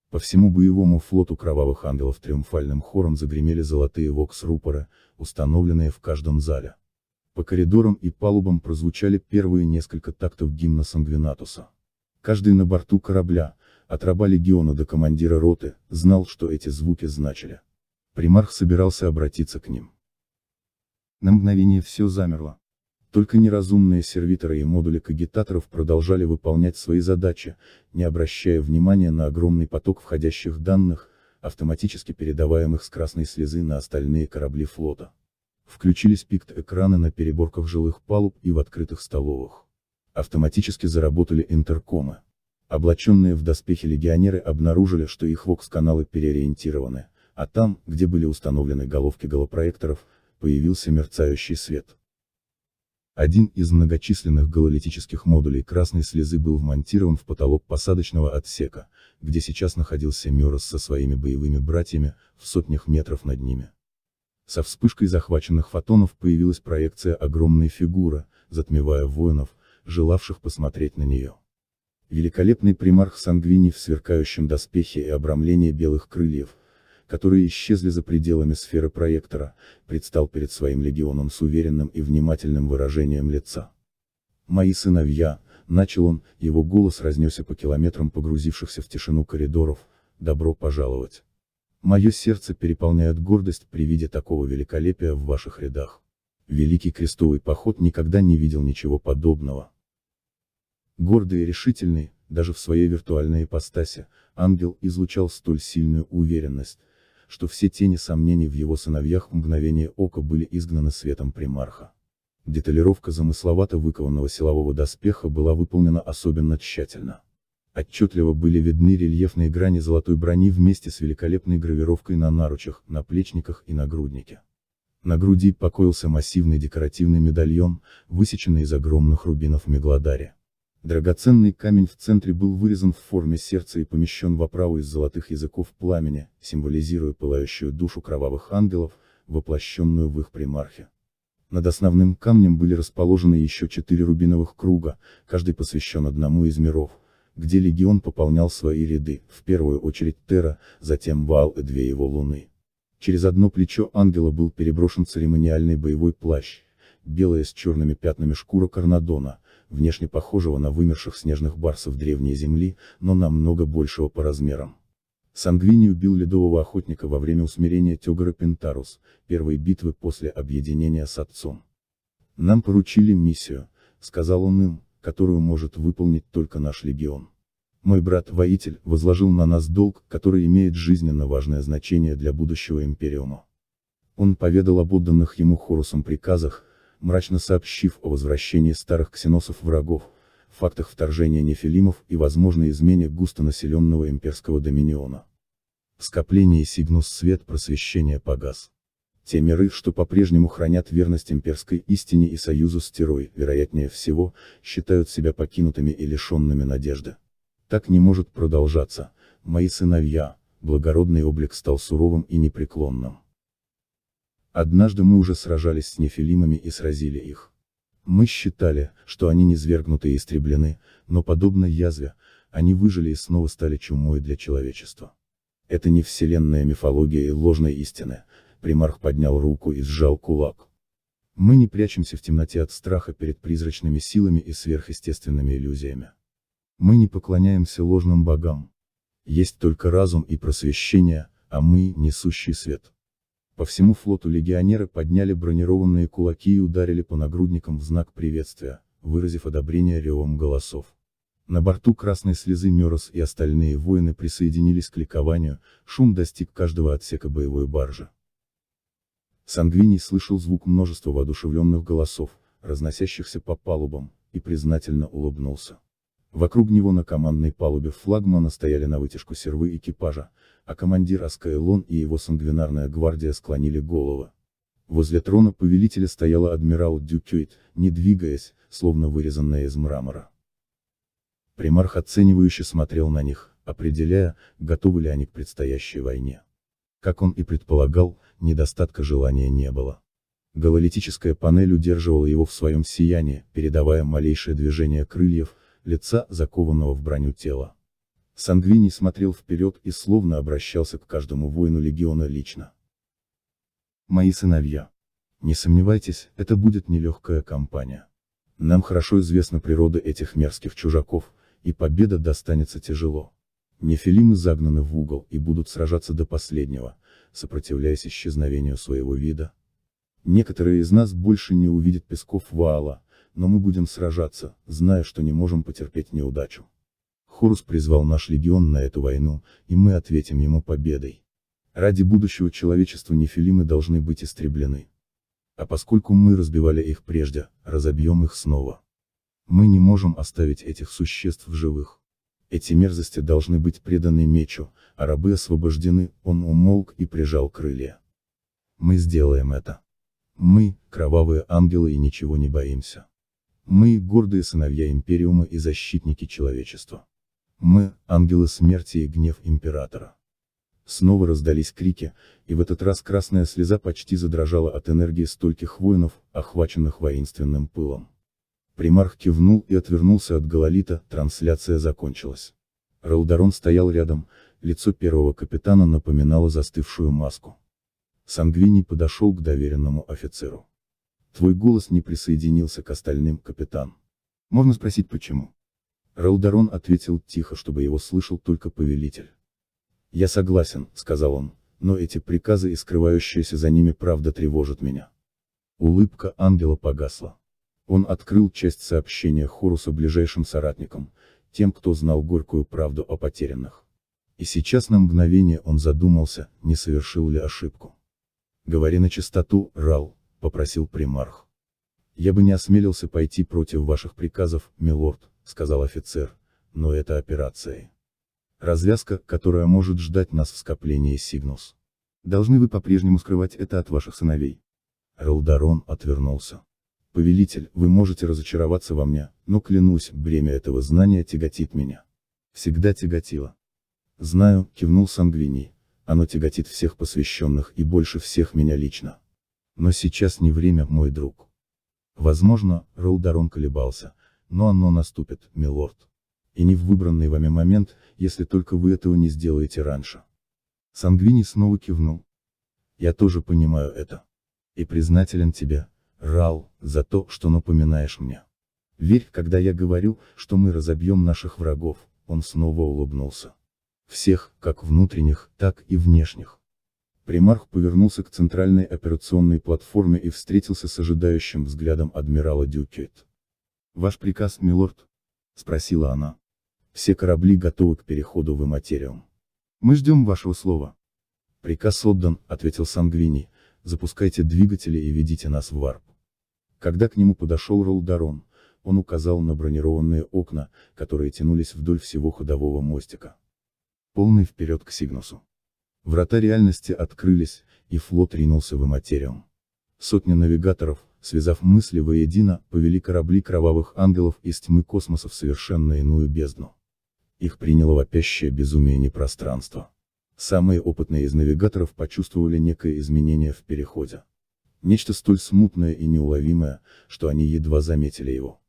По всему боевому флоту кровавых ангелов триумфальным хором загремели золотые вокс-рупора, установленные в каждом зале. По коридорам и палубам прозвучали первые несколько тактов гимна Сангвинатуса. Каждый на борту корабля, от раба легиона до командира роты, знал, что эти звуки значили. Примарх собирался обратиться к ним. На мгновение все замерло. Только неразумные сервиторы и модули кагитаторов продолжали выполнять свои задачи, не обращая внимания на огромный поток входящих данных, автоматически передаваемых с красной слезы на остальные корабли флота. Включились пикт-экраны на переборках жилых палуб и в открытых столовых. Автоматически заработали интеркомы. Облаченные в доспехи легионеры обнаружили, что их вокс-каналы переориентированы, а там, где были установлены головки голопроекторов, появился мерцающий свет. Один из многочисленных гололитических модулей красной слезы был вмонтирован в потолок посадочного отсека, где сейчас находился Мёрос со своими боевыми братьями, в сотнях метров над ними. Со вспышкой захваченных фотонов появилась проекция огромной фигуры, затмевая воинов, желавших посмотреть на нее. Великолепный примарх Сангвини в сверкающем доспехе и обрамлении белых крыльев – которые исчезли за пределами сферы проектора, предстал перед своим легионом с уверенным и внимательным выражением лица. «Мои сыновья», — начал он, его голос разнесся по километрам погрузившихся в тишину коридоров, — «добро пожаловать». Мое сердце переполняет гордость при виде такого великолепия в ваших рядах. Великий крестовый поход никогда не видел ничего подобного. Гордый и решительный, даже в своей виртуальной ипостаси, ангел излучал столь сильную уверенность, что все тени сомнений в его сыновьях в мгновение ока были изгнаны светом примарха. Деталировка замысловато выкованного силового доспеха была выполнена особенно тщательно. Отчетливо были видны рельефные грани золотой брони вместе с великолепной гравировкой на наручах, на плечниках и на груднике. На груди покоился массивный декоративный медальон, высеченный из огромных рубинов Мегладаре. Драгоценный камень в центре был вырезан в форме сердца и помещен в оправу из золотых языков пламени, символизируя пылающую душу кровавых ангелов, воплощенную в их примархе. Над основным камнем были расположены еще четыре рубиновых круга, каждый посвящен одному из миров, где легион пополнял свои ряды, в первую очередь Тера, затем Вал и две его луны. Через одно плечо ангела был переброшен церемониальный боевой плащ, белая с черными пятнами шкура Карнадона, внешне похожего на вымерших снежных барсов древней земли, но намного большего по размерам. Сангвини убил ледового охотника во время усмирения Тегора Пентарус, первой битвы после объединения с отцом. «Нам поручили миссию», — сказал он им, — «которую может выполнить только наш легион. Мой брат-воитель возложил на нас долг, который имеет жизненно важное значение для будущего Империума. Он поведал об отданных ему Хорусом приказах, мрачно сообщив о возвращении старых ксеносов-врагов, фактах вторжения нефилимов и возможной измене густонаселенного имперского доминиона. В скоплении Сигнус свет просвещения погас. Те миры, что по-прежнему хранят верность имперской истине и союзу с Тирой, вероятнее всего, считают себя покинутыми и лишенными надежды. Так не может продолжаться, мои сыновья, благородный облик стал суровым и непреклонным. Однажды мы уже сражались с нефилимами и сразили их. Мы считали, что они низвергнуты и истреблены, но подобно язве, они выжили и снова стали чумой для человечества. Это не вселенная мифология и ложная истина. примарх поднял руку и сжал кулак. Мы не прячемся в темноте от страха перед призрачными силами и сверхъестественными иллюзиями. Мы не поклоняемся ложным богам. Есть только разум и просвещение, а мы – несущий свет. По всему флоту легионеры подняли бронированные кулаки и ударили по нагрудникам в знак приветствия, выразив одобрение ревом голосов. На борту красной слезы Мерос и остальные воины присоединились к ликованию, шум достиг каждого отсека боевой баржи. Сангвиний слышал звук множества воодушевленных голосов, разносящихся по палубам, и признательно улыбнулся. Вокруг него на командной палубе флагмана стояли на вытяжку сервы экипажа, а командир Аскаэлон и его сангвинарная гвардия склонили головы. Возле трона повелителя стояла адмирал Дюкюит, не двигаясь, словно вырезанная из мрамора. Примарх оценивающе смотрел на них, определяя, готовы ли они к предстоящей войне. Как он и предполагал, недостатка желания не было. Гололитическая панель удерживала его в своем сиянии, передавая малейшее движение крыльев, лица, закованного в броню тела. Сангвини смотрел вперед и словно обращался к каждому воину легиона лично. «Мои сыновья. Не сомневайтесь, это будет нелегкая кампания. Нам хорошо известна природа этих мерзких чужаков, и победа достанется тяжело. Нефилимы загнаны в угол и будут сражаться до последнего, сопротивляясь исчезновению своего вида. Некоторые из нас больше не увидят песков Ваала, но мы будем сражаться, зная, что не можем потерпеть неудачу. Хорус призвал наш легион на эту войну, и мы ответим ему победой. Ради будущего человечества нефилимы должны быть истреблены. А поскольку мы разбивали их прежде, разобьем их снова. Мы не можем оставить этих существ в живых. Эти мерзости должны быть преданы мечу, а рабы освобождены, он умолк и прижал крылья. Мы сделаем это. Мы, кровавые ангелы и ничего не боимся. Мы – гордые сыновья Империума и защитники человечества. Мы – ангелы смерти и гнев Императора. Снова раздались крики, и в этот раз красная слеза почти задрожала от энергии стольких воинов, охваченных воинственным пылом. Примарх кивнул и отвернулся от Гололита, трансляция закончилась. Ралдарон стоял рядом, лицо первого капитана напоминало застывшую маску. Сангвини подошел к доверенному офицеру. Твой голос не присоединился к остальным, капитан. Можно спросить почему? Ралдарон ответил тихо, чтобы его слышал только повелитель. «Я согласен», — сказал он, — «но эти приказы и скрывающаяся за ними правда тревожат меня». Улыбка ангела погасла. Он открыл часть сообщения Хоруса ближайшим соратникам, тем, кто знал горькую правду о потерянных. И сейчас на мгновение он задумался, не совершил ли ошибку. «Говори на чистоту, Рал», — попросил примарх. «Я бы не осмелился пойти против ваших приказов, милорд», — сказал офицер, — «но это операция. Развязка, которая может ждать нас в скоплении Сигнус. Должны вы по-прежнему скрывать это от ваших сыновей». Ралдарон отвернулся. «Повелитель, вы можете разочароваться во мне, но клянусь, бремя этого знания тяготит меня. Всегда тяготило». «Знаю», — кивнул Сангвини. — «оно тяготит всех посвященных и больше всех меня лично». Но сейчас не время, мой друг. Возможно, Ролдарон колебался, но оно наступит, милорд. И не в выбранный вами момент, если только вы этого не сделаете раньше. Сангвини снова кивнул. Я тоже понимаю это. И признателен тебе, Рал, за то, что напоминаешь мне. Верь, когда я говорю, что мы разобьем наших врагов, он снова улыбнулся. Всех, как внутренних, так и внешних. Примарх повернулся к центральной операционной платформе и встретился с ожидающим взглядом адмирала Дюкет. «Ваш приказ, милорд?» — спросила она. «Все корабли готовы к переходу в эматериум. Мы ждем вашего слова». «Приказ отдан», — ответил Сангвини, — «запускайте двигатели и ведите нас в варп». Когда к нему подошел Ролдарон, он указал на бронированные окна, которые тянулись вдоль всего ходового мостика. Полный вперед к Сигнусу. Врата реальности открылись, и флот ринулся в иматериум. Сотни навигаторов, связав мысли воедино, повели корабли кровавых ангелов из тьмы космоса в совершенно иную бездну. Их приняло вопящее безумие непространство. Самые опытные из навигаторов почувствовали некое изменение в переходе. Нечто столь смутное и неуловимое, что они едва заметили его.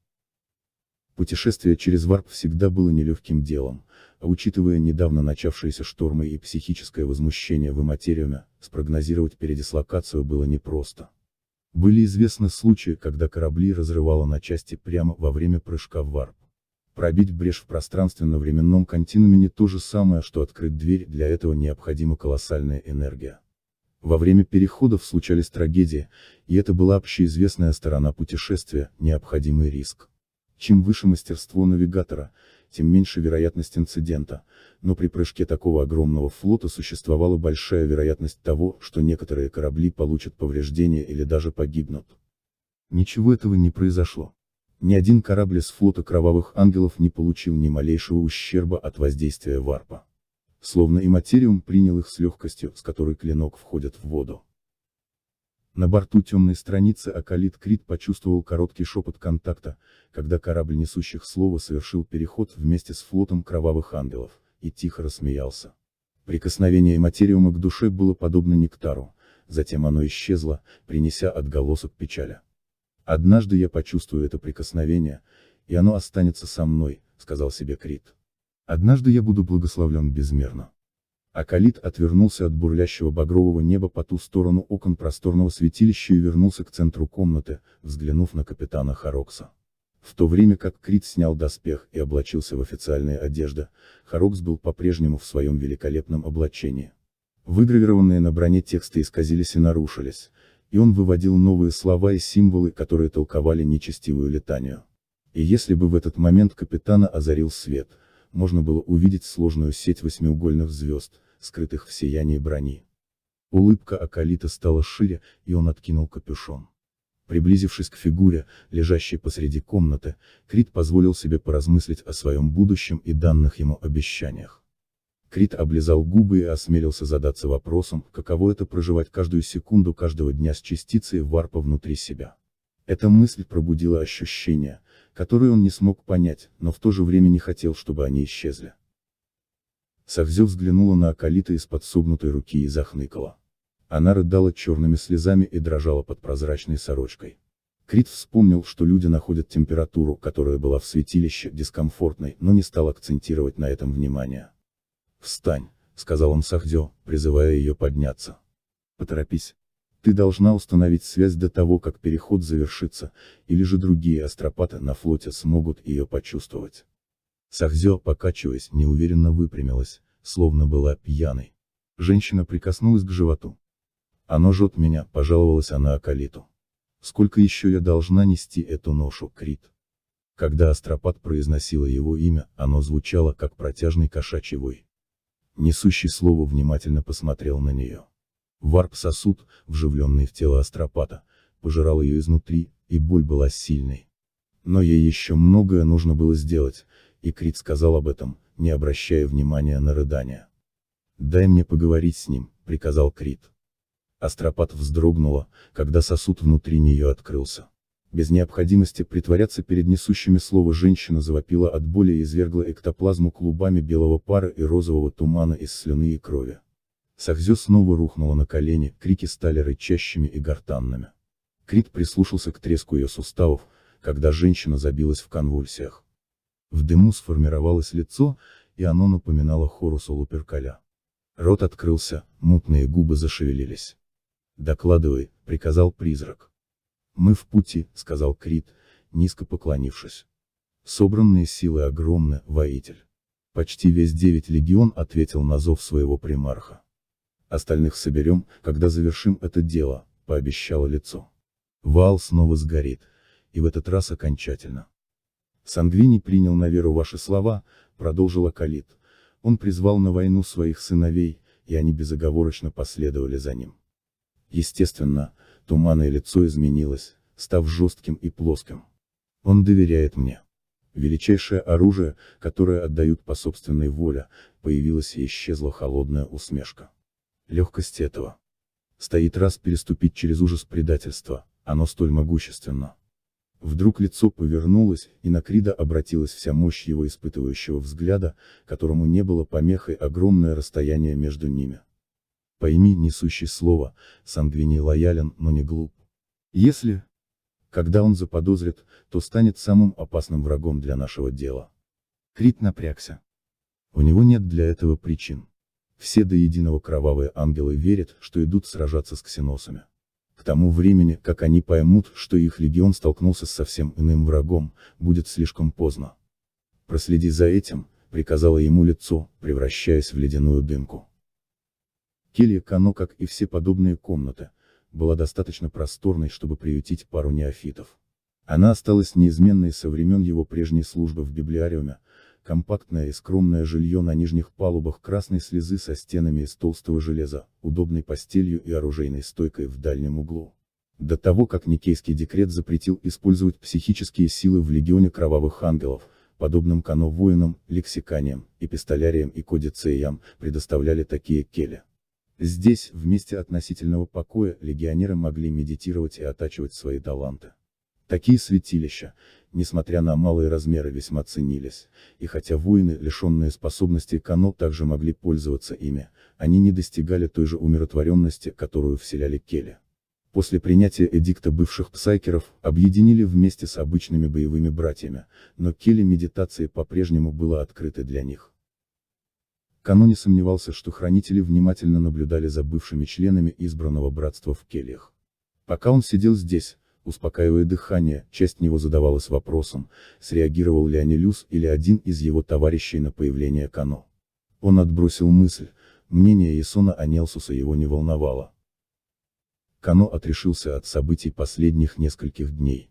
Путешествие через варп всегда было нелегким делом, а учитывая недавно начавшиеся штормы и психическое возмущение в иматериуме, спрогнозировать передислокацию было непросто. Были известны случаи, когда корабли разрывало на части прямо во время прыжка в варп. Пробить брешь в пространственно-временном континууме не то же самое, что открыть дверь, для этого необходима колоссальная энергия. Во время переходов случались трагедии, и это была общеизвестная сторона путешествия, необходимый риск. Чем выше мастерство навигатора, тем меньше вероятность инцидента, но при прыжке такого огромного флота существовала большая вероятность того, что некоторые корабли получат повреждения или даже погибнут. Ничего этого не произошло. Ни один корабль из флота Кровавых Ангелов не получил ни малейшего ущерба от воздействия варпа. Словно и материум принял их с легкостью, с которой клинок входит в воду. На борту темной страницы Акалит Крит почувствовал короткий шепот контакта, когда корабль несущих слова совершил переход вместе с флотом кровавых ангелов, и тихо рассмеялся. Прикосновение материума к душе было подобно нектару, затем оно исчезло, принеся отголосок печали. «Однажды я почувствую это прикосновение, и оно останется со мной», — сказал себе Крит. «Однажды я буду благословлен безмерно». А Калит отвернулся от бурлящего багрового неба по ту сторону окон просторного святилища и вернулся к центру комнаты, взглянув на капитана Харокса. В то время как Крит снял доспех и облачился в официальные одежды, Харокс был по-прежнему в своем великолепном облачении. Выгравированные на броне тексты исказились и нарушились, и он выводил новые слова и символы, которые толковали нечестивую летанию. И если бы в этот момент капитана озарил свет, можно было увидеть сложную сеть восьмиугольных звезд, скрытых в сиянии брони. Улыбка Акалита стала шире, и он откинул капюшон. Приблизившись к фигуре, лежащей посреди комнаты, Крит позволил себе поразмыслить о своем будущем и данных ему обещаниях. Крит облизал губы и осмелился задаться вопросом, каково это проживать каждую секунду каждого дня с частицей варпа внутри себя. Эта мысль пробудила ощущение, которые он не смог понять, но в то же время не хотел, чтобы они исчезли. Савзю взглянула на Акалита из-под согнутой руки и захныкала. Она рыдала черными слезами и дрожала под прозрачной сорочкой. Крит вспомнил, что люди находят температуру, которая была в святилище, дискомфортной, но не стал акцентировать на этом внимание. «Встань», — сказал он Сахдё, призывая ее подняться. «Поторопись». Ты должна установить связь до того, как переход завершится, или же другие астропаты на флоте смогут ее почувствовать. Сахзё, покачиваясь, неуверенно выпрямилась, словно была пьяной. Женщина прикоснулась к животу. «Оно жжет меня», — пожаловалась она Акалиту. «Сколько еще я должна нести эту ношу, Крит?» Когда Астропат произносила его имя, оно звучало как протяжный кошачий вой. Несущий слово внимательно посмотрел на нее. Варп-сосуд, вживленный в тело астропата, пожирал ее изнутри, и боль была сильной. Но ей еще многое нужно было сделать, и Крит сказал об этом, не обращая внимания на рыдания. «Дай мне поговорить с ним», — приказал Крит. Астропат вздрогнула, когда сосуд внутри нее открылся. Без необходимости притворяться перед несущими слово женщина завопила от боли и извергла эктоплазму клубами белого пара и розового тумана из слюны и крови. Сахзё снова рухнула на колени, крики стали рычащими и гортанными. Крит прислушался к треску ее суставов, когда женщина забилась в конвульсиях. В дыму сформировалось лицо, и оно напоминало Хорусу Луперкаля. Рот открылся, мутные губы зашевелились. «Докладывай», — приказал призрак. «Мы в пути», — сказал Крит, низко поклонившись. Собранные силы огромны, воитель. Почти весь девять легион ответил на зов своего примарха. Остальных соберем, когда завершим это дело, пообещало лицо. Вал снова сгорит, и в этот раз окончательно. Сангвини принял на веру ваши слова, продолжила Калит. Он призвал на войну своих сыновей, и они безоговорочно последовали за ним. Естественно, туманное лицо изменилось, став жестким и плоским. Он доверяет мне. Величайшее оружие, которое отдают по собственной воле, появилась и исчезла холодная усмешка легкость этого. Стоит раз переступить через ужас предательства, оно столь могущественно. Вдруг лицо повернулось, и на Крида обратилась вся мощь его испытывающего взгляда, которому не было помехой огромное расстояние между ними. Пойми, несущий слово, Сангвини лоялен, но не глуп. Если... Когда он заподозрит, то станет самым опасным врагом для нашего дела. Крит напрягся. У него нет для этого причин. Все до единого кровавые ангелы верят, что идут сражаться с ксеносами. К тому времени, как они поймут, что их легион столкнулся с совсем иным врагом, будет слишком поздно. Проследи за этим, приказала ему лицо, превращаясь в ледяную дымку. Келья Кано, как и все подобные комнаты, была достаточно просторной, чтобы приютить пару неофитов. Она осталась неизменной со времен его прежней службы в библиариуме, Компактное и скромное жилье на нижних палубах красной слезы со стенами из толстого железа, удобной постелью и оружейной стойкой в дальнем углу. До того, как Никейский декрет запретил использовать психические силы в легионе кровавых ангелов, подобным коновоинам, лексиканиям, эпистоляриям и кодицеям, предоставляли такие кели. Здесь, в относительного покоя, легионеры могли медитировать и оттачивать свои таланты. Такие святилища, несмотря на малые размеры, весьма ценились, и хотя воины, лишенные способности Кано, также могли пользоваться ими, они не достигали той же умиротворенности, которую вселяли Келли. После принятия эдикта бывших псайкеров, объединили вместе с обычными боевыми братьями, но Келли медитации по-прежнему было открыто для них. Кано не сомневался, что хранители внимательно наблюдали за бывшими членами избранного братства в кельях. Пока он сидел здесь, успокаивая дыхание, часть него задавалась вопросом, среагировал ли Анилюс или один из его товарищей на появление Кано. Он отбросил мысль, мнение Ясона Анелсуса его не волновало. Кано отрешился от событий последних нескольких дней.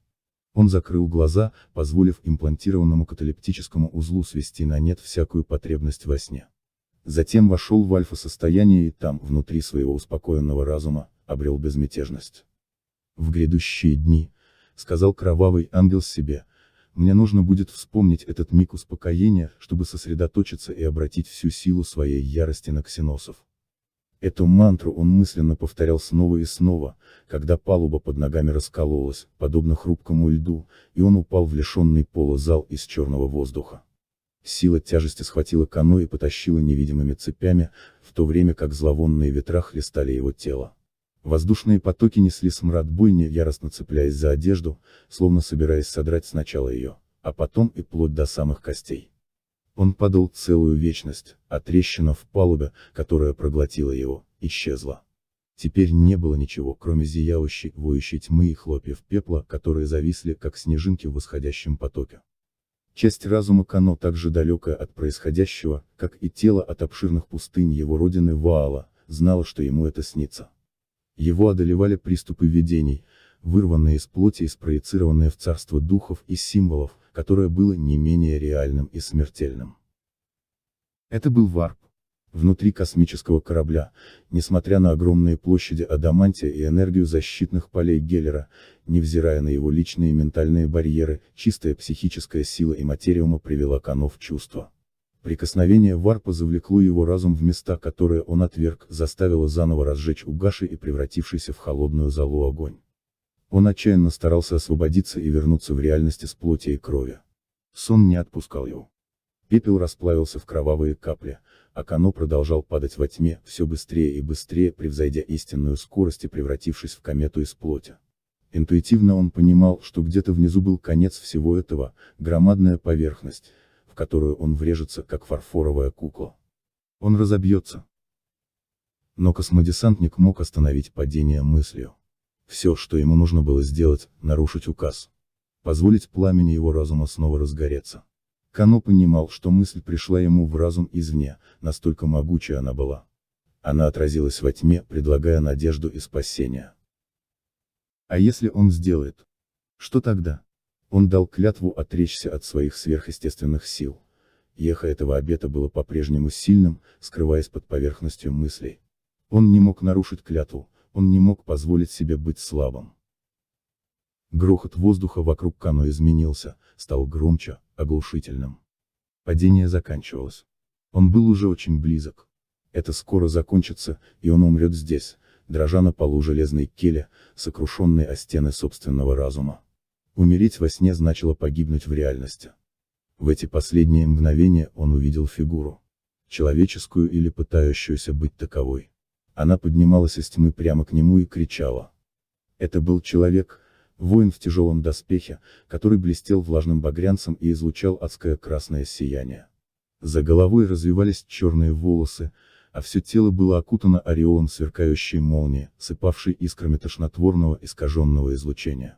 Он закрыл глаза, позволив имплантированному каталептическому узлу свести на нет всякую потребность во сне. Затем вошел в альфа-состояние и там, внутри своего успокоенного разума, обрел безмятежность в грядущие дни, сказал кровавый ангел себе, мне нужно будет вспомнить этот миг успокоения, чтобы сосредоточиться и обратить всю силу своей ярости на ксеносов. Эту мантру он мысленно повторял снова и снова, когда палуба под ногами раскололась, подобно хрупкому льду, и он упал в лишенный пола зал из черного воздуха. Сила тяжести схватила коно и потащила невидимыми цепями, в то время как зловонные ветра хлестали его тело. Воздушные потоки несли смрад бойни, яростно цепляясь за одежду, словно собираясь содрать сначала ее, а потом и плоть до самых костей. Он падал целую вечность, а трещина в палубе, которая проглотила его, исчезла. Теперь не было ничего, кроме зияющей, воющей тьмы и хлопьев пепла, которые зависли, как снежинки в восходящем потоке. Часть разума Кано так же далекая от происходящего, как и тело от обширных пустынь его родины Ваала, знала, что ему это снится. Его одолевали приступы видений, вырванные из плоти и спроецированные в царство духов и символов, которое было не менее реальным и смертельным. Это был варп. Внутри космического корабля, несмотря на огромные площади адамантия и энергию защитных полей Геллера, невзирая на его личные ментальные барьеры, чистая психическая сила и материума привела Кано в чувство. Прикосновение варпа завлекло его разум в места, которые он отверг, заставило заново разжечь угаши и превратившийся в холодную залу огонь. Он отчаянно старался освободиться и вернуться в реальности с плоти и крови. Сон не отпускал его. Пепел расплавился в кровавые капли, а Кано продолжал падать во тьме, все быстрее и быстрее, превзойдя истинную скорость и превратившись в комету из плоти. Интуитивно он понимал, что где-то внизу был конец всего этого, громадная поверхность, которую он врежется, как фарфоровая кукла. Он разобьется. Но космодесантник мог остановить падение мыслью. Все, что ему нужно было сделать, нарушить указ. Позволить пламени его разума снова разгореться. Кано понимал, что мысль пришла ему в разум извне, настолько могучая она была. Она отразилась во тьме, предлагая надежду и спасение. А если он сделает? Что тогда? Он дал клятву отречься от своих сверхъестественных сил. Ехо этого обета было по-прежнему сильным, скрываясь под поверхностью мыслей. Он не мог нарушить клятву, он не мог позволить себе быть слабым. Грохот воздуха вокруг Кано изменился, стал громче, оглушительным. Падение заканчивалось. Он был уже очень близок. Это скоро закончится, и он умрет здесь, дрожа на полу железной келе, сокрушенной о стены собственного разума. Умереть во сне значило погибнуть в реальности. В эти последние мгновения он увидел фигуру. Человеческую или пытающуюся быть таковой. Она поднималась из тьмы прямо к нему и кричала. Это был человек, воин в тяжелом доспехе, который блестел влажным багрянцем и излучал адское красное сияние. За головой развивались черные волосы, а все тело было окутано ореолом сверкающей молнии, сыпавшей искрами тошнотворного искаженного излучения.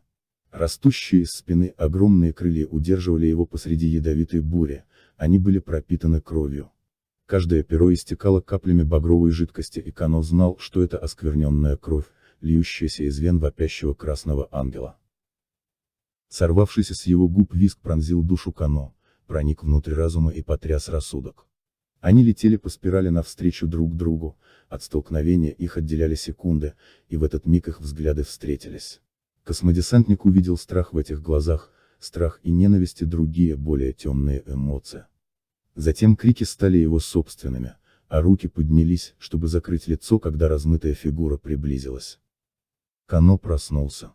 Растущие из спины огромные крылья удерживали его посреди ядовитой бури, они были пропитаны кровью. Каждое перо истекало каплями багровой жидкости и Кано знал, что это оскверненная кровь, льющаяся из вен вопящего красного ангела. Сорвавшийся с его губ виск пронзил душу Кано, проник внутрь разума и потряс рассудок. Они летели по спирали навстречу друг другу, от столкновения их отделяли секунды, и в этот миг их взгляды встретились. Космодесантник увидел страх в этих глазах, страх и ненависть и другие, более темные эмоции. Затем крики стали его собственными, а руки поднялись, чтобы закрыть лицо, когда размытая фигура приблизилась. Кано проснулся.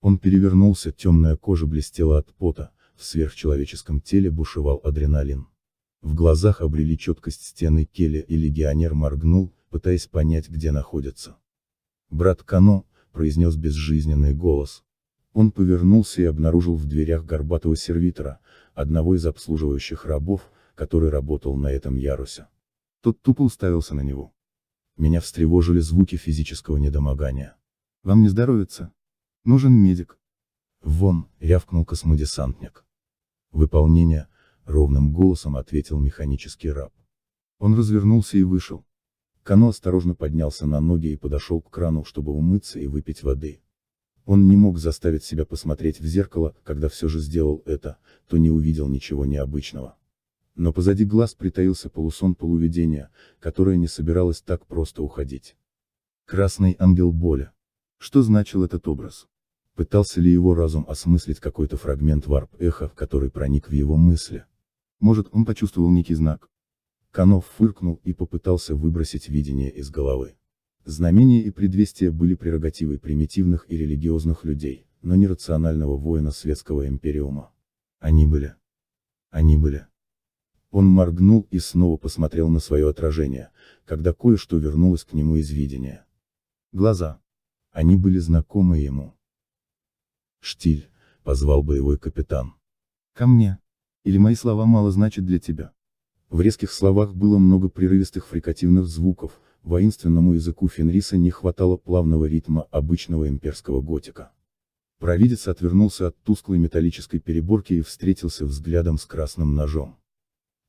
Он перевернулся, темная кожа блестела от пота, в сверхчеловеческом теле бушевал адреналин. В глазах обрели четкость стены Келли и легионер моргнул, пытаясь понять, где находится. Брат Кано, произнес безжизненный голос. Он повернулся и обнаружил в дверях горбатого сервитора, одного из обслуживающих рабов, который работал на этом ярусе. Тот тупо уставился на него. Меня встревожили звуки физического недомогания. Вам не здоровится? Нужен медик. Вон, рявкнул космодесантник. Выполнение, ровным голосом ответил механический раб. Он развернулся и вышел. Кано осторожно поднялся на ноги и подошел к крану, чтобы умыться и выпить воды. Он не мог заставить себя посмотреть в зеркало, когда все же сделал это, то не увидел ничего необычного. Но позади глаз притаился полусон полувидения, которое не собиралось так просто уходить. Красный ангел боли. Что значил этот образ? Пытался ли его разум осмыслить какой-то фрагмент варп-эха, который проник в его мысли? Может, он почувствовал некий знак? Канов фыркнул и попытался выбросить видение из головы. Знамения и предвестия были прерогативой примитивных и религиозных людей, но не рационального воина светского империума. Они были. Они были. Он моргнул и снова посмотрел на свое отражение, когда кое-что вернулось к нему из видения. Глаза. Они были знакомы ему. «Штиль», — позвал боевой капитан. «Ко мне. Или мои слова мало значат для тебя?» В резких словах было много прерывистых фрикативных звуков, воинственному языку Фенриса не хватало плавного ритма обычного имперского готика. Провидец отвернулся от тусклой металлической переборки и встретился взглядом с красным ножом.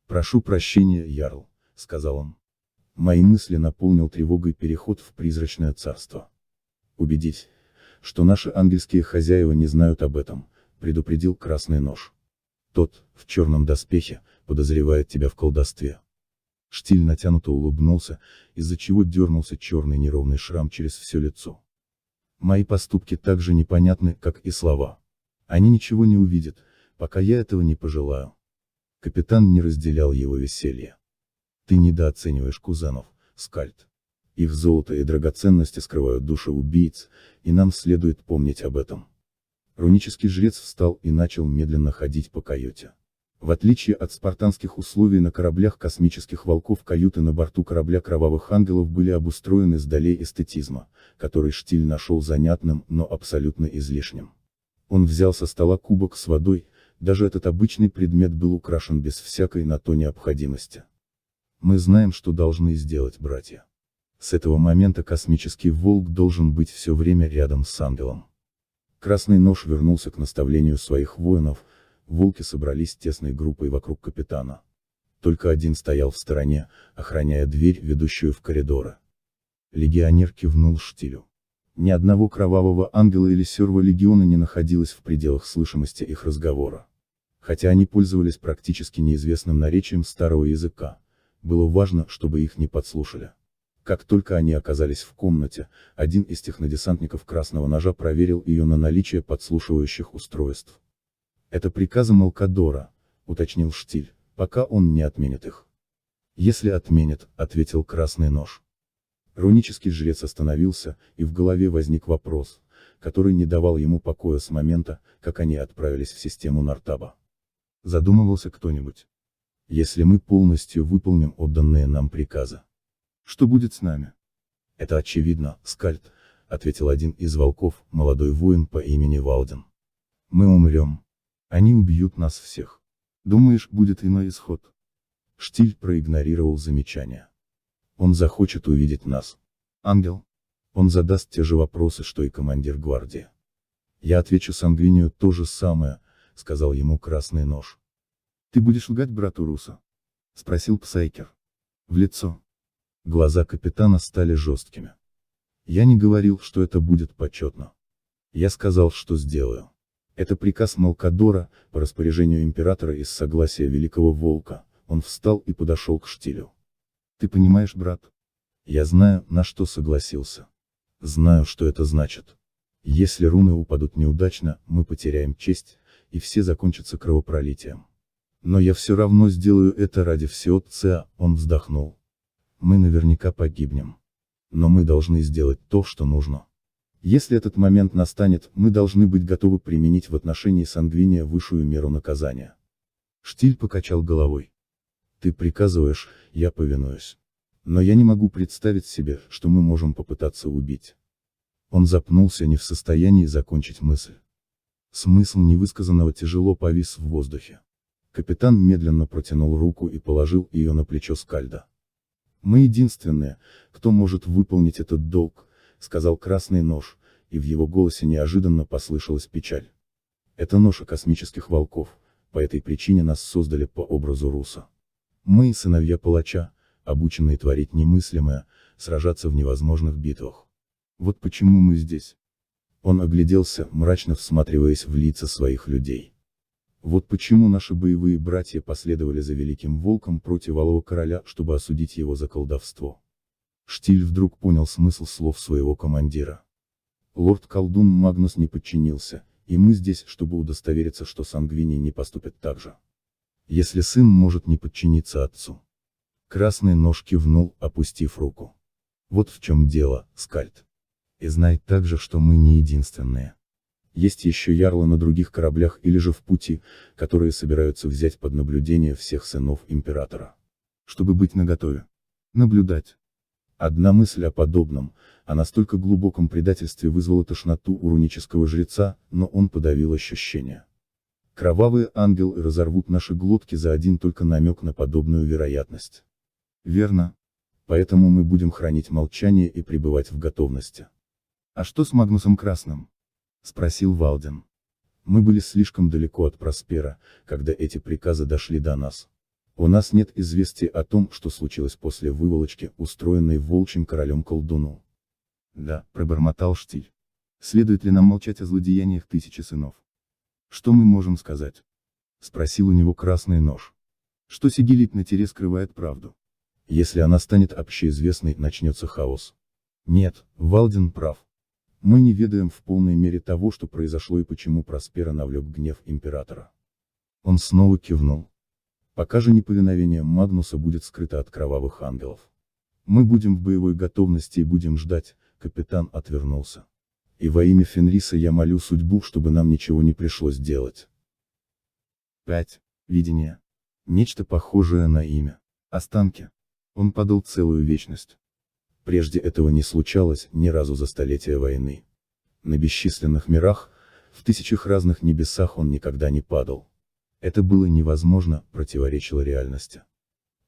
«Прошу прощения, Ярл», — сказал он. Мои мысли наполнил тревогой переход в призрачное царство. «Убедись, что наши ангельские хозяева не знают об этом», — предупредил красный нож. Тот, в черном доспехе, подозревает тебя в колдовстве. Штиль натянуто улыбнулся, из-за чего дернулся черный неровный шрам через все лицо. Мои поступки так же непонятны, как и слова. Они ничего не увидят, пока я этого не пожелаю. Капитан не разделял его веселье. Ты недооцениваешь кузанов, Скальд. Их золото и драгоценности скрывают души убийц, и нам следует помнить об этом. Рунический жрец встал и начал медленно ходить по каюте. В отличие от спартанских условий на кораблях космических волков каюты на борту корабля Кровавых Ангелов были обустроены с долей эстетизма, который Штиль нашел занятным, но абсолютно излишним. Он взял со стола кубок с водой, даже этот обычный предмет был украшен без всякой на то необходимости. Мы знаем, что должны сделать братья. С этого момента космический волк должен быть все время рядом с ангелом. Красный нож вернулся к наставлению своих воинов, Волки собрались тесной группой вокруг капитана. Только один стоял в стороне, охраняя дверь, ведущую в коридоры. Легионер кивнул штилю. Ни одного кровавого ангела или серва легиона не находилось в пределах слышимости их разговора. Хотя они пользовались практически неизвестным наречием старого языка, было важно, чтобы их не подслушали. Как только они оказались в комнате, один из технодесантников красного ножа проверил ее на наличие подслушивающих устройств. Это приказы Малкадора, уточнил Штиль, пока он не отменит их. Если отменит, ответил Красный Нож. Рунический жрец остановился, и в голове возник вопрос, который не давал ему покоя с момента, как они отправились в систему Нартаба. Задумывался кто-нибудь. Если мы полностью выполним отданные нам приказы. Что будет с нами? Это очевидно, Скальд, ответил один из волков, молодой воин по имени Валден. Мы умрем. Они убьют нас всех. Думаешь, будет иной исход? Штиль проигнорировал замечание. Он захочет увидеть нас. Ангел? Он задаст те же вопросы, что и командир гвардии. Я отвечу Сангвинию то же самое, сказал ему красный нож. Ты будешь лгать брату Руса? Спросил Псайкер. В лицо. Глаза капитана стали жесткими. Я не говорил, что это будет почетно. Я сказал, что сделаю. Это приказ Малкадора, по распоряжению императора из согласия Великого Волка, он встал и подошел к штилю. Ты понимаешь, брат? Я знаю, на что согласился. Знаю, что это значит. Если руны упадут неудачно, мы потеряем честь, и все закончатся кровопролитием. Но я все равно сделаю это ради всего Ца, он вздохнул. Мы наверняка погибнем. Но мы должны сделать то, что нужно. Если этот момент настанет, мы должны быть готовы применить в отношении Сангвиния высшую меру наказания. Штиль покачал головой. Ты приказываешь, я повинуюсь. Но я не могу представить себе, что мы можем попытаться убить. Он запнулся не в состоянии закончить мысль. Смысл невысказанного тяжело повис в воздухе. Капитан медленно протянул руку и положил ее на плечо Скальда. Мы единственные, кто может выполнить этот долг, — сказал красный нож, и в его голосе неожиданно послышалась печаль. Это ноша космических волков, по этой причине нас создали по образу руса. Мы, сыновья палача, обученные творить немыслимое, сражаться в невозможных битвах. Вот почему мы здесь. Он огляделся, мрачно всматриваясь в лица своих людей. Вот почему наши боевые братья последовали за Великим Волком против Алого Короля, чтобы осудить его за колдовство. Штиль вдруг понял смысл слов своего командира. Лорд-колдун Магнус не подчинился, и мы здесь, чтобы удостовериться, что Сангвини не поступит так же. Если сын может не подчиниться отцу. Красный нож кивнул, опустив руку. Вот в чем дело, Скальд. И знай также, что мы не единственные. Есть еще ярлы на других кораблях или же в пути, которые собираются взять под наблюдение всех сынов императора. Чтобы быть наготове. Наблюдать. Одна мысль о подобном, о настолько глубоком предательстве вызвала тошноту у рунического жреца, но он подавил ощущение. Кровавые ангелы разорвут наши глотки за один только намек на подобную вероятность. Верно. Поэтому мы будем хранить молчание и пребывать в готовности. А что с Магнусом Красным? Спросил Валден. Мы были слишком далеко от Проспера, когда эти приказы дошли до нас. У нас нет известий о том, что случилось после выволочки, устроенной волчьим королем колдуну. Да, пробормотал Штиль. Следует ли нам молчать о злодеяниях тысячи сынов? Что мы можем сказать? Спросил у него красный нож. Что Сигилит на тере скрывает правду? Если она станет общеизвестной, начнется хаос. Нет, Валдин прав. Мы не ведаем в полной мере того, что произошло и почему Проспера навлек гнев императора. Он снова кивнул пока же неповиновение Магнуса будет скрыто от кровавых ангелов. Мы будем в боевой готовности и будем ждать, капитан отвернулся. И во имя Фенриса я молю судьбу, чтобы нам ничего не пришлось делать. 5. Видение. Нечто похожее на имя. Останки. Он подал целую вечность. Прежде этого не случалось ни разу за столетия войны. На бесчисленных мирах, в тысячах разных небесах он никогда не падал. Это было невозможно, противоречило реальности.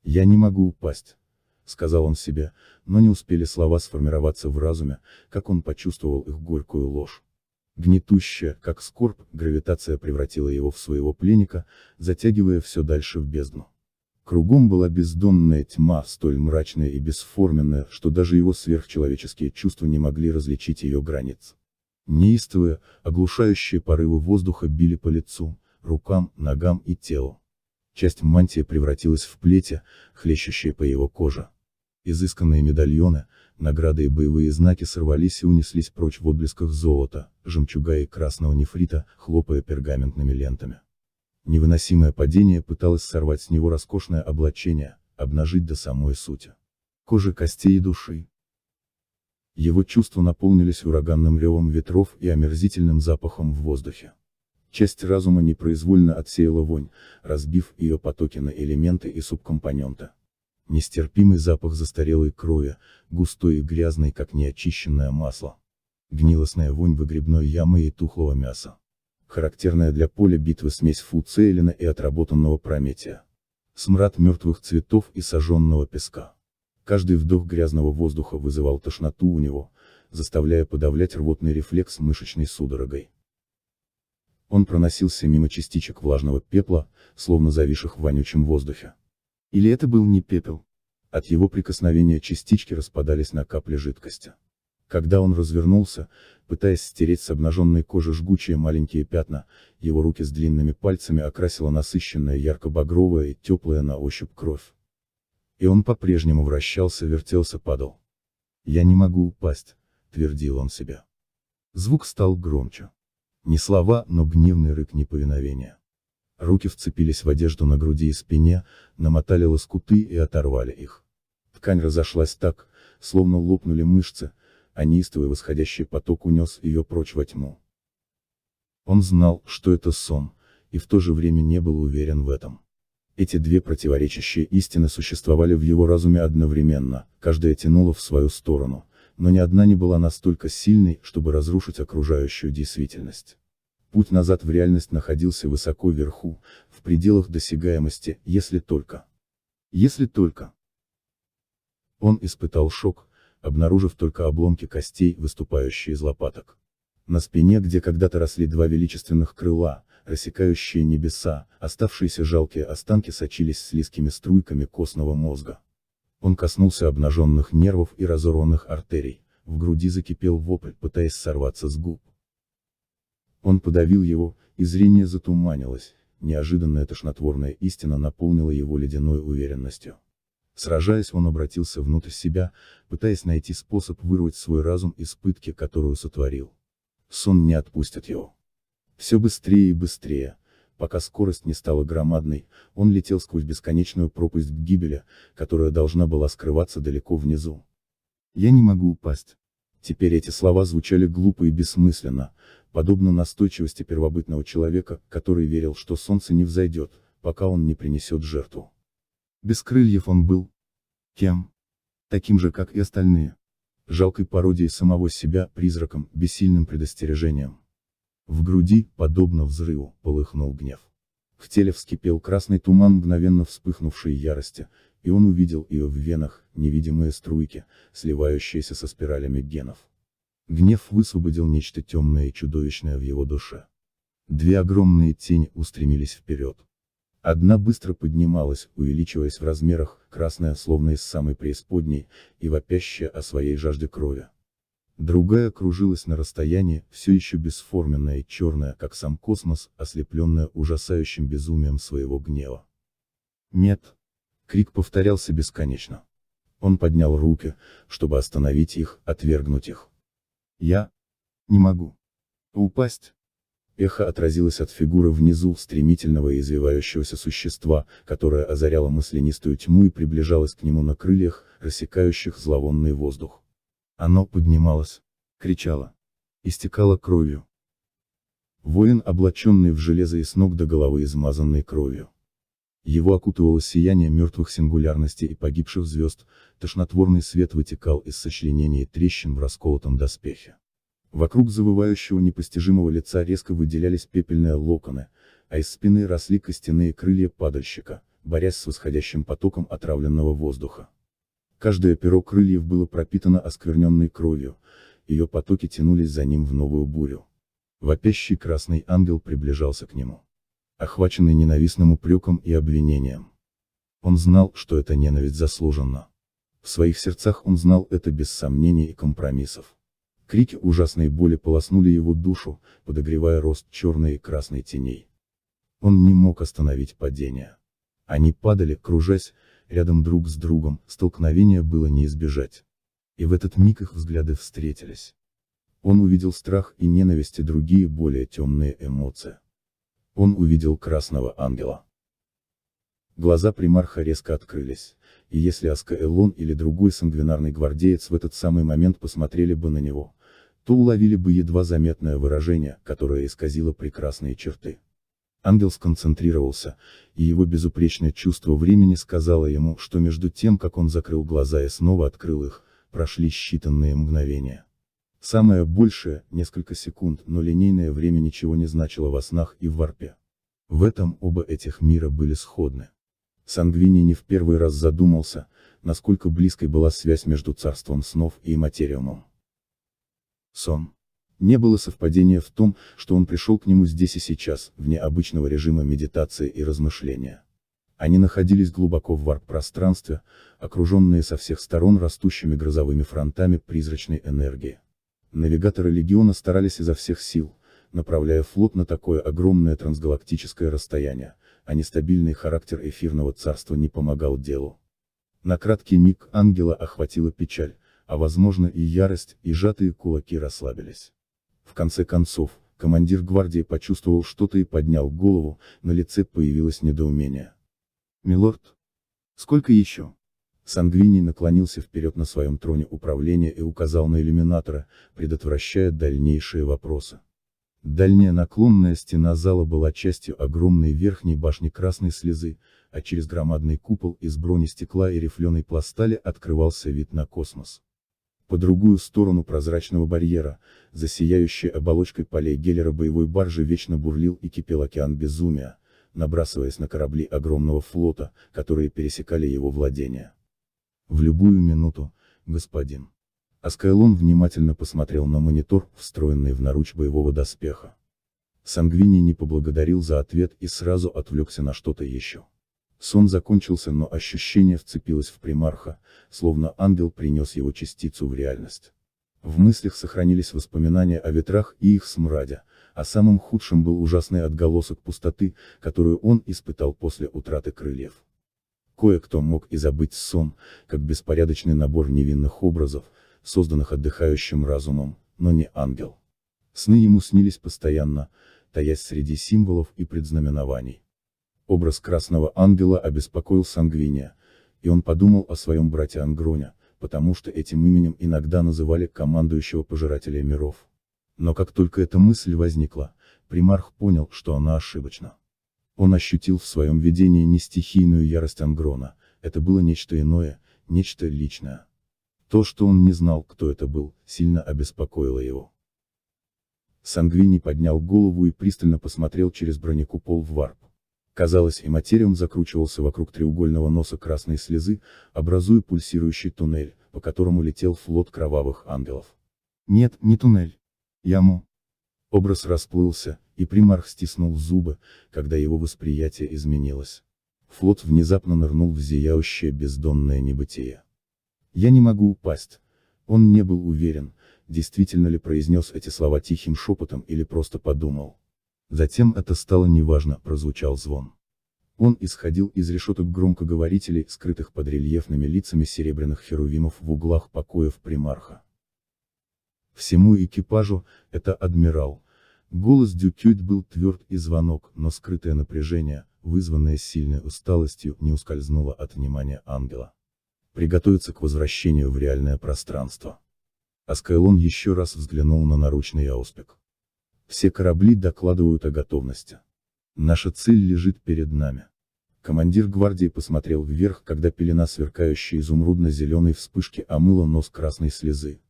«Я не могу упасть», — сказал он себе, но не успели слова сформироваться в разуме, как он почувствовал их горькую ложь. Гнетущая, как скорбь, гравитация превратила его в своего пленника, затягивая все дальше в бездну. Кругом была бездонная тьма, столь мрачная и бесформенная, что даже его сверхчеловеческие чувства не могли различить ее границ. Неистовые, оглушающие порывы воздуха били по лицу, рукам, ногам и телу. Часть мантии превратилась в плети, хлещущие по его коже. Изысканные медальоны, награды и боевые знаки сорвались и унеслись прочь в отблесках золота, жемчуга и красного нефрита, хлопая пергаментными лентами. Невыносимое падение пыталось сорвать с него роскошное облачение, обнажить до самой сути. Кожи костей и души. Его чувства наполнились ураганным ревом ветров и омерзительным запахом в воздухе. Часть разума непроизвольно отсеяла вонь, разбив ее потоки на элементы и субкомпоненты. Нестерпимый запах застарелой крови, густой и грязный, как неочищенное масло. Гнилостная вонь выгребной ямы и тухлого мяса. Характерная для поля битвы смесь фуцелина и отработанного прометия. Смрад мертвых цветов и сожженного песка. Каждый вдох грязного воздуха вызывал тошноту у него, заставляя подавлять рвотный рефлекс мышечной судорогой. Он проносился мимо частичек влажного пепла, словно зависших в вонючем воздухе. Или это был не пепел? От его прикосновения частички распадались на капли жидкости. Когда он развернулся, пытаясь стереть с обнаженной кожи жгучие маленькие пятна, его руки с длинными пальцами окрасила насыщенная ярко-багровая и теплая на ощупь кровь. И он по-прежнему вращался, вертелся, падал. «Я не могу упасть», — твердил он себя. Звук стал громче. Не слова, но гневный рык неповиновения. Руки вцепились в одежду на груди и спине, намотали лоскуты и оторвали их. Ткань разошлась так, словно лопнули мышцы, а неистовый восходящий поток унес ее прочь во тьму. Он знал, что это сон, и в то же время не был уверен в этом. Эти две противоречащие истины существовали в его разуме одновременно, каждая тянула в свою сторону но ни одна не была настолько сильной, чтобы разрушить окружающую действительность. Путь назад в реальность находился высоко вверху, в пределах досягаемости, если только. Если только. Он испытал шок, обнаружив только обломки костей, выступающие из лопаток. На спине, где когда-то росли два величественных крыла, рассекающие небеса, оставшиеся жалкие останки сочились слизкими струйками костного мозга. Он коснулся обнаженных нервов и разорванных артерий, в груди закипел вопль, пытаясь сорваться с губ. Он подавил его, и зрение затуманилось, неожиданная тошнотворная истина наполнила его ледяной уверенностью. Сражаясь, он обратился внутрь себя, пытаясь найти способ вырвать свой разум из пытки, которую сотворил. Сон не отпустит его. Все быстрее и быстрее, Пока скорость не стала громадной, он летел сквозь бесконечную пропасть к гибели, которая должна была скрываться далеко внизу. «Я не могу упасть». Теперь эти слова звучали глупо и бессмысленно, подобно настойчивости первобытного человека, который верил, что солнце не взойдет, пока он не принесет жертву. Без крыльев он был. Кем? Таким же, как и остальные. Жалкой пародией самого себя, призраком, бессильным предостережением. В груди, подобно взрыву, полыхнул гнев. В теле вскипел красный туман мгновенно вспыхнувшей ярости, и он увидел ее в венах, невидимые струйки, сливающиеся со спиралями генов. Гнев высвободил нечто темное и чудовищное в его душе. Две огромные тени устремились вперед. Одна быстро поднималась, увеличиваясь в размерах, красная словно из самой преисподней, и вопящая о своей жажде крови. Другая кружилась на расстоянии, все еще бесформенная и черная, как сам космос, ослепленная ужасающим безумием своего гнева. «Нет!» Крик повторялся бесконечно. Он поднял руки, чтобы остановить их, отвергнуть их. «Я? Не могу. Упасть?» эхо отразилось от фигуры внизу стремительного и извивающегося существа, которое озаряло мысленистую тьму и приближалось к нему на крыльях, рассекающих зловонный воздух. Оно поднималось, кричало, истекало кровью. Воин, облаченный в железо и с ног до головы измазанный кровью. Его окутывало сияние мертвых сингулярностей и погибших звезд, тошнотворный свет вытекал из сочленений и трещин в расколотом доспехе. Вокруг завывающего непостижимого лица резко выделялись пепельные локоны, а из спины росли костяные крылья падальщика, борясь с восходящим потоком отравленного воздуха. Каждое перо крыльев было пропитано оскверненной кровью, ее потоки тянулись за ним в новую бурю. Вопящий красный ангел приближался к нему. Охваченный ненавистным упреком и обвинением. Он знал, что эта ненависть заслужена. В своих сердцах он знал это без сомнений и компромиссов. Крики ужасной боли полоснули его душу, подогревая рост черной и красной теней. Он не мог остановить падение. Они падали, кружась, рядом друг с другом, столкновения было не избежать. И в этот миг их взгляды встретились. Он увидел страх и ненависть и другие более темные эмоции. Он увидел красного ангела. Глаза примарха резко открылись, и если Аска Элон или другой сангвинарный гвардеец в этот самый момент посмотрели бы на него, то уловили бы едва заметное выражение, которое исказило прекрасные черты. Ангел сконцентрировался, и его безупречное чувство времени сказало ему, что между тем, как он закрыл глаза и снова открыл их, прошли считанные мгновения. Самое большее, несколько секунд, но линейное время ничего не значило во снах и в варпе. В этом оба этих мира были сходны. Сангвини не в первый раз задумался, насколько близкой была связь между царством снов и материумом. Сон. Не было совпадения в том, что он пришел к нему здесь и сейчас, вне обычного режима медитации и размышления. Они находились глубоко в варп-пространстве, окруженные со всех сторон растущими грозовыми фронтами призрачной энергии. Навигаторы Легиона старались изо всех сил, направляя флот на такое огромное трансгалактическое расстояние, а нестабильный характер эфирного царства не помогал делу. На краткий миг ангела охватила печаль, а возможно и ярость, и сжатые кулаки расслабились. В конце концов, командир гвардии почувствовал что-то и поднял голову, на лице появилось недоумение. «Милорд? Сколько еще?» Сангвини наклонился вперед на своем троне управления и указал на иллюминатора, предотвращая дальнейшие вопросы. Дальняя наклонная стена зала была частью огромной верхней башни Красной Слезы, а через громадный купол из бронестекла и рифленой пластали открывался вид на космос. По другую сторону прозрачного барьера, за сияющей оболочкой полей Геллера боевой баржи вечно бурлил и кипел океан безумия, набрасываясь на корабли огромного флота, которые пересекали его владения. В любую минуту, господин. Аскайлон внимательно посмотрел на монитор, встроенный в наруч боевого доспеха. Сангвини не поблагодарил за ответ и сразу отвлекся на что-то еще. Сон закончился, но ощущение вцепилось в примарха, словно ангел принес его частицу в реальность. В мыслях сохранились воспоминания о ветрах и их смраде, а самым худшим был ужасный отголосок пустоты, которую он испытал после утраты крыльев. Кое-кто мог и забыть сон, как беспорядочный набор невинных образов, созданных отдыхающим разумом, но не ангел. Сны ему снились постоянно, таясь среди символов и предзнаменований. Образ Красного Ангела обеспокоил Сангвиния, и он подумал о своем брате Ангроне, потому что этим именем иногда называли командующего пожирателя миров. Но как только эта мысль возникла, примарх понял, что она ошибочна. Он ощутил в своем видении не стихийную ярость Ангрона, это было нечто иное, нечто личное. То, что он не знал, кто это был, сильно обеспокоило его. Сангвини поднял голову и пристально посмотрел через бронекупол в варп. Казалось, иматериум закручивался вокруг треугольного носа красной слезы, образуя пульсирующий туннель, по которому летел флот кровавых ангелов. Нет, не туннель. Яму. Образ расплылся, и примарх стиснул зубы, когда его восприятие изменилось. Флот внезапно нырнул в зияющее бездонное небытие. «Я не могу упасть». Он не был уверен, действительно ли произнес эти слова тихим шепотом или просто подумал. Затем это стало неважно, прозвучал звон. Он исходил из решеток громкоговорителей, скрытых под рельефными лицами серебряных херувимов в углах покоев примарха. Всему экипажу, это адмирал. Голос Дюкюит был тверд и звонок, но скрытое напряжение, вызванное сильной усталостью, не ускользнуло от внимания ангела. Приготовиться к возвращению в реальное пространство. Аскайлон еще раз взглянул на наручный ауспик. Все корабли докладывают о готовности. Наша цель лежит перед нами. Командир гвардии посмотрел вверх, когда пелена сверкающей изумрудно-зеленой вспышки омыла нос красной слезы.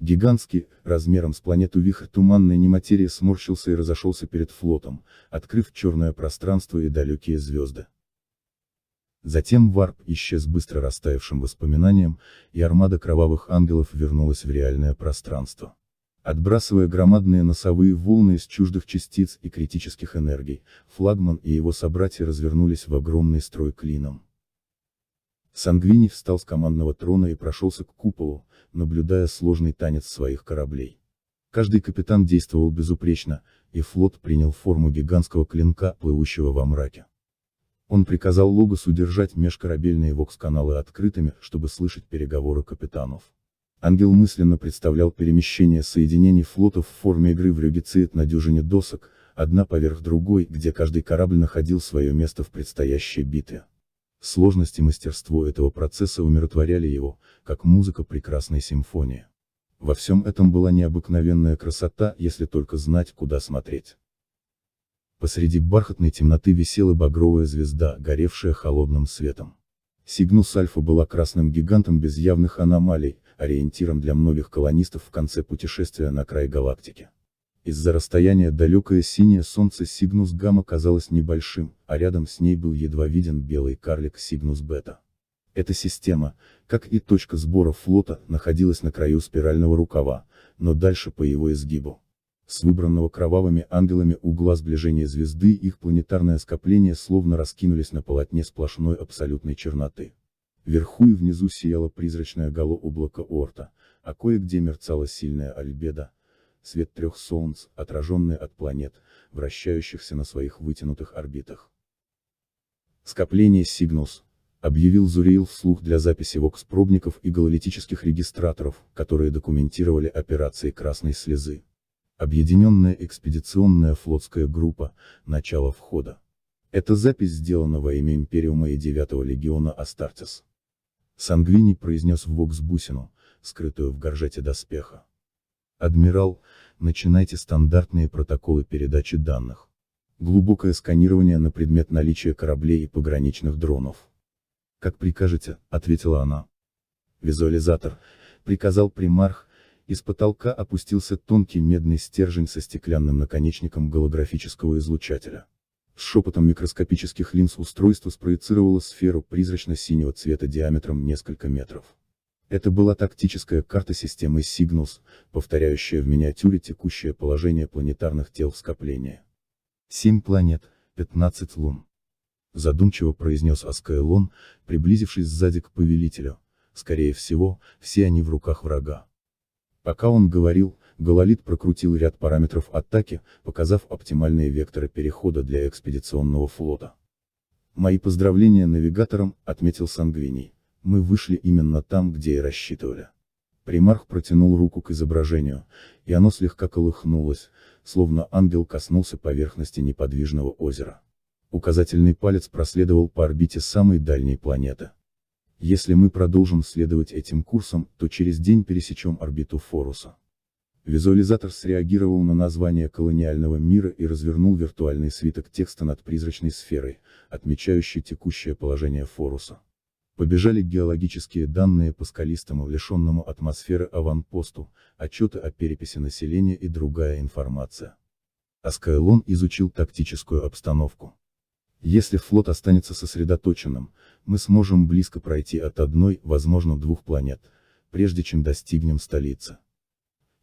Гигантский, размером с планету вихрь туманной нематерии сморщился и разошелся перед флотом, открыв черное пространство и далекие звезды. Затем варп исчез быстро растаявшим воспоминанием, и армада кровавых ангелов вернулась в реальное пространство отбрасывая громадные носовые волны из чуждых частиц и критических энергий, флагман и его собратья развернулись в огромный строй клином. Сангвини встал с командного трона и прошелся к куполу, наблюдая сложный танец своих кораблей. Каждый капитан действовал безупречно, и флот принял форму гигантского клинка, плывущего во мраке. Он приказал Логосу держать межкорабельные вокс-каналы открытыми, чтобы слышать переговоры капитанов. Ангел мысленно представлял перемещение соединений флотов в форме игры в рюгицит на дюжине досок, одна поверх другой, где каждый корабль находил свое место в предстоящей битве. Сложность и мастерство этого процесса умиротворяли его, как музыка прекрасной симфонии. Во всем этом была необыкновенная красота, если только знать, куда смотреть. Посреди бархатной темноты висела багровая звезда, горевшая холодным светом. Сигнус Альфа была красным гигантом без явных аномалий, ориентиром для многих колонистов в конце путешествия на край галактики. Из-за расстояния далекое синее солнце Сигнус Гамма казалось небольшим, а рядом с ней был едва виден белый карлик Сигнус Бета. Эта система, как и точка сбора флота, находилась на краю спирального рукава, но дальше по его изгибу. С выбранного кровавыми ангелами угла сближения звезды их планетарное скопление словно раскинулись на полотне сплошной абсолютной черноты. Вверху и внизу сияло призрачное гало облако Орта, а кое-где мерцала сильная альбеда. Свет трех солнц, отраженный от планет, вращающихся на своих вытянутых орбитах. Скопление Сигнус, объявил Зуриил вслух для записи вокс-пробников и гололитических регистраторов, которые документировали операции красной слезы. Объединенная экспедиционная флотская группа, начало входа. Эта запись сделана во имя Империума и девятого легиона Астартес. Сангвини произнес в вокс бусину, скрытую в горжете доспеха. Адмирал, начинайте стандартные протоколы передачи данных. Глубокое сканирование на предмет наличия кораблей и пограничных дронов. Как прикажете, ответила она. Визуализатор, приказал примарх, из потолка опустился тонкий медный стержень со стеклянным наконечником голографического излучателя. С шепотом микроскопических линз устройство спроецировало сферу призрачно-синего цвета диаметром несколько метров. Это была тактическая карта системы Signals, повторяющая в миниатюре текущее положение планетарных тел в скоплении. 7 планет, 15 лун. Задумчиво произнес Аскаэлон, приблизившись сзади к повелителю. Скорее всего, все они в руках врага. Пока он говорил, Гололит прокрутил ряд параметров атаки, показав оптимальные векторы перехода для экспедиционного флота. «Мои поздравления навигаторам», — отметил Сангвиний. «Мы вышли именно там, где и рассчитывали». Примарх протянул руку к изображению, и оно слегка колыхнулось, словно ангел коснулся поверхности неподвижного озера. Указательный палец проследовал по орбите самой дальней планеты. Если мы продолжим следовать этим курсом, то через день пересечем орбиту Форуса. Визуализатор среагировал на название колониального мира и развернул виртуальный свиток текста над призрачной сферой, отмечающей текущее положение Форуса. Побежали геологические данные по скалистому, лишенному атмосферы аванпосту, отчеты о переписи населения и другая информация. Аскайлон изучил тактическую обстановку. Если флот останется сосредоточенным, мы сможем близко пройти от одной, возможно двух планет, прежде чем достигнем столицы.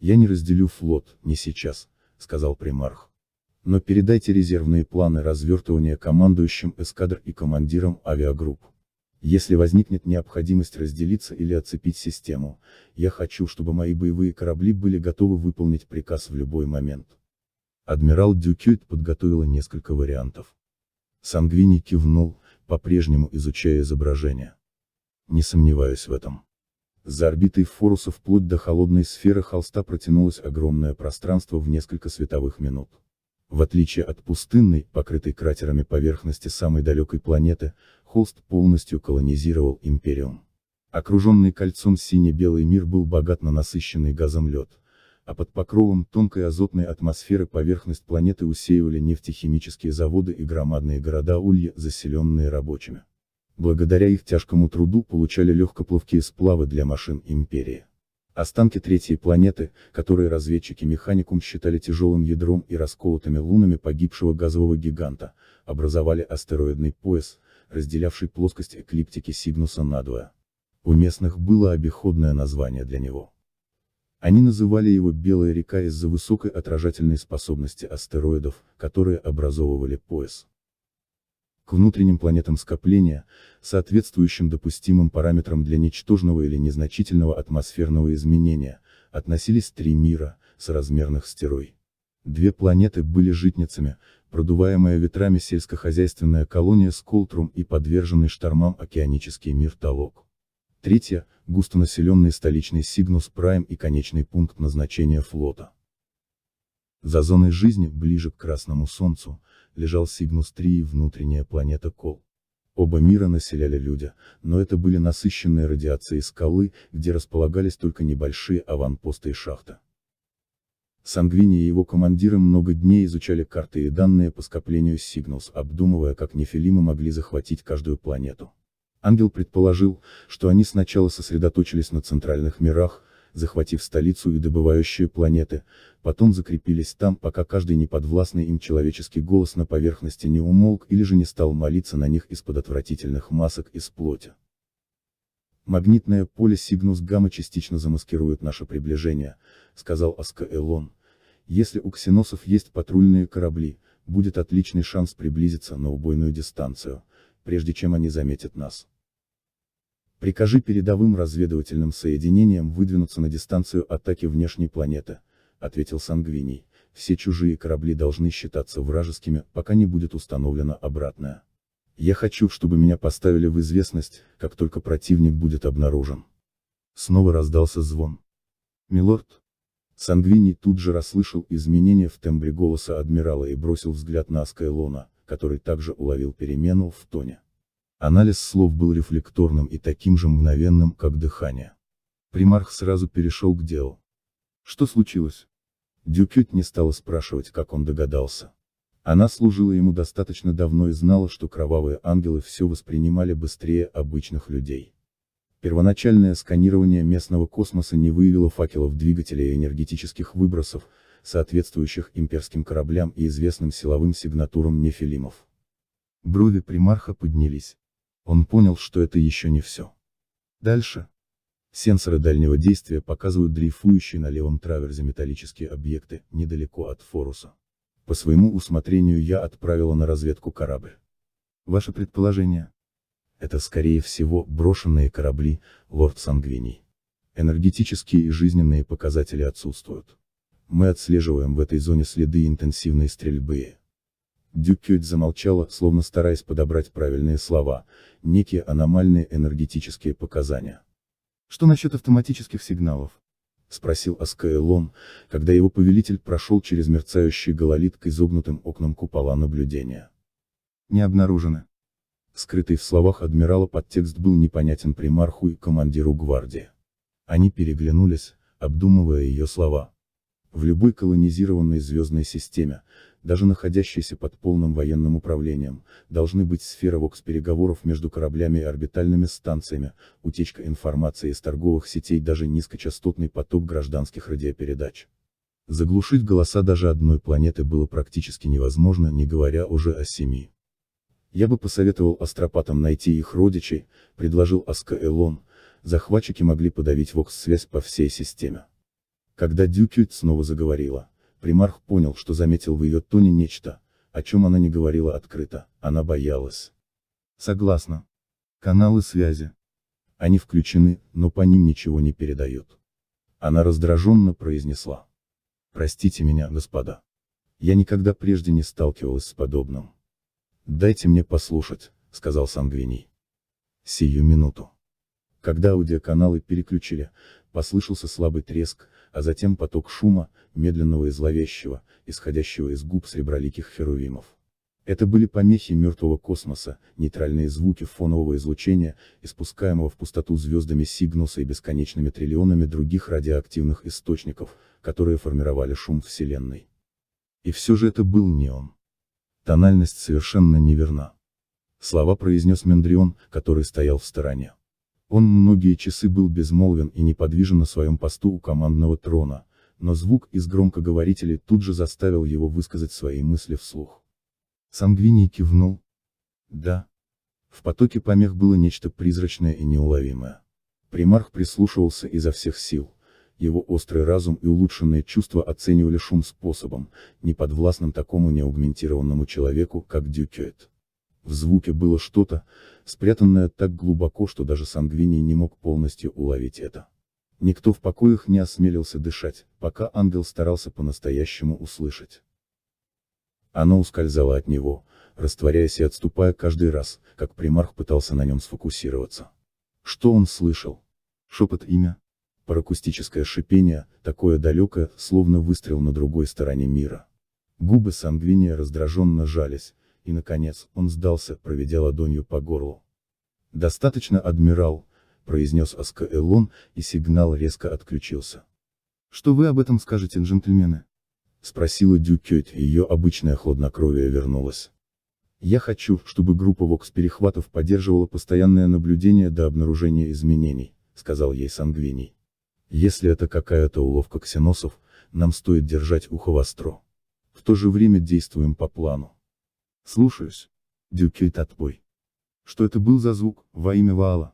«Я не разделю флот, не сейчас», — сказал примарх. «Но передайте резервные планы развертывания командующим эскадр и командирам авиагрупп. Если возникнет необходимость разделиться или оцепить систему, я хочу, чтобы мои боевые корабли были готовы выполнить приказ в любой момент». Адмирал Дюкюит подготовила несколько вариантов. Сангвини кивнул, по-прежнему изучая изображение. Не сомневаюсь в этом. За орбитой Форуса вплоть до холодной сферы холста протянулось огромное пространство в несколько световых минут. В отличие от пустынной, покрытой кратерами поверхности самой далекой планеты, холст полностью колонизировал Империум. Окруженный кольцом сине-белый мир был богат насыщенный газом лед, а под покровом тонкой азотной атмосферы поверхность планеты усеивали нефтехимические заводы и громадные города улья, заселенные рабочими. Благодаря их тяжкому труду получали легкоплавкие сплавы для машин империи. Останки третьей планеты, которые разведчики Механикум считали тяжелым ядром и расколотыми лунами погибшего газового гиганта, образовали астероидный пояс, разделявший плоскость эклиптики Сигнуса надвое. У местных было обиходное название для него. Они называли его «белая река» из-за высокой отражательной способности астероидов, которые образовывали пояс к внутренним планетам скопления, соответствующим допустимым параметрам для ничтожного или незначительного атмосферного изменения, относились три мира, соразмерных с Терой. Две планеты были житницами, продуваемая ветрами сельскохозяйственная колония Сколтрум и подверженный штормам океанический мир Талок. Третья – густонаселенный столичный Сигнус Прайм и конечный пункт назначения флота. За зоной жизни, ближе к Красному Солнцу, лежал Сигнус-3 и внутренняя планета Кол. Оба мира населяли люди, но это были насыщенные радиацией скалы, где располагались только небольшие аванпосты и шахты. Сангвини и его командиры много дней изучали карты и данные по скоплению Сигнус, обдумывая, как нефилимы могли захватить каждую планету. Ангел предположил, что они сначала сосредоточились на центральных мирах, захватив столицу и добывающие планеты, потом закрепились там, пока каждый неподвластный им человеческий голос на поверхности не умолк или же не стал молиться на них из-под отвратительных масок из плоти. «Магнитное поле Сигнус Гамма частично замаскирует наше приближение», — сказал Аска Элон. «Если у ксеносов есть патрульные корабли, будет отличный шанс приблизиться на убойную дистанцию, прежде чем они заметят нас». Прикажи передовым разведывательным соединениям выдвинуться на дистанцию атаки внешней планеты, ответил Сангвиний, все чужие корабли должны считаться вражескими, пока не будет установлено обратное. Я хочу, чтобы меня поставили в известность, как только противник будет обнаружен. Снова раздался звон. Милорд. Сангвини тут же расслышал изменения в тембре голоса адмирала и бросил взгляд на Аскайлона, который также уловил перемену в тоне. Анализ слов был рефлекторным и таким же мгновенным, как дыхание. Примарх сразу перешел к делу. Что случилось? Дюкют не стала спрашивать, как он догадался. Она служила ему достаточно давно и знала, что кровавые ангелы все воспринимали быстрее обычных людей. Первоначальное сканирование местного космоса не выявило факелов двигателя и энергетических выбросов, соответствующих имперским кораблям и известным силовым сигнатурам нефилимов. Брови примарха поднялись. Он понял, что это еще не все. Дальше. Сенсоры дальнего действия показывают дрейфующие на левом траверзе металлические объекты, недалеко от Форуса. По своему усмотрению я отправила на разведку корабль. Ваше предположение? Это, скорее всего, брошенные корабли, лорд Сангвиний. Энергетические и жизненные показатели отсутствуют. Мы отслеживаем в этой зоне следы интенсивной стрельбы, Дюкюет замолчала, словно стараясь подобрать правильные слова, некие аномальные энергетические показания. «Что насчет автоматических сигналов?» — спросил Аскаэлон, когда его повелитель прошел через мерцающий гололит к изогнутым окнам купола наблюдения. «Не обнаружены». Скрытый в словах адмирала подтекст был непонятен примарху и командиру гвардии. Они переглянулись, обдумывая ее слова. В любой колонизированной звездной системе, даже находящейся под полным военным управлением, должны быть сфера ВОКС-переговоров между кораблями и орбитальными станциями, утечка информации из торговых сетей даже низкочастотный поток гражданских радиопередач. Заглушить голоса даже одной планеты было практически невозможно, не говоря уже о семи. Я бы посоветовал астропатам найти их родичей, предложил Аска Элон, захватчики могли подавить ВОКС-связь по всей системе. Когда Дюкюит снова заговорила, примарх понял, что заметил в ее тоне нечто, о чем она не говорила открыто, она боялась. Согласна. Каналы связи. Они включены, но по ним ничего не передают. Она раздраженно произнесла. Простите меня, господа. Я никогда прежде не сталкивалась с подобным. Дайте мне послушать, сказал Сангвиний. Сию минуту. Когда аудиоканалы переключили, послышался слабый треск, а затем поток шума, медленного и зловещего, исходящего из губ среброликих херувимов. Это были помехи мертвого космоса, нейтральные звуки фонового излучения, испускаемого в пустоту звездами Сигнуса и бесконечными триллионами других радиоактивных источников, которые формировали шум Вселенной. И все же это был не он. Тональность совершенно неверна. Слова произнес Мендрион, который стоял в стороне. Он многие часы был безмолвен и неподвижен на своем посту у командного трона, но звук из громкоговорителей тут же заставил его высказать свои мысли вслух. Сангвиний кивнул. Да. В потоке помех было нечто призрачное и неуловимое. Примарх прислушивался изо всех сил. Его острый разум и улучшенные чувства оценивали шум способом, неподвластным такому неугментированному человеку, как Дюкет. В звуке было что-то, спрятанное так глубоко, что даже Сангвини не мог полностью уловить это. Никто в покоях не осмелился дышать, пока ангел старался по-настоящему услышать. Оно ускользало от него, растворяясь и отступая каждый раз, как примарх пытался на нем сфокусироваться. Что он слышал? Шепот имя? Паракустическое шипение, такое далекое, словно выстрел на другой стороне мира. Губы Сангвиния раздраженно жались, и, наконец, он сдался, проведя ладонью по горлу. «Достаточно, адмирал», — произнес Аскаэлон, и сигнал резко отключился. «Что вы об этом скажете, джентльмены?» — спросила Дюкет, и ее обычное хладнокровие вернулось. «Я хочу, чтобы группа ВОКС-перехватов поддерживала постоянное наблюдение до обнаружения изменений», — сказал ей Сангвиний. «Если это какая-то уловка ксеносов, нам стоит держать ухо востро. В то же время действуем по плану. Слушаюсь. Дюкейт отбой. Что это был за звук, во имя Ваала?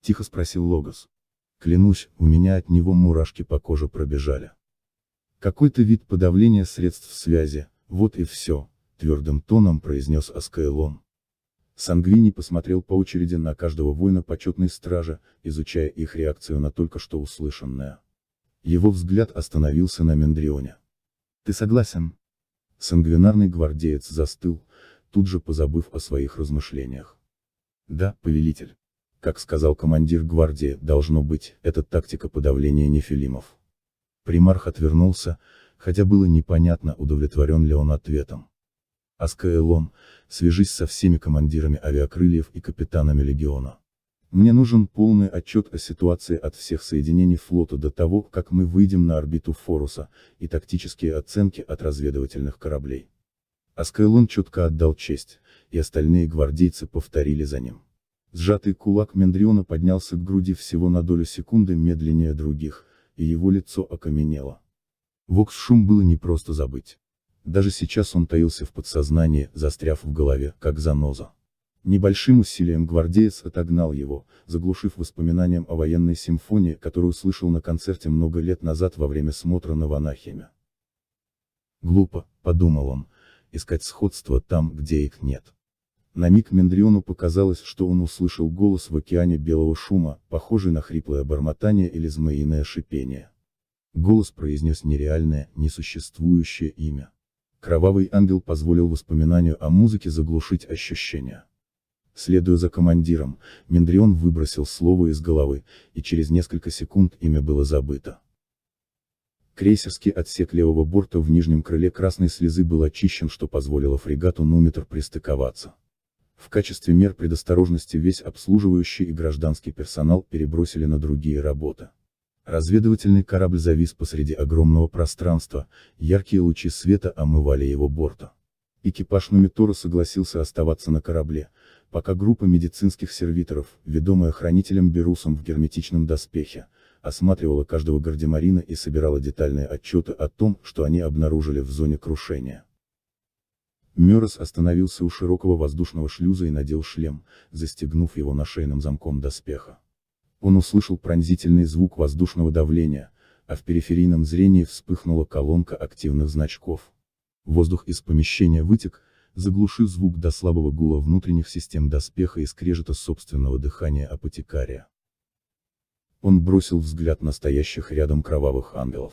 Тихо спросил Логос. Клянусь, у меня от него мурашки по коже пробежали. Какой-то вид подавления средств связи, вот и все, твердым тоном произнес Аскайлон. Сангвини посмотрел по очереди на каждого воина почетной стражи, изучая их реакцию на только что услышанное. Его взгляд остановился на Мендрионе. «Ты согласен?» Сангвинарный гвардеец застыл, тут же позабыв о своих размышлениях. Да, повелитель. Как сказал командир гвардии, должно быть, это тактика подавления нефилимов. Примарх отвернулся, хотя было непонятно, удовлетворен ли он ответом. Аскаэлон, свяжись со всеми командирами авиакрыльев и капитанами легиона. Мне нужен полный отчет о ситуации от всех соединений флота до того, как мы выйдем на орбиту Форуса, и тактические оценки от разведывательных кораблей. Аскайлон четко отдал честь, и остальные гвардейцы повторили за ним. Сжатый кулак Мендриона поднялся к груди всего на долю секунды медленнее других, и его лицо окаменело. Вокс-шум было непросто забыть. Даже сейчас он таился в подсознании, застряв в голове, как заноза. Небольшим усилием гвардеец отогнал его, заглушив воспоминанием о военной симфонии, которую слышал на концерте много лет назад во время смотра на Ванахеме. Глупо, подумал он, искать сходства там, где их нет. На миг Мендриону показалось, что он услышал голос в океане белого шума, похожий на хриплое бормотание или змеиное шипение. Голос произнес нереальное, несуществующее имя. Кровавый ангел позволил воспоминанию о музыке заглушить ощущения. Следуя за командиром, Мендрион выбросил слово из головы, и через несколько секунд имя было забыто. Крейсерский отсек левого борта в нижнем крыле красной слезы был очищен, что позволило фрегату Нуметр пристыковаться. В качестве мер предосторожности весь обслуживающий и гражданский персонал перебросили на другие работы. Разведывательный корабль завис посреди огромного пространства, яркие лучи света омывали его борта. Экипаж Нумитора согласился оставаться на корабле, пока группа медицинских сервиторов, ведомая хранителем Берусом в герметичном доспехе, осматривала каждого гардемарина и собирала детальные отчеты о том, что они обнаружили в зоне крушения. Мерос остановился у широкого воздушного шлюза и надел шлем, застегнув его на шейном замком доспеха. Он услышал пронзительный звук воздушного давления, а в периферийном зрении вспыхнула колонка активных значков. Воздух из помещения вытек, заглушив звук до слабого гула внутренних систем доспеха и скрежета собственного дыхания апотекария. Он бросил взгляд на стоящих рядом кровавых ангелов.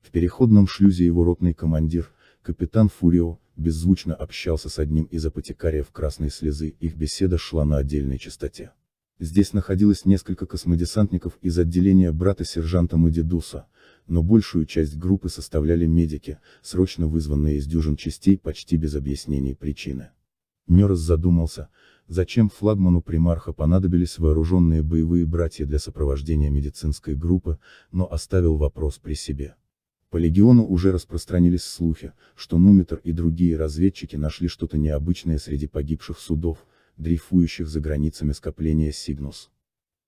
В переходном шлюзе его ротный командир, капитан Фурио, беззвучно общался с одним из апотекариев красной слезы, их беседа шла на отдельной частоте. Здесь находилось несколько космодесантников из отделения брата сержанта Мадидуса, но большую часть группы составляли медики, срочно вызванные из дюжин частей почти без объяснений причины. Мерс задумался, зачем флагману примарха понадобились вооруженные боевые братья для сопровождения медицинской группы, но оставил вопрос при себе. По легиону уже распространились слухи, что Нумитер и другие разведчики нашли что-то необычное среди погибших судов, дрейфующих за границами скопления Сигнус.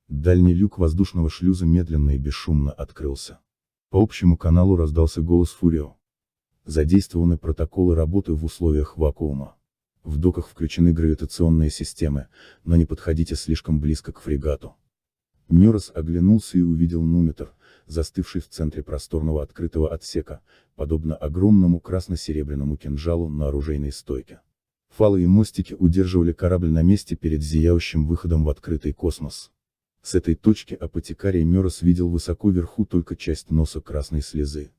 Дальний люк воздушного шлюза медленно и бесшумно открылся. По общему каналу раздался голос Фурио. Задействованы протоколы работы в условиях вакуума. В доках включены гравитационные системы, но не подходите слишком близко к фрегату. Мёрос оглянулся и увидел Нуметр, застывший в центре просторного открытого отсека, подобно огромному красно-серебряному кинжалу на оружейной стойке. Фалы и мостики удерживали корабль на месте перед зияющим выходом в открытый космос. С этой точки апотекарий Мерос видел высоко вверху только часть носа красной слезы.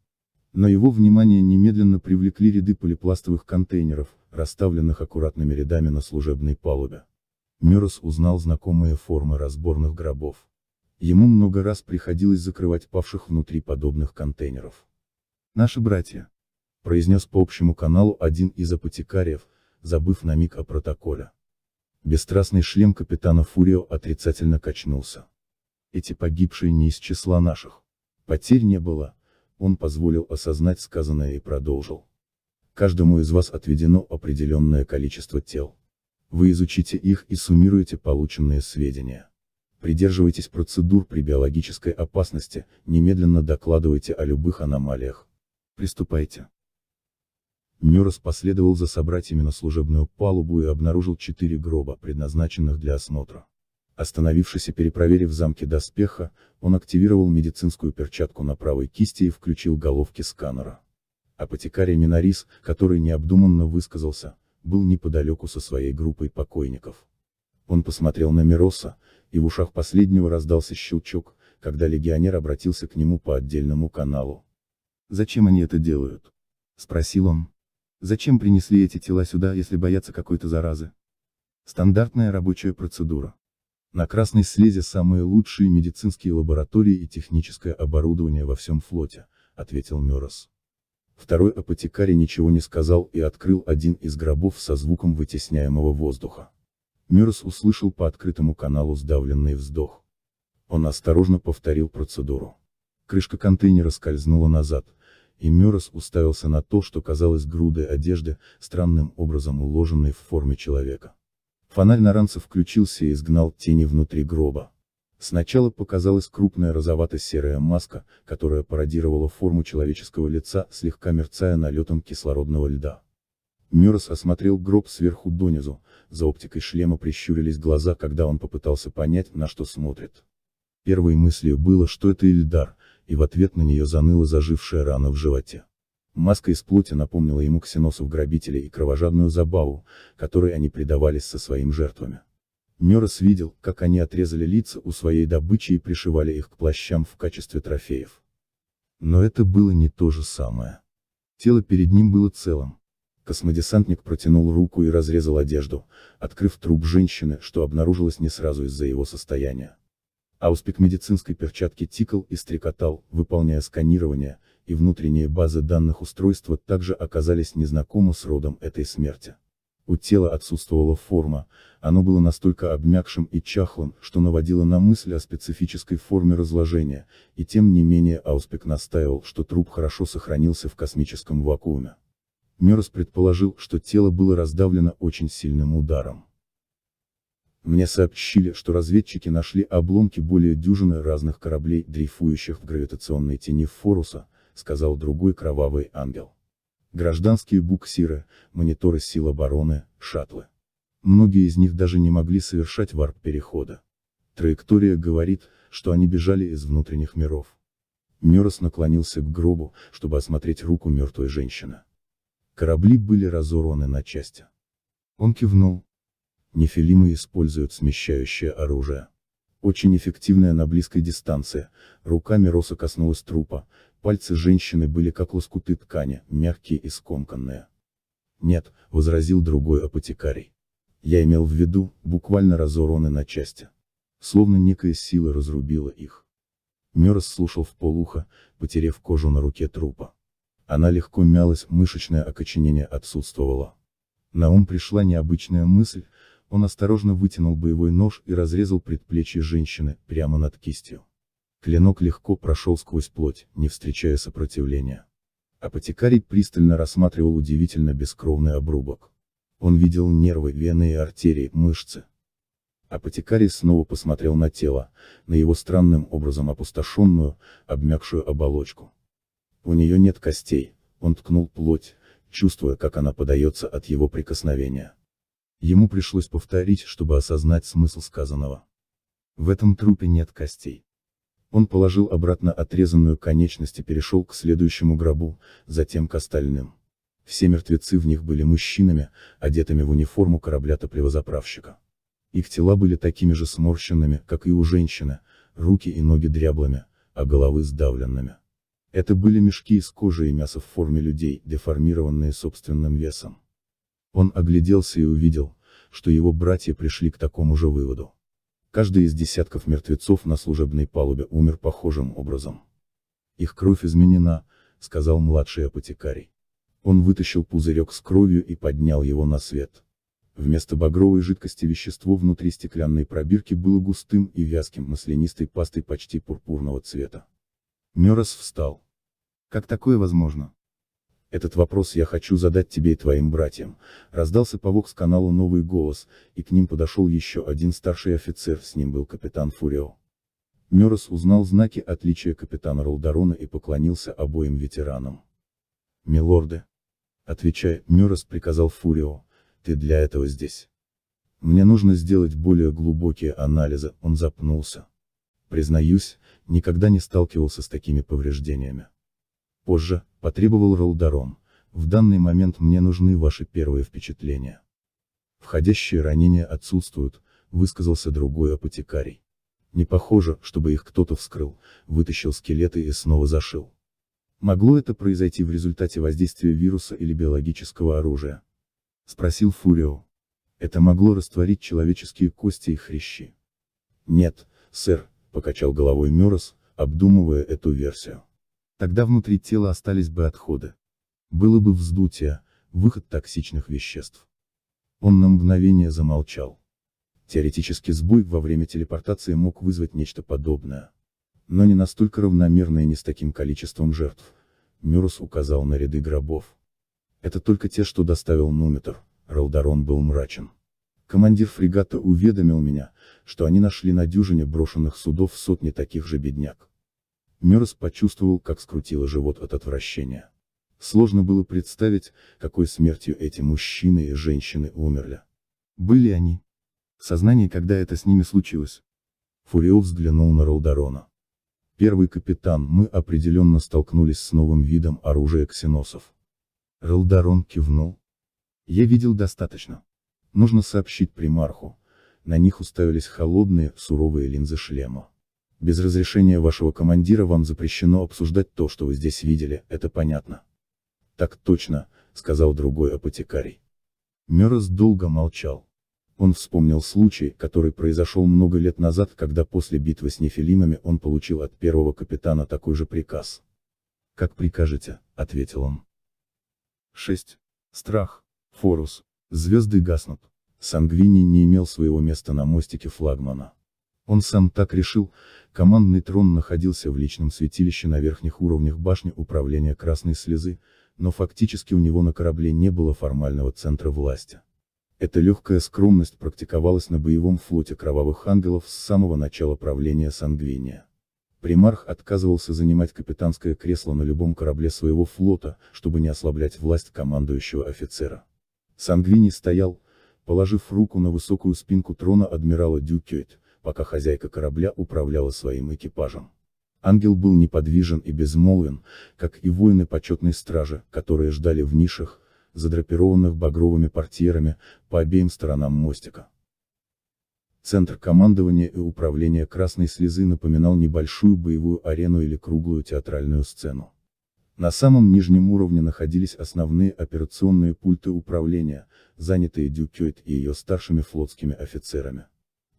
Но его внимание немедленно привлекли ряды полипластовых контейнеров, расставленных аккуратными рядами на служебной палубе. Мерос узнал знакомые формы разборных гробов. Ему много раз приходилось закрывать павших внутри подобных контейнеров. «Наши братья», — произнес по общему каналу один из апотекариев, забыв на миг о протоколе. Бесстрастный шлем капитана Фурио отрицательно качнулся. Эти погибшие не из числа наших. Потерь не было, он позволил осознать сказанное и продолжил. Каждому из вас отведено определенное количество тел. Вы изучите их и суммируете полученные сведения. Придерживайтесь процедур при биологической опасности, немедленно докладывайте о любых аномалиях. Приступайте. Мюррес последовал за собратьями на служебную палубу и обнаружил четыре гроба, предназначенных для осмотра. Остановившись и перепроверив замки доспеха, он активировал медицинскую перчатку на правой кисти и включил головки сканера. Апотекарий Минарис, который необдуманно высказался, был неподалеку со своей группой покойников. Он посмотрел на Мироса, и в ушах последнего раздался щелчок, когда легионер обратился к нему по отдельному каналу. «Зачем они это делают?» — спросил он. Зачем принесли эти тела сюда, если боятся какой-то заразы? Стандартная рабочая процедура. На Красной Слезе самые лучшие медицинские лаборатории и техническое оборудование во всем флоте, ответил Мерос. Второй апотекарий ничего не сказал и открыл один из гробов со звуком вытесняемого воздуха. Мерос услышал по открытому каналу сдавленный вздох. Он осторожно повторил процедуру. Крышка контейнера скользнула назад, и Мерос уставился на то, что казалось грудой одежды, странным образом уложенной в форме человека. Фонарь Наранца включился и изгнал тени внутри гроба. Сначала показалась крупная розовато-серая маска, которая пародировала форму человеческого лица, слегка мерцая налетом кислородного льда. Мюррес осмотрел гроб сверху донизу, за оптикой шлема прищурились глаза, когда он попытался понять, на что смотрит. Первой мыслью было, что это Ильдар, и в ответ на нее заныла зажившая рана в животе. Маска из плоти напомнила ему ксеносов-грабителей и кровожадную забаву, которой они предавались со своими жертвами. Мерос видел, как они отрезали лица у своей добычи и пришивали их к плащам в качестве трофеев. Но это было не то же самое. Тело перед ним было целым. Космодесантник протянул руку и разрезал одежду, открыв труп женщины, что обнаружилось не сразу из-за его состояния. Ауспик медицинской перчатки тикал и стрекотал, выполняя сканирование, и внутренние базы данных устройства также оказались незнакомы с родом этой смерти. У тела отсутствовала форма, оно было настолько обмякшим и чахлым, что наводило на мысль о специфической форме разложения, и тем не менее Ауспик настаивал, что труп хорошо сохранился в космическом вакууме. Мерс предположил, что тело было раздавлено очень сильным ударом. Мне сообщили, что разведчики нашли обломки более дюжины разных кораблей, дрейфующих в гравитационной тени Форуса, сказал другой кровавый ангел. Гражданские буксиры, мониторы сил обороны, шаттлы. Многие из них даже не могли совершать варп-перехода. Траектория говорит, что они бежали из внутренних миров. Мерос наклонился к гробу, чтобы осмотреть руку мертвой женщины. Корабли были разорваны на части. Он кивнул, Нефилимы используют смещающее оружие. Очень эффективное на близкой дистанции, руками Роса коснулась трупа, пальцы женщины были как лоскуты ткани, мягкие и скомканные. «Нет», — возразил другой апотекарий. «Я имел в виду, буквально разорваны на части. Словно некая сила разрубила их». Мерс слушал в полухо, потерев кожу на руке трупа. Она легко мялась, мышечное окоченение отсутствовало. На ум пришла необычная мысль, он осторожно вытянул боевой нож и разрезал предплечье женщины, прямо над кистью. Клинок легко прошел сквозь плоть, не встречая сопротивления. Апотекарий пристально рассматривал удивительно бескровный обрубок. Он видел нервы, вены и артерии, мышцы. Апотекарий снова посмотрел на тело, на его странным образом опустошенную, обмякшую оболочку. У нее нет костей, он ткнул плоть, чувствуя, как она подается от его прикосновения. Ему пришлось повторить, чтобы осознать смысл сказанного. В этом трупе нет костей. Он положил обратно отрезанную конечность и перешел к следующему гробу, затем к остальным. Все мертвецы в них были мужчинами, одетыми в униформу корабля-топливозаправщика. Их тела были такими же сморщенными, как и у женщины, руки и ноги дряблыми, а головы сдавленными. Это были мешки из кожи и мяса в форме людей, деформированные собственным весом. Он огляделся и увидел, что его братья пришли к такому же выводу. Каждый из десятков мертвецов на служебной палубе умер похожим образом. «Их кровь изменена», — сказал младший апотекарий. Он вытащил пузырек с кровью и поднял его на свет. Вместо багровой жидкости вещество внутри стеклянной пробирки было густым и вязким маслянистой пастой почти пурпурного цвета. Мерос встал. «Как такое возможно?» Этот вопрос я хочу задать тебе и твоим братьям. Раздался по вокс-каналу новый голос, и к ним подошел еще один старший офицер, с ним был капитан Фурио. Мерос узнал знаки отличия капитана Ролдорона и поклонился обоим ветеранам. «Милорды!» Отвечая, Мерос приказал Фурио, «Ты для этого здесь. Мне нужно сделать более глубокие анализы», он запнулся. «Признаюсь, никогда не сталкивался с такими повреждениями. Позже, потребовал Ролдаром. в данный момент мне нужны ваши первые впечатления. Входящие ранения отсутствуют, высказался другой апотекарий. Не похоже, чтобы их кто-то вскрыл, вытащил скелеты и снова зашил. Могло это произойти в результате воздействия вируса или биологического оружия? Спросил Фурио. Это могло растворить человеческие кости и хрящи. Нет, сэр, покачал головой Мерос, обдумывая эту версию. Тогда внутри тела остались бы отходы. Было бы вздутие, выход токсичных веществ. Он на мгновение замолчал. Теоретически сбой во время телепортации мог вызвать нечто подобное. Но не настолько равномерное и не с таким количеством жертв. Мюрус указал на ряды гробов. Это только те, что доставил Нуметр, Ралдарон был мрачен. Командир фрегата уведомил меня, что они нашли на дюжине брошенных судов сотни таких же бедняк. Мерс почувствовал, как скрутило живот от отвращения. Сложно было представить, какой смертью эти мужчины и женщины умерли. Были они. Сознание, когда это с ними случилось. Фурио взглянул на Ролдорона. Первый капитан, мы определенно столкнулись с новым видом оружия ксеносов. Ролдарон кивнул. Я видел достаточно. Нужно сообщить примарху. На них уставились холодные, суровые линзы шлема. Без разрешения вашего командира вам запрещено обсуждать то, что вы здесь видели, это понятно. Так точно, сказал другой апотекарий. Мерос долго молчал. Он вспомнил случай, который произошел много лет назад, когда после битвы с нефилимами он получил от первого капитана такой же приказ. «Как прикажете», — ответил он. 6. Страх. Форус. Звезды гаснут. Сангвини не имел своего места на мостике флагмана. Он сам так решил, командный трон находился в личном святилище на верхних уровнях башни управления Красной Слезы, но фактически у него на корабле не было формального центра власти. Эта легкая скромность практиковалась на боевом флоте Кровавых Ангелов с самого начала правления Сангвиния. Примарх отказывался занимать капитанское кресло на любом корабле своего флота, чтобы не ослаблять власть командующего офицера. Сангвини стоял, положив руку на высокую спинку трона адмирала Дюкет, пока хозяйка корабля управляла своим экипажем. Ангел был неподвижен и безмолвен, как и воины почетной стражи, которые ждали в нишах, задрапированных багровыми портьерами, по обеим сторонам мостика. Центр командования и управления красной слезы напоминал небольшую боевую арену или круглую театральную сцену. На самом нижнем уровне находились основные операционные пульты управления, занятые Дюкёйт и ее старшими флотскими офицерами.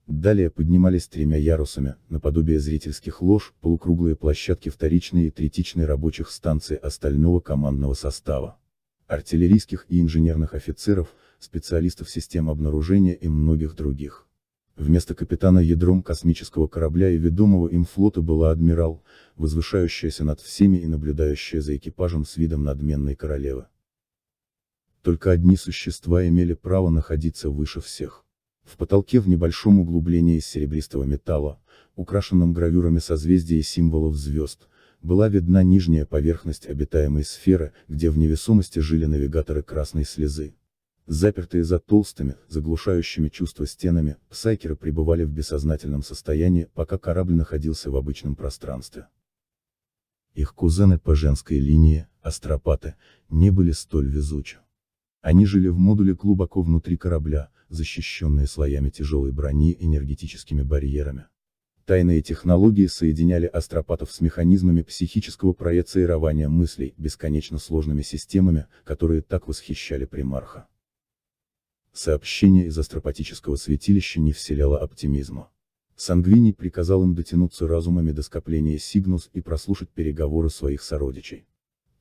Далее поднимались тремя ярусами, наподобие зрительских лож, полукруглые площадки вторичной и третичной рабочих станций остального командного состава. Артиллерийских и инженерных офицеров, специалистов систем обнаружения и многих других. Вместо капитана ядром космического корабля и ведомого им флота была адмирал, возвышающаяся над всеми и наблюдающая за экипажем с видом надменной королевы. Только одни существа имели право находиться выше всех. В потолке в небольшом углублении из серебристого металла, украшенном гравюрами созвездий и символов звезд, была видна нижняя поверхность обитаемой сферы, где в невесомости жили навигаторы красной слезы. Запертые за толстыми, заглушающими чувства стенами, псайкеры пребывали в бессознательном состоянии, пока корабль находился в обычном пространстве. Их кузены по женской линии, астропаты, не были столь везучи. Они жили в модуле глубоко внутри корабля, защищенные слоями тяжелой брони и энергетическими барьерами. Тайные технологии соединяли астропатов с механизмами психического проецирования мыслей, бесконечно сложными системами, которые так восхищали примарха. Сообщение из астропатического святилища не вселяло оптимизма. Сангвини приказал им дотянуться разумами до скопления Сигнус и прослушать переговоры своих сородичей.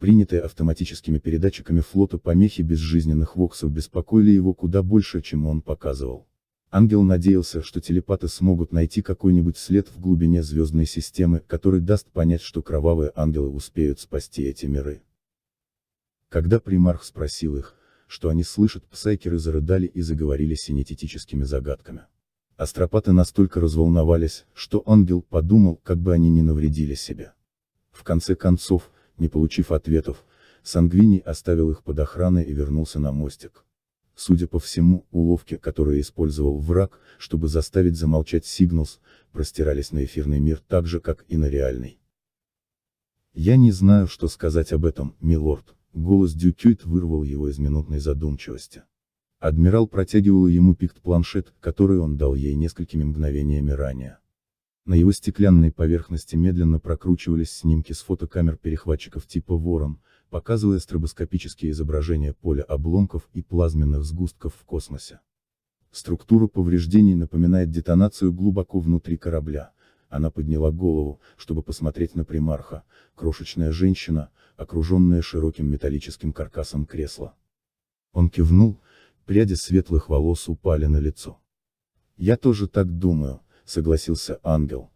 Принятые автоматическими передатчиками флота помехи безжизненных воксов беспокоили его куда больше, чем он показывал. Ангел надеялся, что телепаты смогут найти какой-нибудь след в глубине звездной системы, который даст понять, что кровавые ангелы успеют спасти эти миры. Когда примарх спросил их, что они слышат, псайкеры зарыдали и заговорили синететическими загадками. Астропаты настолько разволновались, что ангел подумал, как бы они не навредили себе. В конце концов, не получив ответов, Сангвини оставил их под охраной и вернулся на мостик. Судя по всему, уловки, которые использовал враг, чтобы заставить замолчать Сигнус, простирались на эфирный мир так же, как и на реальный. «Я не знаю, что сказать об этом, милорд», — голос Дюкюит вырвал его из минутной задумчивости. Адмирал протягивал ему пикт-планшет, который он дал ей несколькими мгновениями ранее. На его стеклянной поверхности медленно прокручивались снимки с фотокамер перехватчиков типа «Ворон», показывая стробоскопические изображения поля обломков и плазменных сгустков в космосе. Структура повреждений напоминает детонацию глубоко внутри корабля. Она подняла голову, чтобы посмотреть на примарха, крошечная женщина, окруженная широким металлическим каркасом кресла. Он кивнул, пряди светлых волос упали на лицо. «Я тоже так думаю», согласился ангел.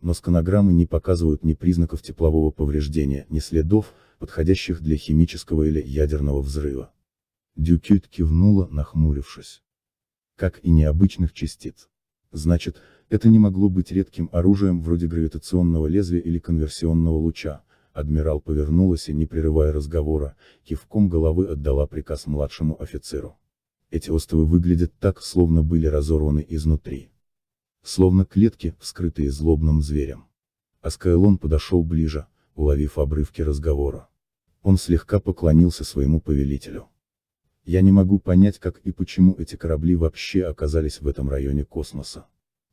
Но сканограммы не показывают ни признаков теплового повреждения, ни следов, подходящих для химического или ядерного взрыва. Дюкют кивнула, нахмурившись. Как и необычных частиц. Значит, это не могло быть редким оружием вроде гравитационного лезвия или конверсионного луча. Адмирал повернулась и, не прерывая разговора, кивком головы отдала приказ младшему офицеру. Эти остовы выглядят так, словно были разорваны изнутри. Словно клетки, вскрытые злобным зверем. Аскайлон подошел ближе, уловив обрывки разговора. Он слегка поклонился своему повелителю. Я не могу понять, как и почему эти корабли вообще оказались в этом районе космоса.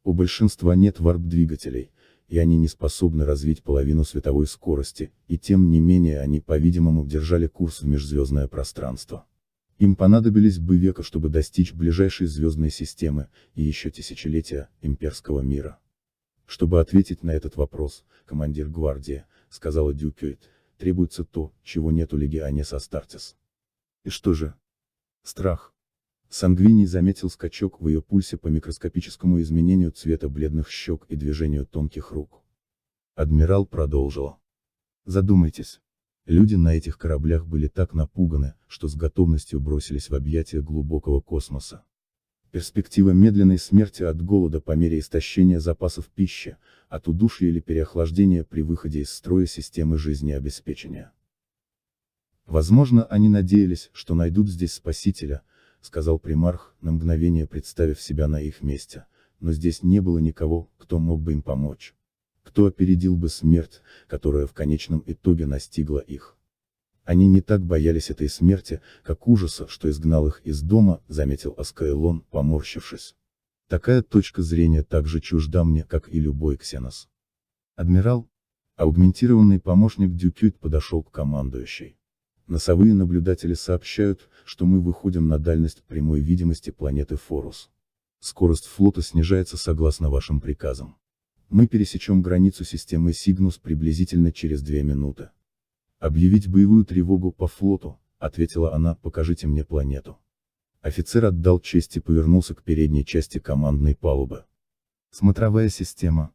У большинства нет варп-двигателей, и они не способны развить половину световой скорости, и тем не менее они по-видимому держали курс в межзвездное пространство. Им понадобились бы века, чтобы достичь ближайшей звездной системы, и еще тысячелетия, имперского мира. Чтобы ответить на этот вопрос, командир гвардии, сказала Дюкюит, требуется то, чего нет у легионе легионес Стартис. И что же? Страх. Сангвини заметил скачок в ее пульсе по микроскопическому изменению цвета бледных щек и движению тонких рук. Адмирал продолжила. Задумайтесь. Люди на этих кораблях были так напуганы, что с готовностью бросились в объятия глубокого космоса. Перспектива медленной смерти от голода по мере истощения запасов пищи, от удушья или переохлаждения при выходе из строя системы жизнеобеспечения. Возможно, они надеялись, что найдут здесь спасителя, сказал примарх, на мгновение представив себя на их месте, но здесь не было никого, кто мог бы им помочь кто опередил бы смерть, которая в конечном итоге настигла их. Они не так боялись этой смерти, как ужаса, что изгнал их из дома, заметил Аскаэлон, поморщившись. Такая точка зрения так же чужда мне, как и любой ксенос. Адмирал, аугментированный помощник Дюкют подошел к командующей. Носовые наблюдатели сообщают, что мы выходим на дальность прямой видимости планеты Форус. Скорость флота снижается согласно вашим приказам мы пересечем границу системы Сигнус приблизительно через две минуты. Объявить боевую тревогу по флоту, ответила она, покажите мне планету. Офицер отдал честь и повернулся к передней части командной палубы. Смотровая система.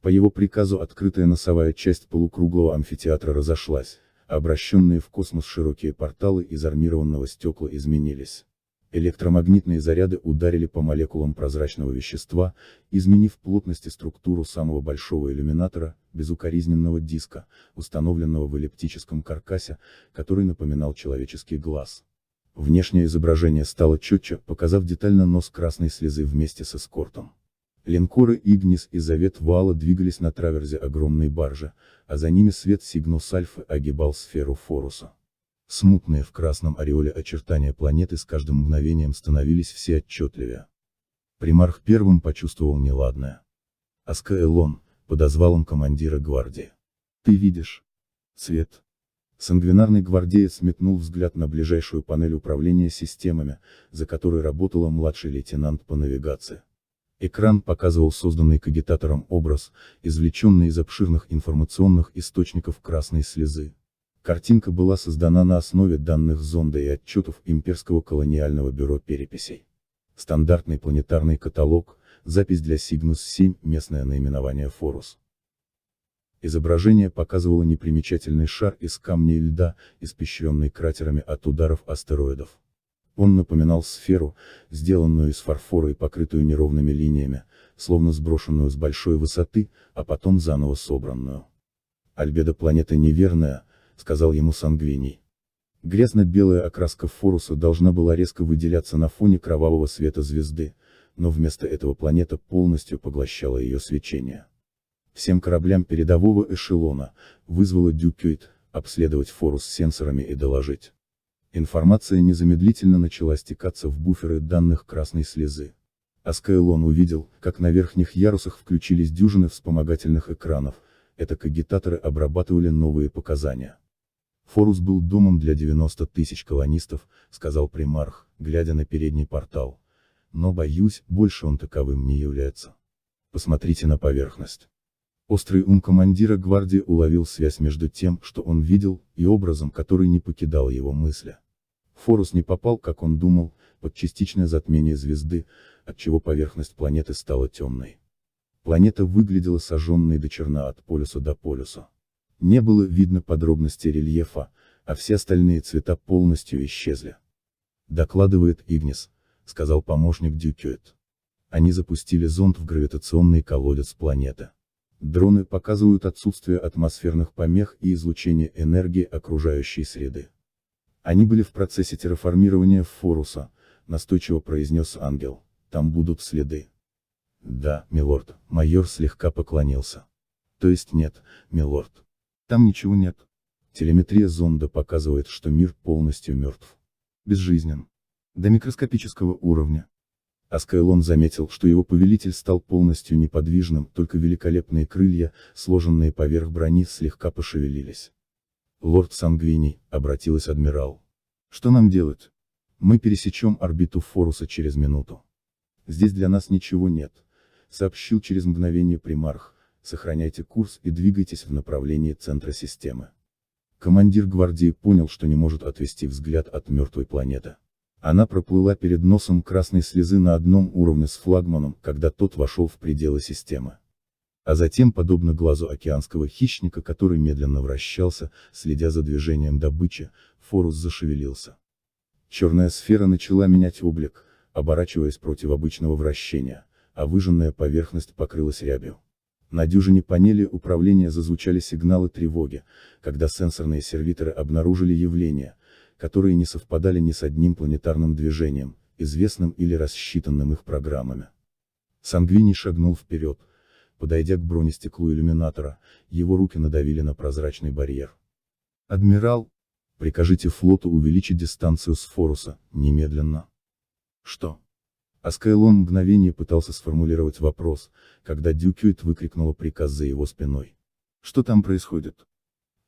По его приказу открытая носовая часть полукруглого амфитеатра разошлась, обращенные в космос широкие порталы из армированного стекла изменились электромагнитные заряды ударили по молекулам прозрачного вещества, изменив плотность и структуру самого большого иллюминатора, безукоризненного диска, установленного в эллиптическом каркасе, который напоминал человеческий глаз. Внешнее изображение стало четче, показав детально нос красной слезы вместе с эскортом. Линкоры «Игнис» и «Завет Вала» двигались на траверзе огромной баржи, а за ними свет Сигнус Альфы огибал сферу Форуса. Смутные в красном ореоле очертания планеты с каждым мгновением становились все отчетливее. Примарх первым почувствовал неладное. Аскаэлон, подозвал он командира гвардии. «Ты видишь? Цвет?» Сангвинарный гвардеец метнул взгляд на ближайшую панель управления системами, за которой работала младший лейтенант по навигации. Экран показывал созданный кагитатором образ, извлеченный из обширных информационных источников красной слезы. Картинка была создана на основе данных зонда и отчетов Имперского колониального бюро переписей. Стандартный планетарный каталог, запись для Сигнус-7, местное наименование Форус. Изображение показывало непримечательный шар из камней льда, испещренный кратерами от ударов астероидов. Он напоминал сферу, сделанную из фарфора и покрытую неровными линиями, словно сброшенную с большой высоты, а потом заново собранную. Альбедо планеты неверная, сказал ему Сангвиний. Грязно-белая окраска Форуса должна была резко выделяться на фоне кровавого света звезды, но вместо этого планета полностью поглощала ее свечение. Всем кораблям передового эшелона вызвало Дюкюит обследовать Форус сенсорами и доложить. Информация незамедлительно начала стекаться в буферы данных красной слезы. Аскайлон увидел, как на верхних ярусах включились дюжины вспомогательных экранов, это кагитаторы обрабатывали новые показания. Форус был домом для 90 тысяч колонистов, сказал примарх, глядя на передний портал. Но, боюсь, больше он таковым не является. Посмотрите на поверхность. Острый ум командира гвардии уловил связь между тем, что он видел, и образом, который не покидал его мысли. Форус не попал, как он думал, под частичное затмение звезды, отчего поверхность планеты стала темной. Планета выглядела сожженной до черна от полюса до полюса не было видно подробности рельефа, а все остальные цвета полностью исчезли. Докладывает Игнис, сказал помощник Дюкюет. Они запустили зонд в гравитационный колодец планеты. Дроны показывают отсутствие атмосферных помех и излучение энергии окружающей среды. Они были в процессе терраформирования Форуса, настойчиво произнес ангел, там будут следы. Да, милорд, майор слегка поклонился. То есть нет, милорд. Там ничего нет. Телеметрия зонда показывает, что мир полностью мертв. Безжизнен. До микроскопического уровня. Аскайлон заметил, что его повелитель стал полностью неподвижным, только великолепные крылья, сложенные поверх брони, слегка пошевелились. Лорд Сангвини, обратилась адмирал. Что нам делать? Мы пересечем орбиту Форуса через минуту. Здесь для нас ничего нет, сообщил через мгновение примарх сохраняйте курс и двигайтесь в направлении центра системы. Командир гвардии понял, что не может отвести взгляд от мертвой планеты. Она проплыла перед носом красной слезы на одном уровне с флагманом, когда тот вошел в пределы системы. А затем, подобно глазу океанского хищника, который медленно вращался, следя за движением добычи, Форус зашевелился. Черная сфера начала менять облик, оборачиваясь против обычного вращения, а выжженная поверхность покрылась рябью. На дюжине панели управления зазвучали сигналы тревоги, когда сенсорные сервиторы обнаружили явления, которые не совпадали ни с одним планетарным движением, известным или рассчитанным их программами. Сангвини шагнул вперед, подойдя к бронестеклу иллюминатора, его руки надавили на прозрачный барьер. «Адмирал, прикажите флоту увеличить дистанцию с Форуса, немедленно». «Что?» А Скайлон мгновение пытался сформулировать вопрос, когда Дюкюит выкрикнула приказ за его спиной. «Что там происходит?»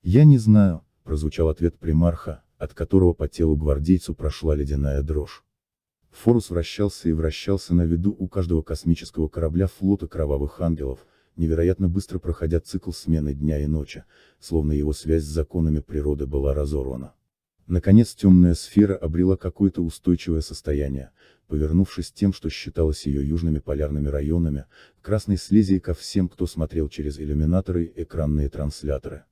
«Я не знаю», — прозвучал ответ примарха, от которого по телу гвардейцу прошла ледяная дрожь. Форус вращался и вращался на виду у каждого космического корабля флота кровавых ангелов, невероятно быстро проходя цикл смены дня и ночи, словно его связь с законами природы была разорвана. Наконец темная сфера обрела какое-то устойчивое состояние, повернувшись тем, что считалось ее южными полярными районами, красной слизи ко всем, кто смотрел через иллюминаторы и экранные трансляторы.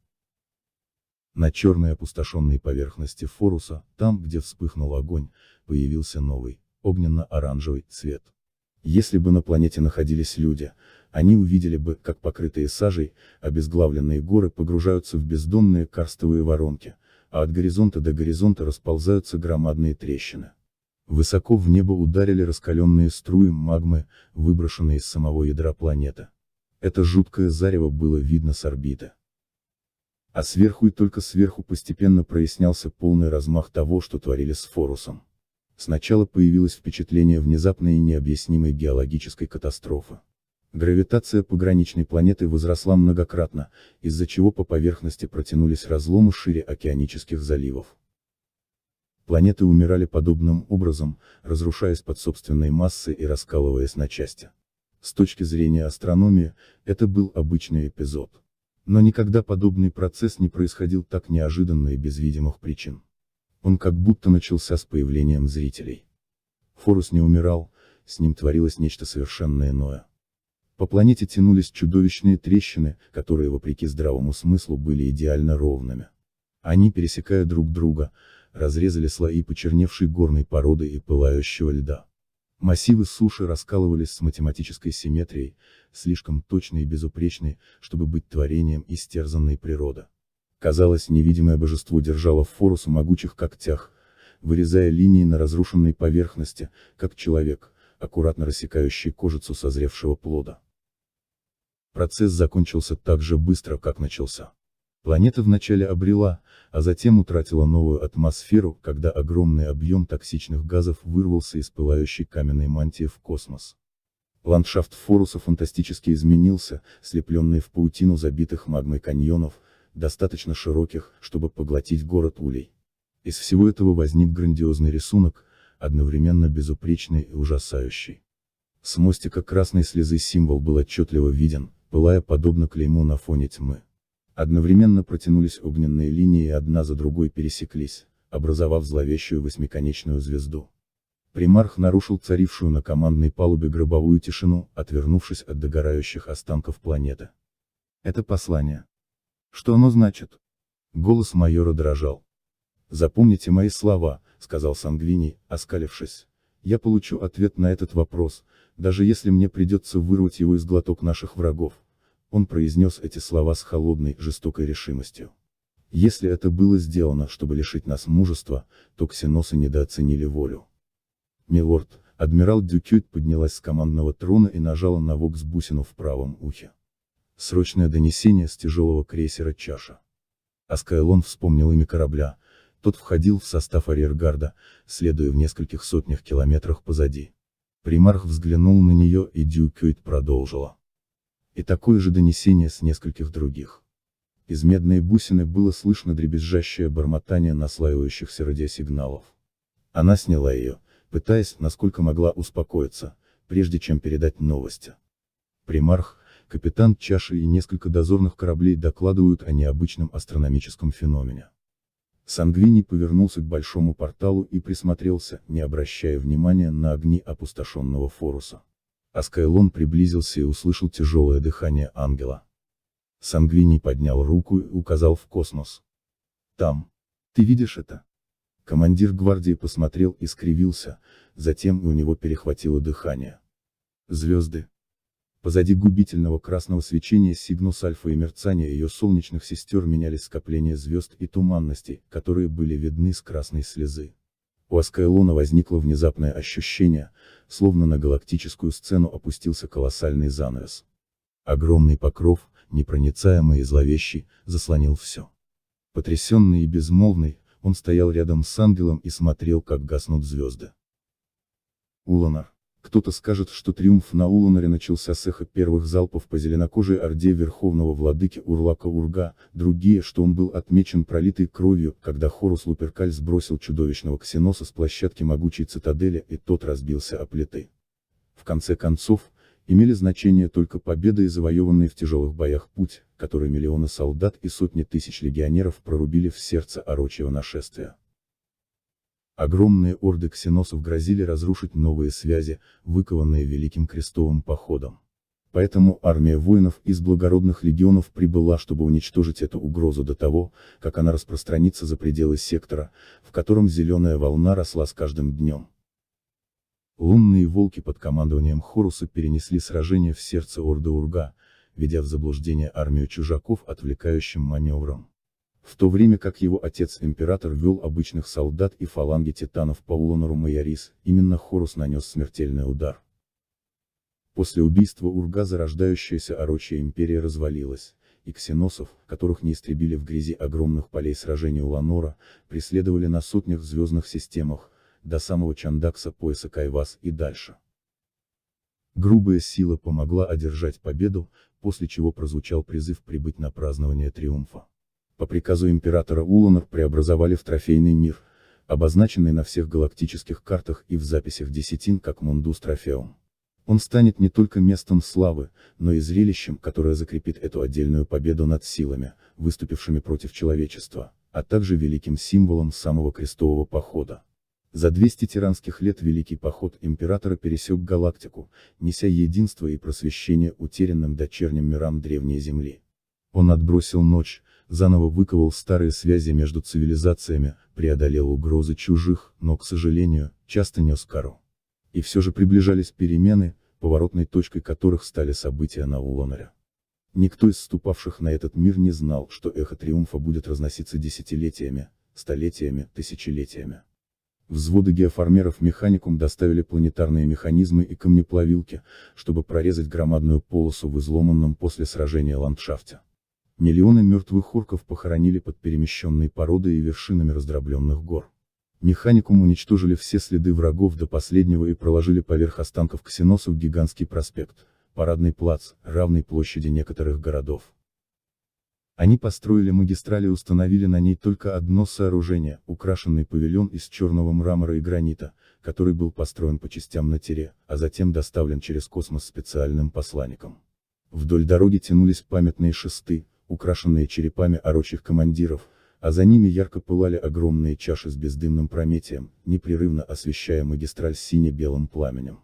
На черной опустошенной поверхности Форуса, там, где вспыхнул огонь, появился новый, огненно-оранжевый цвет. Если бы на планете находились люди, они увидели бы, как покрытые сажей, обезглавленные горы погружаются в бездонные карстовые воронки, а от горизонта до горизонта расползаются громадные трещины. Высоко в небо ударили раскаленные струи магмы, выброшенные из самого ядра планеты. Это жуткое зарево было видно с орбиты. А сверху и только сверху постепенно прояснялся полный размах того, что творили с Форусом. Сначала появилось впечатление внезапной и необъяснимой геологической катастрофы. Гравитация пограничной планеты возросла многократно, из-за чего по поверхности протянулись разломы шире океанических заливов. Планеты умирали подобным образом, разрушаясь под собственной массой и раскалываясь на части. С точки зрения астрономии, это был обычный эпизод. Но никогда подобный процесс не происходил так неожиданно и без видимых причин. Он как будто начался с появлением зрителей. Форус не умирал, с ним творилось нечто совершенно иное. По планете тянулись чудовищные трещины, которые вопреки здравому смыслу были идеально ровными. Они пересекая друг друга, разрезали слои почерневшей горной породы и пылающего льда. Массивы суши раскалывались с математической симметрией, слишком точной и безупречной, чтобы быть творением истерзанной природы. Казалось, невидимое божество держало форус в могучих когтях, вырезая линии на разрушенной поверхности, как человек, аккуратно рассекающий кожицу созревшего плода. Процесс закончился так же быстро, как начался. Планета вначале обрела, а затем утратила новую атмосферу, когда огромный объем токсичных газов вырвался из пылающей каменной мантии в космос. Ландшафт Форуса фантастически изменился, слепленный в паутину забитых магмой каньонов, достаточно широких, чтобы поглотить город Улей. Из всего этого возник грандиозный рисунок, одновременно безупречный и ужасающий. С мостика красной слезы символ был отчетливо виден, пылая подобно клейму на фоне тьмы. Одновременно протянулись огненные линии и одна за другой пересеклись, образовав зловещую восьмиконечную звезду. Примарх нарушил царившую на командной палубе гробовую тишину, отвернувшись от догорающих останков планеты. Это послание. Что оно значит? Голос майора дрожал. Запомните мои слова, сказал Сангвини, оскалившись. Я получу ответ на этот вопрос, даже если мне придется вырвать его из глоток наших врагов. Он произнес эти слова с холодной, жестокой решимостью. Если это было сделано, чтобы лишить нас мужества, то ксеносы недооценили волю. Милорд, адмирал Дюкют поднялась с командного трона и нажала на вокс-бусину в правом ухе. Срочное донесение с тяжелого крейсера «Чаша». Аскайлон вспомнил имя корабля, тот входил в состав арьергарда, следуя в нескольких сотнях километрах позади. Примарх взглянул на нее и Дюкюит продолжила. И такое же донесение с нескольких других. Из медной бусины было слышно дребезжащее бормотание наслаивающихся радиосигналов. Она сняла ее, пытаясь, насколько могла успокоиться, прежде чем передать новости. Примарх, капитан Чаши и несколько дозорных кораблей докладывают о необычном астрономическом феномене. Сангвини повернулся к большому порталу и присмотрелся, не обращая внимания на огни опустошенного Форуса. А Скайлон приблизился и услышал тяжелое дыхание ангела. Сангвини поднял руку и указал в космос. «Там. Ты видишь это?» Командир гвардии посмотрел и скривился, затем у него перехватило дыхание. Звезды. Позади губительного красного свечения сигнус альфа и мерцания ее солнечных сестер менялись скопления звезд и туманностей, которые были видны с красной слезы. У Аскайлона возникло внезапное ощущение, словно на галактическую сцену опустился колоссальный занавес. Огромный покров, непроницаемый и зловещий, заслонил все. Потрясенный и безмолвный, он стоял рядом с ангелом и смотрел, как гаснут звезды. Уланар. Кто-то скажет, что триумф на Уланаре начался с эхо первых залпов по зеленокожей орде верховного владыки Урлака Урга, другие, что он был отмечен пролитой кровью, когда Хорус Луперкаль сбросил чудовищного ксеноса с площадки могучей цитадели и тот разбился о плиты. В конце концов, имели значение только победа и завоеванный в тяжелых боях путь, который миллионы солдат и сотни тысяч легионеров прорубили в сердце орочьего нашествия. Огромные орды ксеносов грозили разрушить новые связи, выкованные Великим Крестовым походом. Поэтому армия воинов из благородных легионов прибыла, чтобы уничтожить эту угрозу до того, как она распространится за пределы сектора, в котором зеленая волна росла с каждым днем. Лунные волки под командованием Хоруса перенесли сражение в сердце Орды Урга, ведя в заблуждение армию чужаков отвлекающим маневром в то время как его отец-император вел обычных солдат и фаланги титанов по Улонору Майорис, именно Хорус нанес смертельный удар. После убийства Урга зарождающаяся орочья империя развалилась, и ксеносов, которых не истребили в грязи огромных полей сражений Уланора, преследовали на сотнях звездных системах, до самого Чандакса пояса Кайвас и дальше. Грубая сила помогла одержать победу, после чего прозвучал призыв прибыть на празднование триумфа по приказу императора Уланов преобразовали в трофейный мир, обозначенный на всех галактических картах и в записях десятин как Мундус Трофеум. Он станет не только местом славы, но и зрелищем, которое закрепит эту отдельную победу над силами, выступившими против человечества, а также великим символом самого крестового похода. За 200 тиранских лет Великий Поход Императора пересек галактику, неся единство и просвещение утерянным дочерним мирам Древней Земли. Он отбросил ночь, заново выковал старые связи между цивилизациями, преодолел угрозы чужих, но, к сожалению, часто нес кару. И все же приближались перемены, поворотной точкой которых стали события на Улонаре. Никто из ступавших на этот мир не знал, что эхо триумфа будет разноситься десятилетиями, столетиями, тысячелетиями. Взводы геоформеров механикум доставили планетарные механизмы и камнеплавилки, чтобы прорезать громадную полосу в изломанном после сражения ландшафте. Миллионы мертвых орков похоронили под перемещенной породой и вершинами раздробленных гор. Механикум уничтожили все следы врагов до последнего и проложили поверх останков ксеносов гигантский проспект, парадный плац, равный площади некоторых городов. Они построили магистраль и установили на ней только одно сооружение, украшенный павильон из черного мрамора и гранита, который был построен по частям на Тире, а затем доставлен через космос специальным посланником. Вдоль дороги тянулись памятные шесты, украшенные черепами орочих командиров, а за ними ярко пылали огромные чаши с бездымным прометием, непрерывно освещая магистраль сине-белым пламенем.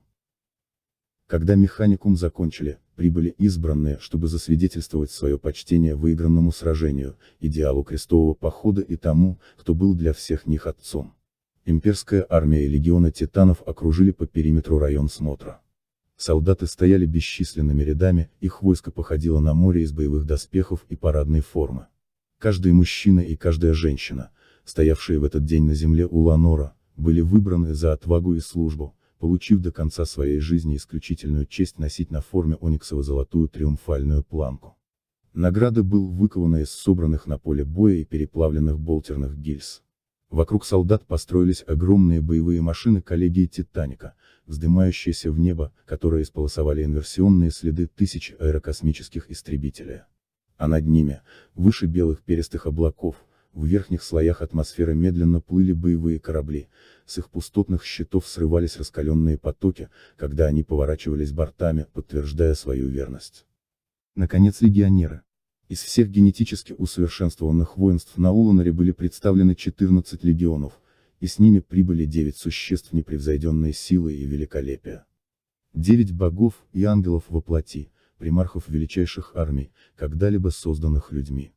Когда механикум закончили, прибыли избранные, чтобы засвидетельствовать свое почтение выигранному сражению, идеалу крестового похода и тому, кто был для всех них отцом. Имперская армия и легиона титанов окружили по периметру район смотра. Солдаты стояли бесчисленными рядами, их войско походило на море из боевых доспехов и парадной формы. Каждый мужчина и каждая женщина, стоявшие в этот день на земле Уланора, были выбраны за отвагу и службу, получив до конца своей жизни исключительную честь носить на форме ониксово-золотую триумфальную планку. Награда был выкована из собранных на поле боя и переплавленных болтерных гильз. Вокруг солдат построились огромные боевые машины коллегии Титаника, вздымающаяся в небо, которые исполосовали инверсионные следы тысяч аэрокосмических истребителей. А над ними, выше белых перистых облаков, в верхних слоях атмосферы медленно плыли боевые корабли, с их пустотных щитов срывались раскаленные потоки, когда они поворачивались бортами, подтверждая свою верность. Наконец легионеры. Из всех генетически усовершенствованных воинств на Уланаре были представлены 14 легионов, и с ними прибыли девять существ непревзойденной силы и великолепия. Девять богов и ангелов воплоти, примархов величайших армий, когда-либо созданных людьми.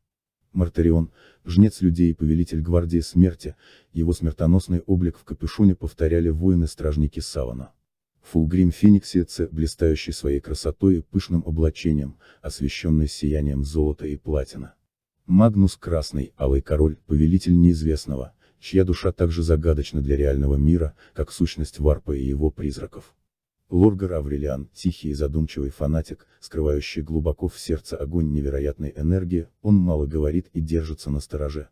Мартарион, жнец людей и повелитель гвардии смерти, его смертоносный облик в капюшоне повторяли воины-стражники Савана. Фулгрим Фениксиеце, блистающий своей красотой и пышным облачением, освещенный сиянием золота и платина. Магнус Красный, Алый Король, Повелитель Неизвестного, чья душа также загадочна для реального мира, как сущность Варпа и его призраков. Лоргар Аврелиан, тихий и задумчивый фанатик, скрывающий глубоко в сердце огонь невероятной энергии, он мало говорит и держится на стороже.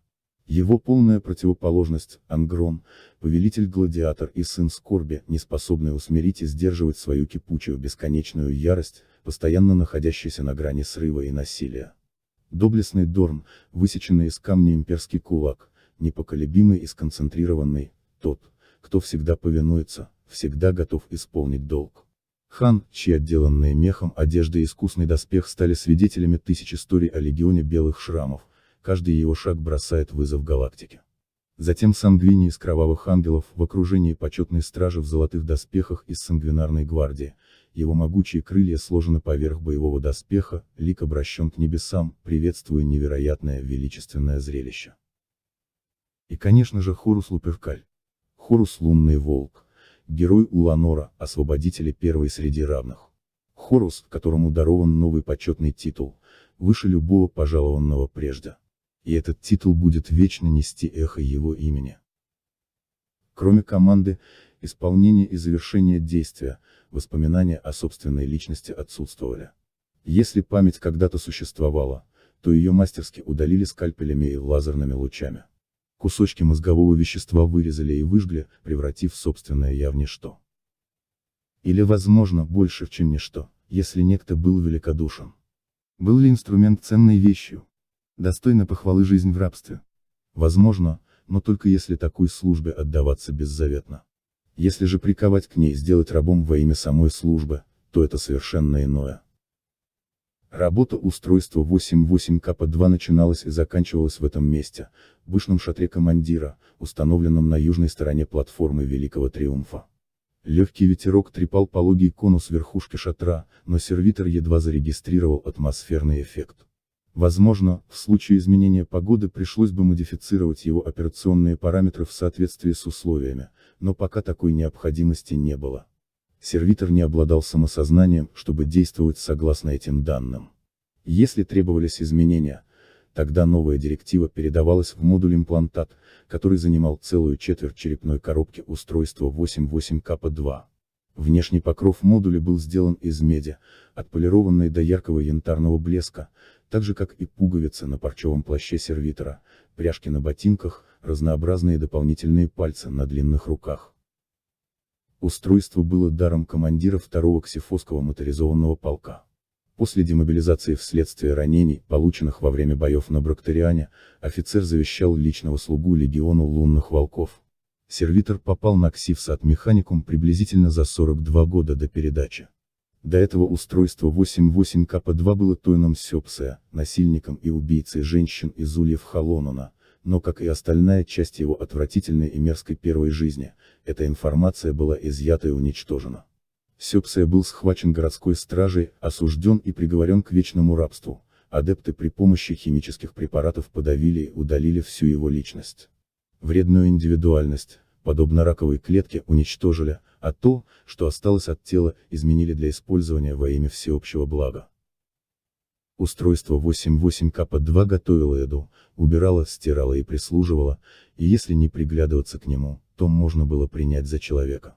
Его полная противоположность, Ангрон, повелитель-гладиатор и сын скорби, не способный усмирить и сдерживать свою кипучую бесконечную ярость, постоянно находящийся на грани срыва и насилия. Доблестный Дорн, высеченный из камня имперский кулак, непоколебимый и сконцентрированный, тот, кто всегда повинуется, всегда готов исполнить долг. Хан, чьи отделанные мехом одежды и искусный доспех стали свидетелями тысяч историй о легионе белых шрамов, каждый его шаг бросает вызов галактике. Затем сангвини из кровавых ангелов в окружении почетной стражи в золотых доспехах из сангвинарной гвардии, его могучие крылья сложены поверх боевого доспеха, лик обращен к небесам, приветствуя невероятное величественное зрелище. И, конечно же, Хорус Луперкаль. Хорус Лунный Волк. Герой Уланора, освободители первой среди равных. Хорус, которому дарован новый почетный титул, выше любого пожалованного прежде. И этот титул будет вечно нести эхо его имени. Кроме команды, исполнения и завершения действия, воспоминания о собственной личности отсутствовали. Если память когда-то существовала, то ее мастерски удалили скальпелями и лазерными лучами. Кусочки мозгового вещества вырезали и выжгли, превратив собственное я в ничто. Или, возможно, больше, чем ничто, если некто был великодушен. Был ли инструмент ценной вещью? Достойна похвалы жизнь в рабстве? Возможно, но только если такой службе отдаваться беззаветно. Если же приковать к ней сделать рабом во имя самой службы, то это совершенно иное. Работа устройства 88КП-2 начиналась и заканчивалась в этом месте, в вышном шатре командира, установленном на южной стороне платформы Великого Триумфа. Легкий ветерок трепал пологий конус верхушки шатра, но сервитор едва зарегистрировал атмосферный эффект. Возможно, в случае изменения погоды пришлось бы модифицировать его операционные параметры в соответствии с условиями, но пока такой необходимости не было сервитор не обладал самосознанием, чтобы действовать согласно этим данным. Если требовались изменения, тогда новая директива передавалась в модуль имплантат, который занимал целую четверть черепной коробки устройства 88КП2. Внешний покров модуля был сделан из меди, отполированной до яркого янтарного блеска, так же как и пуговицы на парчевом плаще сервитора, пряжки на ботинках, разнообразные дополнительные пальцы на длинных руках. Устройство было даром командира второго Ксифосского моторизованного полка. После демобилизации вследствие ранений, полученных во время боев на Брактериане, офицер завещал личного слугу легиону лунных волков. Сервитор попал на Ксифса от механикум приблизительно за 42 года до передачи. До этого устройство 88 КП-2 было тойном Сёпсе, насильником и убийцей женщин из Ульев Халонона, но как и остальная часть его отвратительной и мерзкой первой жизни, эта информация была изъята и уничтожена. Сепсия был схвачен городской стражей, осужден и приговорен к вечному рабству, адепты при помощи химических препаратов подавили и удалили всю его личность. Вредную индивидуальность, подобно раковой клетке, уничтожили, а то, что осталось от тела, изменили для использования во имя всеобщего блага. Устройство 88КП-2 готовило еду, убирало, стирало и прислуживало, и если не приглядываться к нему, то можно было принять за человека.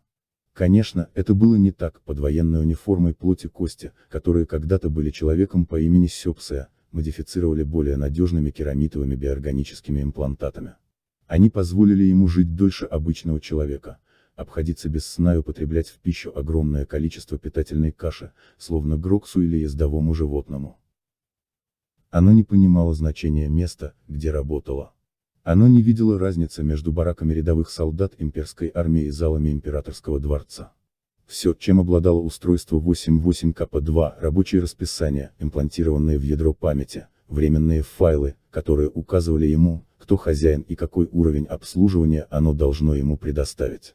Конечно, это было не так под военной униформой плоти кости, которые когда-то были человеком по имени Сёпсея, модифицировали более надежными керамитовыми биорганическими имплантатами. Они позволили ему жить дольше обычного человека, обходиться без сна и употреблять в пищу огромное количество питательной каши, словно гроксу или ездовому животному. Оно не понимало значения места, где работало. Оно не видело разницы между бараками рядовых солдат имперской армии и залами императорского дворца. Все, чем обладало устройство 88 КП-2, рабочие расписания, имплантированные в ядро памяти, временные файлы, которые указывали ему, кто хозяин и какой уровень обслуживания оно должно ему предоставить.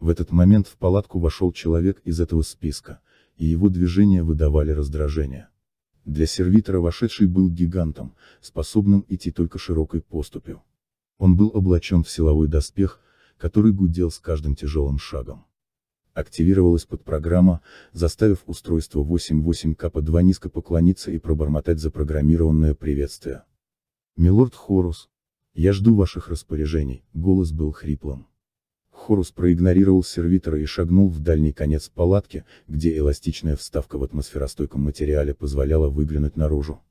В этот момент в палатку вошел человек из этого списка, и его движения выдавали раздражение. Для сервитора вошедший был гигантом, способным идти только широкой поступью. Он был облачен в силовой доспех, который гудел с каждым тяжелым шагом. Активировалась подпрограмма, заставив устройство 88КП-2 низко поклониться и пробормотать запрограммированное приветствие. «Милорд Хорус, я жду ваших распоряжений», — голос был хриплым. Хорус проигнорировал сервитора и шагнул в дальний конец палатки, где эластичная вставка в атмосферостойком материале позволяла выглянуть наружу.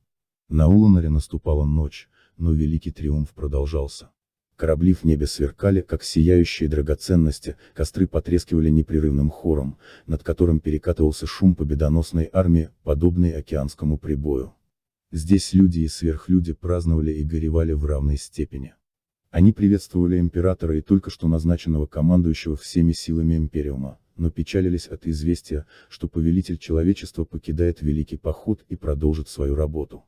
На Уланаре наступала ночь, но великий триумф продолжался. Корабли в небе сверкали, как сияющие драгоценности, костры потрескивали непрерывным хором, над которым перекатывался шум победоносной армии, подобный океанскому прибою. Здесь люди и сверхлюди праздновали и горевали в равной степени. Они приветствовали императора и только что назначенного командующего всеми силами Империума, но печалились от известия, что повелитель человечества покидает Великий Поход и продолжит свою работу.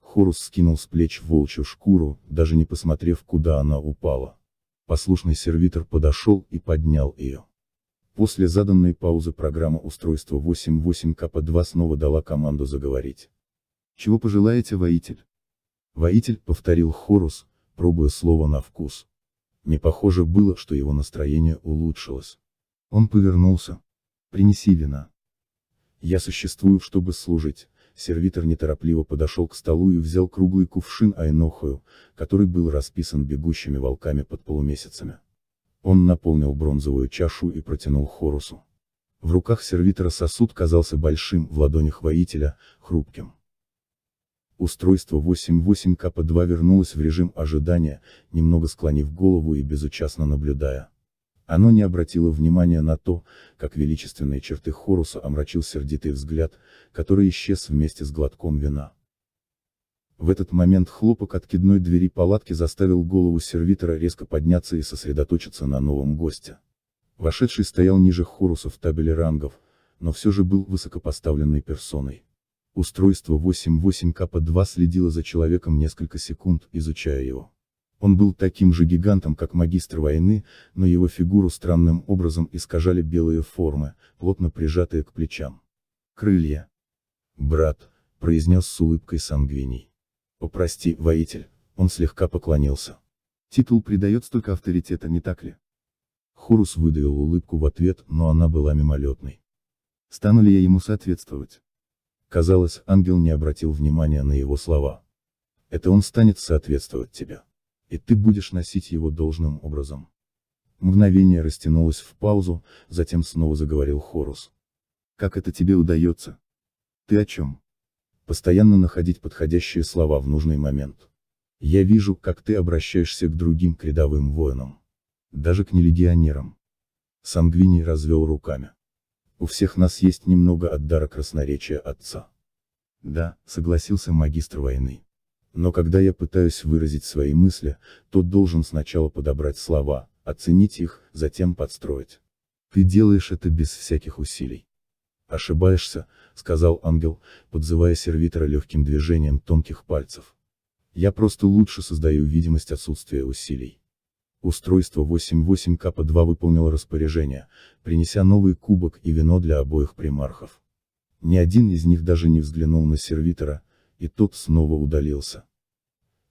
Хорус скинул с плеч волчью шкуру, даже не посмотрев, куда она упала. Послушный сервитор подошел и поднял ее. После заданной паузы программа устройства 88КП-2 снова дала команду заговорить. «Чего пожелаете, воитель?» Воитель, повторил Хорус, пробуя слово на вкус. Не похоже было, что его настроение улучшилось. Он повернулся. «Принеси вина». «Я существую, чтобы служить», сервитор неторопливо подошел к столу и взял круглый кувшин айнохою, который был расписан бегущими волками под полумесяцами. Он наполнил бронзовую чашу и протянул Хорусу. В руках сервитора сосуд казался большим, в ладонях воителя, хрупким. Устройство 88КП-2 вернулось в режим ожидания, немного склонив голову и безучастно наблюдая. Оно не обратило внимания на то, как величественные черты Хоруса омрачил сердитый взгляд, который исчез вместе с глотком вина. В этот момент хлопок откидной двери палатки заставил голову сервитора резко подняться и сосредоточиться на новом госте. Вошедший стоял ниже Хоруса в табеле рангов, но все же был высокопоставленной персоной. Устройство 88К2 следило за человеком несколько секунд, изучая его. Он был таким же гигантом, как магистр войны, но его фигуру странным образом искажали белые формы, плотно прижатые к плечам. Крылья. Брат, произнес с улыбкой сангвиний. Попрости, воитель, он слегка поклонился. Титул придает столько авторитета, не так ли? Хорус выдавил улыбку в ответ, но она была мимолетной. Стану ли я ему соответствовать? Казалось, ангел не обратил внимания на его слова. Это он станет соответствовать тебе. И ты будешь носить его должным образом. Мгновение растянулось в паузу, затем снова заговорил Хорус. Как это тебе удается? Ты о чем? Постоянно находить подходящие слова в нужный момент. Я вижу, как ты обращаешься к другим к воинам. Даже к нелегионерам. Сангвини развел руками у всех нас есть немного от дара красноречия отца. Да, согласился магистр войны. Но когда я пытаюсь выразить свои мысли, то должен сначала подобрать слова, оценить их, затем подстроить. Ты делаешь это без всяких усилий. Ошибаешься, сказал ангел, подзывая сервитора легким движением тонких пальцев. Я просто лучше создаю видимость отсутствия усилий. Устройство 88 Капа 2 выполнило распоряжение, принеся новый кубок и вино для обоих примархов. Ни один из них даже не взглянул на сервитора, и тот снова удалился.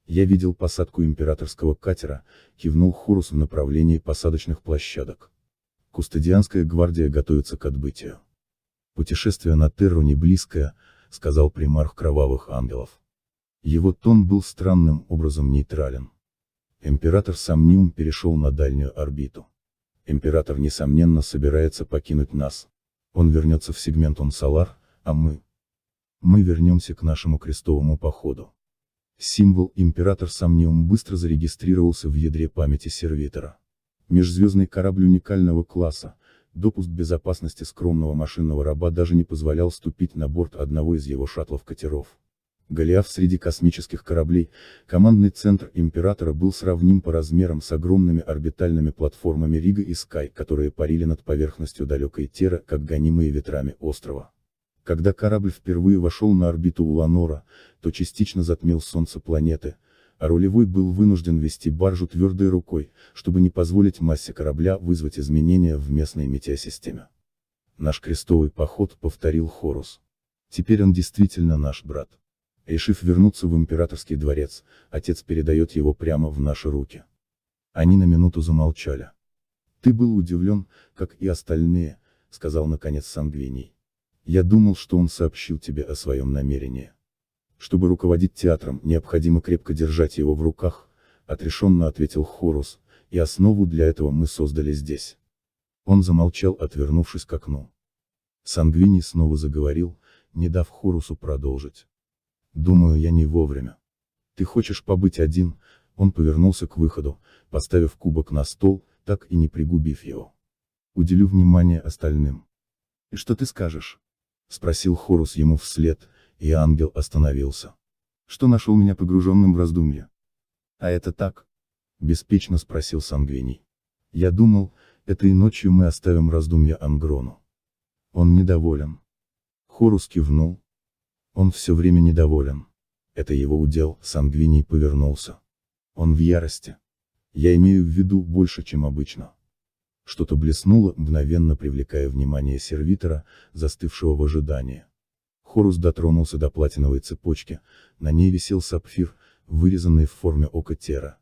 Я видел посадку императорского катера, кивнул Хорус в направлении посадочных площадок. Кустадианская гвардия готовится к отбытию. Путешествие на Терру не близкое, сказал примарх кровавых ангелов. Его тон был странным образом нейтрален. Император Самниум перешел на дальнюю орбиту. Император несомненно собирается покинуть нас. Он вернется в сегмент Онсалар, а мы... Мы вернемся к нашему крестовому походу. Символ Император Самниум быстро зарегистрировался в ядре памяти сервитора. Межзвездный корабль уникального класса, допуск безопасности скромного машинного раба даже не позволял ступить на борт одного из его шаттлов-катеров. Голиаф среди космических кораблей, командный центр Императора был сравним по размерам с огромными орбитальными платформами Рига и Скай, которые парили над поверхностью далекой Тера, как гонимые ветрами острова. Когда корабль впервые вошел на орбиту Уланора, то частично затмил Солнце планеты, а рулевой был вынужден вести баржу твердой рукой, чтобы не позволить массе корабля вызвать изменения в местной метеосистеме. Наш крестовый поход повторил Хорус. Теперь он действительно наш брат. Решив вернуться в императорский дворец, отец передает его прямо в наши руки. Они на минуту замолчали. «Ты был удивлен, как и остальные», — сказал наконец Сангвиний. «Я думал, что он сообщил тебе о своем намерении. Чтобы руководить театром, необходимо крепко держать его в руках», — отрешенно ответил Хорус, — «и основу для этого мы создали здесь». Он замолчал, отвернувшись к окну. Сангвини снова заговорил, не дав Хорусу продолжить. Думаю, я не вовремя. Ты хочешь побыть один? Он повернулся к выходу, поставив кубок на стол, так и не пригубив его. Уделю внимание остальным. И что ты скажешь? Спросил Хорус ему вслед, и ангел остановился. Что нашел меня погруженным в раздумья? А это так? Беспечно спросил Сангвиний. Я думал, это и ночью мы оставим раздумья Ангрону. Он недоволен. Хорус кивнул, он все время недоволен. Это его удел, Сангвиний повернулся. Он в ярости. Я имею в виду больше, чем обычно. Что-то блеснуло, мгновенно привлекая внимание сервитора, застывшего в ожидании. Хорус дотронулся до платиновой цепочки, на ней висел сапфир, вырезанный в форме ока Тера.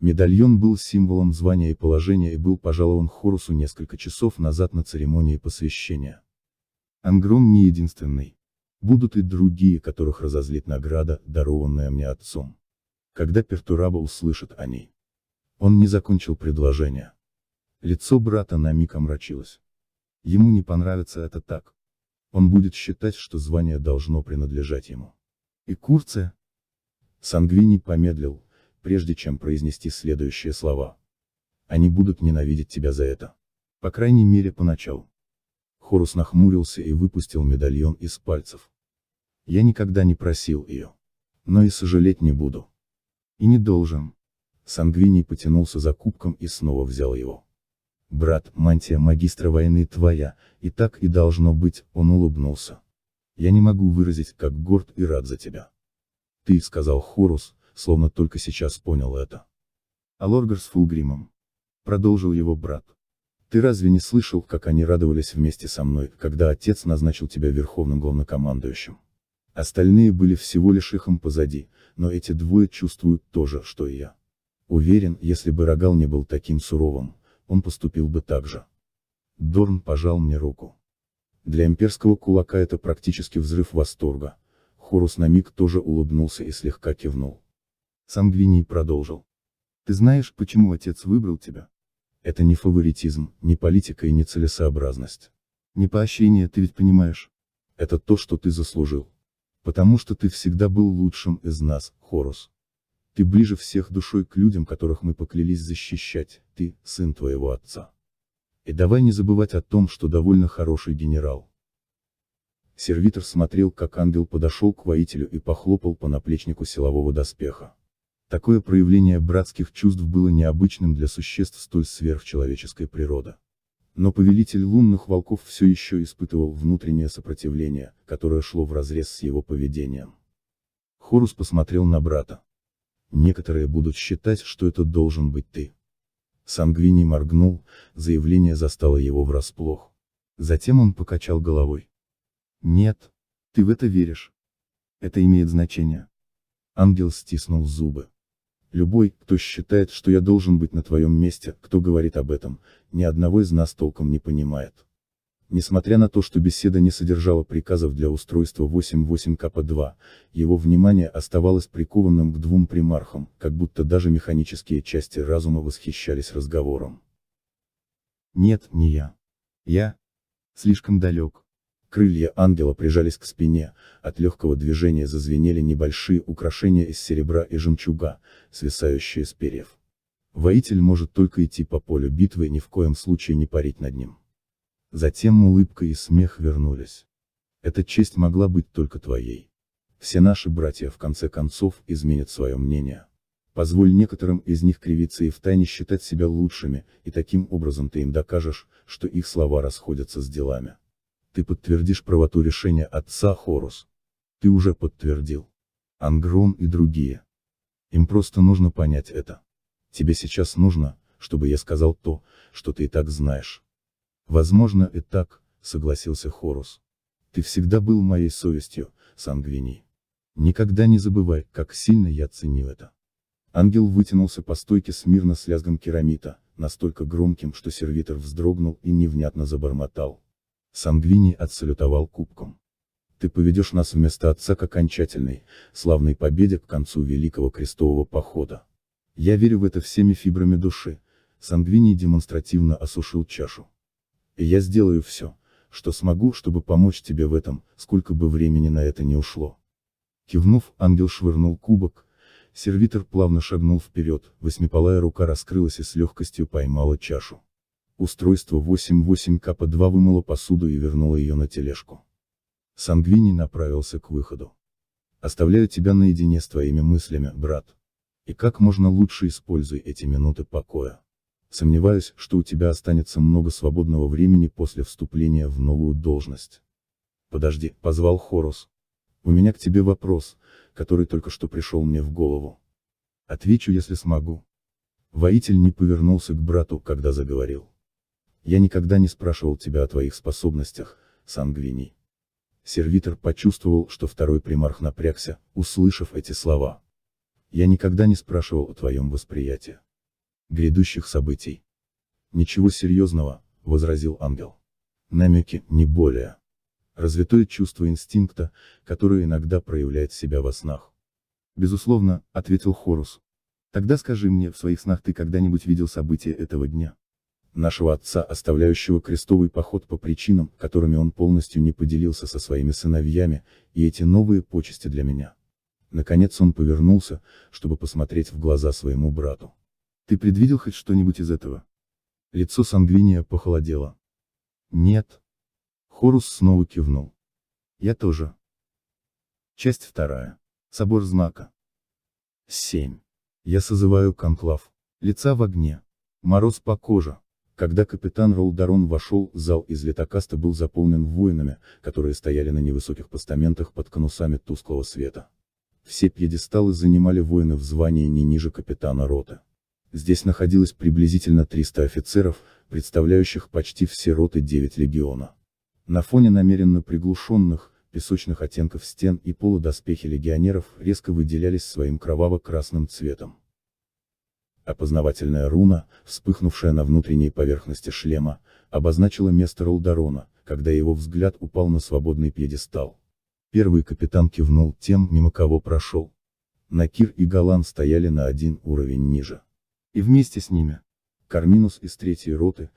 Медальон был символом звания и положения и был пожалован Хорусу несколько часов назад на церемонии посвящения. Ангром не единственный. Будут и другие, которых разозлит награда, дарованная мне отцом. Когда Пертураба услышит о ней. Он не закончил предложение. Лицо брата на миг омрачилось. Ему не понравится это так. Он будет считать, что звание должно принадлежать ему. И Курция? Сангвини помедлил, прежде чем произнести следующие слова. Они будут ненавидеть тебя за это. По крайней мере поначалу. Хорус нахмурился и выпустил медальон из пальцев. Я никогда не просил ее. Но и сожалеть не буду. И не должен. Сангвини потянулся за кубком и снова взял его. «Брат, мантия магистра войны твоя, и так и должно быть», он улыбнулся. «Я не могу выразить, как горд и рад за тебя». «Ты», — сказал Хорус, словно только сейчас понял это. «А Лоргар с Фулгримом?» — продолжил его брат. «Ты разве не слышал, как они радовались вместе со мной, когда отец назначил тебя верховным главнокомандующим? Остальные были всего лишь эхом позади, но эти двое чувствуют то же, что и я. Уверен, если бы Рогал не был таким суровым, он поступил бы так же. Дорн пожал мне руку. Для имперского кулака это практически взрыв восторга. Хорус на миг тоже улыбнулся и слегка кивнул. Сам Гвиний продолжил. Ты знаешь, почему отец выбрал тебя? Это не фаворитизм, не политика и не целесообразность. Не поощрение, ты ведь понимаешь? Это то, что ты заслужил. Потому что ты всегда был лучшим из нас, Хорус. Ты ближе всех душой к людям, которых мы поклялись защищать, ты, сын твоего отца. И давай не забывать о том, что довольно хороший генерал. Сервитор смотрел, как ангел подошел к воителю и похлопал по наплечнику силового доспеха. Такое проявление братских чувств было необычным для существ столь сверхчеловеческой природы. Но повелитель лунных волков все еще испытывал внутреннее сопротивление, которое шло вразрез с его поведением. Хорус посмотрел на брата. Некоторые будут считать, что это должен быть ты. Сангвини моргнул, заявление застало его врасплох. Затем он покачал головой. Нет. Ты в это веришь. Это имеет значение. Ангел стиснул зубы. Любой, кто считает, что я должен быть на твоем месте, кто говорит об этом, ни одного из нас толком не понимает. Несмотря на то, что беседа не содержала приказов для устройства 8.8 КП-2, его внимание оставалось прикованным к двум примархам, как будто даже механические части разума восхищались разговором. Нет, не я. Я слишком далек. Крылья ангела прижались к спине, от легкого движения зазвенели небольшие украшения из серебра и жемчуга, свисающие с перьев. Воитель может только идти по полю битвы и ни в коем случае не парить над ним. Затем улыбка и смех вернулись. Эта честь могла быть только твоей. Все наши братья в конце концов изменят свое мнение. Позволь некоторым из них кривиться и втайне считать себя лучшими, и таким образом ты им докажешь, что их слова расходятся с делами ты подтвердишь правоту решения отца Хорус. Ты уже подтвердил. Ангрон и другие. Им просто нужно понять это. Тебе сейчас нужно, чтобы я сказал то, что ты и так знаешь. Возможно и так, согласился Хорус. Ты всегда был моей совестью, Сангвини. Никогда не забывай, как сильно я ценил это. Ангел вытянулся по стойке смирно с лязгом керамита, настолько громким, что сервитор вздрогнул и невнятно забормотал. Сангвини отсалютовал кубком. Ты поведешь нас вместо отца к окончательной, славной победе к концу Великого Крестового Похода. Я верю в это всеми фибрами души. Сангвини демонстративно осушил чашу. И я сделаю все, что смогу, чтобы помочь тебе в этом, сколько бы времени на это не ушло. Кивнув, ангел швырнул кубок, сервитор плавно шагнул вперед, восьмипалая рука раскрылась и с легкостью поймала чашу. Устройство 88 капа 2 вымыло посуду и вернуло ее на тележку. Сангвини направился к выходу. Оставляю тебя наедине с твоими мыслями, брат. И как можно лучше используй эти минуты покоя. Сомневаюсь, что у тебя останется много свободного времени после вступления в новую должность. Подожди, позвал Хорус. У меня к тебе вопрос, который только что пришел мне в голову. Отвечу, если смогу. Воитель не повернулся к брату, когда заговорил. Я никогда не спрашивал тебя о твоих способностях, Сангвини. Сервитор почувствовал, что второй примарх напрягся, услышав эти слова. Я никогда не спрашивал о твоем восприятии. Грядущих событий. Ничего серьезного, возразил ангел. Намеки, не более. Развитое чувство инстинкта, которое иногда проявляет себя во снах. Безусловно, ответил Хорус. Тогда скажи мне, в своих снах ты когда-нибудь видел события этого дня? нашего отца, оставляющего крестовый поход по причинам, которыми он полностью не поделился со своими сыновьями, и эти новые почести для меня. Наконец он повернулся, чтобы посмотреть в глаза своему брату. Ты предвидел хоть что-нибудь из этого? Лицо Сангвиния похолодело. Нет. Хорус снова кивнул. Я тоже. Часть вторая. Собор знака. 7. Я созываю конклав. Лица в огне. Мороз по коже. Когда капитан Ролдарон вошел, зал из летокаста был заполнен воинами, которые стояли на невысоких постаментах под конусами тусклого света. Все пьедесталы занимали воины в звании не ниже капитана роты. Здесь находилось приблизительно 300 офицеров, представляющих почти все роты 9 легиона. На фоне намеренно приглушенных, песочных оттенков стен и пола доспехи легионеров резко выделялись своим кроваво-красным цветом. Опознавательная руна, вспыхнувшая на внутренней поверхности шлема, обозначила место Роударона, когда его взгляд упал на свободный пьедестал. Первый капитан кивнул тем, мимо кого прошел. Накир и Галан стояли на один уровень ниже. И вместе с ними. Карминус из третьей роты,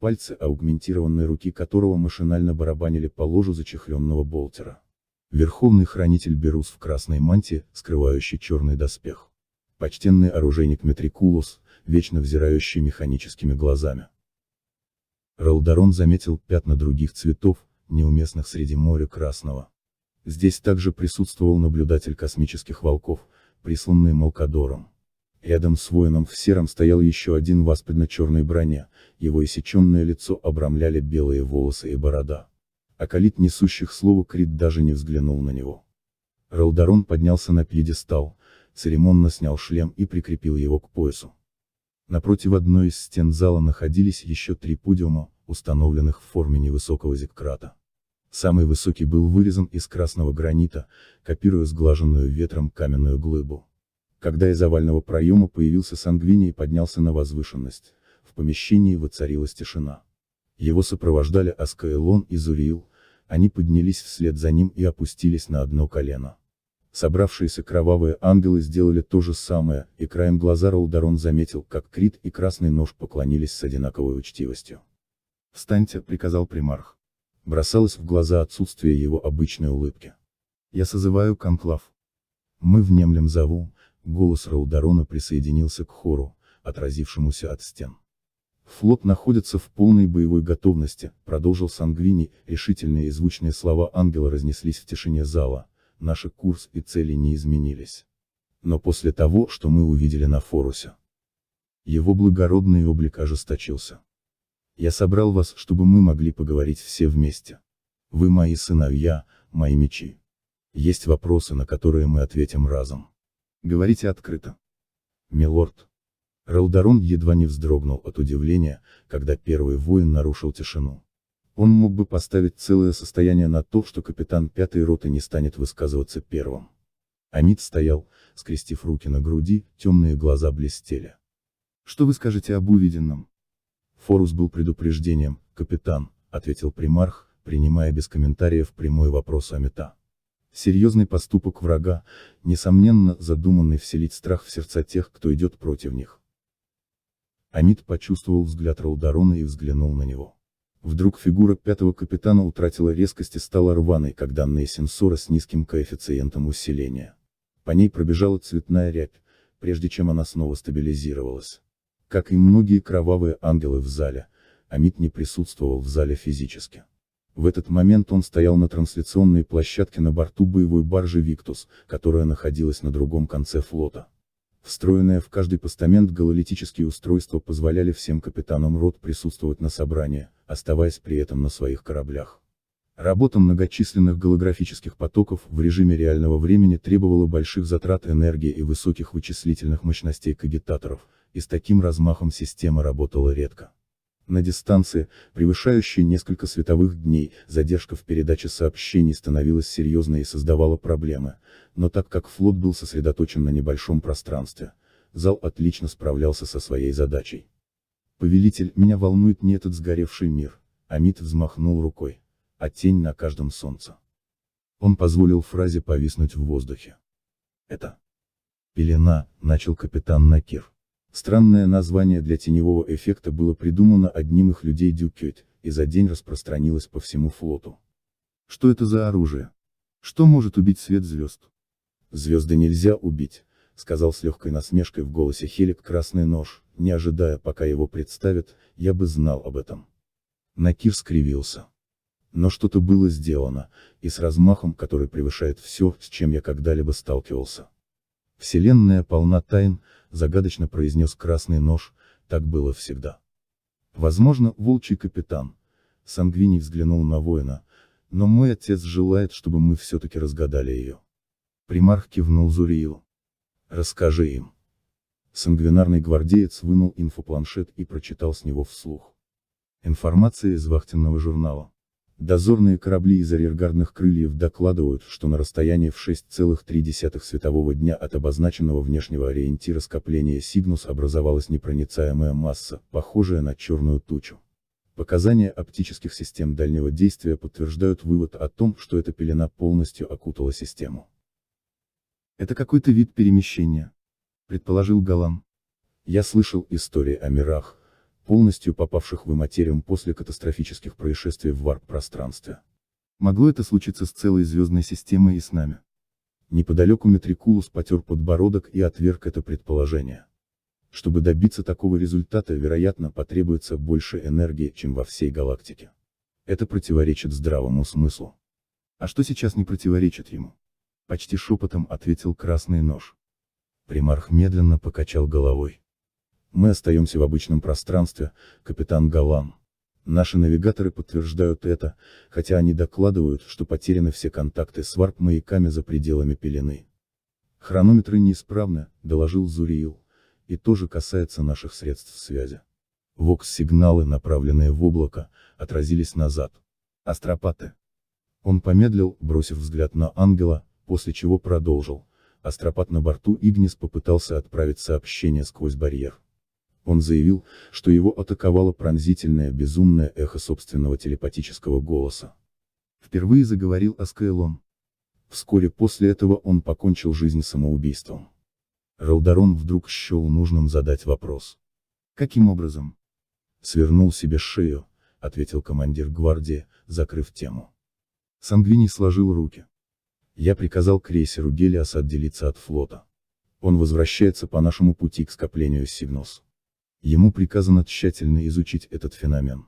пальцы аугментированной руки которого машинально барабанили по ложу зачехленного болтера. Верховный хранитель Берус в красной мантии, скрывающий черный доспех. Почтенный оружейник Метрикулус, вечно взирающий механическими глазами. Ралдарон заметил пятна других цветов, неуместных среди моря красного. Здесь также присутствовал наблюдатель космических волков, присланный Малкадором. Рядом с воином в сером стоял еще один в на черной броне, его иссеченное лицо обрамляли белые волосы и борода. Акалит несущих слово Крит даже не взглянул на него. Ралдарон поднялся на пьедестал, церемонно снял шлем и прикрепил его к поясу. Напротив одной из стен зала находились еще три подиума, установленных в форме невысокого зиккрата. Самый высокий был вырезан из красного гранита, копируя сглаженную ветром каменную глыбу. Когда из овального проема появился Сангвини и поднялся на возвышенность, в помещении воцарилась тишина. Его сопровождали Аскаэлон и Зуриил, они поднялись вслед за ним и опустились на одно колено. Собравшиеся кровавые ангелы сделали то же самое, и краем глаза Роударон заметил, как Крит и Красный Нож поклонились с одинаковой учтивостью. «Встаньте», — приказал примарх. Бросалось в глаза отсутствие его обычной улыбки. «Я созываю конклав». «Мы внемлем зову», — голос Роударона присоединился к хору, отразившемуся от стен. «Флот находится в полной боевой готовности», — продолжил Сангвини, решительные и звучные слова ангела разнеслись в тишине зала, наши курс и цели не изменились. Но после того, что мы увидели на Форусе, его благородный облик ожесточился. Я собрал вас, чтобы мы могли поговорить все вместе. Вы мои сыновья, мои мечи. Есть вопросы, на которые мы ответим разом. Говорите открыто. Милорд. Ралдарон едва не вздрогнул от удивления, когда первый воин нарушил тишину. Он мог бы поставить целое состояние на то, что капитан пятой роты не станет высказываться первым. Амид стоял, скрестив руки на груди, темные глаза блестели. «Что вы скажете об увиденном?» Форус был предупреждением, капитан, ответил примарх, принимая без комментариев прямой вопрос Амита. Серьезный поступок врага, несомненно, задуманный вселить страх в сердца тех, кто идет против них. Амид почувствовал взгляд Ролдарона и взглянул на него. Вдруг фигура пятого капитана утратила резкость и стала рваной, как данные сенсора с низким коэффициентом усиления. По ней пробежала цветная рябь, прежде чем она снова стабилизировалась. Как и многие кровавые ангелы в зале, Амит не присутствовал в зале физически. В этот момент он стоял на трансляционной площадке на борту боевой баржи «Виктус», которая находилась на другом конце флота. Встроенные в каждый постамент гололитические устройства позволяли всем капитанам рот присутствовать на собрании, оставаясь при этом на своих кораблях. Работа многочисленных голографических потоков в режиме реального времени требовала больших затрат энергии и высоких вычислительных мощностей кагитаторов, и с таким размахом система работала редко. На дистанции, превышающей несколько световых дней, задержка в передаче сообщений становилась серьезной и создавала проблемы, но так как флот был сосредоточен на небольшом пространстве, зал отлично справлялся со своей задачей. «Повелитель, меня волнует не этот сгоревший мир», — Амит взмахнул рукой, — «а тень на каждом солнце». Он позволил фразе повиснуть в воздухе. «Это...» «Пелена», — начал капитан Накир. Странное название для теневого эффекта было придумано одним их людей Дюкет, и за день распространилось по всему флоту. Что это за оружие? Что может убить свет звезд? Звезды нельзя убить, сказал с легкой насмешкой в голосе Хелик красный нож, не ожидая пока его представят, я бы знал об этом. Накир скривился. Но что-то было сделано, и с размахом, который превышает все, с чем я когда-либо сталкивался. Вселенная полна тайн, загадочно произнес красный нож, так было всегда. Возможно, волчий капитан. Сангвини взглянул на воина, но мой отец желает, чтобы мы все-таки разгадали ее. Примарх кивнул Зуриилу. Расскажи им. Сангвинарный гвардеец вынул инфопланшет и прочитал с него вслух. Информация из вахтенного журнала. Дозорные корабли из арьергардных крыльев докладывают, что на расстоянии в 6,3 светового дня от обозначенного внешнего ориентира скопления Сигнус образовалась непроницаемая масса, похожая на черную тучу. Показания оптических систем дальнего действия подтверждают вывод о том, что эта пелена полностью окутала систему. «Это какой-то вид перемещения», — предположил Галан. «Я слышал истории о мирах, полностью попавших в иматериум после катастрофических происшествий в варп-пространстве. Могло это случиться с целой звездной системой и с нами. Неподалеку Метрикулус потер подбородок и отверг это предположение. Чтобы добиться такого результата, вероятно, потребуется больше энергии, чем во всей галактике. Это противоречит здравому смыслу. А что сейчас не противоречит ему? Почти шепотом ответил Красный Нож. Примарх медленно покачал головой. Мы остаемся в обычном пространстве, капитан Галан. Наши навигаторы подтверждают это, хотя они докладывают, что потеряны все контакты с варп-маяками за пределами пелены. Хронометры неисправны, доложил Зуриил, и тоже касается наших средств связи. Вокс-сигналы, направленные в облако, отразились назад. Астропаты. Он помедлил, бросив взгляд на ангела, после чего продолжил. Астропат на борту Игнис попытался отправить сообщение сквозь барьер. Он заявил, что его атаковало пронзительное безумное эхо собственного телепатического голоса. Впервые заговорил Аскайлон. Вскоре после этого он покончил жизнь самоубийством. Ралдарон вдруг счел нужным задать вопрос. «Каким образом?» «Свернул себе шею», — ответил командир гвардии, закрыв тему. Сангвини сложил руки. «Я приказал крейсеру Гелиас отделиться от флота. Он возвращается по нашему пути к скоплению Сигнос. Ему приказано тщательно изучить этот феномен.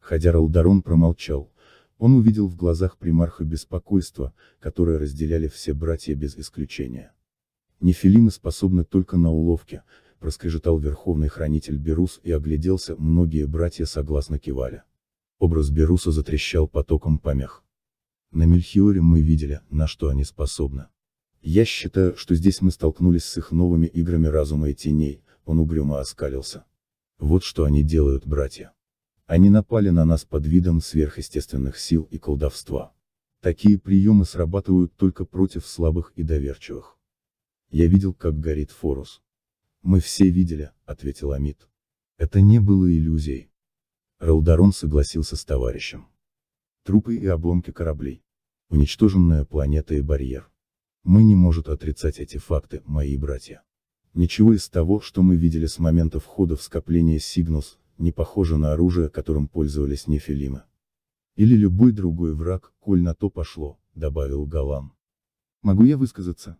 Хотя Алдарон промолчал. Он увидел в глазах примарха беспокойство, которое разделяли все братья без исключения. Нефилимы способны только на уловки, проскрежетал верховный хранитель Берус и огляделся, многие братья согласно кивали. Образ Беруса затрещал потоком помех. На Мельхиоре мы видели, на что они способны. Я считаю, что здесь мы столкнулись с их новыми играми разума и теней, он угрюмо оскалился. Вот что они делают, братья. Они напали на нас под видом сверхъестественных сил и колдовства. Такие приемы срабатывают только против слабых и доверчивых. Я видел, как горит Форус. Мы все видели, ответил Амид. Это не было иллюзией. Ралдарон согласился с товарищем. Трупы и обломки кораблей. Уничтоженная планета и барьер. Мы не может отрицать эти факты, мои братья. Ничего из того, что мы видели с момента входа в скопление Сигнус, не похоже на оружие, которым пользовались нефилимы. Или любой другой враг, коль на то пошло, добавил Галан. Могу я высказаться?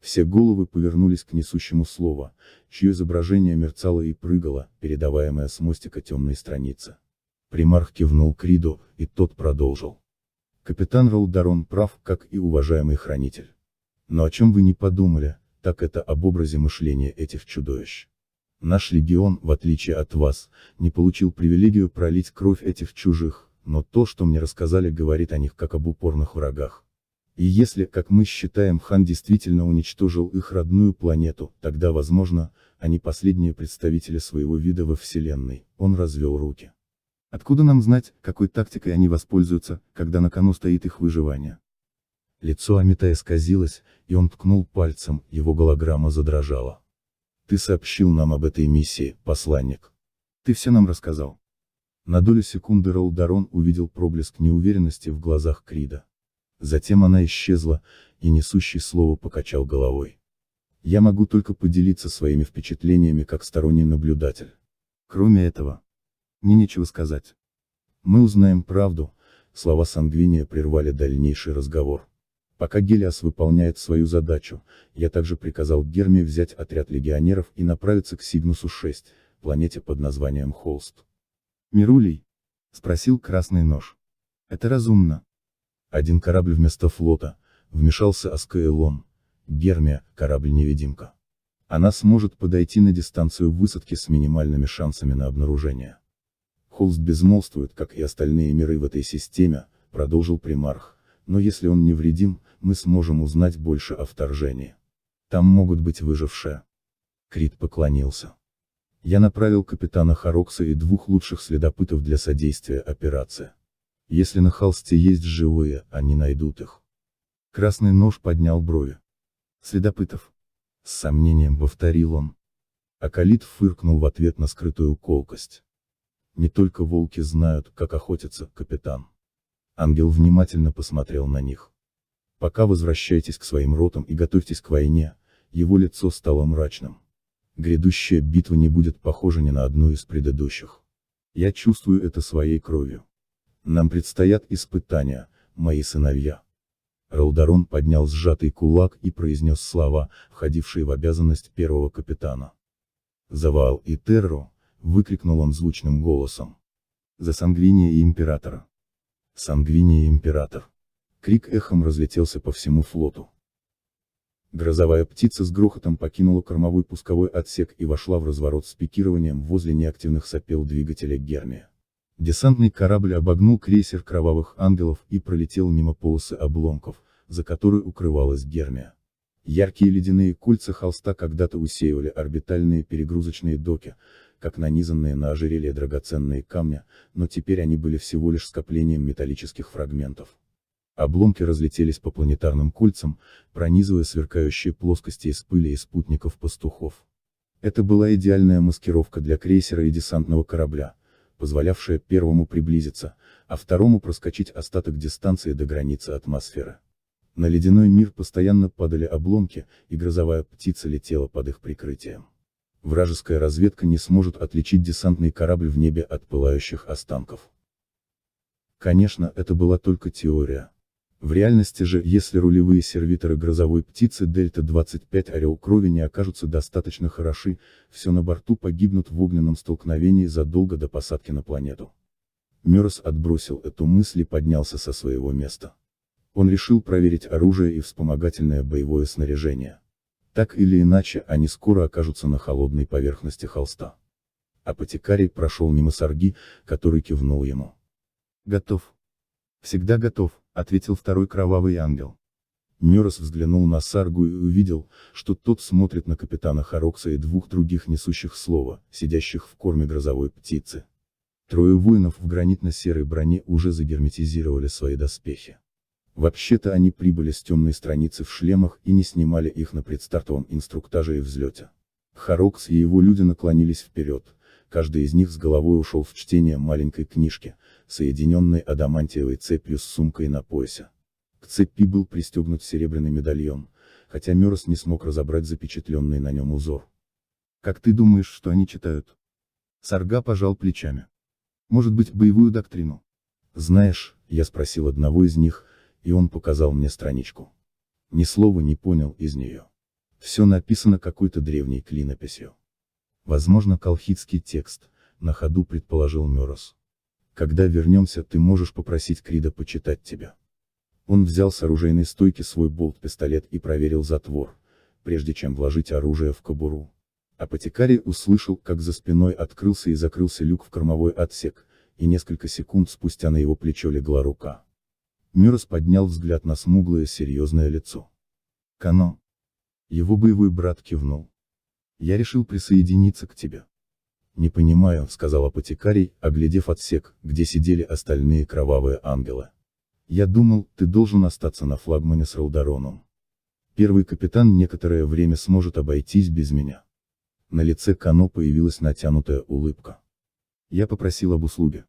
Все головы повернулись к несущему слову, чье изображение мерцало и прыгало, передаваемое с мостика темной страницы. Примарх кивнул Криду, и тот продолжил. Капитан Ролдарон прав, как и уважаемый хранитель. Но о чем вы не подумали, так это об образе мышления этих чудовищ. Наш легион, в отличие от вас, не получил привилегию пролить кровь этих чужих, но то, что мне рассказали, говорит о них как об упорных врагах. И если, как мы считаем, хан действительно уничтожил их родную планету, тогда, возможно, они последние представители своего вида во Вселенной, он развел руки. Откуда нам знать, какой тактикой они воспользуются, когда на кону стоит их выживание? Лицо Амита исказилось, и он ткнул пальцем, его голограмма задрожала. «Ты сообщил нам об этой миссии, посланник. Ты все нам рассказал». На долю секунды Ролдарон увидел проблеск неуверенности в глазах Крида. Затем она исчезла, и несущий слово покачал головой. Я могу только поделиться своими впечатлениями как сторонний наблюдатель. Кроме этого, мне нечего сказать. Мы узнаем правду, слова Сангвиния прервали дальнейший разговор. Пока Гелиас выполняет свою задачу, я также приказал Герме взять отряд легионеров и направиться к Сигнусу-6, планете под названием Холст. «Мирулей?» — спросил Красный Нож. «Это разумно». Один корабль вместо флота, вмешался Аскаэлон. Гермия, корабль-невидимка. Она сможет подойти на дистанцию высадки с минимальными шансами на обнаружение. Холст безмолвствует, как и остальные миры в этой системе, продолжил Примарх, но если он невредим, мы сможем узнать больше о вторжении. Там могут быть выжившие. Крит поклонился. Я направил капитана Харокса и двух лучших следопытов для содействия операции. Если на холсте есть живые, они найдут их. Красный нож поднял брови. Следопытов. С сомнением повторил он. Акалит фыркнул в ответ на скрытую колкость. Не только волки знают, как охотятся, капитан. Ангел внимательно посмотрел на них. Пока возвращайтесь к своим ротам и готовьтесь к войне, его лицо стало мрачным. Грядущая битва не будет похожа ни на одну из предыдущих. Я чувствую это своей кровью. Нам предстоят испытания, мои сыновья. Ралдарон поднял сжатый кулак и произнес слова, входившие в обязанность первого капитана. «Завал и терру!» — выкрикнул он звучным голосом. «За Сангвиния и Императора!» «Сангвиния и Император!» Крик эхом разлетелся по всему флоту. Грозовая птица с грохотом покинула кормовой пусковой отсек и вошла в разворот с пикированием возле неактивных сопел двигателя Гермия. Десантный корабль обогнул крейсер Кровавых Ангелов и пролетел мимо полосы обломков, за которой укрывалась Гермия. Яркие ледяные кольца холста когда-то усеивали орбитальные перегрузочные доки, как нанизанные на ожерелье драгоценные камни, но теперь они были всего лишь скоплением металлических фрагментов. Обломки разлетелись по планетарным кольцам, пронизывая сверкающие плоскости из пыли и спутников пастухов. Это была идеальная маскировка для крейсера и десантного корабля, позволявшая первому приблизиться, а второму проскочить остаток дистанции до границы атмосферы. На ледяной мир постоянно падали обломки, и грозовая птица летела под их прикрытием. Вражеская разведка не сможет отличить десантный корабль в небе от пылающих останков. Конечно, это была только теория, в реальности же, если рулевые сервиторы грозовой птицы Дельта-25 Орел Крови не окажутся достаточно хороши, все на борту погибнут в огненном столкновении задолго до посадки на планету. Мерс отбросил эту мысль и поднялся со своего места. Он решил проверить оружие и вспомогательное боевое снаряжение. Так или иначе, они скоро окажутся на холодной поверхности холста. Апотекарий прошел мимо Сарги, который кивнул ему. «Готов. Всегда готов», ответил второй кровавый ангел. Мёрос взглянул на Саргу и увидел, что тот смотрит на капитана Харокса и двух других несущих слова, сидящих в корме грозовой птицы. Трое воинов в гранитно-серой броне уже загерметизировали свои доспехи. Вообще-то они прибыли с темной страницы в шлемах и не снимали их на предстартовом инструктаже и взлете. Харокс и его люди наклонились вперед, каждый из них с головой ушел в чтение маленькой книжки, соединенной адамантиевой цепью с сумкой на поясе. К цепи был пристегнут серебряный медальон, хотя Мерс не смог разобрать запечатленный на нем узор. «Как ты думаешь, что они читают?» Сарга пожал плечами. «Может быть, боевую доктрину?» «Знаешь», — я спросил одного из них, и он показал мне страничку. Ни слова не понял из нее. Все написано какой-то древней клинописью. Возможно, колхидский текст, на ходу предположил Мерос. Когда вернемся, ты можешь попросить Крида почитать тебя. Он взял с оружейной стойки свой болт-пистолет и проверил затвор, прежде чем вложить оружие в кобуру. Апотекарий услышал, как за спиной открылся и закрылся люк в кормовой отсек, и несколько секунд спустя на его плечо легла рука. Мюрос поднял взгляд на смуглое серьезное лицо. Кано. Его боевой брат кивнул. Я решил присоединиться к тебе. Не понимаю, сказал апотекарий, оглядев отсек, где сидели остальные кровавые ангелы. Я думал, ты должен остаться на флагмане с Раудароном. Первый капитан некоторое время сможет обойтись без меня. На лице Кано появилась натянутая улыбка. Я попросил об услуге.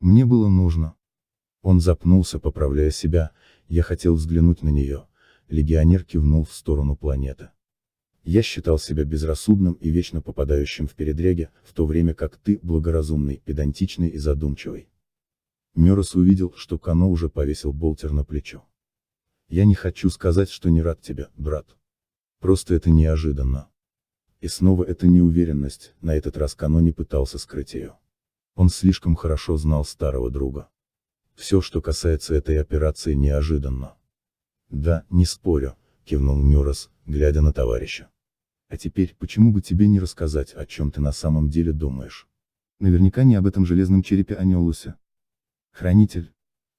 Мне было нужно. Он запнулся, поправляя себя, я хотел взглянуть на нее, легионер кивнул в сторону планеты. Я считал себя безрассудным и вечно попадающим в передряги, в то время как ты благоразумный, педантичный и задумчивый. Мерос увидел, что Кано уже повесил болтер на плечо. Я не хочу сказать, что не рад тебе, брат. Просто это неожиданно. И снова эта неуверенность, на этот раз Кано не пытался скрыть ее. Он слишком хорошо знал старого друга. Все, что касается этой операции, неожиданно. Да, не спорю, кивнул Мюрос, глядя на товарища. А теперь, почему бы тебе не рассказать, о чем ты на самом деле думаешь? Наверняка не об этом железном черепе Анеолусе. Хранитель?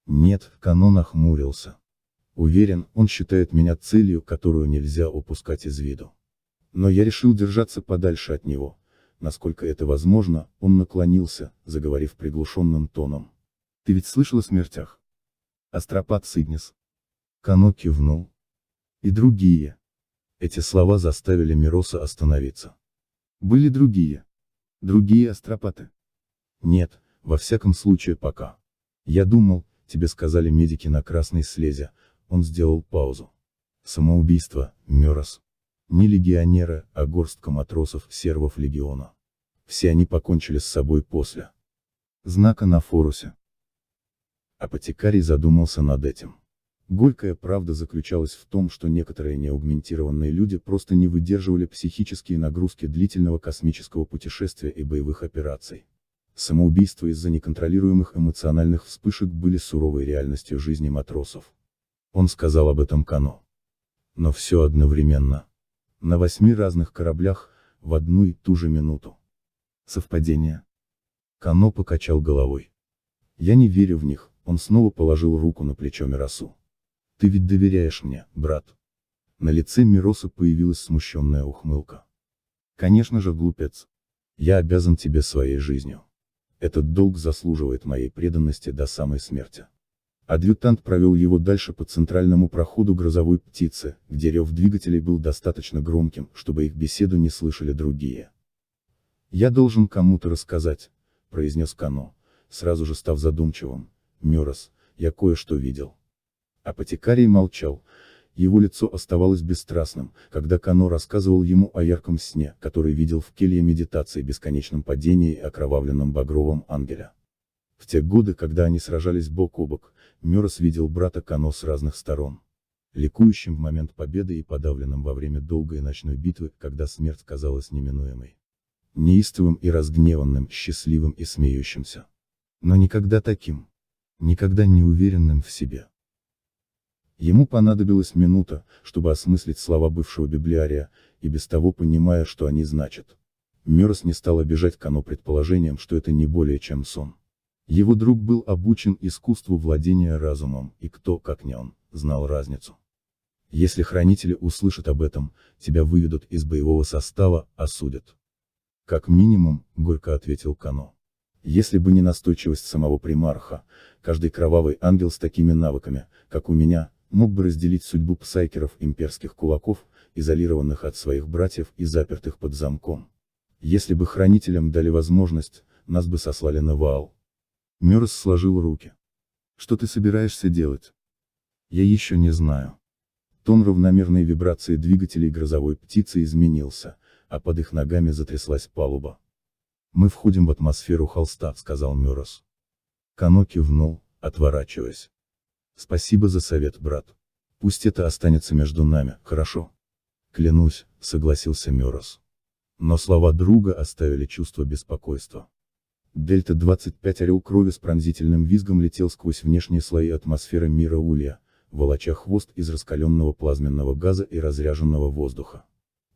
Нет, Кано нахмурился. Уверен, он считает меня целью, которую нельзя упускать из виду. Но я решил держаться подальше от него. Насколько это возможно, он наклонился, заговорив приглушенным тоном. Ты ведь слышал о смертях? Астропат Сиднис. Кано кивнул. И другие, эти слова заставили Мироса остановиться. Были другие. Другие астропаты. Нет, во всяком случае пока. Я думал, тебе сказали медики на красной слезе, он сделал паузу. Самоубийство, Мёрос. Не легионеры, а горстка матросов, сервов легиона. Все они покончили с собой после. Знака на форусе. Апотекарий задумался над этим. Горькая правда заключалась в том, что некоторые неаугментированные люди просто не выдерживали психические нагрузки длительного космического путешествия и боевых операций. Самоубийства из-за неконтролируемых эмоциональных вспышек были суровой реальностью жизни матросов. Он сказал об этом Кано. Но все одновременно. На восьми разных кораблях, в одну и ту же минуту. Совпадение. Кано покачал головой. Я не верю в них, он снова положил руку на плечо Мирасу. Ты ведь доверяешь мне, брат. На лице Мироса появилась смущенная ухмылка. Конечно же, глупец. Я обязан тебе своей жизнью. Этот долг заслуживает моей преданности до самой смерти. Адъютант провел его дальше по центральному проходу грозовой птицы, где рев двигателей был достаточно громким, чтобы их беседу не слышали другие. «Я должен кому-то рассказать», — произнес Кано, сразу же став задумчивым. Мерос, я кое-что видел». Апотекарий молчал. Его лицо оставалось бесстрастным, когда Кано рассказывал ему о ярком сне, который видел в келье медитации бесконечном падении и окровавленном багровом ангеля. В те годы, когда они сражались бок о бок, Мерос видел брата Кано с разных сторон. Ликующим в момент победы и подавленным во время долгой ночной битвы, когда смерть казалась неминуемой. Неистовым и разгневанным, счастливым и смеющимся. Но никогда таким. Никогда неуверенным в себе. Ему понадобилась минута, чтобы осмыслить слова бывшего библиария, и без того понимая, что они значат. Мерс не стал обижать Кано предположением, что это не более чем сон. Его друг был обучен искусству владения разумом, и кто, как не он, знал разницу. Если хранители услышат об этом, тебя выведут из боевого состава, осудят. Как минимум, горько ответил Кано. Если бы не настойчивость самого примарха, каждый кровавый ангел с такими навыками, как у меня, мог бы разделить судьбу псайкеров имперских кулаков, изолированных от своих братьев и запертых под замком. Если бы хранителям дали возможность, нас бы сослали на Ваал. Мерс сложил руки. Что ты собираешься делать? Я еще не знаю. Тон равномерной вибрации двигателей грозовой птицы изменился, а под их ногами затряслась палуба. «Мы входим в атмосферу холста», — сказал Мюрос. Кано кивнул, отворачиваясь. Спасибо за совет, брат. Пусть это останется между нами, хорошо? Клянусь, согласился Мерос. Но слова друга оставили чувство беспокойства. Дельта-25 орел крови с пронзительным визгом летел сквозь внешние слои атмосферы мира Улья, волоча хвост из раскаленного плазменного газа и разряженного воздуха.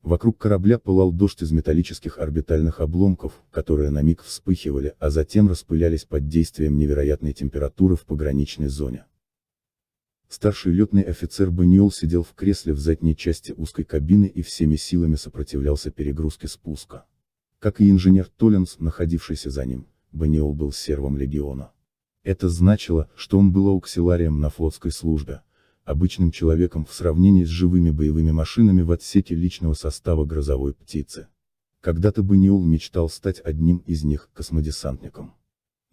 Вокруг корабля пылал дождь из металлических орбитальных обломков, которые на миг вспыхивали, а затем распылялись под действием невероятной температуры в пограничной зоне. Старший летный офицер Баниол сидел в кресле в задней части узкой кабины и всеми силами сопротивлялся перегрузке спуска. Как и инженер Толлинс, находившийся за ним, Баниол был сервом легиона. Это значило, что он был ауксиларием на флотской службе, обычным человеком в сравнении с живыми боевыми машинами в отсеке личного состава грозовой птицы. Когда-то Баниол мечтал стать одним из них, космодесантником.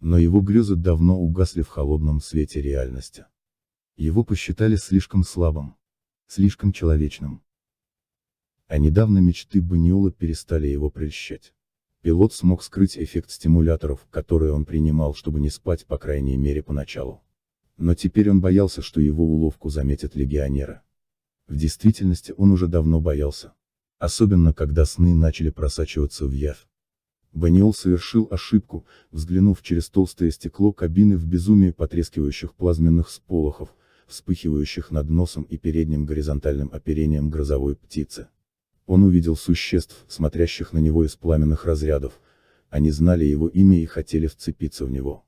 Но его грезы давно угасли в холодном свете реальности. Его посчитали слишком слабым. Слишком человечным. А недавно мечты Баниола перестали его прельщать. Пилот смог скрыть эффект стимуляторов, которые он принимал, чтобы не спать по крайней мере поначалу. Но теперь он боялся, что его уловку заметят легионеры. В действительности он уже давно боялся. Особенно, когда сны начали просачиваться в явь. Баниол совершил ошибку, взглянув через толстое стекло кабины в безумие потрескивающих плазменных сполохов, вспыхивающих над носом и передним горизонтальным оперением грозовой птицы. Он увидел существ, смотрящих на него из пламенных разрядов, они знали его имя и хотели вцепиться в него.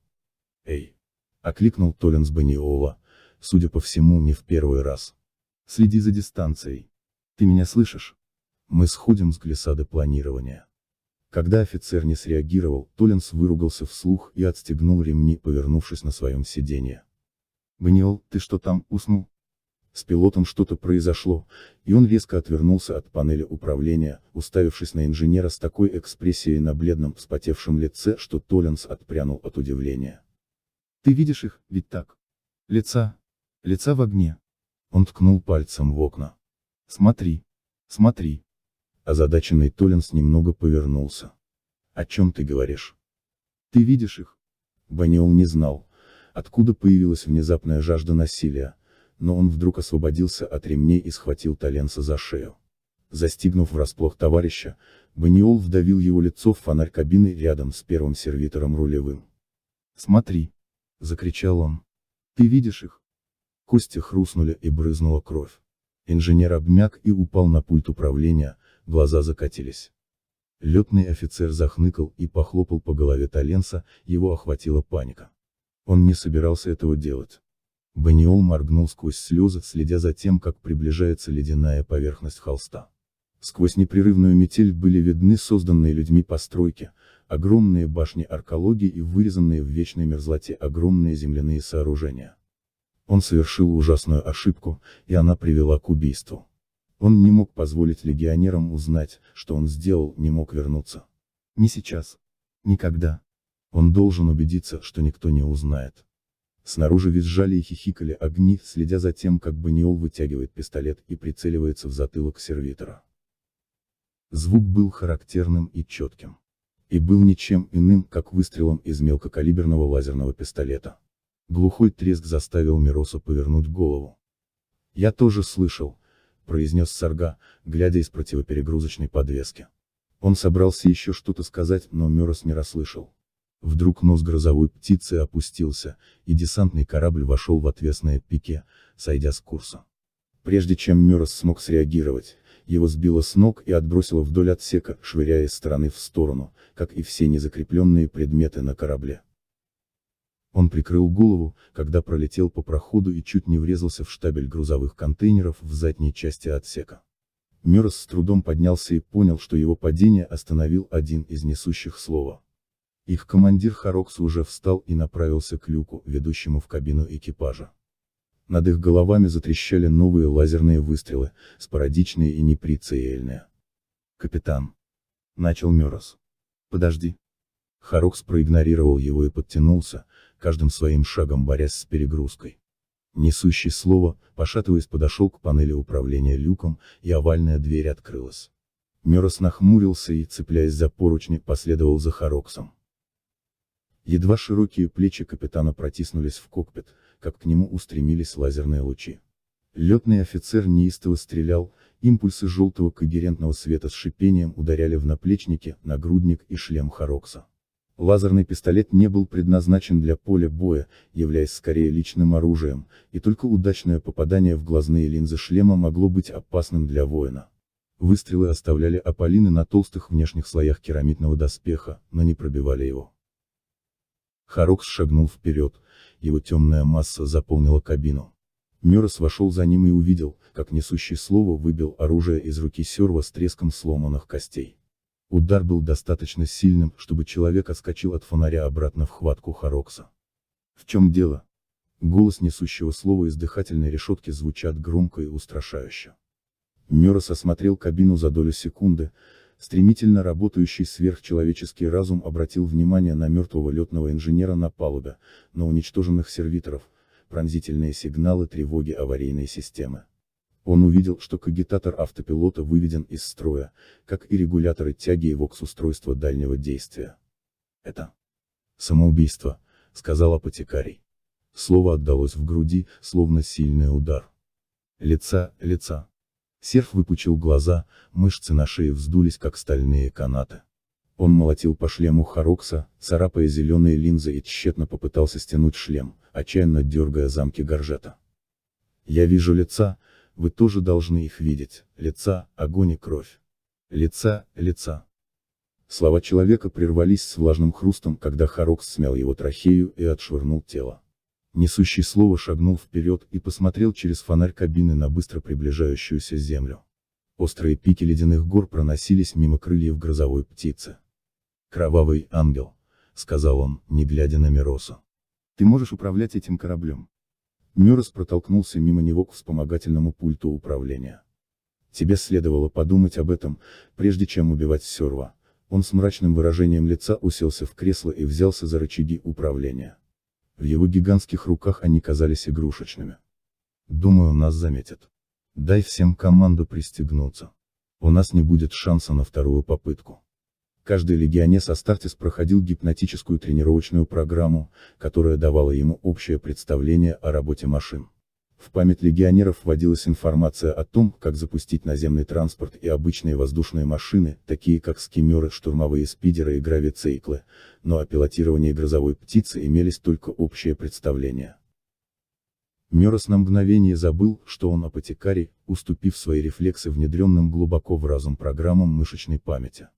«Эй!» — окликнул Толлинс Баниола, судя по всему, не в первый раз. «Следи за дистанцией. Ты меня слышишь? Мы сходим с глиссады планирования». Когда офицер не среагировал, Толлинс выругался вслух и отстегнул ремни, повернувшись на своем сиденье. «Маниол, ты что там, уснул?» С пилотом что-то произошло, и он резко отвернулся от панели управления, уставившись на инженера с такой экспрессией на бледном, вспотевшем лице, что Толлинс отпрянул от удивления. «Ты видишь их, ведь так? Лица? Лица в огне?» Он ткнул пальцем в окна. «Смотри! Смотри!» Озадаченный Толлинс немного повернулся. «О чем ты говоришь?» «Ты видишь их?» Баниол не знал, откуда появилась внезапная жажда насилия, но он вдруг освободился от ремней и схватил Таленса за шею. Застигнув врасплох товарища, Баниол вдавил его лицо в фонарь кабины рядом с первым сервитором рулевым. «Смотри!» — закричал он. «Ты видишь их?» Кости хрустнули и брызнула кровь. Инженер обмяк и упал на пульт управления, глаза закатились. Летный офицер захныкал и похлопал по голове Таленса, его охватила паника. Он не собирался этого делать. Баниол моргнул сквозь слезы, следя за тем, как приближается ледяная поверхность холста. Сквозь непрерывную метель были видны созданные людьми постройки, огромные башни аркологии и вырезанные в вечной мерзлоте огромные земляные сооружения. Он совершил ужасную ошибку, и она привела к убийству. Он не мог позволить легионерам узнать, что он сделал, не мог вернуться. Не сейчас. Никогда. Он должен убедиться, что никто не узнает. Снаружи визжали и хихикали огни, следя за тем, как Баниол вытягивает пистолет и прицеливается в затылок сервитора. Звук был характерным и четким. И был ничем иным, как выстрелом из мелкокалиберного лазерного пистолета. Глухой треск заставил Мироса повернуть голову. «Я тоже слышал», — произнес Сарга, глядя из противоперегрузочной подвески. Он собрался еще что-то сказать, но Мирос не расслышал. Вдруг нос грозовой птицы опустился, и десантный корабль вошел в отвесное пике, сойдя с курса. Прежде чем Мерос смог среагировать, его сбило с ног и отбросило вдоль отсека, швыряя из стороны в сторону, как и все незакрепленные предметы на корабле. Он прикрыл голову, когда пролетел по проходу и чуть не врезался в штабель грузовых контейнеров в задней части отсека. Мерос с трудом поднялся и понял, что его падение остановил один из несущих слова. Их командир Харокс уже встал и направился к люку, ведущему в кабину экипажа. Над их головами затрещали новые лазерные выстрелы, спорадичные и неприцельные. «Капитан!» — начал Мерос. «Подожди!» Харокс проигнорировал его и подтянулся, каждым своим шагом борясь с перегрузкой. Несущий слово, пошатываясь подошел к панели управления люком, и овальная дверь открылась. Мерос нахмурился и, цепляясь за поручни, последовал за Хароксом. Едва широкие плечи капитана протиснулись в кокпит, как к нему устремились лазерные лучи. Летный офицер неистово стрелял, импульсы желтого когерентного света с шипением ударяли в наплечники, нагрудник и шлем Харокса. Лазерный пистолет не был предназначен для поля боя, являясь скорее личным оружием, и только удачное попадание в глазные линзы шлема могло быть опасным для воина. Выстрелы оставляли опалины на толстых внешних слоях керамитного доспеха, но не пробивали его. Харукс шагнул вперед, его темная масса заполнила кабину. Мюррес вошел за ним и увидел, как несущий слово выбил оружие из руки Серва с треском сломанных костей. Удар был достаточно сильным, чтобы человек отскочил от фонаря обратно в хватку Харокса. В чем дело? Голос несущего слова из дыхательной решетки звучат громко и устрашающе. Мюррес осмотрел кабину за долю секунды, Стремительно работающий сверхчеловеческий разум обратил внимание на мертвого летного инженера на палубе, на уничтоженных сервиторов, пронзительные сигналы тревоги аварийной системы. Он увидел, что кагитатор автопилота выведен из строя, как и регуляторы тяги его к устройству дальнего действия. Это самоубийство, сказал апотекарий. Слово отдалось в груди, словно сильный удар. Лица, лица. Серф выпучил глаза, мышцы на шее вздулись как стальные канаты. Он молотил по шлему Харокса, царапая зеленые линзы и тщетно попытался стянуть шлем, отчаянно дергая замки горжета. «Я вижу лица, вы тоже должны их видеть, лица, огонь и кровь. Лица, лица». Слова человека прервались с влажным хрустом, когда Харокс смял его трахею и отшвырнул тело. Несущий слово шагнул вперед и посмотрел через фонарь кабины на быстро приближающуюся землю. Острые пики ледяных гор проносились мимо крыльев грозовой птицы. «Кровавый ангел», — сказал он, не глядя на Миросу. «Ты можешь управлять этим кораблем». Мюррес протолкнулся мимо него к вспомогательному пульту управления. «Тебе следовало подумать об этом, прежде чем убивать Сёрва». Он с мрачным выражением лица уселся в кресло и взялся за рычаги управления. В его гигантских руках они казались игрушечными. Думаю, нас заметят. Дай всем команду пристегнуться. У нас не будет шанса на вторую попытку. Каждый легионес Астартес проходил гипнотическую тренировочную программу, которая давала ему общее представление о работе машин. В память легионеров вводилась информация о том, как запустить наземный транспорт и обычные воздушные машины, такие как скимеры, штурмовые спидеры и гравицейклы, но о пилотировании грозовой птицы имелись только общее представление. Мерос на мгновение забыл, что он апотекарий, уступив свои рефлексы внедренным глубоко в разум программам мышечной памяти.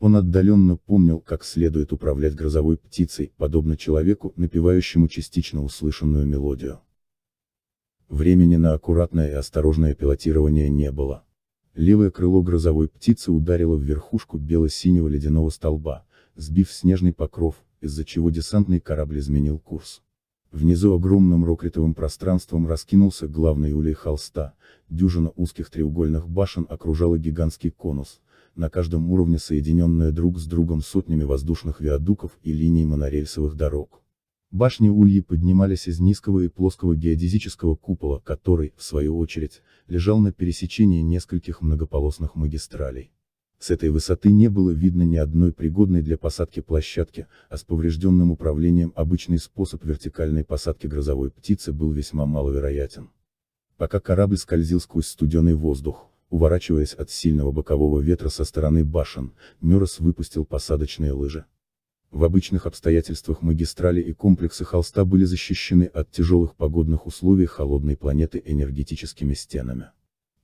Он отдаленно помнил, как следует управлять грозовой птицей, подобно человеку, напевающему частично услышанную мелодию. Времени на аккуратное и осторожное пилотирование не было. Левое крыло грозовой птицы ударило в верхушку бело-синего ледяного столба, сбив снежный покров, из-за чего десантный корабль изменил курс. Внизу огромным рокритовым пространством раскинулся главный улей холста, дюжина узких треугольных башен окружала гигантский конус, на каждом уровне соединенная друг с другом сотнями воздушных виадуков и линий монорельсовых дорог. Башни Ульи поднимались из низкого и плоского геодезического купола, который, в свою очередь, лежал на пересечении нескольких многополосных магистралей. С этой высоты не было видно ни одной пригодной для посадки площадки, а с поврежденным управлением обычный способ вертикальной посадки грозовой птицы был весьма маловероятен. Пока корабль скользил сквозь студеный воздух, уворачиваясь от сильного бокового ветра со стороны башен, Мюррес выпустил посадочные лыжи. В обычных обстоятельствах магистрали и комплексы холста были защищены от тяжелых погодных условий холодной планеты энергетическими стенами.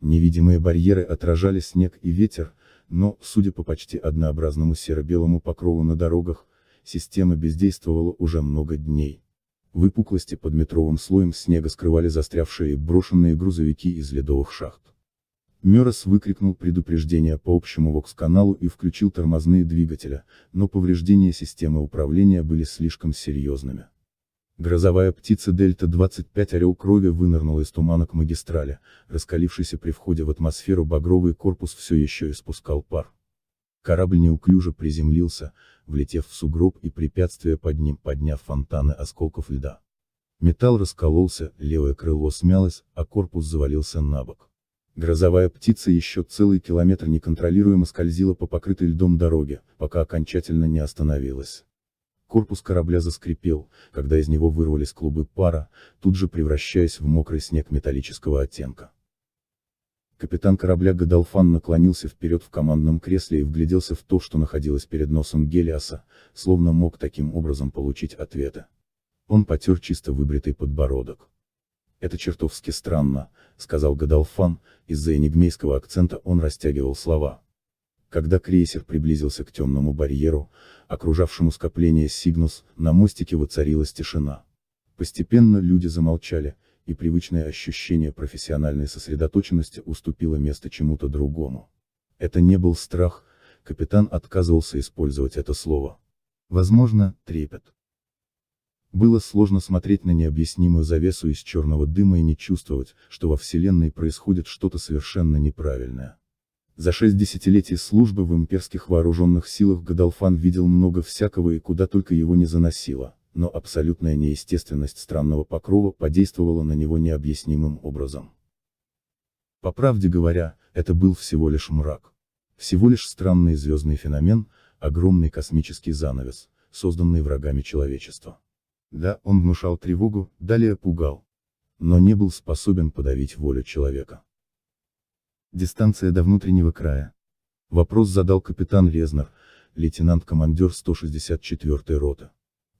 Невидимые барьеры отражали снег и ветер, но, судя по почти однообразному серо-белому покрову на дорогах, система бездействовала уже много дней. Выпуклости под метровым слоем снега скрывали застрявшие и брошенные грузовики из ледовых шахт. Мерос выкрикнул предупреждение по общему ВОКС-каналу и включил тормозные двигателя, но повреждения системы управления были слишком серьезными. Грозовая птица Дельта-25 «Орел крови» вынырнула из тумана к магистрали, раскалившийся при входе в атмосферу багровый корпус все еще испускал пар. Корабль неуклюже приземлился, влетев в сугроб и препятствие под ним, подняв фонтаны осколков льда. Металл раскололся, левое крыло смялось, а корпус завалился на бок. Грозовая птица еще целый километр неконтролируемо скользила по покрытой льдом дороге, пока окончательно не остановилась. Корпус корабля заскрипел, когда из него вырвались клубы пара, тут же превращаясь в мокрый снег металлического оттенка. Капитан корабля Гадалфан наклонился вперед в командном кресле и вгляделся в то, что находилось перед носом Гелиаса, словно мог таким образом получить ответы. Он потер чисто выбритый подбородок. Это чертовски странно, сказал Гадалфан, из-за энигмейского акцента он растягивал слова. Когда крейсер приблизился к темному барьеру, окружавшему скопление Сигнус, на мостике воцарилась тишина. Постепенно люди замолчали, и привычное ощущение профессиональной сосредоточенности уступило место чему-то другому. Это не был страх, капитан отказывался использовать это слово. Возможно, трепет. Было сложно смотреть на необъяснимую завесу из черного дыма и не чувствовать, что во Вселенной происходит что-то совершенно неправильное. За шесть десятилетий службы в имперских вооруженных силах Гадалфан видел много всякого и куда только его не заносило, но абсолютная неестественность странного покрова подействовала на него необъяснимым образом. По правде говоря, это был всего лишь мрак. Всего лишь странный звездный феномен, огромный космический занавес, созданный врагами человечества. Да, он внушал тревогу, далее пугал. Но не был способен подавить волю человека. Дистанция до внутреннего края. Вопрос задал капитан Резнер, лейтенант-командер 164-й роты.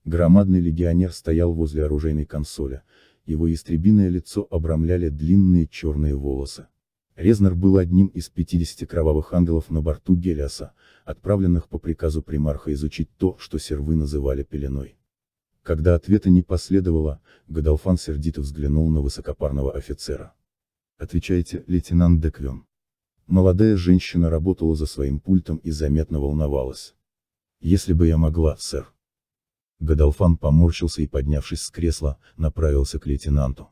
Громадный легионер стоял возле оружейной консоли, его истребиное лицо обрамляли длинные черные волосы. Резнер был одним из 50 кровавых ангелов на борту Гелиаса, отправленных по приказу примарха изучить то, что сервы называли пеленой. Когда ответа не последовало, Гадалфан сердито взглянул на высокопарного офицера. «Отвечайте, лейтенант Деквен». Молодая женщина работала за своим пультом и заметно волновалась. «Если бы я могла, сэр». Гадалфан поморщился и, поднявшись с кресла, направился к лейтенанту.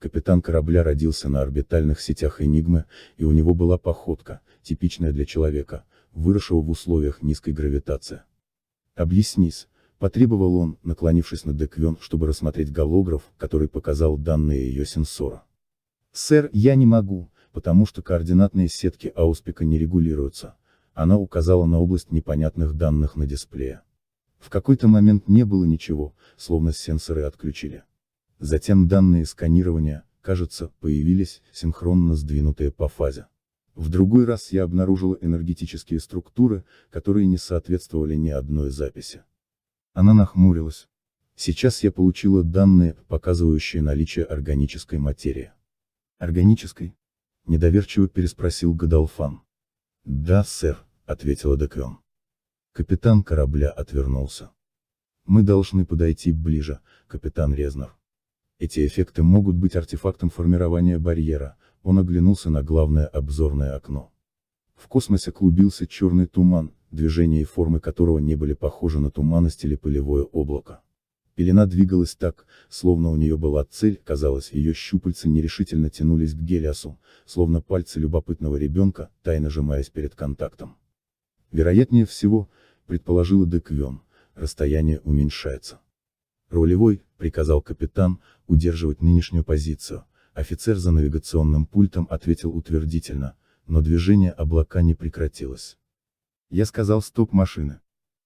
Капитан корабля родился на орбитальных сетях Энигмы, и у него была походка, типичная для человека, выросшего в условиях низкой гравитации. «Объяснись, Потребовал он, наклонившись над Деквен, чтобы рассмотреть голограф, который показал данные ее сенсора. «Сэр, я не могу, потому что координатные сетки Ауспика не регулируются», она указала на область непонятных данных на дисплее. В какой-то момент не было ничего, словно сенсоры отключили. Затем данные сканирования, кажется, появились, синхронно сдвинутые по фазе. В другой раз я обнаружила энергетические структуры, которые не соответствовали ни одной записи. Она нахмурилась. Сейчас я получила данные, показывающие наличие органической материи. Органической? Недоверчиво переспросил Гадалфан. Да, сэр, ответила Декеон. Капитан корабля отвернулся. Мы должны подойти ближе, капитан Резнер. Эти эффекты могут быть артефактом формирования барьера, он оглянулся на главное обзорное окно. В космосе клубился черный туман, Движение и формы которого не были похожи на туманность или пылевое облако. Пелена двигалась так, словно у нее была цель, казалось, ее щупальца нерешительно тянулись к Гелиасу, словно пальцы любопытного ребенка, тайно сжимаясь перед контактом. Вероятнее всего, предположила Деквем, расстояние уменьшается. «Рулевой», — приказал капитан, — «удерживать нынешнюю позицию», офицер за навигационным пультом ответил утвердительно, но движение облака не прекратилось. Я сказал «стоп, машины.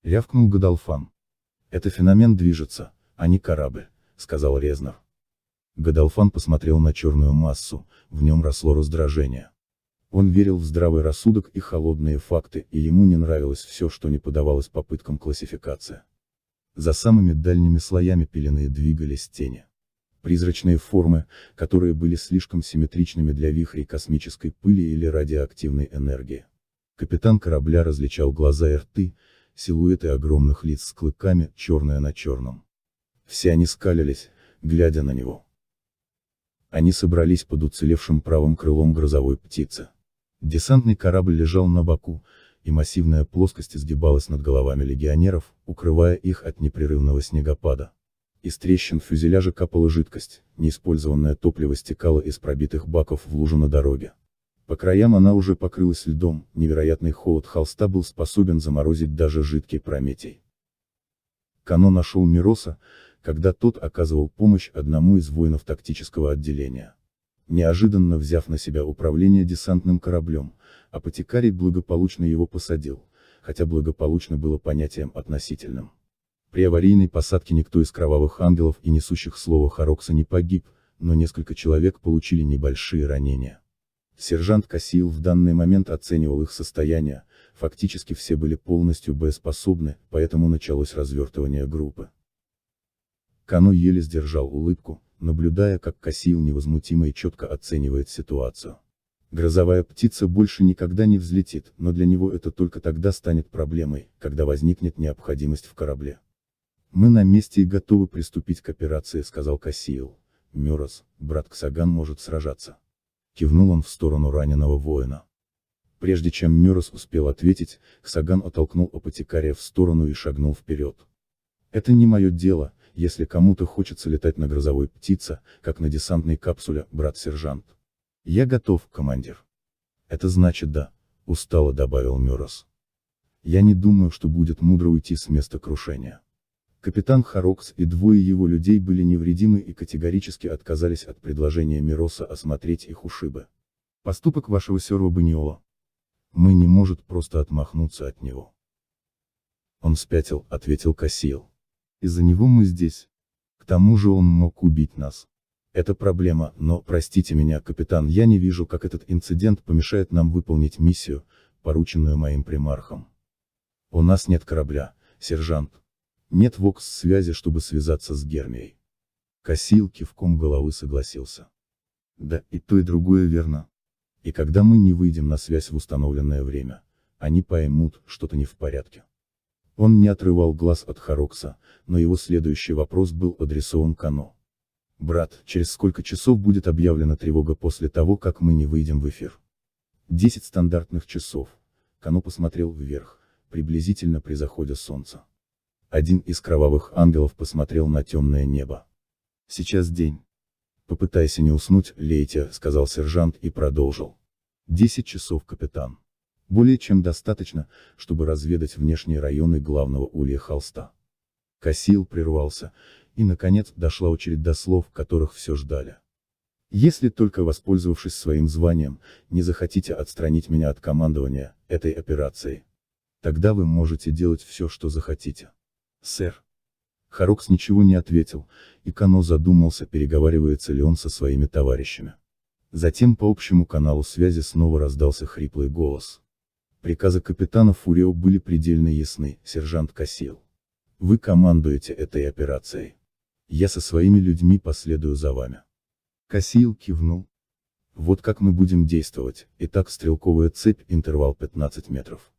рявкнул Гадалфан. «Это феномен движется, а не корабль», — сказал Резнов. Гадалфан посмотрел на черную массу, в нем росло раздражение. Он верил в здравый рассудок и холодные факты, и ему не нравилось все, что не подавалось попыткам классификации. За самыми дальними слоями пелены двигались тени. Призрачные формы, которые были слишком симметричными для вихрей космической пыли или радиоактивной энергии. Капитан корабля различал глаза и рты, силуэты огромных лиц с клыками, черное на черном. Все они скалились, глядя на него. Они собрались под уцелевшим правым крылом грозовой птицы. Десантный корабль лежал на боку, и массивная плоскость изгибалась над головами легионеров, укрывая их от непрерывного снегопада. Из трещин фюзеляжа капала жидкость, неиспользованное топливо стекало из пробитых баков в лужу на дороге. По краям она уже покрылась льдом, невероятный холод холста был способен заморозить даже жидкий прометий. Кано нашел Мироса, когда тот оказывал помощь одному из воинов тактического отделения. Неожиданно взяв на себя управление десантным кораблем, апотекарий благополучно его посадил, хотя благополучно было понятием относительным. При аварийной посадке никто из кровавых ангелов и несущих слово Харокса не погиб, но несколько человек получили небольшие ранения. Сержант Кассиил в данный момент оценивал их состояние, фактически все были полностью боеспособны, поэтому началось развертывание группы. Кану еле сдержал улыбку, наблюдая, как Кассиил невозмутимо и четко оценивает ситуацию. Грозовая птица больше никогда не взлетит, но для него это только тогда станет проблемой, когда возникнет необходимость в корабле. «Мы на месте и готовы приступить к операции», — сказал Кассиил. Мерос, брат Ксаган может сражаться кивнул он в сторону раненого воина. Прежде чем Мюррес успел ответить, Саган оттолкнул апотекария в сторону и шагнул вперед. «Это не мое дело, если кому-то хочется летать на грозовой птице, как на десантной капсуле, брат-сержант. Я готов, командир». «Это значит да», — устало добавил Мюррес. «Я не думаю, что будет мудро уйти с места крушения». Капитан Харокс и двое его людей были невредимы и категорически отказались от предложения Мироса осмотреть их ушибы. Поступок вашего Серва Баниола. Мы не может просто отмахнуться от него. Он спятил, ответил Кассиел. Из-за него мы здесь. К тому же он мог убить нас. Это проблема, но, простите меня, капитан, я не вижу, как этот инцидент помешает нам выполнить миссию, порученную моим примархом. У нас нет корабля, сержант. Нет вокс-связи, чтобы связаться с Гермией. Косил кивком головы согласился. Да, и то и другое верно. И когда мы не выйдем на связь в установленное время, они поймут, что-то не в порядке. Он не отрывал глаз от Харокса, но его следующий вопрос был адресован Кано. «Брат, через сколько часов будет объявлена тревога после того, как мы не выйдем в эфир?» «Десять стандартных часов». Кано посмотрел вверх, приблизительно при заходе солнца. Один из кровавых ангелов посмотрел на темное небо. Сейчас день. Попытайся не уснуть, Лейте, сказал сержант и продолжил. Десять часов, капитан. Более чем достаточно, чтобы разведать внешние районы главного улья холста. Косил прервался, и, наконец, дошла очередь до слов, которых все ждали. Если только воспользовавшись своим званием, не захотите отстранить меня от командования этой операцией, тогда вы можете делать все, что захотите сэр. Харокс ничего не ответил, и Кано задумался, переговаривается ли он со своими товарищами. Затем по общему каналу связи снова раздался хриплый голос. Приказы капитана Фурио были предельно ясны, сержант Кассил. Вы командуете этой операцией. Я со своими людьми последую за вами. Кассил кивнул. Вот как мы будем действовать, итак стрелковая цепь, интервал 15 метров.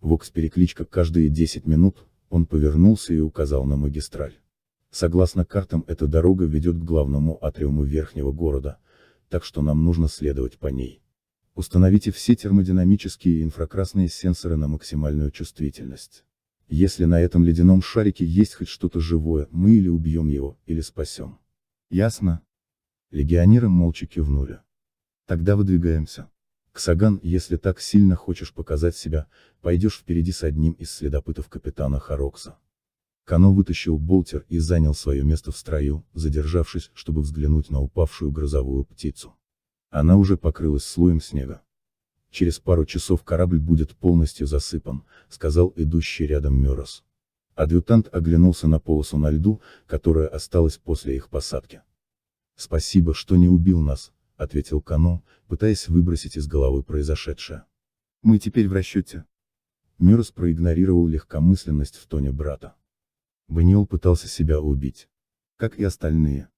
Вокс-перекличка каждые 10 минут, он повернулся и указал на магистраль. Согласно картам эта дорога ведет к главному атриуму верхнего города, так что нам нужно следовать по ней. Установите все термодинамические и инфракрасные сенсоры на максимальную чувствительность. Если на этом ледяном шарике есть хоть что-то живое, мы или убьем его, или спасем. Ясно? Легионеры молча кивнули. Тогда выдвигаемся. Ксаган, если так сильно хочешь показать себя, пойдешь впереди с одним из следопытов капитана Харокса. Кано вытащил болтер и занял свое место в строю, задержавшись, чтобы взглянуть на упавшую грозовую птицу. Она уже покрылась слоем снега. «Через пару часов корабль будет полностью засыпан», — сказал идущий рядом Мерос. Адъютант оглянулся на полосу на льду, которая осталась после их посадки. «Спасибо, что не убил нас», — ответил Кано, пытаясь выбросить из головы произошедшее. «Мы теперь в расчете». Мюррес проигнорировал легкомысленность в тоне брата. Баниол пытался себя убить. Как и остальные.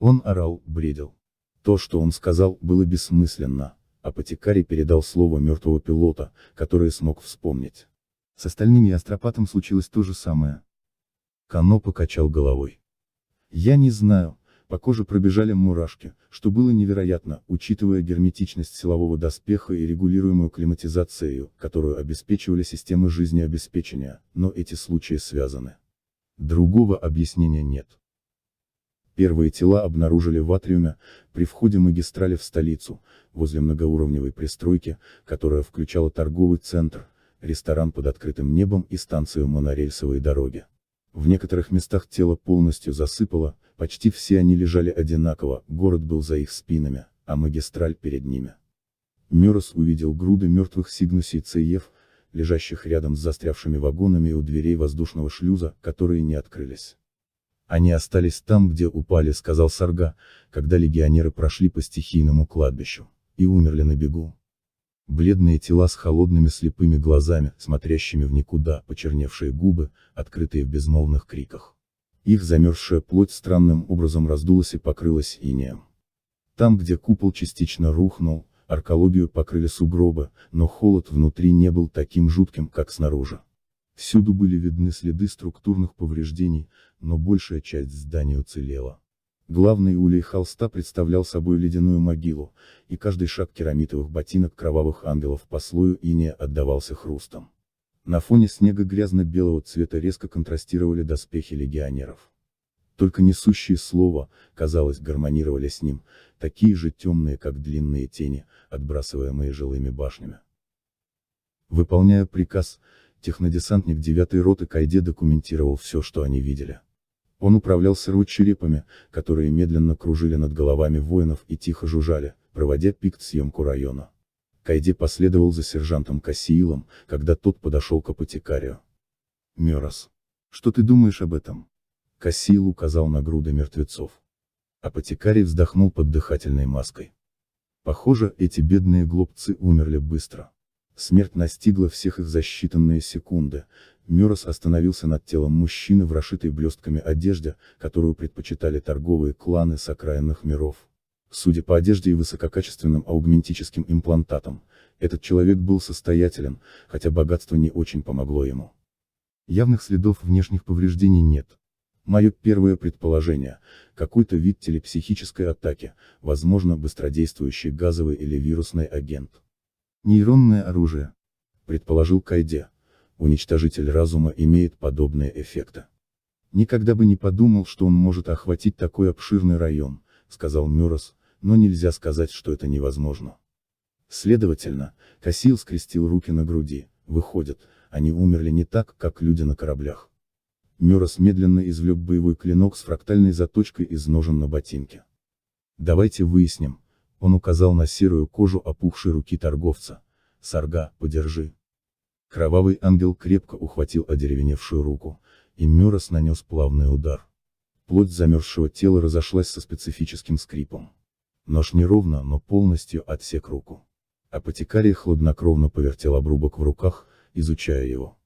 Он орал, бредил. То, что он сказал, было бессмысленно, а апотекарий передал слово мертвого пилота, которое смог вспомнить. С остальными астропатом случилось то же самое. Кано покачал головой. «Я не знаю, по коже пробежали мурашки, что было невероятно, учитывая герметичность силового доспеха и регулируемую климатизацию, которую обеспечивали системы жизнеобеспечения, но эти случаи связаны. Другого объяснения нет. Первые тела обнаружили в атриуме, при входе магистрали в столицу, возле многоуровневой пристройки, которая включала торговый центр, ресторан под открытым небом и станцию монорельсовой дороги. В некоторых местах тело полностью засыпало, Почти все они лежали одинаково, город был за их спинами, а магистраль перед ними. Мерос увидел груды мертвых Сигнуси и лежащих рядом с застрявшими вагонами у дверей воздушного шлюза, которые не открылись. «Они остались там, где упали», — сказал Сарга, когда легионеры прошли по стихийному кладбищу, и умерли на бегу. Бледные тела с холодными слепыми глазами, смотрящими в никуда, почерневшие губы, открытые в безмолвных криках. Их замерзшая плоть странным образом раздулась и покрылась инеем. Там, где купол частично рухнул, аркологию покрыли сугробы, но холод внутри не был таким жутким, как снаружи. Всюду были видны следы структурных повреждений, но большая часть здания уцелела. Главный улей холста представлял собой ледяную могилу, и каждый шаг керамитовых ботинок кровавых ангелов по слою иния отдавался хрустом. На фоне снега грязно-белого цвета резко контрастировали доспехи легионеров. Только несущие слово, казалось, гармонировали с ним, такие же темные, как длинные тени, отбрасываемые жилыми башнями. Выполняя приказ, технодесантник 9 роты Кайде документировал все, что они видели. Он управлял сырвочерепами, которые медленно кружили над головами воинов и тихо жужжали, проводя пикт съемку района. Кайди последовал за сержантом Кассиилом, когда тот подошел к апотекарию. Мерос. Что ты думаешь об этом? Кассиил указал на груды мертвецов. Апотекарий вздохнул под дыхательной маской. Похоже, эти бедные глупцы умерли быстро. Смерть настигла всех их за считанные секунды. Мерос остановился над телом мужчины в расшитой блестками одежде, которую предпочитали торговые кланы с окраинных миров. Судя по одежде и высококачественным аугментическим имплантатам, этот человек был состоятелен, хотя богатство не очень помогло ему. Явных следов внешних повреждений нет. Мое первое предположение – какой-то вид телепсихической атаки, возможно быстродействующий газовый или вирусный агент. Нейронное оружие. Предположил Кайде. Уничтожитель разума имеет подобные эффекты. Никогда бы не подумал, что он может охватить такой обширный район, сказал Мюррес, но нельзя сказать, что это невозможно. Следовательно, Касил скрестил руки на груди, Выходят, они умерли не так, как люди на кораблях. Мюрос медленно извлек боевой клинок с фрактальной заточкой из ножен на ботинке. «Давайте выясним», — он указал на серую кожу опухшей руки торговца. «Сарга, подержи». Кровавый ангел крепко ухватил одеревеневшую руку, и Мюрос нанес плавный удар. Плоть замерзшего тела разошлась со специфическим скрипом. Нож неровно, но полностью отсек руку. Апотекарий хладнокровно повертел обрубок в руках, изучая его.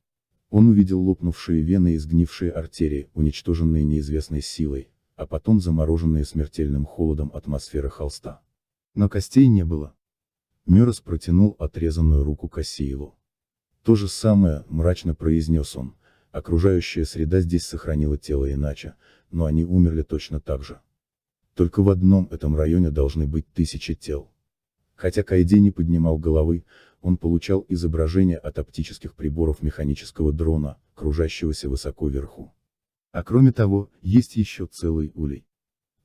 Он увидел лопнувшие вены и сгнившие артерии, уничтоженные неизвестной силой, а потом замороженные смертельным холодом атмосферы холста. Но костей не было. Мерс протянул отрезанную руку Кассиилу. То же самое, мрачно произнес он, окружающая среда здесь сохранила тело иначе, но они умерли точно так же. Только в одном этом районе должны быть тысячи тел. Хотя Кайди не поднимал головы, он получал изображение от оптических приборов механического дрона, кружащегося высоко вверху. А кроме того, есть еще целый улей.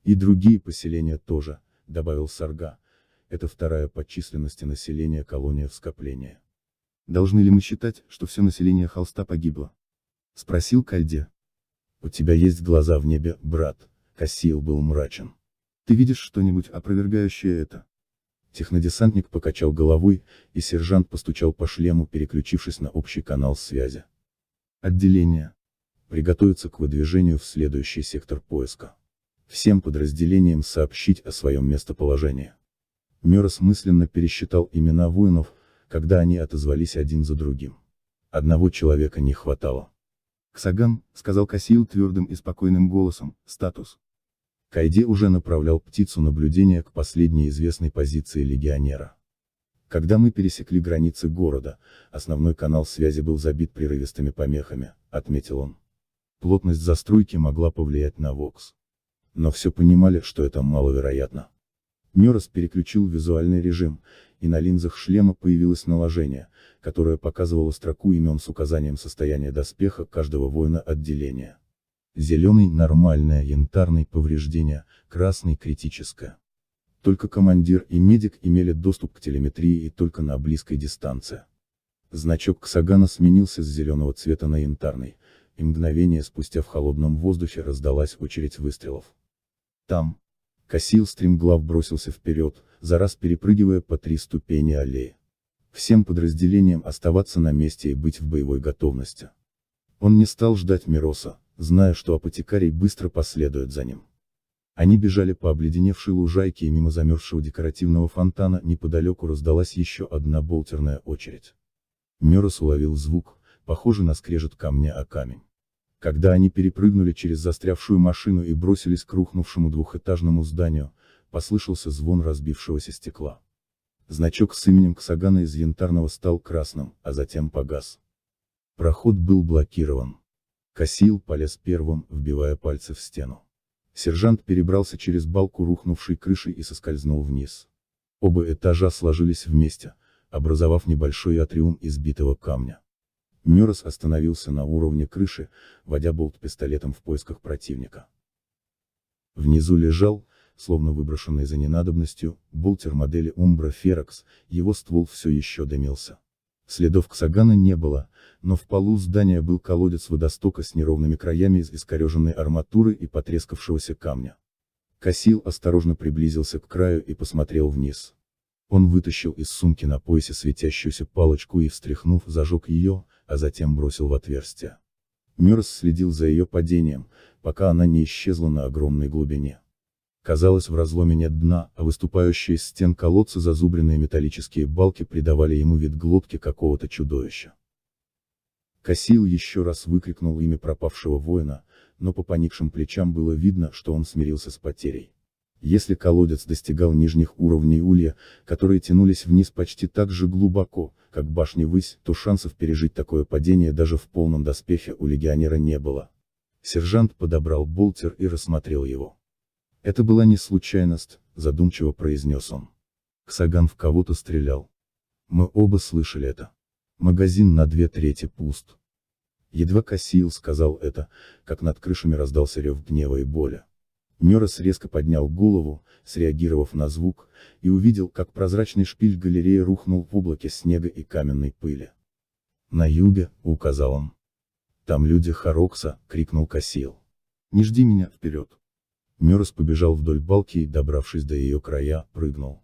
И другие поселения тоже, добавил Сарга, это вторая по численности населения колония в скоплении. Должны ли мы считать, что все население холста погибло? Спросил Кальде. У тебя есть глаза в небе, брат, Кассиил был мрачен. Ты видишь что-нибудь, опровергающее это? Технодесантник покачал головой, и сержант постучал по шлему, переключившись на общий канал связи. Отделение. Приготовиться к выдвижению в следующий сектор поиска. Всем подразделениям сообщить о своем местоположении. Мерос мысленно пересчитал имена воинов, когда они отозвались один за другим. Одного человека не хватало. Ксаган, сказал Касил твердым и спокойным голосом, статус. Кайде уже направлял птицу наблюдения к последней известной позиции легионера. Когда мы пересекли границы города, основной канал связи был забит прерывистыми помехами, отметил он. Плотность застройки могла повлиять на ВОКС. Но все понимали, что это маловероятно. Мёрос переключил визуальный режим, и на линзах шлема появилось наложение, которое показывало строку имен с указанием состояния доспеха каждого воина отделения зеленый – нормальное, янтарный – повреждение, красный – критическое. Только командир и медик имели доступ к телеметрии и только на близкой дистанции. Значок Ксагана сменился с зеленого цвета на янтарный, и мгновение спустя в холодном воздухе раздалась очередь выстрелов. Там. Косил стримглав бросился вперед, за раз перепрыгивая по три ступени аллеи. Всем подразделениям оставаться на месте и быть в боевой готовности. Он не стал ждать Мироса, зная, что апотекарий быстро последует за ним. Они бежали по обледеневшей лужайке и мимо замерзшего декоративного фонтана неподалеку раздалась еще одна болтерная очередь. Мерос уловил звук, похожий на скрежет камня о камень. Когда они перепрыгнули через застрявшую машину и бросились к рухнувшему двухэтажному зданию, послышался звон разбившегося стекла. Значок с именем Ксагана из янтарного стал красным, а затем погас. Проход был блокирован. Косил полез первым, вбивая пальцы в стену. Сержант перебрался через балку рухнувшей крыши и соскользнул вниз. Оба этажа сложились вместе, образовав небольшой атриум избитого камня. Мюррес остановился на уровне крыши, водя болт пистолетом в поисках противника. Внизу лежал, словно выброшенный за ненадобностью, болтер модели Umbra Ferox, его ствол все еще дымился. Следов Ксагана не было, но в полу здания был колодец водостока с неровными краями из искореженной арматуры и потрескавшегося камня. Косил осторожно приблизился к краю и посмотрел вниз. Он вытащил из сумки на поясе светящуюся палочку и, встряхнув, зажег ее, а затем бросил в отверстие. Мерс следил за ее падением, пока она не исчезла на огромной глубине. Казалось, в разломе нет дна, а выступающие из стен колодца зазубренные металлические балки придавали ему вид глотки какого-то чудовища. Кассил еще раз выкрикнул имя пропавшего воина, но по поникшим плечам было видно, что он смирился с потерей. Если колодец достигал нижних уровней улья, которые тянулись вниз почти так же глубоко, как башни высь, то шансов пережить такое падение даже в полном доспехе у легионера не было. Сержант подобрал болтер и рассмотрел его. Это была не случайность, задумчиво произнес он. Ксаган в кого-то стрелял. Мы оба слышали это. Магазин на две трети пуст. Едва Кассиил сказал это, как над крышами раздался рев гнева и боли. Мерос резко поднял голову, среагировав на звук, и увидел, как прозрачный шпиль галереи рухнул в облаке снега и каменной пыли. «На юге», — указал он. «Там люди Харокса», — крикнул Кассиил. «Не жди меня, вперед!» Мерос побежал вдоль балки и, добравшись до ее края, прыгнул.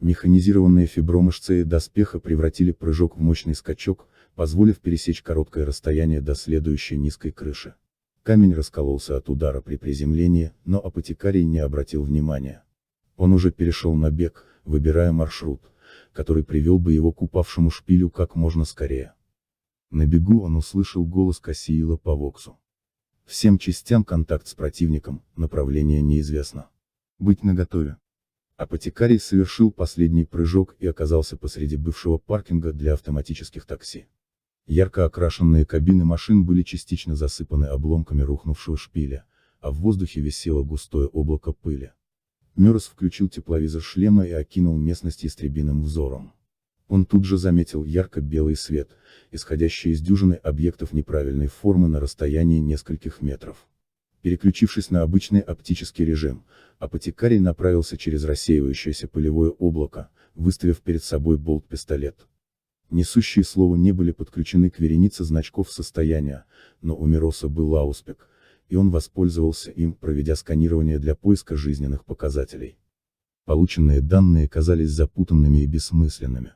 Механизированные фибромышцы и доспеха превратили прыжок в мощный скачок, позволив пересечь короткое расстояние до следующей низкой крыши. Камень раскололся от удара при приземлении, но апотекарий не обратил внимания. Он уже перешел на бег, выбирая маршрут, который привел бы его к упавшему шпилю как можно скорее. На бегу он услышал голос Кассиила по воксу. Всем частям контакт с противником, направление неизвестно. Быть наготове. Апотекарий совершил последний прыжок и оказался посреди бывшего паркинга для автоматических такси. Ярко окрашенные кабины машин были частично засыпаны обломками рухнувшего шпиля, а в воздухе висело густое облако пыли. Мёрс включил тепловизор шлема и окинул местность истребиным взором. Он тут же заметил ярко-белый свет, исходящий из дюжины объектов неправильной формы на расстоянии нескольких метров. Переключившись на обычный оптический режим, апотекарий направился через рассеивающееся пылевое облако, выставив перед собой болт-пистолет. Несущие слова не были подключены к веренице значков состояния, но у Мироса был ауспек, и он воспользовался им, проведя сканирование для поиска жизненных показателей. Полученные данные казались запутанными и бессмысленными.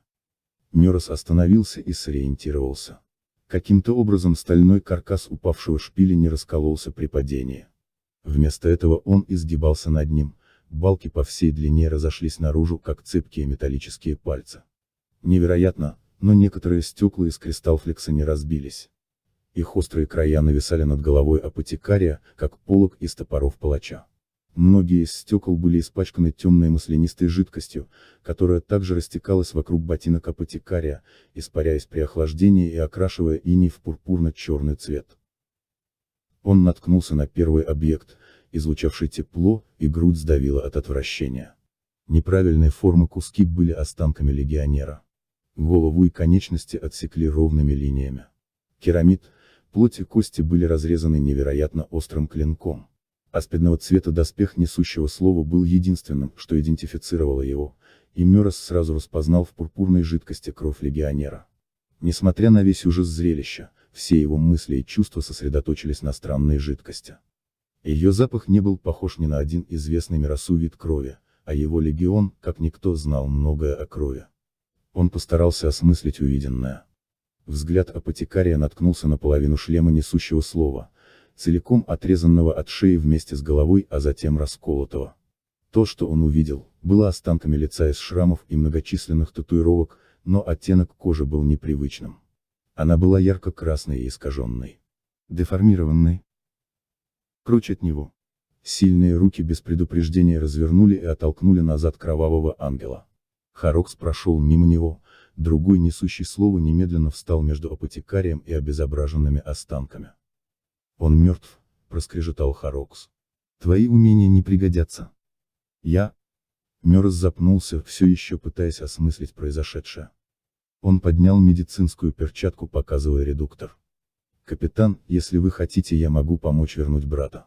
Нерос остановился и сориентировался. Каким-то образом стальной каркас упавшего шпиля не раскололся при падении. Вместо этого он изгибался над ним, балки по всей длине разошлись наружу, как цепкие металлические пальцы. Невероятно, но некоторые стекла из кристалфлекса не разбились. Их острые края нависали над головой апотекария, как полог из топоров палача. Многие из стекол были испачканы темной маслянистой жидкостью, которая также растекалась вокруг ботинок апотекария, испаряясь при охлаждении и окрашивая ини в пурпурно-черный цвет. Он наткнулся на первый объект, излучавший тепло, и грудь сдавила от отвращения. Неправильной формы куски были останками легионера. Голову и конечности отсекли ровными линиями. Керамид, плоть и кости были разрезаны невероятно острым клинком Аспидного цвета доспех несущего слова был единственным, что идентифицировало его, и Мерос сразу распознал в пурпурной жидкости кровь легионера. Несмотря на весь ужас зрелища, все его мысли и чувства сосредоточились на странной жидкости. Ее запах не был похож ни на один известный Миросу вид крови, а его легион, как никто, знал многое о крови. Он постарался осмыслить увиденное. Взгляд апотекария наткнулся на половину шлема несущего слова, целиком отрезанного от шеи вместе с головой, а затем расколотого. То, что он увидел, было останками лица из шрамов и многочисленных татуировок, но оттенок кожи был непривычным. Она была ярко-красной и искаженной. Деформированной. Прочь от него. Сильные руки без предупреждения развернули и оттолкнули назад кровавого ангела. Харокс прошел мимо него, другой несущий слово немедленно встал между апотекарием и обезображенными останками. «Он мертв», — проскрежетал Харокс. «Твои умения не пригодятся». «Я?» Мерз запнулся, все еще пытаясь осмыслить произошедшее. Он поднял медицинскую перчатку, показывая редуктор. «Капитан, если вы хотите, я могу помочь вернуть брата».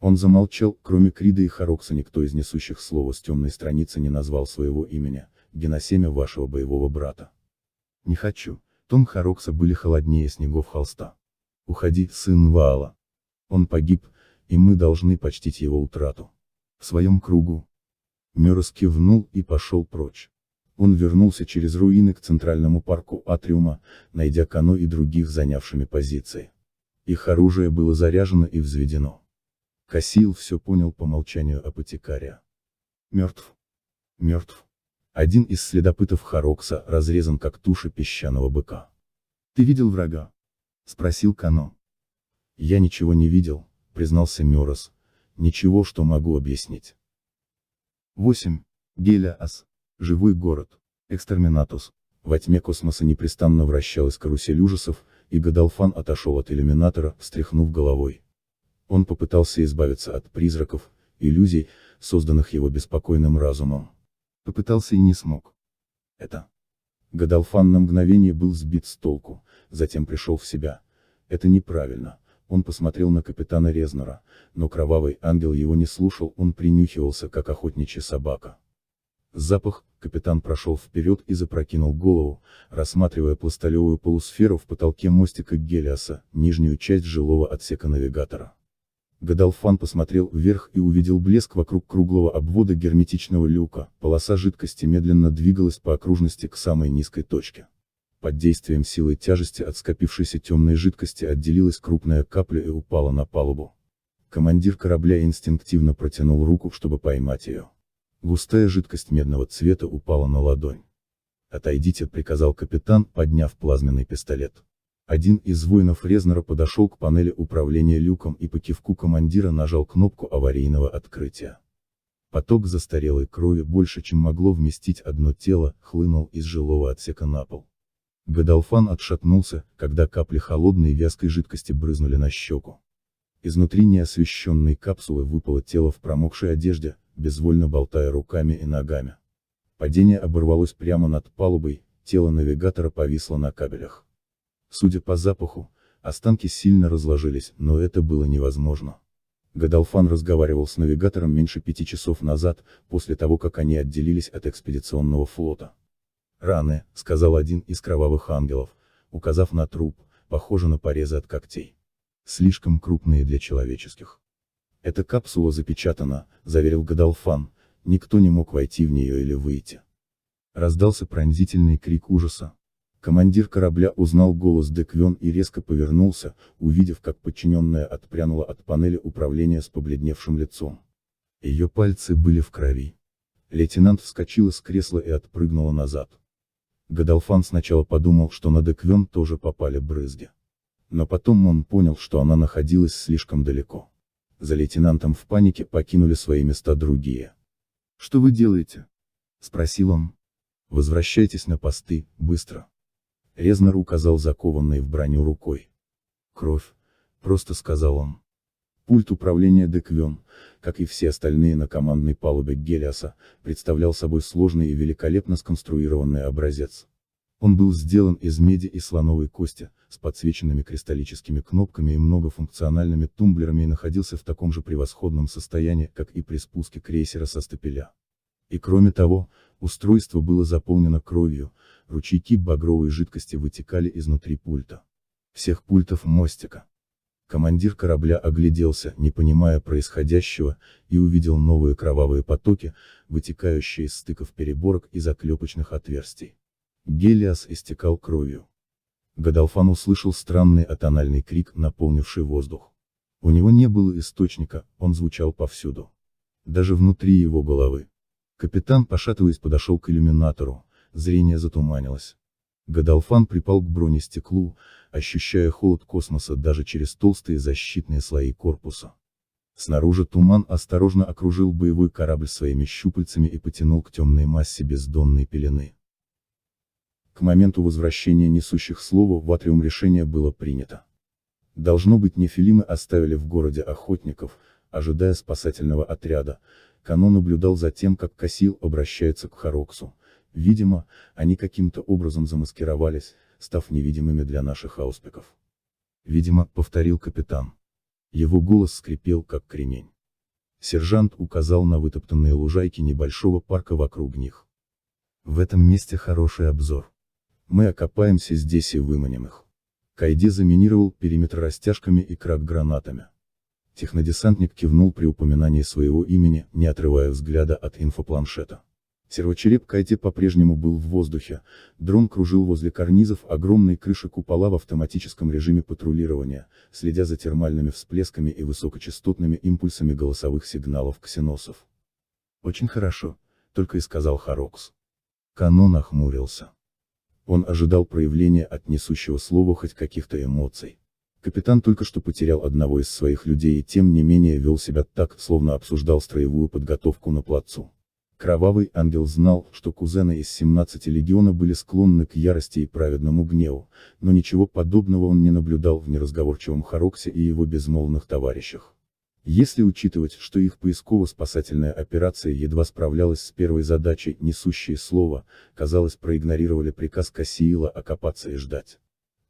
Он замолчал, кроме Крида и Харокса никто из несущих слова с темной страницы не назвал своего имени, геносемя вашего боевого брата. Не хочу, тон Харокса были холоднее снегов холста. Уходи, сын Ваала. Он погиб, и мы должны почтить его утрату. В своем кругу. Мерос кивнул и пошел прочь. Он вернулся через руины к центральному парку Атриума, найдя Кано и других занявшими позиции. Их оружие было заряжено и взведено. Кассил все понял по молчанию апотекария. Мертв. Мертв. Один из следопытов Харокса разрезан как туша песчаного быка. Ты видел врага? — спросил Кано. «Я ничего не видел», — признался Мерос. «Ничего, что могу объяснить». 8. Гелиас. Живой город. Экстерминатус. Во тьме космоса непрестанно вращалась карусель ужасов, и Гадалфан отошел от иллюминатора, встряхнув головой. Он попытался избавиться от призраков, иллюзий, созданных его беспокойным разумом. Попытался и не смог. Это. Гадалфан на мгновение был сбит с толку, затем пришел в себя. Это неправильно. Он посмотрел на капитана Резнера, но кровавый ангел его не слушал, он принюхивался, как охотничья собака. Запах, капитан прошел вперед и запрокинул голову, рассматривая пластолевую полусферу в потолке мостика Гелиаса, нижнюю часть жилого отсека навигатора. Гадалфан посмотрел вверх и увидел блеск вокруг круглого обвода герметичного люка, полоса жидкости медленно двигалась по окружности к самой низкой точке под действием силы тяжести от скопившейся темной жидкости отделилась крупная капля и упала на палубу. Командир корабля инстинктивно протянул руку, чтобы поймать ее. Густая жидкость медного цвета упала на ладонь. «Отойдите», — приказал капитан, подняв плазменный пистолет. Один из воинов Резнера подошел к панели управления люком и по кивку командира нажал кнопку аварийного открытия. Поток застарелой крови больше, чем могло вместить одно тело, хлынул из жилого отсека на пол. Гадалфан отшатнулся, когда капли холодной вязкой жидкости брызнули на щеку. Изнутри неосвещенной капсулы выпало тело в промокшей одежде, безвольно болтая руками и ногами. Падение оборвалось прямо над палубой, тело навигатора повисло на кабелях. Судя по запаху, останки сильно разложились, но это было невозможно. Гадалфан разговаривал с навигатором меньше пяти часов назад, после того как они отделились от экспедиционного флота. Раны, сказал один из кровавых ангелов, указав на труп, похоже на порезы от когтей. Слишком крупные для человеческих. Эта капсула запечатана, заверил Гадалфан, никто не мог войти в нее или выйти. Раздался пронзительный крик ужаса. Командир корабля узнал голос Деквен и резко повернулся, увидев как подчиненная отпрянула от панели управления с побледневшим лицом. Ее пальцы были в крови. Лейтенант вскочила с кресла и отпрыгнула назад. Гадалфан сначала подумал, что на Деквен тоже попали брызги. Но потом он понял, что она находилась слишком далеко. За лейтенантом в панике покинули свои места другие. «Что вы делаете?» — спросил он. «Возвращайтесь на посты, быстро!» Резнер указал закованной в броню рукой. «Кровь», — просто сказал он. Пульт управления Деквен, как и все остальные на командной палубе Гелиаса, представлял собой сложный и великолепно сконструированный образец. Он был сделан из меди и слоновой кости, с подсвеченными кристаллическими кнопками и многофункциональными тумблерами и находился в таком же превосходном состоянии, как и при спуске крейсера со стапеля. И кроме того, устройство было заполнено кровью, ручейки багровой жидкости вытекали изнутри пульта. Всех пультов мостика. Командир корабля огляделся, не понимая происходящего, и увидел новые кровавые потоки, вытекающие из стыков переборок и заклепочных отверстий. Гелиас истекал кровью. Гадалфан услышал странный атональный крик, наполнивший воздух. У него не было источника, он звучал повсюду. Даже внутри его головы. Капитан, пошатываясь, подошел к иллюминатору, зрение затуманилось. Гадалфан припал к бронестеклу, ощущая холод космоса даже через толстые защитные слои корпуса. Снаружи туман осторожно окружил боевой корабль своими щупальцами и потянул к темной массе бездонной пелены. К моменту возвращения несущих слова в атриум решение было принято. Должно быть нефилимы оставили в городе охотников, ожидая спасательного отряда, Кано наблюдал за тем как Кассил обращается к Хароксу, Видимо, они каким-то образом замаскировались, став невидимыми для наших ауспиков. Видимо, повторил капитан. Его голос скрипел, как кремень. Сержант указал на вытоптанные лужайки небольшого парка вокруг них. В этом месте хороший обзор. Мы окопаемся здесь и выманим их. Кайди заминировал периметр растяжками и крак-гранатами. Технодесантник кивнул при упоминании своего имени, не отрывая взгляда от инфопланшета. Сервочереп Кайте по-прежнему был в воздухе, дрон кружил возле карнизов огромной крыши купола в автоматическом режиме патрулирования, следя за термальными всплесками и высокочастотными импульсами голосовых сигналов ксеносов. «Очень хорошо», — только и сказал Харокс. Кано нахмурился. Он ожидал проявления от несущего слова хоть каких-то эмоций. Капитан только что потерял одного из своих людей и тем не менее вел себя так, словно обсуждал строевую подготовку на плацу. Кровавый ангел знал, что кузены из 17 легиона были склонны к ярости и праведному гневу, но ничего подобного он не наблюдал в неразговорчивом Хароксе и его безмолвных товарищах. Если учитывать, что их поисково-спасательная операция едва справлялась с первой задачей, несущие слово, казалось проигнорировали приказ Кассиила окопаться и ждать.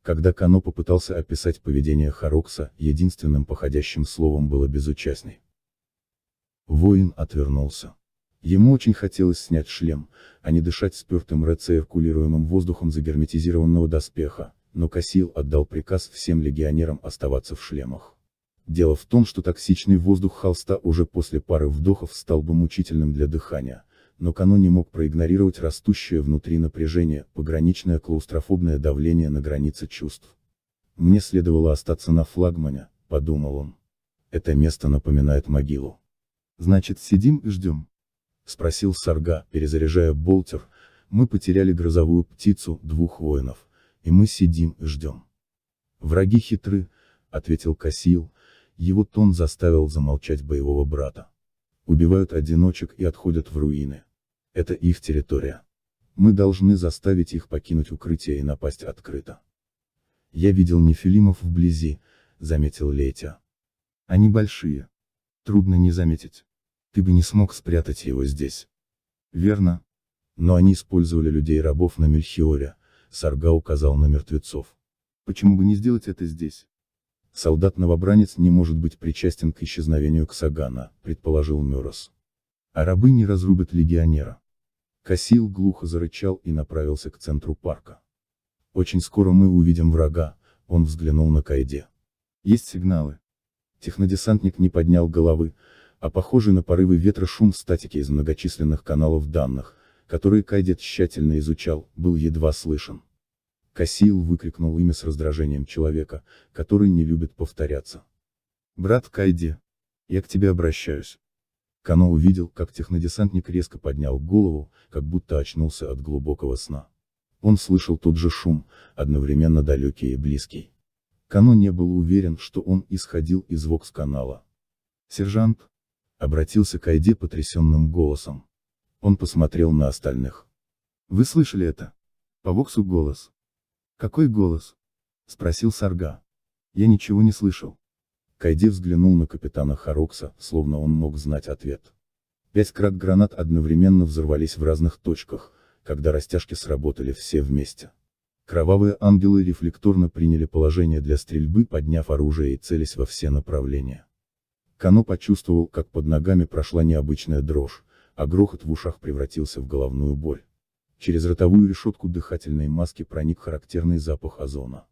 Когда Кано попытался описать поведение Харокса, единственным походящим словом было безучастный. Воин отвернулся. Ему очень хотелось снять шлем, а не дышать спертым рециркулируемым воздухом загерметизированного доспеха, но Кассил отдал приказ всем легионерам оставаться в шлемах. Дело в том, что токсичный воздух холста уже после пары вдохов стал бы мучительным для дыхания, но Кано не мог проигнорировать растущее внутри напряжение, пограничное клаустрофобное давление на границе чувств. «Мне следовало остаться на флагмане», — подумал он. «Это место напоминает могилу». «Значит, сидим и ждем». — спросил Сарга, перезаряжая болтер, мы потеряли грозовую птицу, двух воинов, и мы сидим и ждем. Враги хитры, — ответил Касил. его тон заставил замолчать боевого брата. Убивают одиночек и отходят в руины. Это их территория. Мы должны заставить их покинуть укрытие и напасть открыто. Я видел нефилимов вблизи, — заметил Летя. Они большие. Трудно не заметить ты бы не смог спрятать его здесь. Верно. Но они использовали людей-рабов на Мельхиоре, Сарга указал на мертвецов. Почему бы не сделать это здесь? Солдат-новобранец не может быть причастен к исчезновению Ксагана, предположил Мёрос. А рабы не разрубят легионера. Косил глухо зарычал и направился к центру парка. Очень скоро мы увидим врага, он взглянул на Кайде. Есть сигналы. Технодесантник не поднял головы, а похожий на порывы ветра шум статики из многочисленных каналов данных, которые Кайдет тщательно изучал, был едва слышен. Кассиил выкрикнул имя с раздражением человека, который не любит повторяться. «Брат Кайде, я к тебе обращаюсь». Кано увидел, как технодесантник резко поднял голову, как будто очнулся от глубокого сна. Он слышал тот же шум, одновременно далекий и близкий. Кано не был уверен, что он исходил из вокс-канала. «Сержант, обратился к Айде потрясенным голосом. Он посмотрел на остальных. Вы слышали это? По воксу голос. Какой голос? Спросил Сарга. Я ничего не слышал. Кайде взглянул на капитана Харокса, словно он мог знать ответ. Пять крат гранат одновременно взорвались в разных точках, когда растяжки сработали все вместе. Кровавые ангелы рефлекторно приняли положение для стрельбы, подняв оружие и целясь во все направления. Кано почувствовал, как под ногами прошла необычная дрожь, а грохот в ушах превратился в головную боль. Через ротовую решетку дыхательной маски проник характерный запах озона.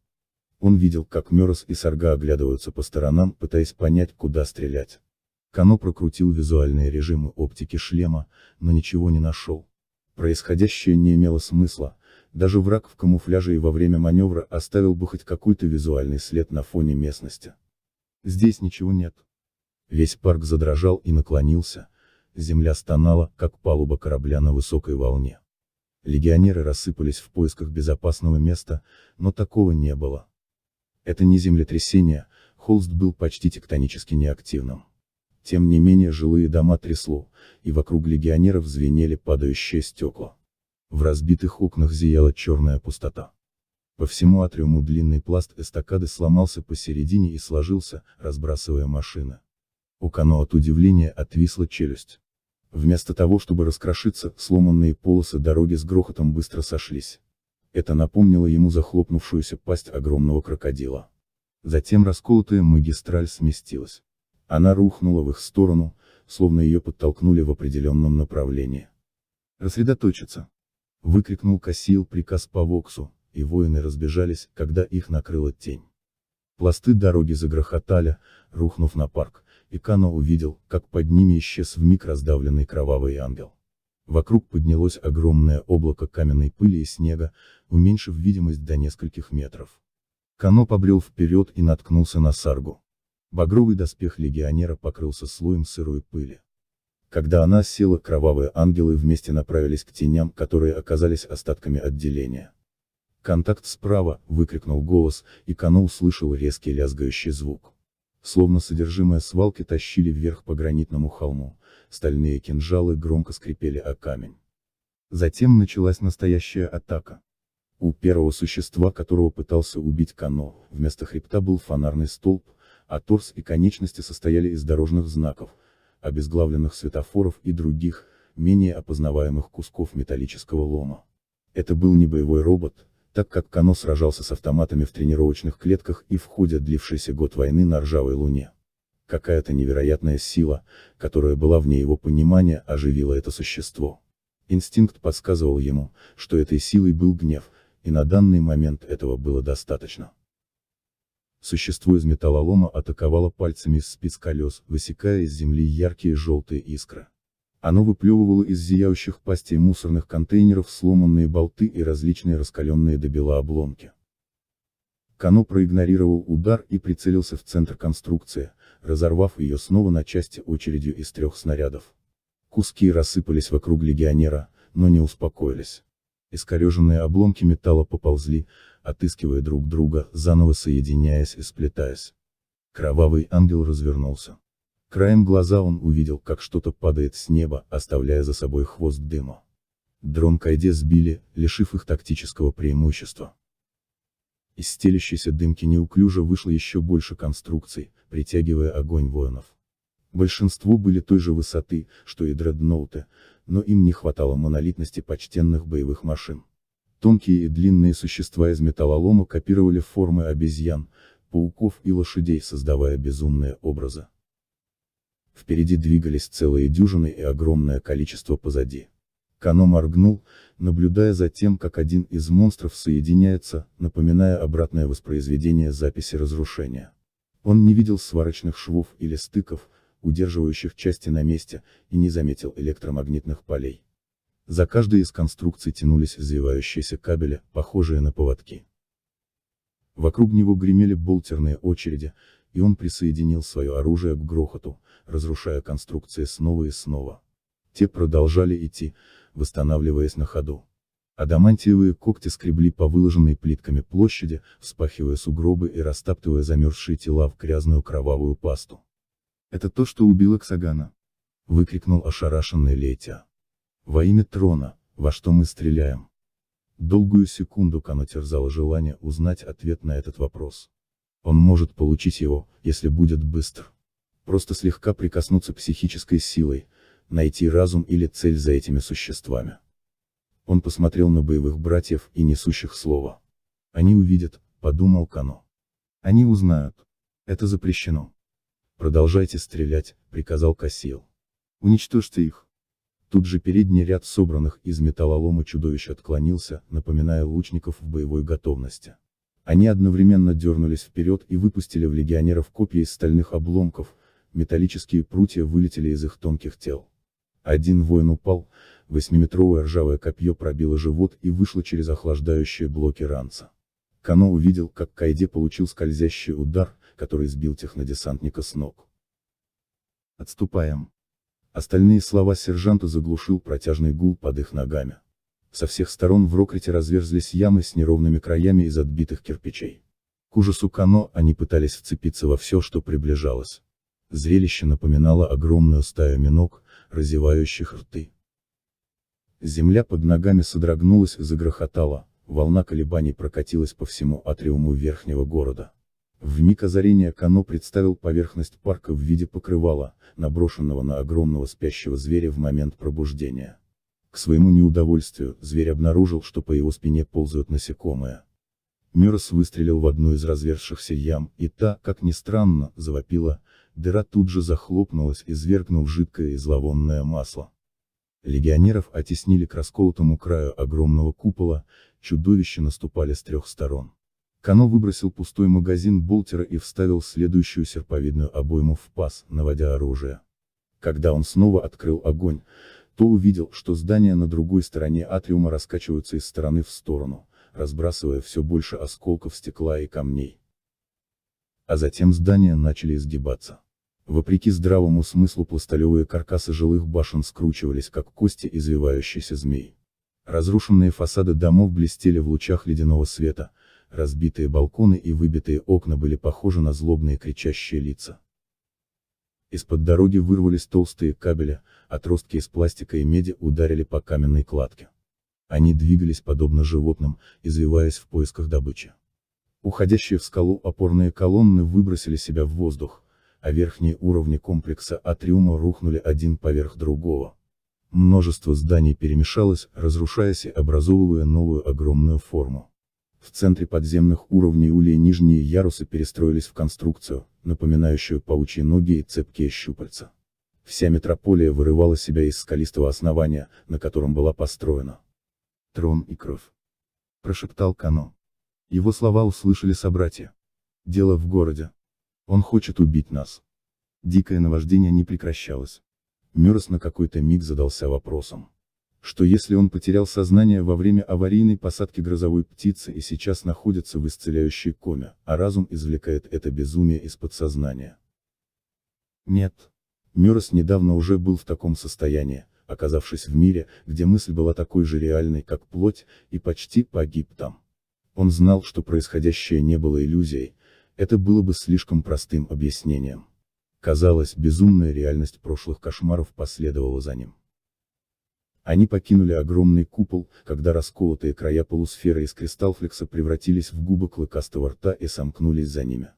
Он видел, как Мерос и Сарга оглядываются по сторонам, пытаясь понять, куда стрелять. Кано прокрутил визуальные режимы оптики шлема, но ничего не нашел. Происходящее не имело смысла, даже враг в камуфляже и во время маневра оставил бы хоть какой-то визуальный след на фоне местности. Здесь ничего нет. Весь парк задрожал и наклонился, земля стонала, как палуба корабля на высокой волне. Легионеры рассыпались в поисках безопасного места, но такого не было. Это не землетрясение, холст был почти тектонически неактивным. Тем не менее жилые дома трясло, и вокруг легионеров звенели падающие стекла. В разбитых окнах зияла черная пустота. По всему атриуму длинный пласт эстакады сломался посередине и сложился, разбрасывая машины. У Кано от удивления отвисла челюсть. Вместо того, чтобы раскрошиться, сломанные полосы дороги с грохотом быстро сошлись. Это напомнило ему захлопнувшуюся пасть огромного крокодила. Затем расколотая магистраль сместилась. Она рухнула в их сторону, словно ее подтолкнули в определенном направлении. «Рассредоточиться!» — выкрикнул Кассиил приказ по Воксу, и воины разбежались, когда их накрыла тень. Пласты дороги загрохотали, рухнув на парк, и Кано увидел, как под ними исчез вмиг раздавленный кровавый ангел. Вокруг поднялось огромное облако каменной пыли и снега, уменьшив видимость до нескольких метров. Кано побрел вперед и наткнулся на саргу. Багровый доспех легионера покрылся слоем сырой пыли. Когда она села, кровавые ангелы вместе направились к теням, которые оказались остатками отделения. «Контакт справа!» — выкрикнул голос, и Кано услышал резкий лязгающий звук. Словно содержимое свалки тащили вверх по гранитному холму, стальные кинжалы громко скрипели о камень. Затем началась настоящая атака. У первого существа, которого пытался убить Кано, вместо хребта был фонарный столб, а торс и конечности состояли из дорожных знаков, обезглавленных светофоров и других, менее опознаваемых кусков металлического лома. Это был не боевой робот, так как Кано сражался с автоматами в тренировочных клетках и в ходе длившейся год войны на ржавой луне. Какая-то невероятная сила, которая была вне его понимания, оживила это существо. Инстинкт подсказывал ему, что этой силой был гнев, и на данный момент этого было достаточно. Существо из металлолома атаковало пальцами из спиц колес, высекая из земли яркие желтые искры. Оно выплевывало из зияющих пастей мусорных контейнеров сломанные болты и различные раскаленные до бела обломки. Кано проигнорировал удар и прицелился в центр конструкции, разорвав ее снова на части очередью из трех снарядов. Куски рассыпались вокруг легионера, но не успокоились. Искореженные обломки металла поползли, отыскивая друг друга, заново соединяясь и сплетаясь. Кровавый ангел развернулся. Краем глаза он увидел, как что-то падает с неба, оставляя за собой хвост дыма. Дрон Кайде сбили, лишив их тактического преимущества. Из стелящейся дымки неуклюже вышло еще больше конструкций, притягивая огонь воинов. Большинство были той же высоты, что и дредноуты, но им не хватало монолитности почтенных боевых машин. Тонкие и длинные существа из металлолома копировали формы обезьян, пауков и лошадей, создавая безумные образы. Впереди двигались целые дюжины и огромное количество позади. Кано моргнул, наблюдая за тем, как один из монстров соединяется, напоминая обратное воспроизведение записи разрушения. Он не видел сварочных швов или стыков, удерживающих части на месте, и не заметил электромагнитных полей. За каждой из конструкций тянулись взвивающиеся кабели, похожие на поводки. Вокруг него гремели болтерные очереди, и он присоединил свое оружие к грохоту, разрушая конструкции снова и снова. Те продолжали идти, восстанавливаясь на ходу. Адамантиевые когти скребли по выложенной плитками площади, вспахивая сугробы и растаптывая замерзшие тела в грязную кровавую пасту. «Это то, что убило Ксагана!» — выкрикнул ошарашенный Лейтя. «Во имя трона, во что мы стреляем?» Долгую секунду Кано терзало желание узнать ответ на этот вопрос. Он может получить его, если будет быстр. Просто слегка прикоснуться психической силой, найти разум или цель за этими существами. Он посмотрел на боевых братьев и несущих слово. Они увидят, подумал Кано. Они узнают. Это запрещено. Продолжайте стрелять, приказал Кассиел. Уничтожьте их. Тут же передний ряд собранных из металлолома чудовищ отклонился, напоминая лучников в боевой готовности. Они одновременно дернулись вперед и выпустили в легионеров копья из стальных обломков, металлические прутья вылетели из их тонких тел. Один воин упал, восьмиметровое ржавое копье пробило живот и вышло через охлаждающие блоки ранца. Кано увидел, как Кайде получил скользящий удар, который сбил технодесантника с ног. «Отступаем!» Остальные слова сержанта заглушил протяжный гул под их ногами. Со всех сторон в Рокрите разверзлись ямы с неровными краями из отбитых кирпичей. К ужасу Кано они пытались вцепиться во все, что приближалось. Зрелище напоминало огромную стаю минок, разевающих рты. Земля под ногами содрогнулась и загрохотала, волна колебаний прокатилась по всему атриуму верхнего города. В миг озарения Кано представил поверхность парка в виде покрывала, наброшенного на огромного спящего зверя в момент пробуждения. К своему неудовольствию, зверь обнаружил, что по его спине ползают насекомые. Мюррес выстрелил в одну из разверзшихся ям, и та, как ни странно, завопила, дыра тут же захлопнулась, извергнув жидкое и зловонное масло. Легионеров оттеснили к расколотому краю огромного купола, чудовища наступали с трех сторон. Кано выбросил пустой магазин болтера и вставил следующую серповидную обойму в паз, наводя оружие. Когда он снова открыл огонь, то увидел, что здания на другой стороне атриума раскачиваются из стороны в сторону, разбрасывая все больше осколков стекла и камней. А затем здания начали изгибаться. Вопреки здравому смыслу пластолевые каркасы жилых башен скручивались как кости извивающейся змей. Разрушенные фасады домов блестели в лучах ледяного света, разбитые балконы и выбитые окна были похожи на злобные кричащие лица. Из-под дороги вырвались толстые кабели, отростки из пластика и меди ударили по каменной кладке. Они двигались подобно животным, извиваясь в поисках добычи. Уходящие в скалу опорные колонны выбросили себя в воздух, а верхние уровни комплекса Атриума рухнули один поверх другого. Множество зданий перемешалось, разрушаясь и образовывая новую огромную форму. В центре подземных уровней улья нижние ярусы перестроились в конструкцию, напоминающую паучьи ноги и цепкие щупальца. Вся метрополия вырывала себя из скалистого основания, на котором была построена. «Трон и кровь», — прошептал Кано. Его слова услышали собратья. «Дело в городе. Он хочет убить нас». Дикое наваждение не прекращалось. Мёрс на какой-то миг задался вопросом что если он потерял сознание во время аварийной посадки грозовой птицы и сейчас находится в исцеляющей коме, а разум извлекает это безумие из подсознания. Нет. Мерс недавно уже был в таком состоянии, оказавшись в мире, где мысль была такой же реальной, как плоть, и почти погиб там. Он знал, что происходящее не было иллюзией, это было бы слишком простым объяснением. Казалось, безумная реальность прошлых кошмаров последовала за ним. Они покинули огромный купол, когда расколотые края полусферы из кристалфлекса превратились в губы клыкастого рта и сомкнулись за ними.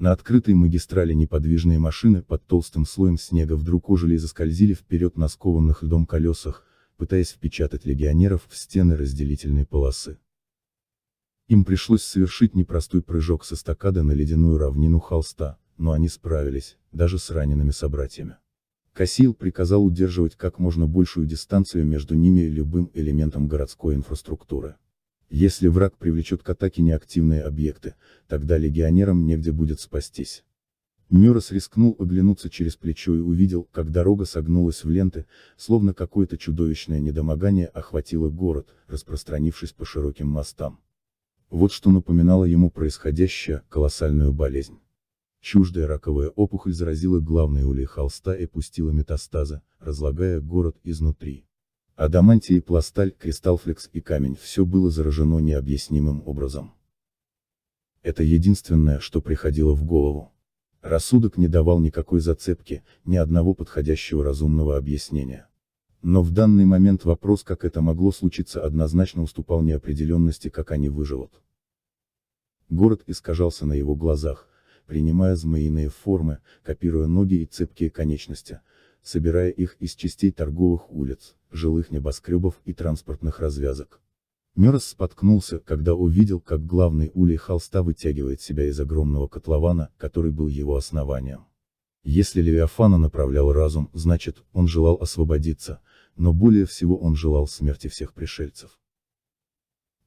На открытой магистрали неподвижные машины под толстым слоем снега вдруг ожили и заскользили вперед на скованных льдом колесах, пытаясь впечатать легионеров в стены разделительной полосы. Им пришлось совершить непростой прыжок с эстакады на ледяную равнину холста, но они справились, даже с ранеными собратьями. Кассиил приказал удерживать как можно большую дистанцию между ними и любым элементом городской инфраструктуры. Если враг привлечет к атаке неактивные объекты, тогда легионерам негде будет спастись. Мюррес рискнул оглянуться через плечо и увидел, как дорога согнулась в ленты, словно какое-то чудовищное недомогание охватило город, распространившись по широким мостам. Вот что напоминало ему происходящее, колоссальную болезнь. Чуждая раковая опухоль заразила главные улей холста и пустила метастазы, разлагая город изнутри. Адамантий и пласталь, кристалфлекс и камень – все было заражено необъяснимым образом. Это единственное, что приходило в голову. Рассудок не давал никакой зацепки, ни одного подходящего разумного объяснения. Но в данный момент вопрос, как это могло случиться, однозначно уступал неопределенности, как они выживут. Город искажался на его глазах, принимая змеиные формы, копируя ноги и цепкие конечности, собирая их из частей торговых улиц, жилых небоскребов и транспортных развязок. Мерс споткнулся, когда увидел, как главный улей холста вытягивает себя из огромного котлована, который был его основанием. Если Левиафана направлял разум, значит, он желал освободиться, но более всего он желал смерти всех пришельцев.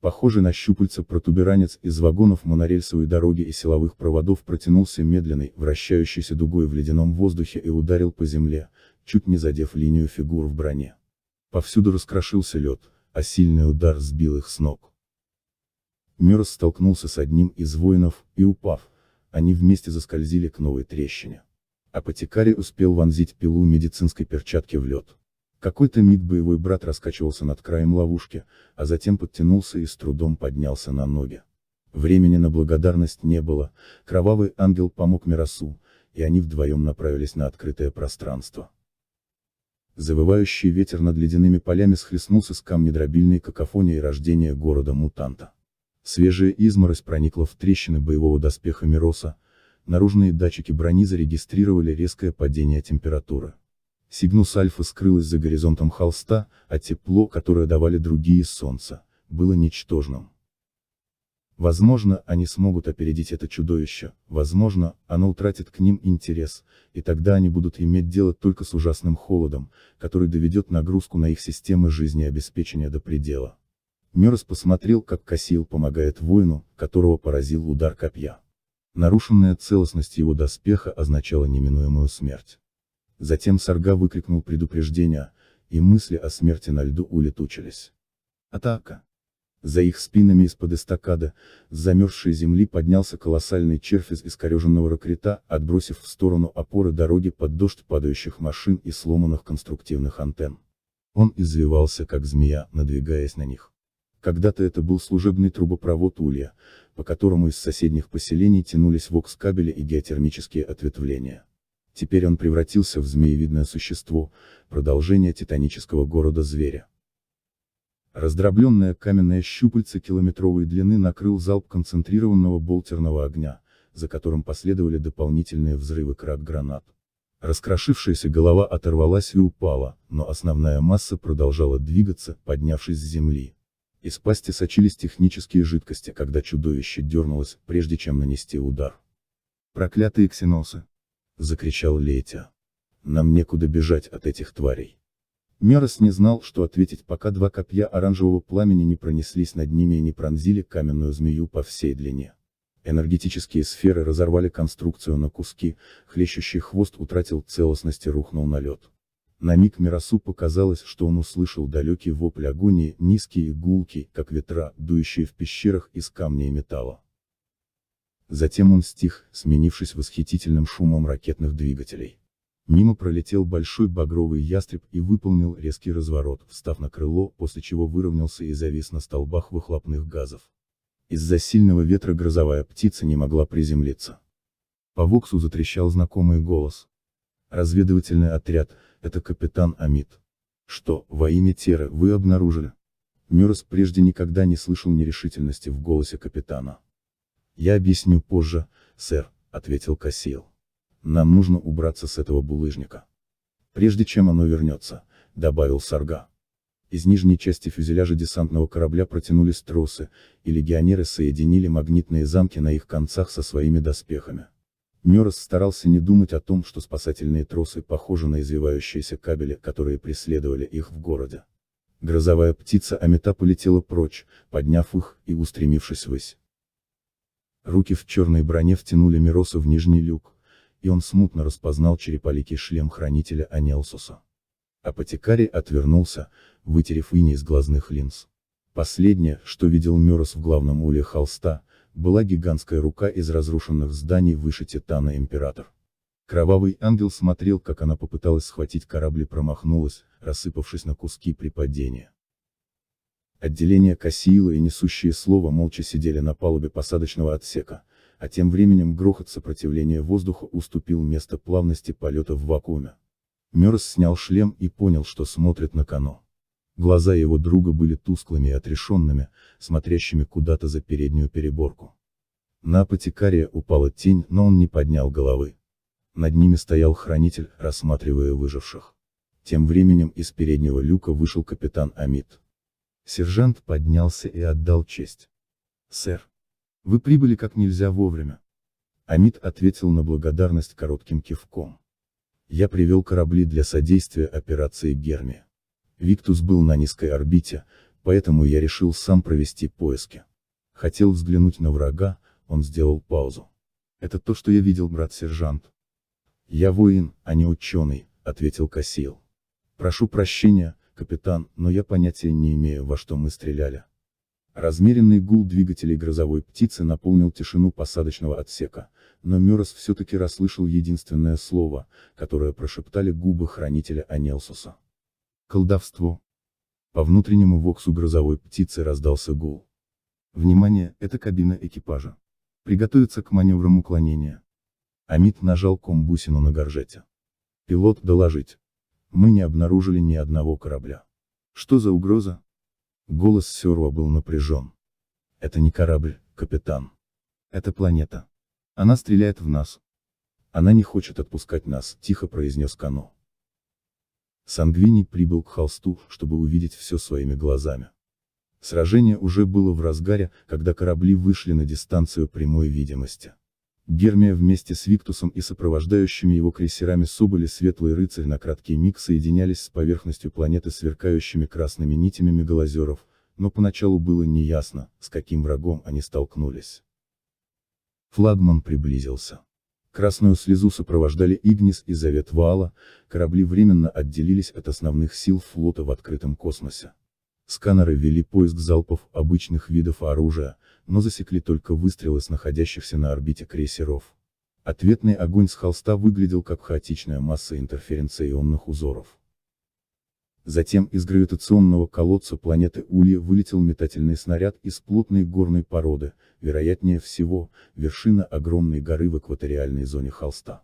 Похоже на щупальца протуберанец из вагонов монорельсовой дороги и силовых проводов протянулся медленной, вращающейся дугой в ледяном воздухе и ударил по земле, чуть не задев линию фигур в броне. Повсюду раскрошился лед, а сильный удар сбил их с ног. Мерс столкнулся с одним из воинов, и упав, они вместе заскользили к новой трещине. Апотекарий успел вонзить пилу медицинской перчатки в лед. Какой-то миг боевой брат раскачивался над краем ловушки, а затем подтянулся и с трудом поднялся на ноги. Времени на благодарность не было, кровавый ангел помог Мирасу, и они вдвоем направились на открытое пространство. Завывающий ветер над ледяными полями схлестнулся с камнедробильной какофонией рождения города-мутанта. Свежая изморозь проникла в трещины боевого доспеха Мироса, наружные датчики брони зарегистрировали резкое падение температуры. Сигнус Альфа скрылась за горизонтом холста, а тепло, которое давали другие солнца, было ничтожным. Возможно, они смогут опередить это чудовище, возможно, оно утратит к ним интерес, и тогда они будут иметь дело только с ужасным холодом, который доведет нагрузку на их системы жизнеобеспечения до предела. Мерс посмотрел, как Кассиил помогает воину, которого поразил удар копья. Нарушенная целостность его доспеха означала неминуемую смерть. Затем Сарга выкрикнул предупреждение, и мысли о смерти на льду улетучились. Атака! За их спинами из-под эстакады, с замерзшей земли поднялся колоссальный червь из искореженного ракрета, отбросив в сторону опоры дороги под дождь падающих машин и сломанных конструктивных антенн. Он извивался, как змея, надвигаясь на них. Когда-то это был служебный трубопровод Улья, по которому из соседних поселений тянулись вокс-кабели и геотермические ответвления. Теперь он превратился в змеевидное существо, продолжение титанического города-зверя. Раздробленное каменное щупальце километровой длины накрыл залп концентрированного болтерного огня, за которым последовали дополнительные взрывы крат-гранат. Раскрошившаяся голова оторвалась и упала, но основная масса продолжала двигаться, поднявшись с земли. Из пасти сочились технические жидкости, когда чудовище дернулось, прежде чем нанести удар. Проклятые ксеносы закричал Летя. Нам некуда бежать от этих тварей. Мерос не знал, что ответить, пока два копья оранжевого пламени не пронеслись над ними и не пронзили каменную змею по всей длине. Энергетические сферы разорвали конструкцию на куски, хлещущий хвост утратил целостность и рухнул на лед. На миг Миросу показалось, что он услышал далекий вопль агонии, низкие гулки, как ветра, дующие в пещерах из камня и металла. Затем он стих, сменившись восхитительным шумом ракетных двигателей. Мимо пролетел большой багровый ястреб и выполнил резкий разворот, встав на крыло, после чего выровнялся и завис на столбах выхлопных газов. Из-за сильного ветра грозовая птица не могла приземлиться. По воксу затрещал знакомый голос. Разведывательный отряд, это капитан Амит. Что, во имя Тера, вы обнаружили? Мёрс прежде никогда не слышал нерешительности в голосе капитана. «Я объясню позже, сэр», — ответил Кассиел. «Нам нужно убраться с этого булыжника. Прежде чем оно вернется», — добавил Сарга. Из нижней части фюзеляжа десантного корабля протянулись тросы, и легионеры соединили магнитные замки на их концах со своими доспехами. Мерс старался не думать о том, что спасательные тросы похожи на извивающиеся кабели, которые преследовали их в городе. Грозовая птица Амета полетела прочь, подняв их и устремившись ввысь. Руки в черной броне втянули Мироса в нижний люк, и он смутно распознал череполикий шлем хранителя Анелсуса. Апотекарий отвернулся, вытерев ини из глазных линз. Последнее, что видел Мёрос в главном уле холста, была гигантская рука из разрушенных зданий выше Титана Император. Кровавый ангел смотрел, как она попыталась схватить корабль и промахнулась, рассыпавшись на куски при падении. Отделение косило и несущие слово молча сидели на палубе посадочного отсека, а тем временем грохот сопротивления воздуха уступил место плавности полета в вакууме. Мерс снял шлем и понял, что смотрит на Кано. Глаза его друга были тусклыми и отрешенными, смотрящими куда-то за переднюю переборку. На потекаре упала тень, но он не поднял головы. Над ними стоял хранитель, рассматривая выживших. Тем временем из переднего люка вышел капитан Амит. Сержант поднялся и отдал честь. «Сэр, вы прибыли как нельзя вовремя». Амид ответил на благодарность коротким кивком. «Я привел корабли для содействия операции Гермия. Виктус был на низкой орбите, поэтому я решил сам провести поиски. Хотел взглянуть на врага, он сделал паузу. Это то, что я видел, брат-сержант. Я воин, а не ученый, ответил Кассиил. Прошу прощения, капитан, но я понятия не имею, во что мы стреляли. Размеренный гул двигателей грозовой птицы наполнил тишину посадочного отсека, но Мерос все-таки расслышал единственное слово, которое прошептали губы хранителя Анелсуса. Колдовство. По внутреннему воксу грозовой птицы раздался гул. Внимание, это кабина экипажа. Приготовиться к маневрам уклонения. Амит нажал комбусину на горжете. Пилот доложить. Мы не обнаружили ни одного корабля. Что за угроза? Голос Сёрва был напряжен. Это не корабль, капитан. Это планета. Она стреляет в нас. Она не хочет отпускать нас, тихо произнес Кано. Сангвини прибыл к холсту, чтобы увидеть все своими глазами. Сражение уже было в разгаре, когда корабли вышли на дистанцию прямой видимости. Гермия вместе с Виктусом и сопровождающими его крейсерами Соболь и Светлый Рыцарь на краткий миг соединялись с поверхностью планеты сверкающими красными нитями мегалозеров, но поначалу было неясно, с каким врагом они столкнулись. Флагман приблизился. Красную слезу сопровождали Игнис и Завет Вала. корабли временно отделились от основных сил флота в открытом космосе. Сканеры вели поиск залпов обычных видов оружия, но засекли только выстрелы с находящихся на орбите крейсеров. Ответный огонь с холста выглядел как хаотичная масса интерференционных узоров. Затем из гравитационного колодца планеты Улья вылетел метательный снаряд из плотной горной породы, вероятнее всего, вершина огромной горы в экваториальной зоне холста.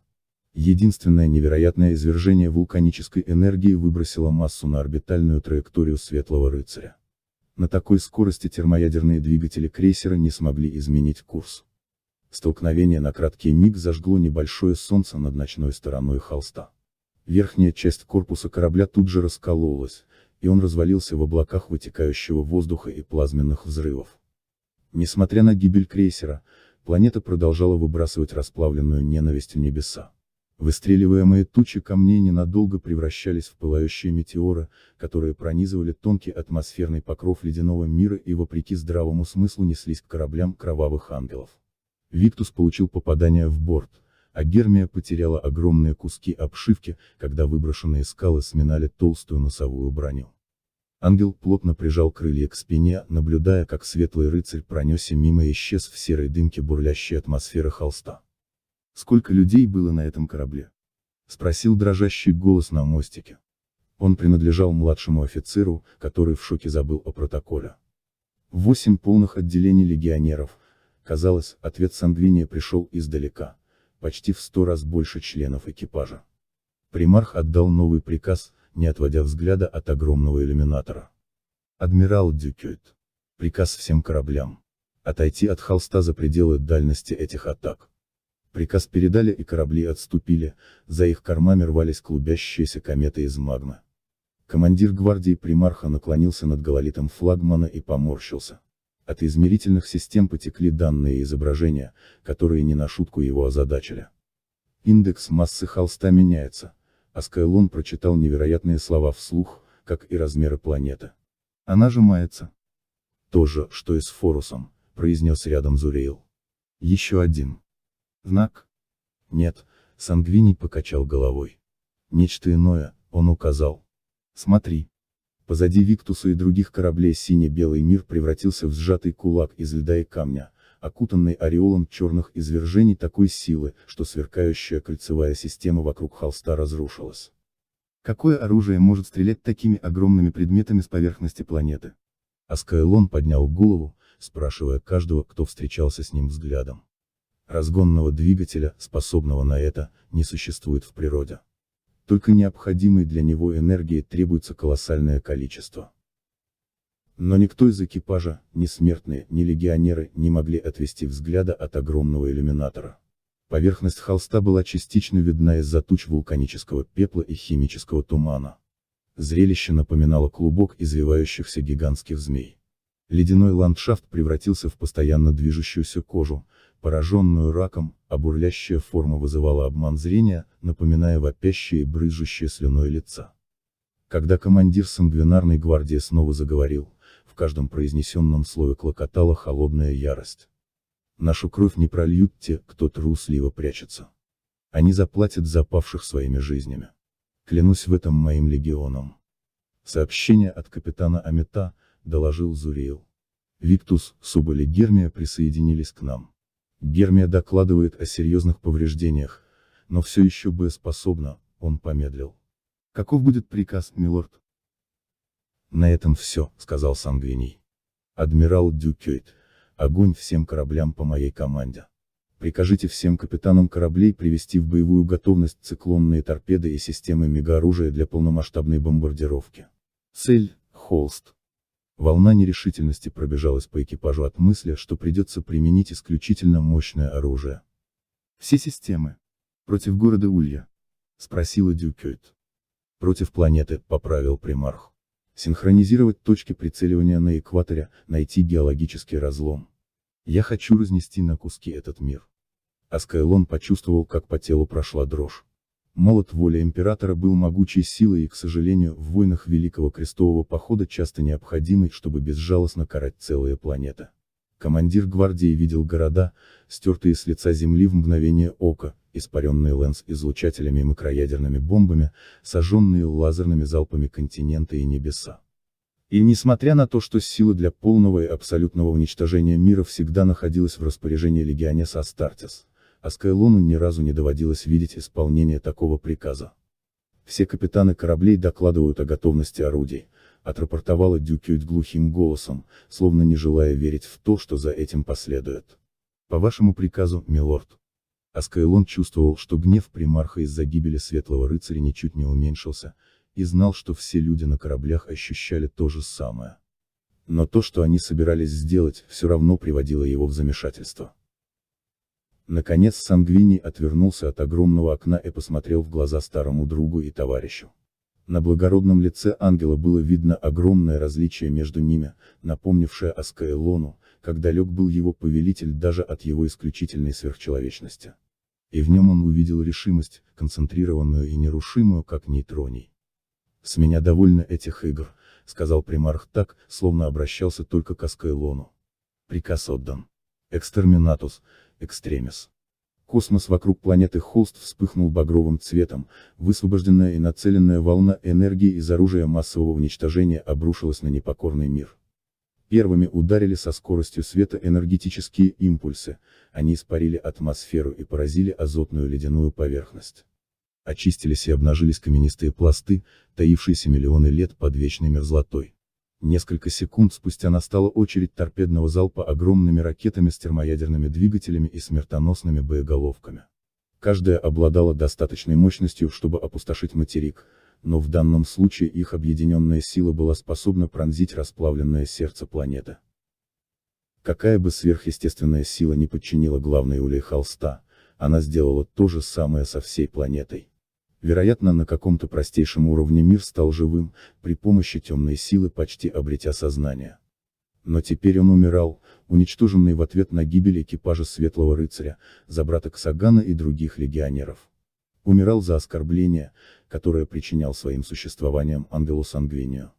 Единственное невероятное извержение вулканической энергии выбросило массу на орбитальную траекторию Светлого Рыцаря. На такой скорости термоядерные двигатели крейсера не смогли изменить курс. Столкновение на краткий миг зажгло небольшое солнце над ночной стороной холста. Верхняя часть корпуса корабля тут же раскололась, и он развалился в облаках вытекающего воздуха и плазменных взрывов. Несмотря на гибель крейсера, планета продолжала выбрасывать расплавленную ненависть в небеса. Выстреливаемые тучи камней ненадолго превращались в пылающие метеоры, которые пронизывали тонкий атмосферный покров ледяного мира и вопреки здравому смыслу неслись к кораблям кровавых ангелов. Виктус получил попадание в борт, а Гермия потеряла огромные куски обшивки, когда выброшенные скалы сминали толстую носовую броню. Ангел плотно прижал крылья к спине, наблюдая, как светлый рыцарь пронесся мимо и исчез в серой дымке бурлящей атмосферы холста. Сколько людей было на этом корабле? Спросил дрожащий голос на мостике. Он принадлежал младшему офицеру, который в шоке забыл о протоколе. Восемь полных отделений легионеров, казалось, ответ Сангвиния пришел издалека, почти в сто раз больше членов экипажа. Примарх отдал новый приказ, не отводя взгляда от огромного иллюминатора. Адмирал Дюкет. Приказ всем кораблям. Отойти от холста за пределы дальности этих атак. Приказ передали и корабли отступили, за их кормами рвались клубящиеся кометы из Магна. Командир гвардии примарха наклонился над гололитом флагмана и поморщился. От измерительных систем потекли данные и изображения, которые не на шутку его озадачили. Индекс массы холста меняется, а Скайлон прочитал невероятные слова вслух, как и размеры планеты. Она сжимается. То же, что и с Форусом, произнес рядом Зуреил. Еще один. Знак? Нет, Сангвини покачал головой. Нечто иное, он указал. Смотри. Позади Виктуса и других кораблей сине-белый мир превратился в сжатый кулак из льда и камня, окутанный ореолом черных извержений такой силы, что сверкающая кольцевая система вокруг холста разрушилась. Какое оружие может стрелять такими огромными предметами с поверхности планеты? Аскайлон поднял голову, спрашивая каждого, кто встречался с ним взглядом. Разгонного двигателя, способного на это, не существует в природе. Только необходимой для него энергии требуется колоссальное количество. Но никто из экипажа, ни смертные, ни легионеры, не могли отвести взгляда от огромного иллюминатора. Поверхность холста была частично видна из-за туч вулканического пепла и химического тумана. Зрелище напоминало клубок извивающихся гигантских змей. Ледяной ландшафт превратился в постоянно движущуюся кожу, пораженную раком, а бурлящая форма вызывала обман зрения, напоминая вопящее и брызжущее слюной лица. Когда командир сангвинарной гвардии снова заговорил, в каждом произнесенном слове клокотала холодная ярость. Нашу кровь не прольют те, кто трусливо прячется. Они заплатят за павших своими жизнями. Клянусь в этом моим легионом. Сообщение от капитана Амита, доложил Зуриел. Виктус, Соболь и Гермия присоединились к нам. Гермия докладывает о серьезных повреждениях, но все еще боеспособна, он помедлил. Каков будет приказ, милорд? На этом все, сказал Сангвиний. Адмирал Дюкейт, огонь всем кораблям по моей команде. Прикажите всем капитанам кораблей привести в боевую готовность циклонные торпеды и системы мегаоружия для полномасштабной бомбардировки. Цель – холст. Волна нерешительности пробежалась по экипажу от мысли, что придется применить исключительно мощное оружие. «Все системы. Против города Улья?» — спросила Дюкет. «Против планеты», — поправил примарх. «Синхронизировать точки прицеливания на экваторе, найти геологический разлом. Я хочу разнести на куски этот мир». Аскайлон почувствовал, как по телу прошла дрожь. Молот воля императора был могучей силой и, к сожалению, в войнах Великого Крестового Похода часто необходимый, чтобы безжалостно карать целые планеты. Командир гвардии видел города, стертые с лица земли в мгновение ока, испаренные лэнс-излучателями и макроядерными бомбами, сожженные лазерными залпами континенты и небеса. И несмотря на то, что сила для полного и абсолютного уничтожения мира всегда находилась в распоряжении легионеса Астартес, а Скайлону ни разу не доводилось видеть исполнение такого приказа. Все капитаны кораблей докладывают о готовности орудий, отрапортовала Дюкюит глухим голосом, словно не желая верить в то, что за этим последует. По вашему приказу, милорд. Аскайлон чувствовал, что гнев примарха из-за гибели Светлого Рыцаря ничуть не уменьшился, и знал, что все люди на кораблях ощущали то же самое. Но то, что они собирались сделать, все равно приводило его в замешательство. Наконец Сангвини отвернулся от огромного окна и посмотрел в глаза старому другу и товарищу. На благородном лице ангела было видно огромное различие между ними, напомнившее о Аскаэлону, как далек был его повелитель даже от его исключительной сверхчеловечности. И в нем он увидел решимость, концентрированную и нерушимую, как нейтроний. «С меня довольно этих игр», — сказал примарх так, словно обращался только к Аскаэлону. «Приказ отдан. Экстерминатус», экстремис. Космос вокруг планеты Холст вспыхнул багровым цветом, высвобожденная и нацеленная волна энергии из оружия массового уничтожения обрушилась на непокорный мир. Первыми ударили со скоростью света энергетические импульсы, они испарили атмосферу и поразили азотную ледяную поверхность. Очистились и обнажились каменистые пласты, таившиеся миллионы лет под вечной мерзлотой. Несколько секунд спустя настала очередь торпедного залпа огромными ракетами с термоядерными двигателями и смертоносными боеголовками. Каждая обладала достаточной мощностью, чтобы опустошить материк, но в данном случае их объединенная сила была способна пронзить расплавленное сердце планеты. Какая бы сверхъестественная сила не подчинила главной улей холста, она сделала то же самое со всей планетой. Вероятно, на каком-то простейшем уровне мир стал живым, при помощи темной силы почти обретя сознание. Но теперь он умирал, уничтоженный в ответ на гибель экипажа Светлого Рыцаря, за брата Ксагана и других легионеров. Умирал за оскорбление, которое причинял своим существованием Ангелу Сангвинию.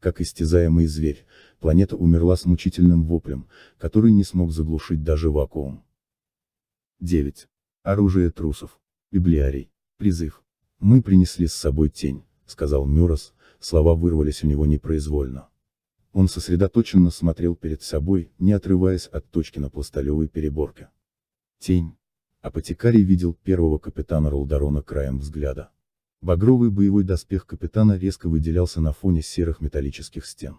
Как истязаемый зверь, планета умерла с мучительным воплем, который не смог заглушить даже вакуум. 9. Оружие трусов. Библиарий. Призыв. «Мы принесли с собой тень», — сказал Мюррес, слова вырвались у него непроизвольно. Он сосредоточенно смотрел перед собой, не отрываясь от точки на пластолевой переборке. Тень. Апотекарий видел первого капитана Ролдорона краем взгляда. Багровый боевой доспех капитана резко выделялся на фоне серых металлических стен.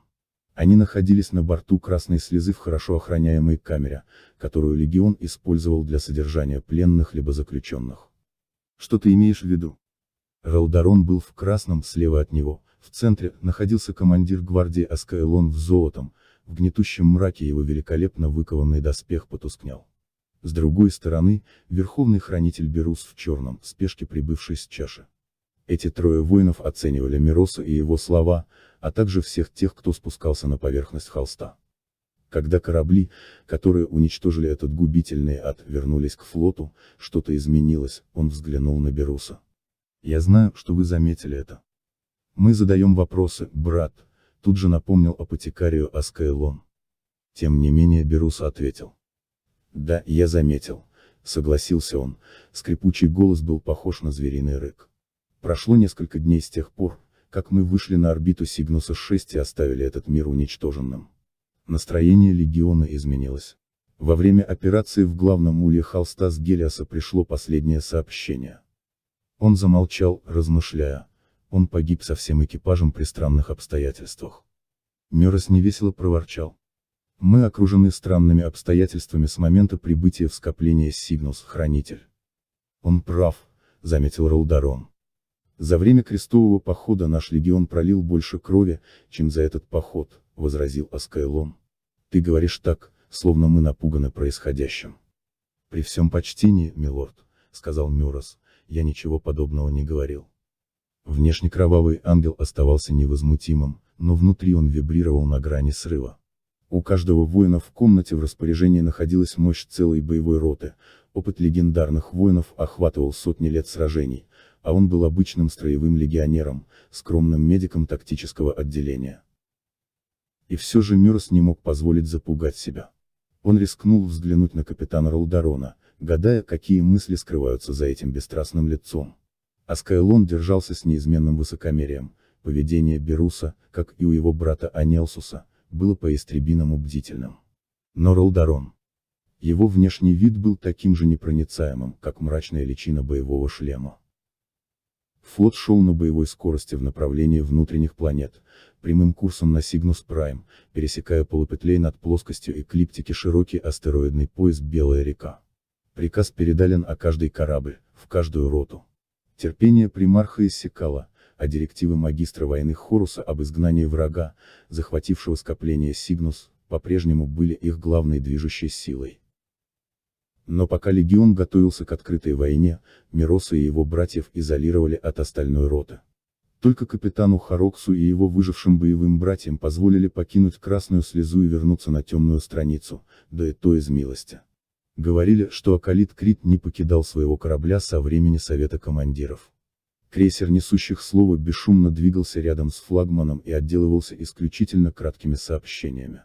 Они находились на борту красной слезы в хорошо охраняемой камере, которую легион использовал для содержания пленных либо заключенных. «Что ты имеешь в виду?» Ралдарон был в красном слева от него, в центре, находился командир гвардии Аскайлон в золотом, в гнетущем мраке его великолепно выкованный доспех потускнял. С другой стороны, верховный хранитель Берус в черном, спешке прибывший с чаши. Эти трое воинов оценивали Мироса и его слова, а также всех тех, кто спускался на поверхность холста. Когда корабли, которые уничтожили этот губительный ад, вернулись к флоту, что-то изменилось, он взглянул на Беруса. Я знаю, что вы заметили это. Мы задаем вопросы, брат, тут же напомнил апотекарию Аскайлон. Тем не менее Берус ответил. Да, я заметил, согласился он, скрипучий голос был похож на звериный рык. Прошло несколько дней с тех пор, как мы вышли на орбиту Сигнуса-6 и оставили этот мир уничтоженным. Настроение Легиона изменилось. Во время операции в главном улье Холста с Гелиаса пришло последнее сообщение. Он замолчал, размышляя. Он погиб со всем экипажем при странных обстоятельствах. Мерос невесело проворчал. Мы окружены странными обстоятельствами с момента прибытия в скопление Сигнус, Хранитель. Он прав, заметил Ролдарон. За время крестового похода наш легион пролил больше крови, чем за этот поход, возразил Аскайлон. Ты говоришь так, словно мы напуганы происходящим. При всем почтении, милорд, сказал Мюрос, я ничего подобного не говорил. Внешне кровавый ангел оставался невозмутимым, но внутри он вибрировал на грани срыва. У каждого воина в комнате в распоряжении находилась мощь целой боевой роты, опыт легендарных воинов охватывал сотни лет сражений, а он был обычным строевым легионером, скромным медиком тактического отделения. И все же Мюрос не мог позволить запугать себя. Он рискнул взглянуть на капитана Ролдарона, гадая, какие мысли скрываются за этим бесстрастным лицом. А Скайлон держался с неизменным высокомерием, поведение Беруса, как и у его брата Анелсуса, было по-истребиному бдительным. Но Ролдарон. Его внешний вид был таким же непроницаемым, как мрачная личина боевого шлема. Флот шел на боевой скорости в направлении внутренних планет, прямым курсом на Сигнус Прайм, пересекая полупетлей над плоскостью эклиптики широкий астероидный пояс Белая река. Приказ передален о каждый корабль, в каждую роту. Терпение примарха иссякало, а директивы магистра войны Хоруса об изгнании врага, захватившего скопление Сигнус, по-прежнему были их главной движущей силой. Но пока легион готовился к открытой войне, Мироса и его братьев изолировали от остальной роты. Только капитану Хароксу и его выжившим боевым братьям позволили покинуть красную слезу и вернуться на темную страницу, да и то из милости. Говорили, что Акалит Крит не покидал своего корабля со времени Совета командиров. Крейсер несущих слова бесшумно двигался рядом с флагманом и отделывался исключительно краткими сообщениями.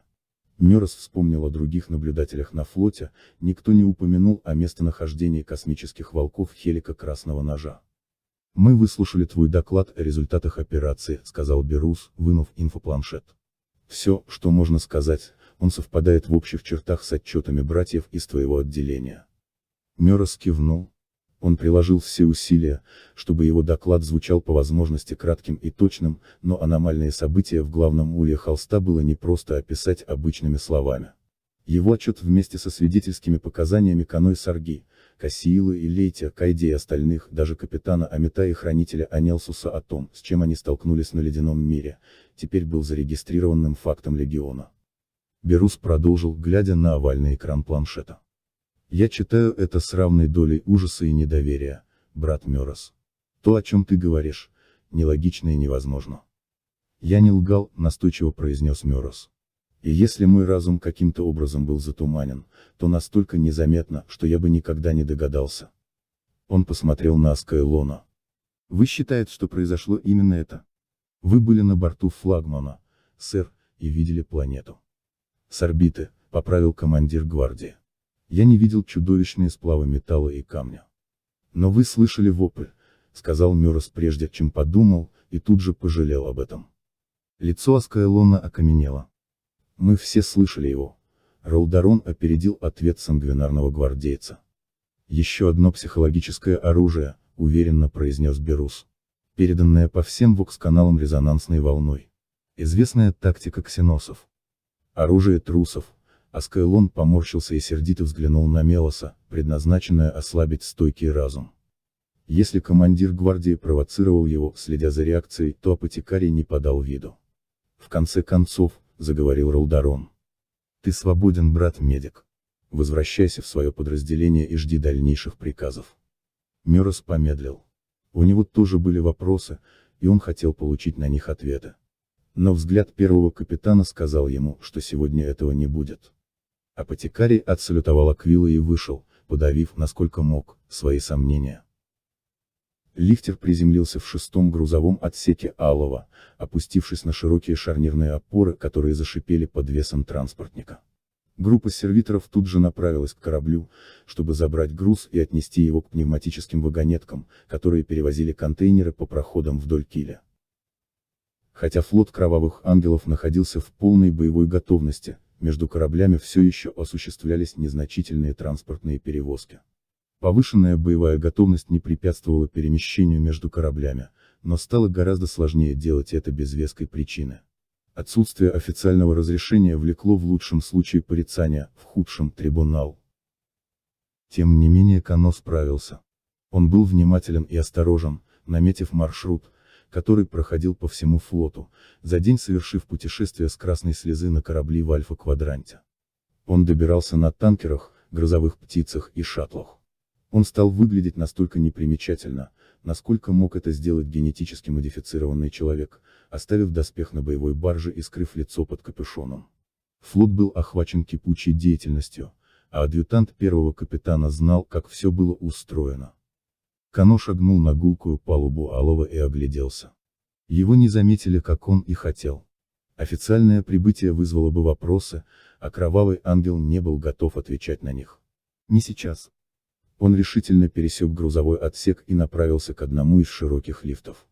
Мерос вспомнил о других наблюдателях на флоте, никто не упомянул о местонахождении космических волков Хелика Красного Ножа. «Мы выслушали твой доклад о результатах операции», — сказал Берус, вынув инфопланшет. «Все, что можно сказать, он совпадает в общих чертах с отчетами братьев из твоего отделения. Мерос кивнул. Он приложил все усилия, чтобы его доклад звучал по возможности кратким и точным, но аномальные события в главном улье холста было непросто описать обычными словами. Его отчет вместе со свидетельскими показаниями Каной Сарги, Кассиилы и Лейтя, Кайди и остальных, даже капитана Амита и хранителя Анелсуса о том, с чем они столкнулись на ледяном мире, теперь был зарегистрированным фактом легиона. Берус продолжил, глядя на овальный экран планшета. Я читаю это с равной долей ужаса и недоверия, брат Мерос. То, о чем ты говоришь, нелогично и невозможно. Я не лгал, настойчиво произнес Мерос. И если мой разум каким-то образом был затуманен, то настолько незаметно, что я бы никогда не догадался. Он посмотрел на Аскайлона. Вы считаете, что произошло именно это? Вы были на борту флагмана, сэр, и видели планету. С орбиты, поправил командир гвардии. Я не видел чудовищные сплавы металла и камня. Но вы слышали вопль, сказал Мерос прежде, чем подумал, и тут же пожалел об этом. Лицо Аскаэлона окаменело. Мы все слышали его. Ролдарон опередил ответ сангвинарного гвардейца. Еще одно психологическое оружие, уверенно произнес Берус. Переданное по всем вокс-каналам резонансной волной. Известная тактика ксеносов оружие трусов. Аскайлон поморщился и сердито взглянул на Мелоса, предназначенное ослабить стойкий разум. Если командир гвардии провоцировал его, следя за реакцией, то апотекарий не подал виду. В конце концов, заговорил Ролдарон. Ты свободен, брат-медик. Возвращайся в свое подразделение и жди дальнейших приказов. Мерос помедлил. У него тоже были вопросы, и он хотел получить на них ответы но взгляд первого капитана сказал ему, что сегодня этого не будет. Апотекарий отсалютовал Аквила и вышел, подавив, насколько мог, свои сомнения. Лифтер приземлился в шестом грузовом отсеке Алова, опустившись на широкие шарнирные опоры, которые зашипели под весом транспортника. Группа сервиторов тут же направилась к кораблю, чтобы забрать груз и отнести его к пневматическим вагонеткам, которые перевозили контейнеры по проходам вдоль киля. Хотя флот Кровавых Ангелов находился в полной боевой готовности, между кораблями все еще осуществлялись незначительные транспортные перевозки. Повышенная боевая готовность не препятствовала перемещению между кораблями, но стало гораздо сложнее делать это без веской причины. Отсутствие официального разрешения влекло в лучшем случае порицание, в худшем – трибунал. Тем не менее Кано справился. Он был внимателен и осторожен, наметив маршрут, который проходил по всему флоту, за день совершив путешествие с красной слезы на корабли в Альфа-квадранте. Он добирался на танкерах, грозовых птицах и шаттлах. Он стал выглядеть настолько непримечательно, насколько мог это сделать генетически модифицированный человек, оставив доспех на боевой барже и скрыв лицо под капюшоном. Флот был охвачен кипучей деятельностью, а адъютант первого капитана знал, как все было устроено. Кано шагнул на гулкую палубу Алова и огляделся. Его не заметили, как он и хотел. Официальное прибытие вызвало бы вопросы, а кровавый ангел не был готов отвечать на них. Не сейчас. Он решительно пересек грузовой отсек и направился к одному из широких лифтов.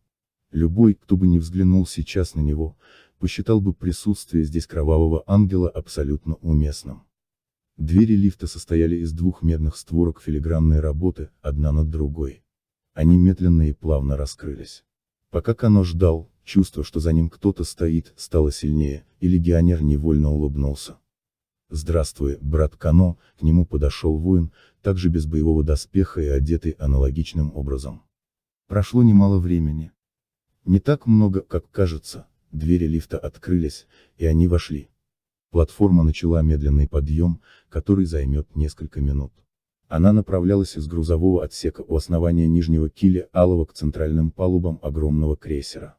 Любой, кто бы не взглянул сейчас на него, посчитал бы присутствие здесь кровавого ангела абсолютно уместным. Двери лифта состояли из двух медных створок филигранной работы, одна над другой они медленно и плавно раскрылись. Пока Кано ждал, чувство, что за ним кто-то стоит, стало сильнее, и легионер невольно улыбнулся. «Здравствуй, брат Кано», к нему подошел воин, также без боевого доспеха и одетый аналогичным образом. Прошло немало времени. Не так много, как кажется, двери лифта открылись, и они вошли. Платформа начала медленный подъем, который займет несколько минут. Она направлялась из грузового отсека у основания нижнего киля Алова к центральным палубам огромного крейсера.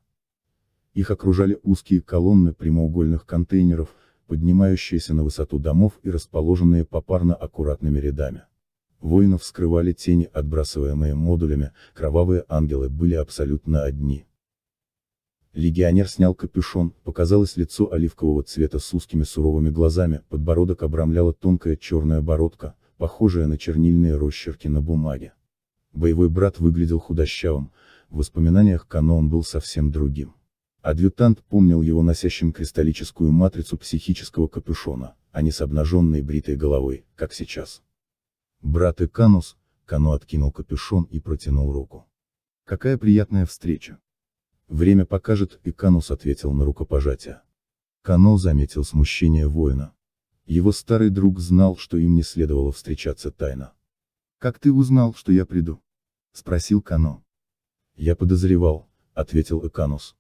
Их окружали узкие колонны прямоугольных контейнеров, поднимающиеся на высоту домов и расположенные попарно аккуратными рядами. Воинов скрывали тени, отбрасываемые модулями, кровавые ангелы были абсолютно одни. Легионер снял капюшон, показалось лицо оливкового цвета с узкими суровыми глазами, подбородок обрамляла тонкая черная бородка, похожая на чернильные росчерки на бумаге. Боевой брат выглядел худощавым, в воспоминаниях Кано он был совсем другим. Адъютант помнил его носящим кристаллическую матрицу психического капюшона, а не с обнаженной бритой головой, как сейчас. Брат Иканус, Кано откинул капюшон и протянул руку. «Какая приятная встреча!» «Время покажет», — Иканус ответил на рукопожатие. Кано заметил смущение воина. Его старый друг знал, что им не следовало встречаться тайно. «Как ты узнал, что я приду?» — спросил Кано. «Я подозревал», — ответил Эканус.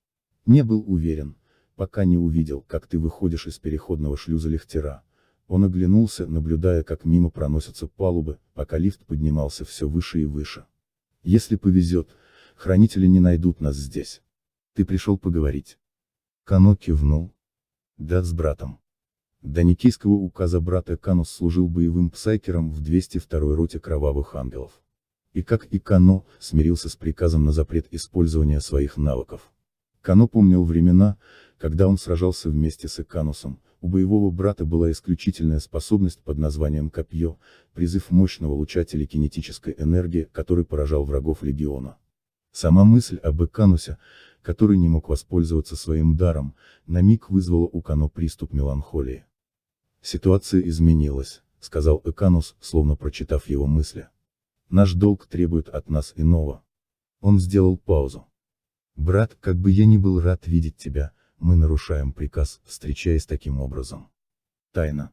«Не был уверен, пока не увидел, как ты выходишь из переходного шлюза лихтера». Он оглянулся, наблюдая, как мимо проносятся палубы, пока лифт поднимался все выше и выше. «Если повезет, хранители не найдут нас здесь. Ты пришел поговорить». Кано кивнул. «Да, с братом. До Никийского указа брата Канус служил боевым псайкером в 202-й роте Кровавых Ангелов. И как и Кано, смирился с приказом на запрет использования своих навыков. Кано помнил времена, когда он сражался вместе с Иканусом, у боевого брата была исключительная способность под названием «Копье», призыв мощного луча телекинетической энергии, который поражал врагов Легиона. Сама мысль об Иканусе, который не мог воспользоваться своим даром, на миг вызвала у Кано приступ меланхолии. Ситуация изменилась, сказал Эканус, словно прочитав его мысли. Наш долг требует от нас иного. Он сделал паузу. Брат, как бы я ни был рад видеть тебя, мы нарушаем приказ, встречаясь таким образом. Тайна.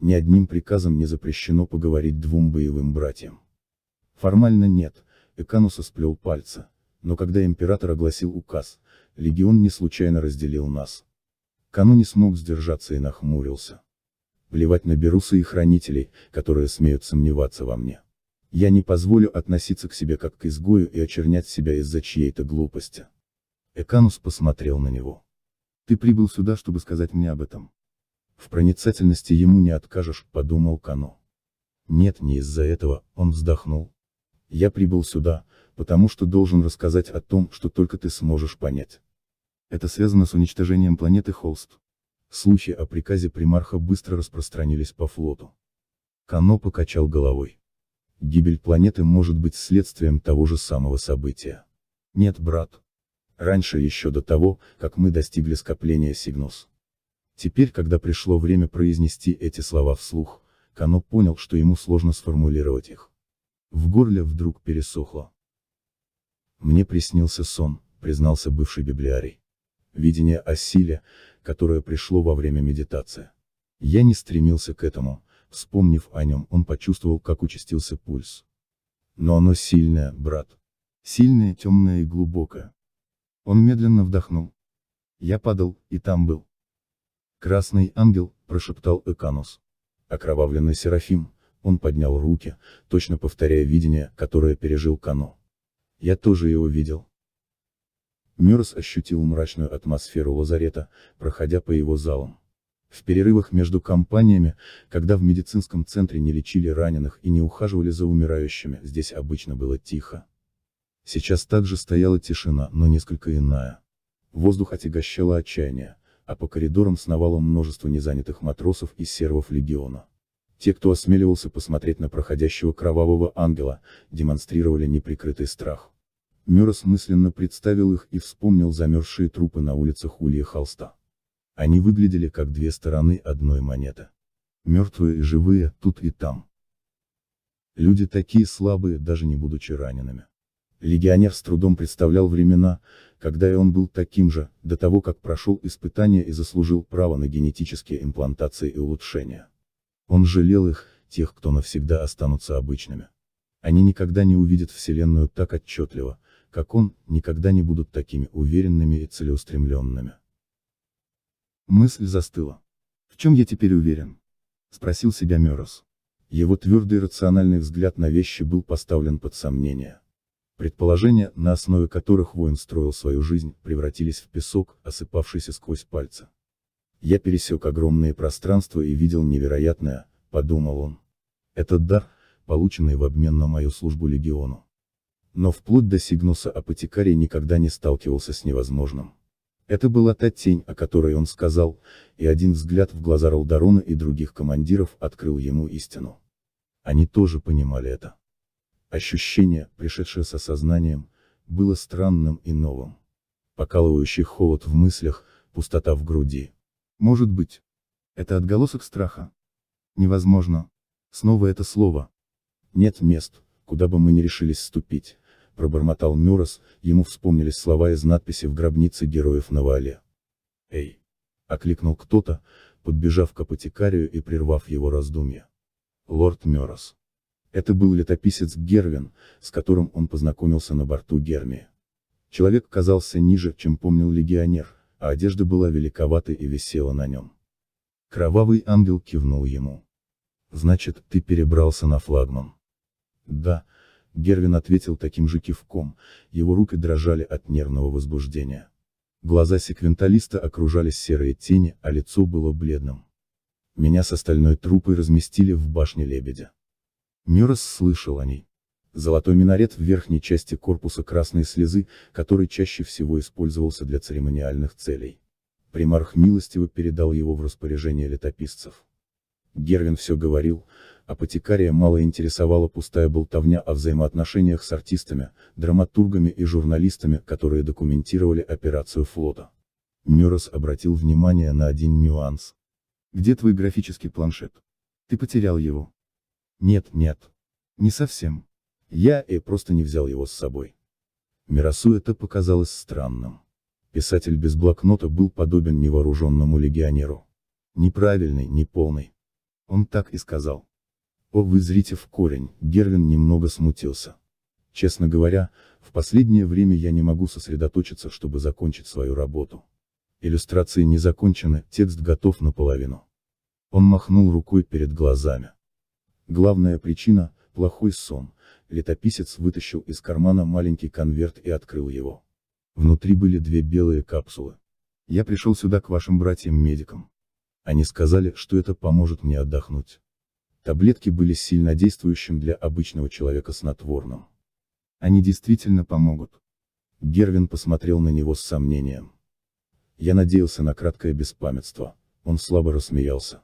Ни одним приказом не запрещено поговорить двум боевым братьям. Формально нет, Эканус сплел пальцы, но когда император огласил указ, легион не случайно разделил нас. Кану не смог сдержаться и нахмурился плевать на берусы и хранителей, которые смеют сомневаться во мне. Я не позволю относиться к себе как к изгою и очернять себя из-за чьей-то глупости. Эканус посмотрел на него. Ты прибыл сюда, чтобы сказать мне об этом. В проницательности ему не откажешь, подумал Кано. Нет, не из-за этого, он вздохнул. Я прибыл сюда, потому что должен рассказать о том, что только ты сможешь понять. Это связано с уничтожением планеты Холст. Слухи о приказе примарха быстро распространились по флоту. Кано покачал головой. Гибель планеты может быть следствием того же самого события. Нет, брат. Раньше еще до того, как мы достигли скопления Сигнус. Теперь, когда пришло время произнести эти слова вслух, Кано понял, что ему сложно сформулировать их. В горле вдруг пересохло. «Мне приснился сон», — признался бывший библиарий видение о силе, которое пришло во время медитации. Я не стремился к этому, вспомнив о нем, он почувствовал, как участился пульс. Но оно сильное, брат. Сильное, темное и глубокое. Он медленно вдохнул. Я падал, и там был. Красный ангел, прошептал Эканус. Окровавленный Серафим, он поднял руки, точно повторяя видение, которое пережил Кано. Я тоже его видел. Мюррес ощутил мрачную атмосферу лазарета, проходя по его залам. В перерывах между компаниями, когда в медицинском центре не лечили раненых и не ухаживали за умирающими, здесь обычно было тихо. Сейчас также стояла тишина, но несколько иная. Воздух отягощало отчаяние, а по коридорам сновало множество незанятых матросов и сервов легиона. Те, кто осмеливался посмотреть на проходящего кровавого ангела, демонстрировали неприкрытый страх. Мюррес мысленно представил их и вспомнил замерзшие трупы на улицах Улья Холста. Они выглядели как две стороны одной монеты. Мертвые и живые, тут и там. Люди такие слабые, даже не будучи ранеными. Легионер с трудом представлял времена, когда и он был таким же, до того как прошел испытания и заслужил право на генетические имплантации и улучшения. Он жалел их, тех, кто навсегда останутся обычными. Они никогда не увидят Вселенную так отчетливо, как он, никогда не будут такими уверенными и целеустремленными. Мысль застыла. В чем я теперь уверен? Спросил себя Мерос. Его твердый рациональный взгляд на вещи был поставлен под сомнение. Предположения, на основе которых воин строил свою жизнь, превратились в песок, осыпавшийся сквозь пальцы. Я пересек огромные пространства и видел невероятное, подумал он. Это дар, полученный в обмен на мою службу легиону. Но вплоть до Сигнуса апотекарий никогда не сталкивался с невозможным. Это была та тень, о которой он сказал, и один взгляд в глаза Ралдарона и других командиров открыл ему истину. Они тоже понимали это. Ощущение, пришедшее с осознанием, было странным и новым. Покалывающий холод в мыслях, пустота в груди. Может быть. Это отголосок страха? Невозможно. Снова это слово. Нет мест, куда бы мы ни решились ступить, пробормотал Мюррес, ему вспомнились слова из надписи в гробнице героев на Вале. «Эй!» — окликнул кто-то, подбежав к апотекарию и прервав его раздумья. Лорд Мюррес. Это был летописец Гервин, с которым он познакомился на борту Гермии. Человек казался ниже, чем помнил легионер, а одежда была великовата и висела на нем. Кровавый ангел кивнул ему. «Значит, ты перебрался на флагман?» «Да», Гервин ответил таким же кивком, его руки дрожали от нервного возбуждения. Глаза секвенталиста окружались серые тени, а лицо было бледным. Меня с остальной трупой разместили в башне лебедя. Мюррес слышал о ней. Золотой минарет в верхней части корпуса красной слезы, который чаще всего использовался для церемониальных целей. Примарх милостиво передал его в распоряжение летописцев. Гервин все говорил, апотекария мало интересовала пустая болтовня о взаимоотношениях с артистами, драматургами и журналистами, которые документировали операцию флота. Мюррес обратил внимание на один нюанс. «Где твой графический планшет? Ты потерял его?» «Нет, нет. Не совсем. Я и просто не взял его с собой». Миросу это показалось странным. Писатель без блокнота был подобен невооруженному легионеру. Неправильный, неполный. Он так и сказал. О, вы зрите в корень, Гервин немного смутился. Честно говоря, в последнее время я не могу сосредоточиться, чтобы закончить свою работу. Иллюстрации не закончены, текст готов наполовину. Он махнул рукой перед глазами. Главная причина – плохой сон. Летописец вытащил из кармана маленький конверт и открыл его. Внутри были две белые капсулы. Я пришел сюда к вашим братьям-медикам. Они сказали, что это поможет мне отдохнуть. Таблетки были сильнодействующим для обычного человека снотворным. Они действительно помогут. Гервин посмотрел на него с сомнением. Я надеялся на краткое беспамятство. Он слабо рассмеялся.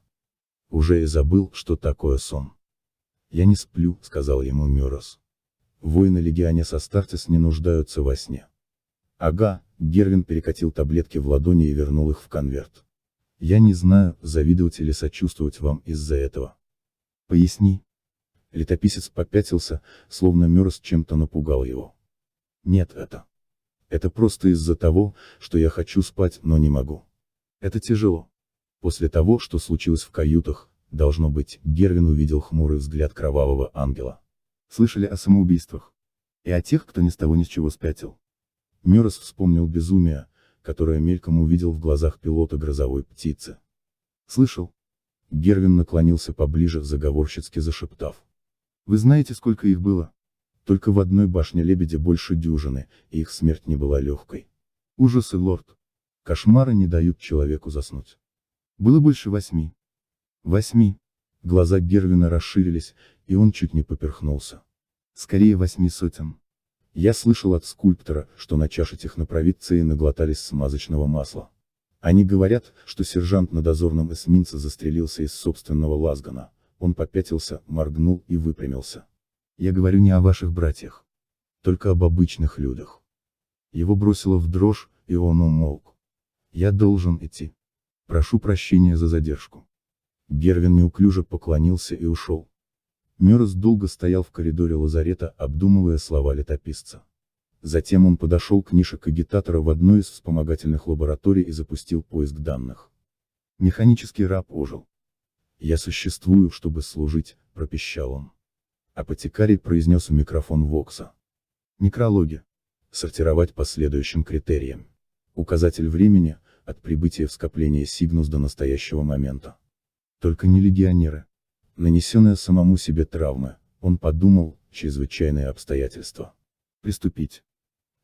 Уже и забыл, что такое сон. «Я не сплю», — сказал ему Мёрос. «Воины Легионе со Стартис не нуждаются во сне». «Ага», — Гервин перекатил таблетки в ладони и вернул их в конверт. «Я не знаю, завидовать или сочувствовать вам из-за этого. Поясни. Летописец попятился, словно мерз чем-то напугал его. Нет, это. Это просто из-за того, что я хочу спать, но не могу. Это тяжело. После того, что случилось в каютах, должно быть, Гервин увидел хмурый взгляд кровавого ангела. Слышали о самоубийствах. И о тех, кто ни с того ни с чего спятил. Мерз вспомнил безумие, которое мельком увидел в глазах пилота грозовой птицы. Слышал? Гервин наклонился поближе, заговорщицки зашептав. «Вы знаете, сколько их было? Только в одной башне лебеди больше дюжины, и их смерть не была легкой. Ужасы, лорд. Кошмары не дают человеку заснуть. Было больше восьми. Восьми. Глаза Гервина расширились, и он чуть не поперхнулся. Скорее восьми сотен. Я слышал от скульптора, что на чаше технопровидции наглотались смазочного масла. Они говорят, что сержант на дозорном эсминце застрелился из собственного лазгана. Он попятился, моргнул и выпрямился. Я говорю не о ваших братьях. Только об обычных людях. Его бросило в дрожь, и он умолк. Я должен идти. Прошу прощения за задержку. Гервин неуклюже поклонился и ушел. Мерс долго стоял в коридоре лазарета, обдумывая слова летописца. Затем он подошел к нише кагитатора в одной из вспомогательных лабораторий и запустил поиск данных. Механический раб ожил. «Я существую, чтобы служить», — пропищал он. Апотекарий произнес в микрофон Вокса. Некрологи. Сортировать по следующим критериям. Указатель времени, от прибытия в скопление Сигнус до настоящего момента. Только не легионеры. Нанесенные самому себе травмы. он подумал, чрезвычайные обстоятельства. Приступить.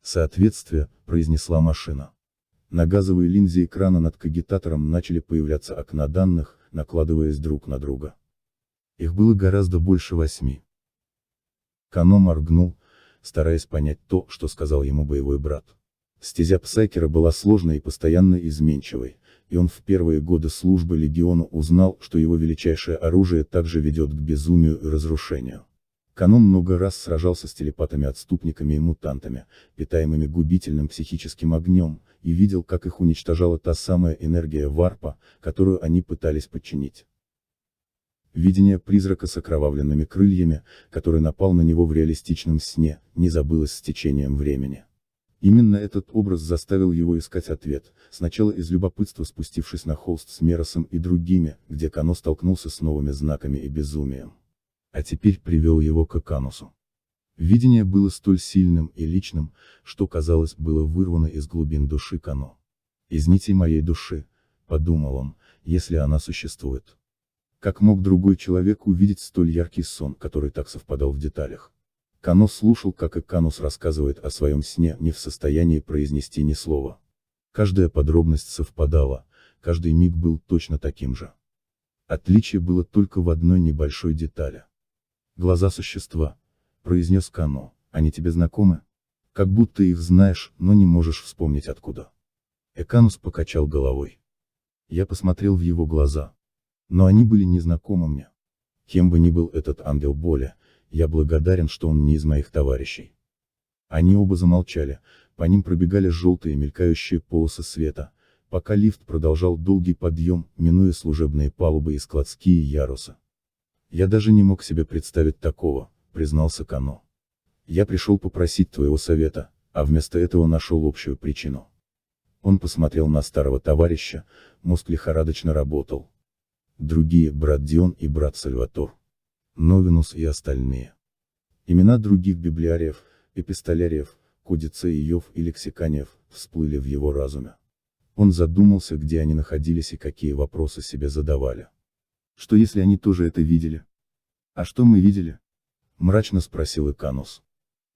«Соответствие», — произнесла машина. На газовой линзе экрана над кагитатором начали появляться окна данных, накладываясь друг на друга. Их было гораздо больше восьми. Кано моргнул, стараясь понять то, что сказал ему боевой брат. Стезя Псайкера была сложной и постоянно изменчивой, и он в первые годы службы легиону узнал, что его величайшее оружие также ведет к безумию и разрушению. Канон много раз сражался с телепатами-отступниками и мутантами, питаемыми губительным психическим огнем, и видел, как их уничтожала та самая энергия варпа, которую они пытались подчинить. Видение призрака с окровавленными крыльями, который напал на него в реалистичном сне, не забылось с течением времени. Именно этот образ заставил его искать ответ, сначала из любопытства спустившись на холст с Меросом и другими, где Кано столкнулся с новыми знаками и безумием а теперь привел его к Аканусу. Видение было столь сильным и личным, что, казалось, было вырвано из глубин души Кано. «Из нитей моей души», — подумал он, — «если она существует». Как мог другой человек увидеть столь яркий сон, который так совпадал в деталях? Кано слушал, как и рассказывает о своем сне, не в состоянии произнести ни слова. Каждая подробность совпадала, каждый миг был точно таким же. Отличие было только в одной небольшой детали. «Глаза существа», — произнес Кано, — «они тебе знакомы?» «Как будто их знаешь, но не можешь вспомнить откуда». Эканус покачал головой. Я посмотрел в его глаза. Но они были незнакомы мне. Кем бы ни был этот ангел боли, я благодарен, что он не из моих товарищей. Они оба замолчали, по ним пробегали желтые мелькающие полосы света, пока лифт продолжал долгий подъем, минуя служебные палубы и складские ярусы. Я даже не мог себе представить такого, признался Кано. Я пришел попросить твоего совета, а вместо этого нашел общую причину. Он посмотрел на старого товарища, мозг лихорадочно работал. Другие, брат Дион и брат Сальватор. Новинус и остальные. Имена других библиариев, эпистоляриев, кодицеев и лексиканиев, всплыли в его разуме. Он задумался, где они находились и какие вопросы себе задавали. Что если они тоже это видели? А что мы видели? Мрачно спросил Иканус.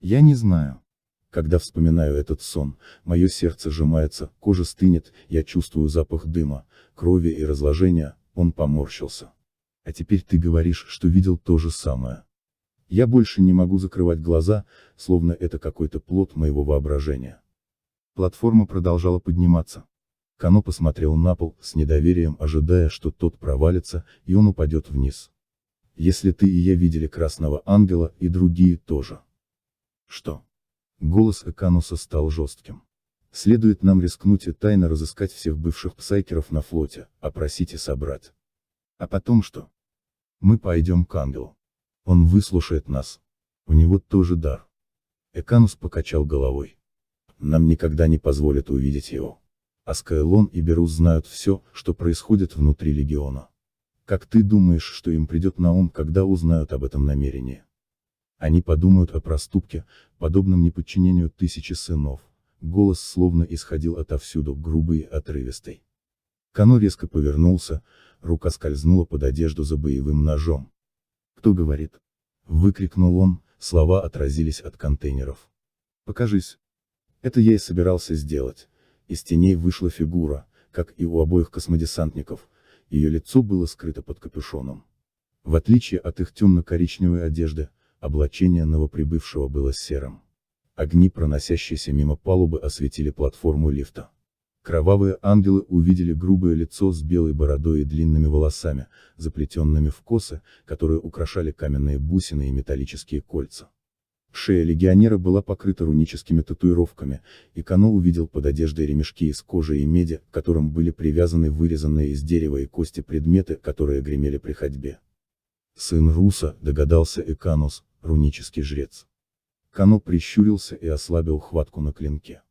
Я не знаю. Когда вспоминаю этот сон, мое сердце сжимается, кожа стынет, я чувствую запах дыма, крови и разложения, он поморщился. А теперь ты говоришь, что видел то же самое. Я больше не могу закрывать глаза, словно это какой-то плод моего воображения. Платформа продолжала подниматься. Кано посмотрел на пол, с недоверием ожидая, что тот провалится, и он упадет вниз. Если ты и я видели Красного Ангела, и другие тоже. Что? Голос Эканоса стал жестким. Следует нам рискнуть и тайно разыскать всех бывших псайкеров на флоте, опросить а и собрать. А потом что? Мы пойдем к Ангелу. Он выслушает нас. У него тоже дар. Эканус покачал головой. Нам никогда не позволят увидеть его. Аскайлон и Берус знают все, что происходит внутри легиона. Как ты думаешь, что им придет на ум, когда узнают об этом намерении? Они подумают о проступке, подобном неподчинению тысячи сынов. Голос словно исходил отовсюду, грубый и отрывистый. Кано резко повернулся, рука скользнула под одежду за боевым ножом. «Кто говорит?» — выкрикнул он, слова отразились от контейнеров. «Покажись!» Это я и собирался сделать, из теней вышла фигура, как и у обоих космодесантников, ее лицо было скрыто под капюшоном. В отличие от их темно-коричневой одежды, облачение новоприбывшего было серым. Огни, проносящиеся мимо палубы, осветили платформу лифта. Кровавые ангелы увидели грубое лицо с белой бородой и длинными волосами, заплетенными в косы, которые украшали каменные бусины и металлические кольца. Шея легионера была покрыта руническими татуировками, и Кано увидел под одеждой ремешки из кожи и меди, к которым были привязаны вырезанные из дерева и кости предметы, которые гремели при ходьбе. Сын Руса, догадался Эканус, рунический жрец. Кано прищурился и ослабил хватку на клинке.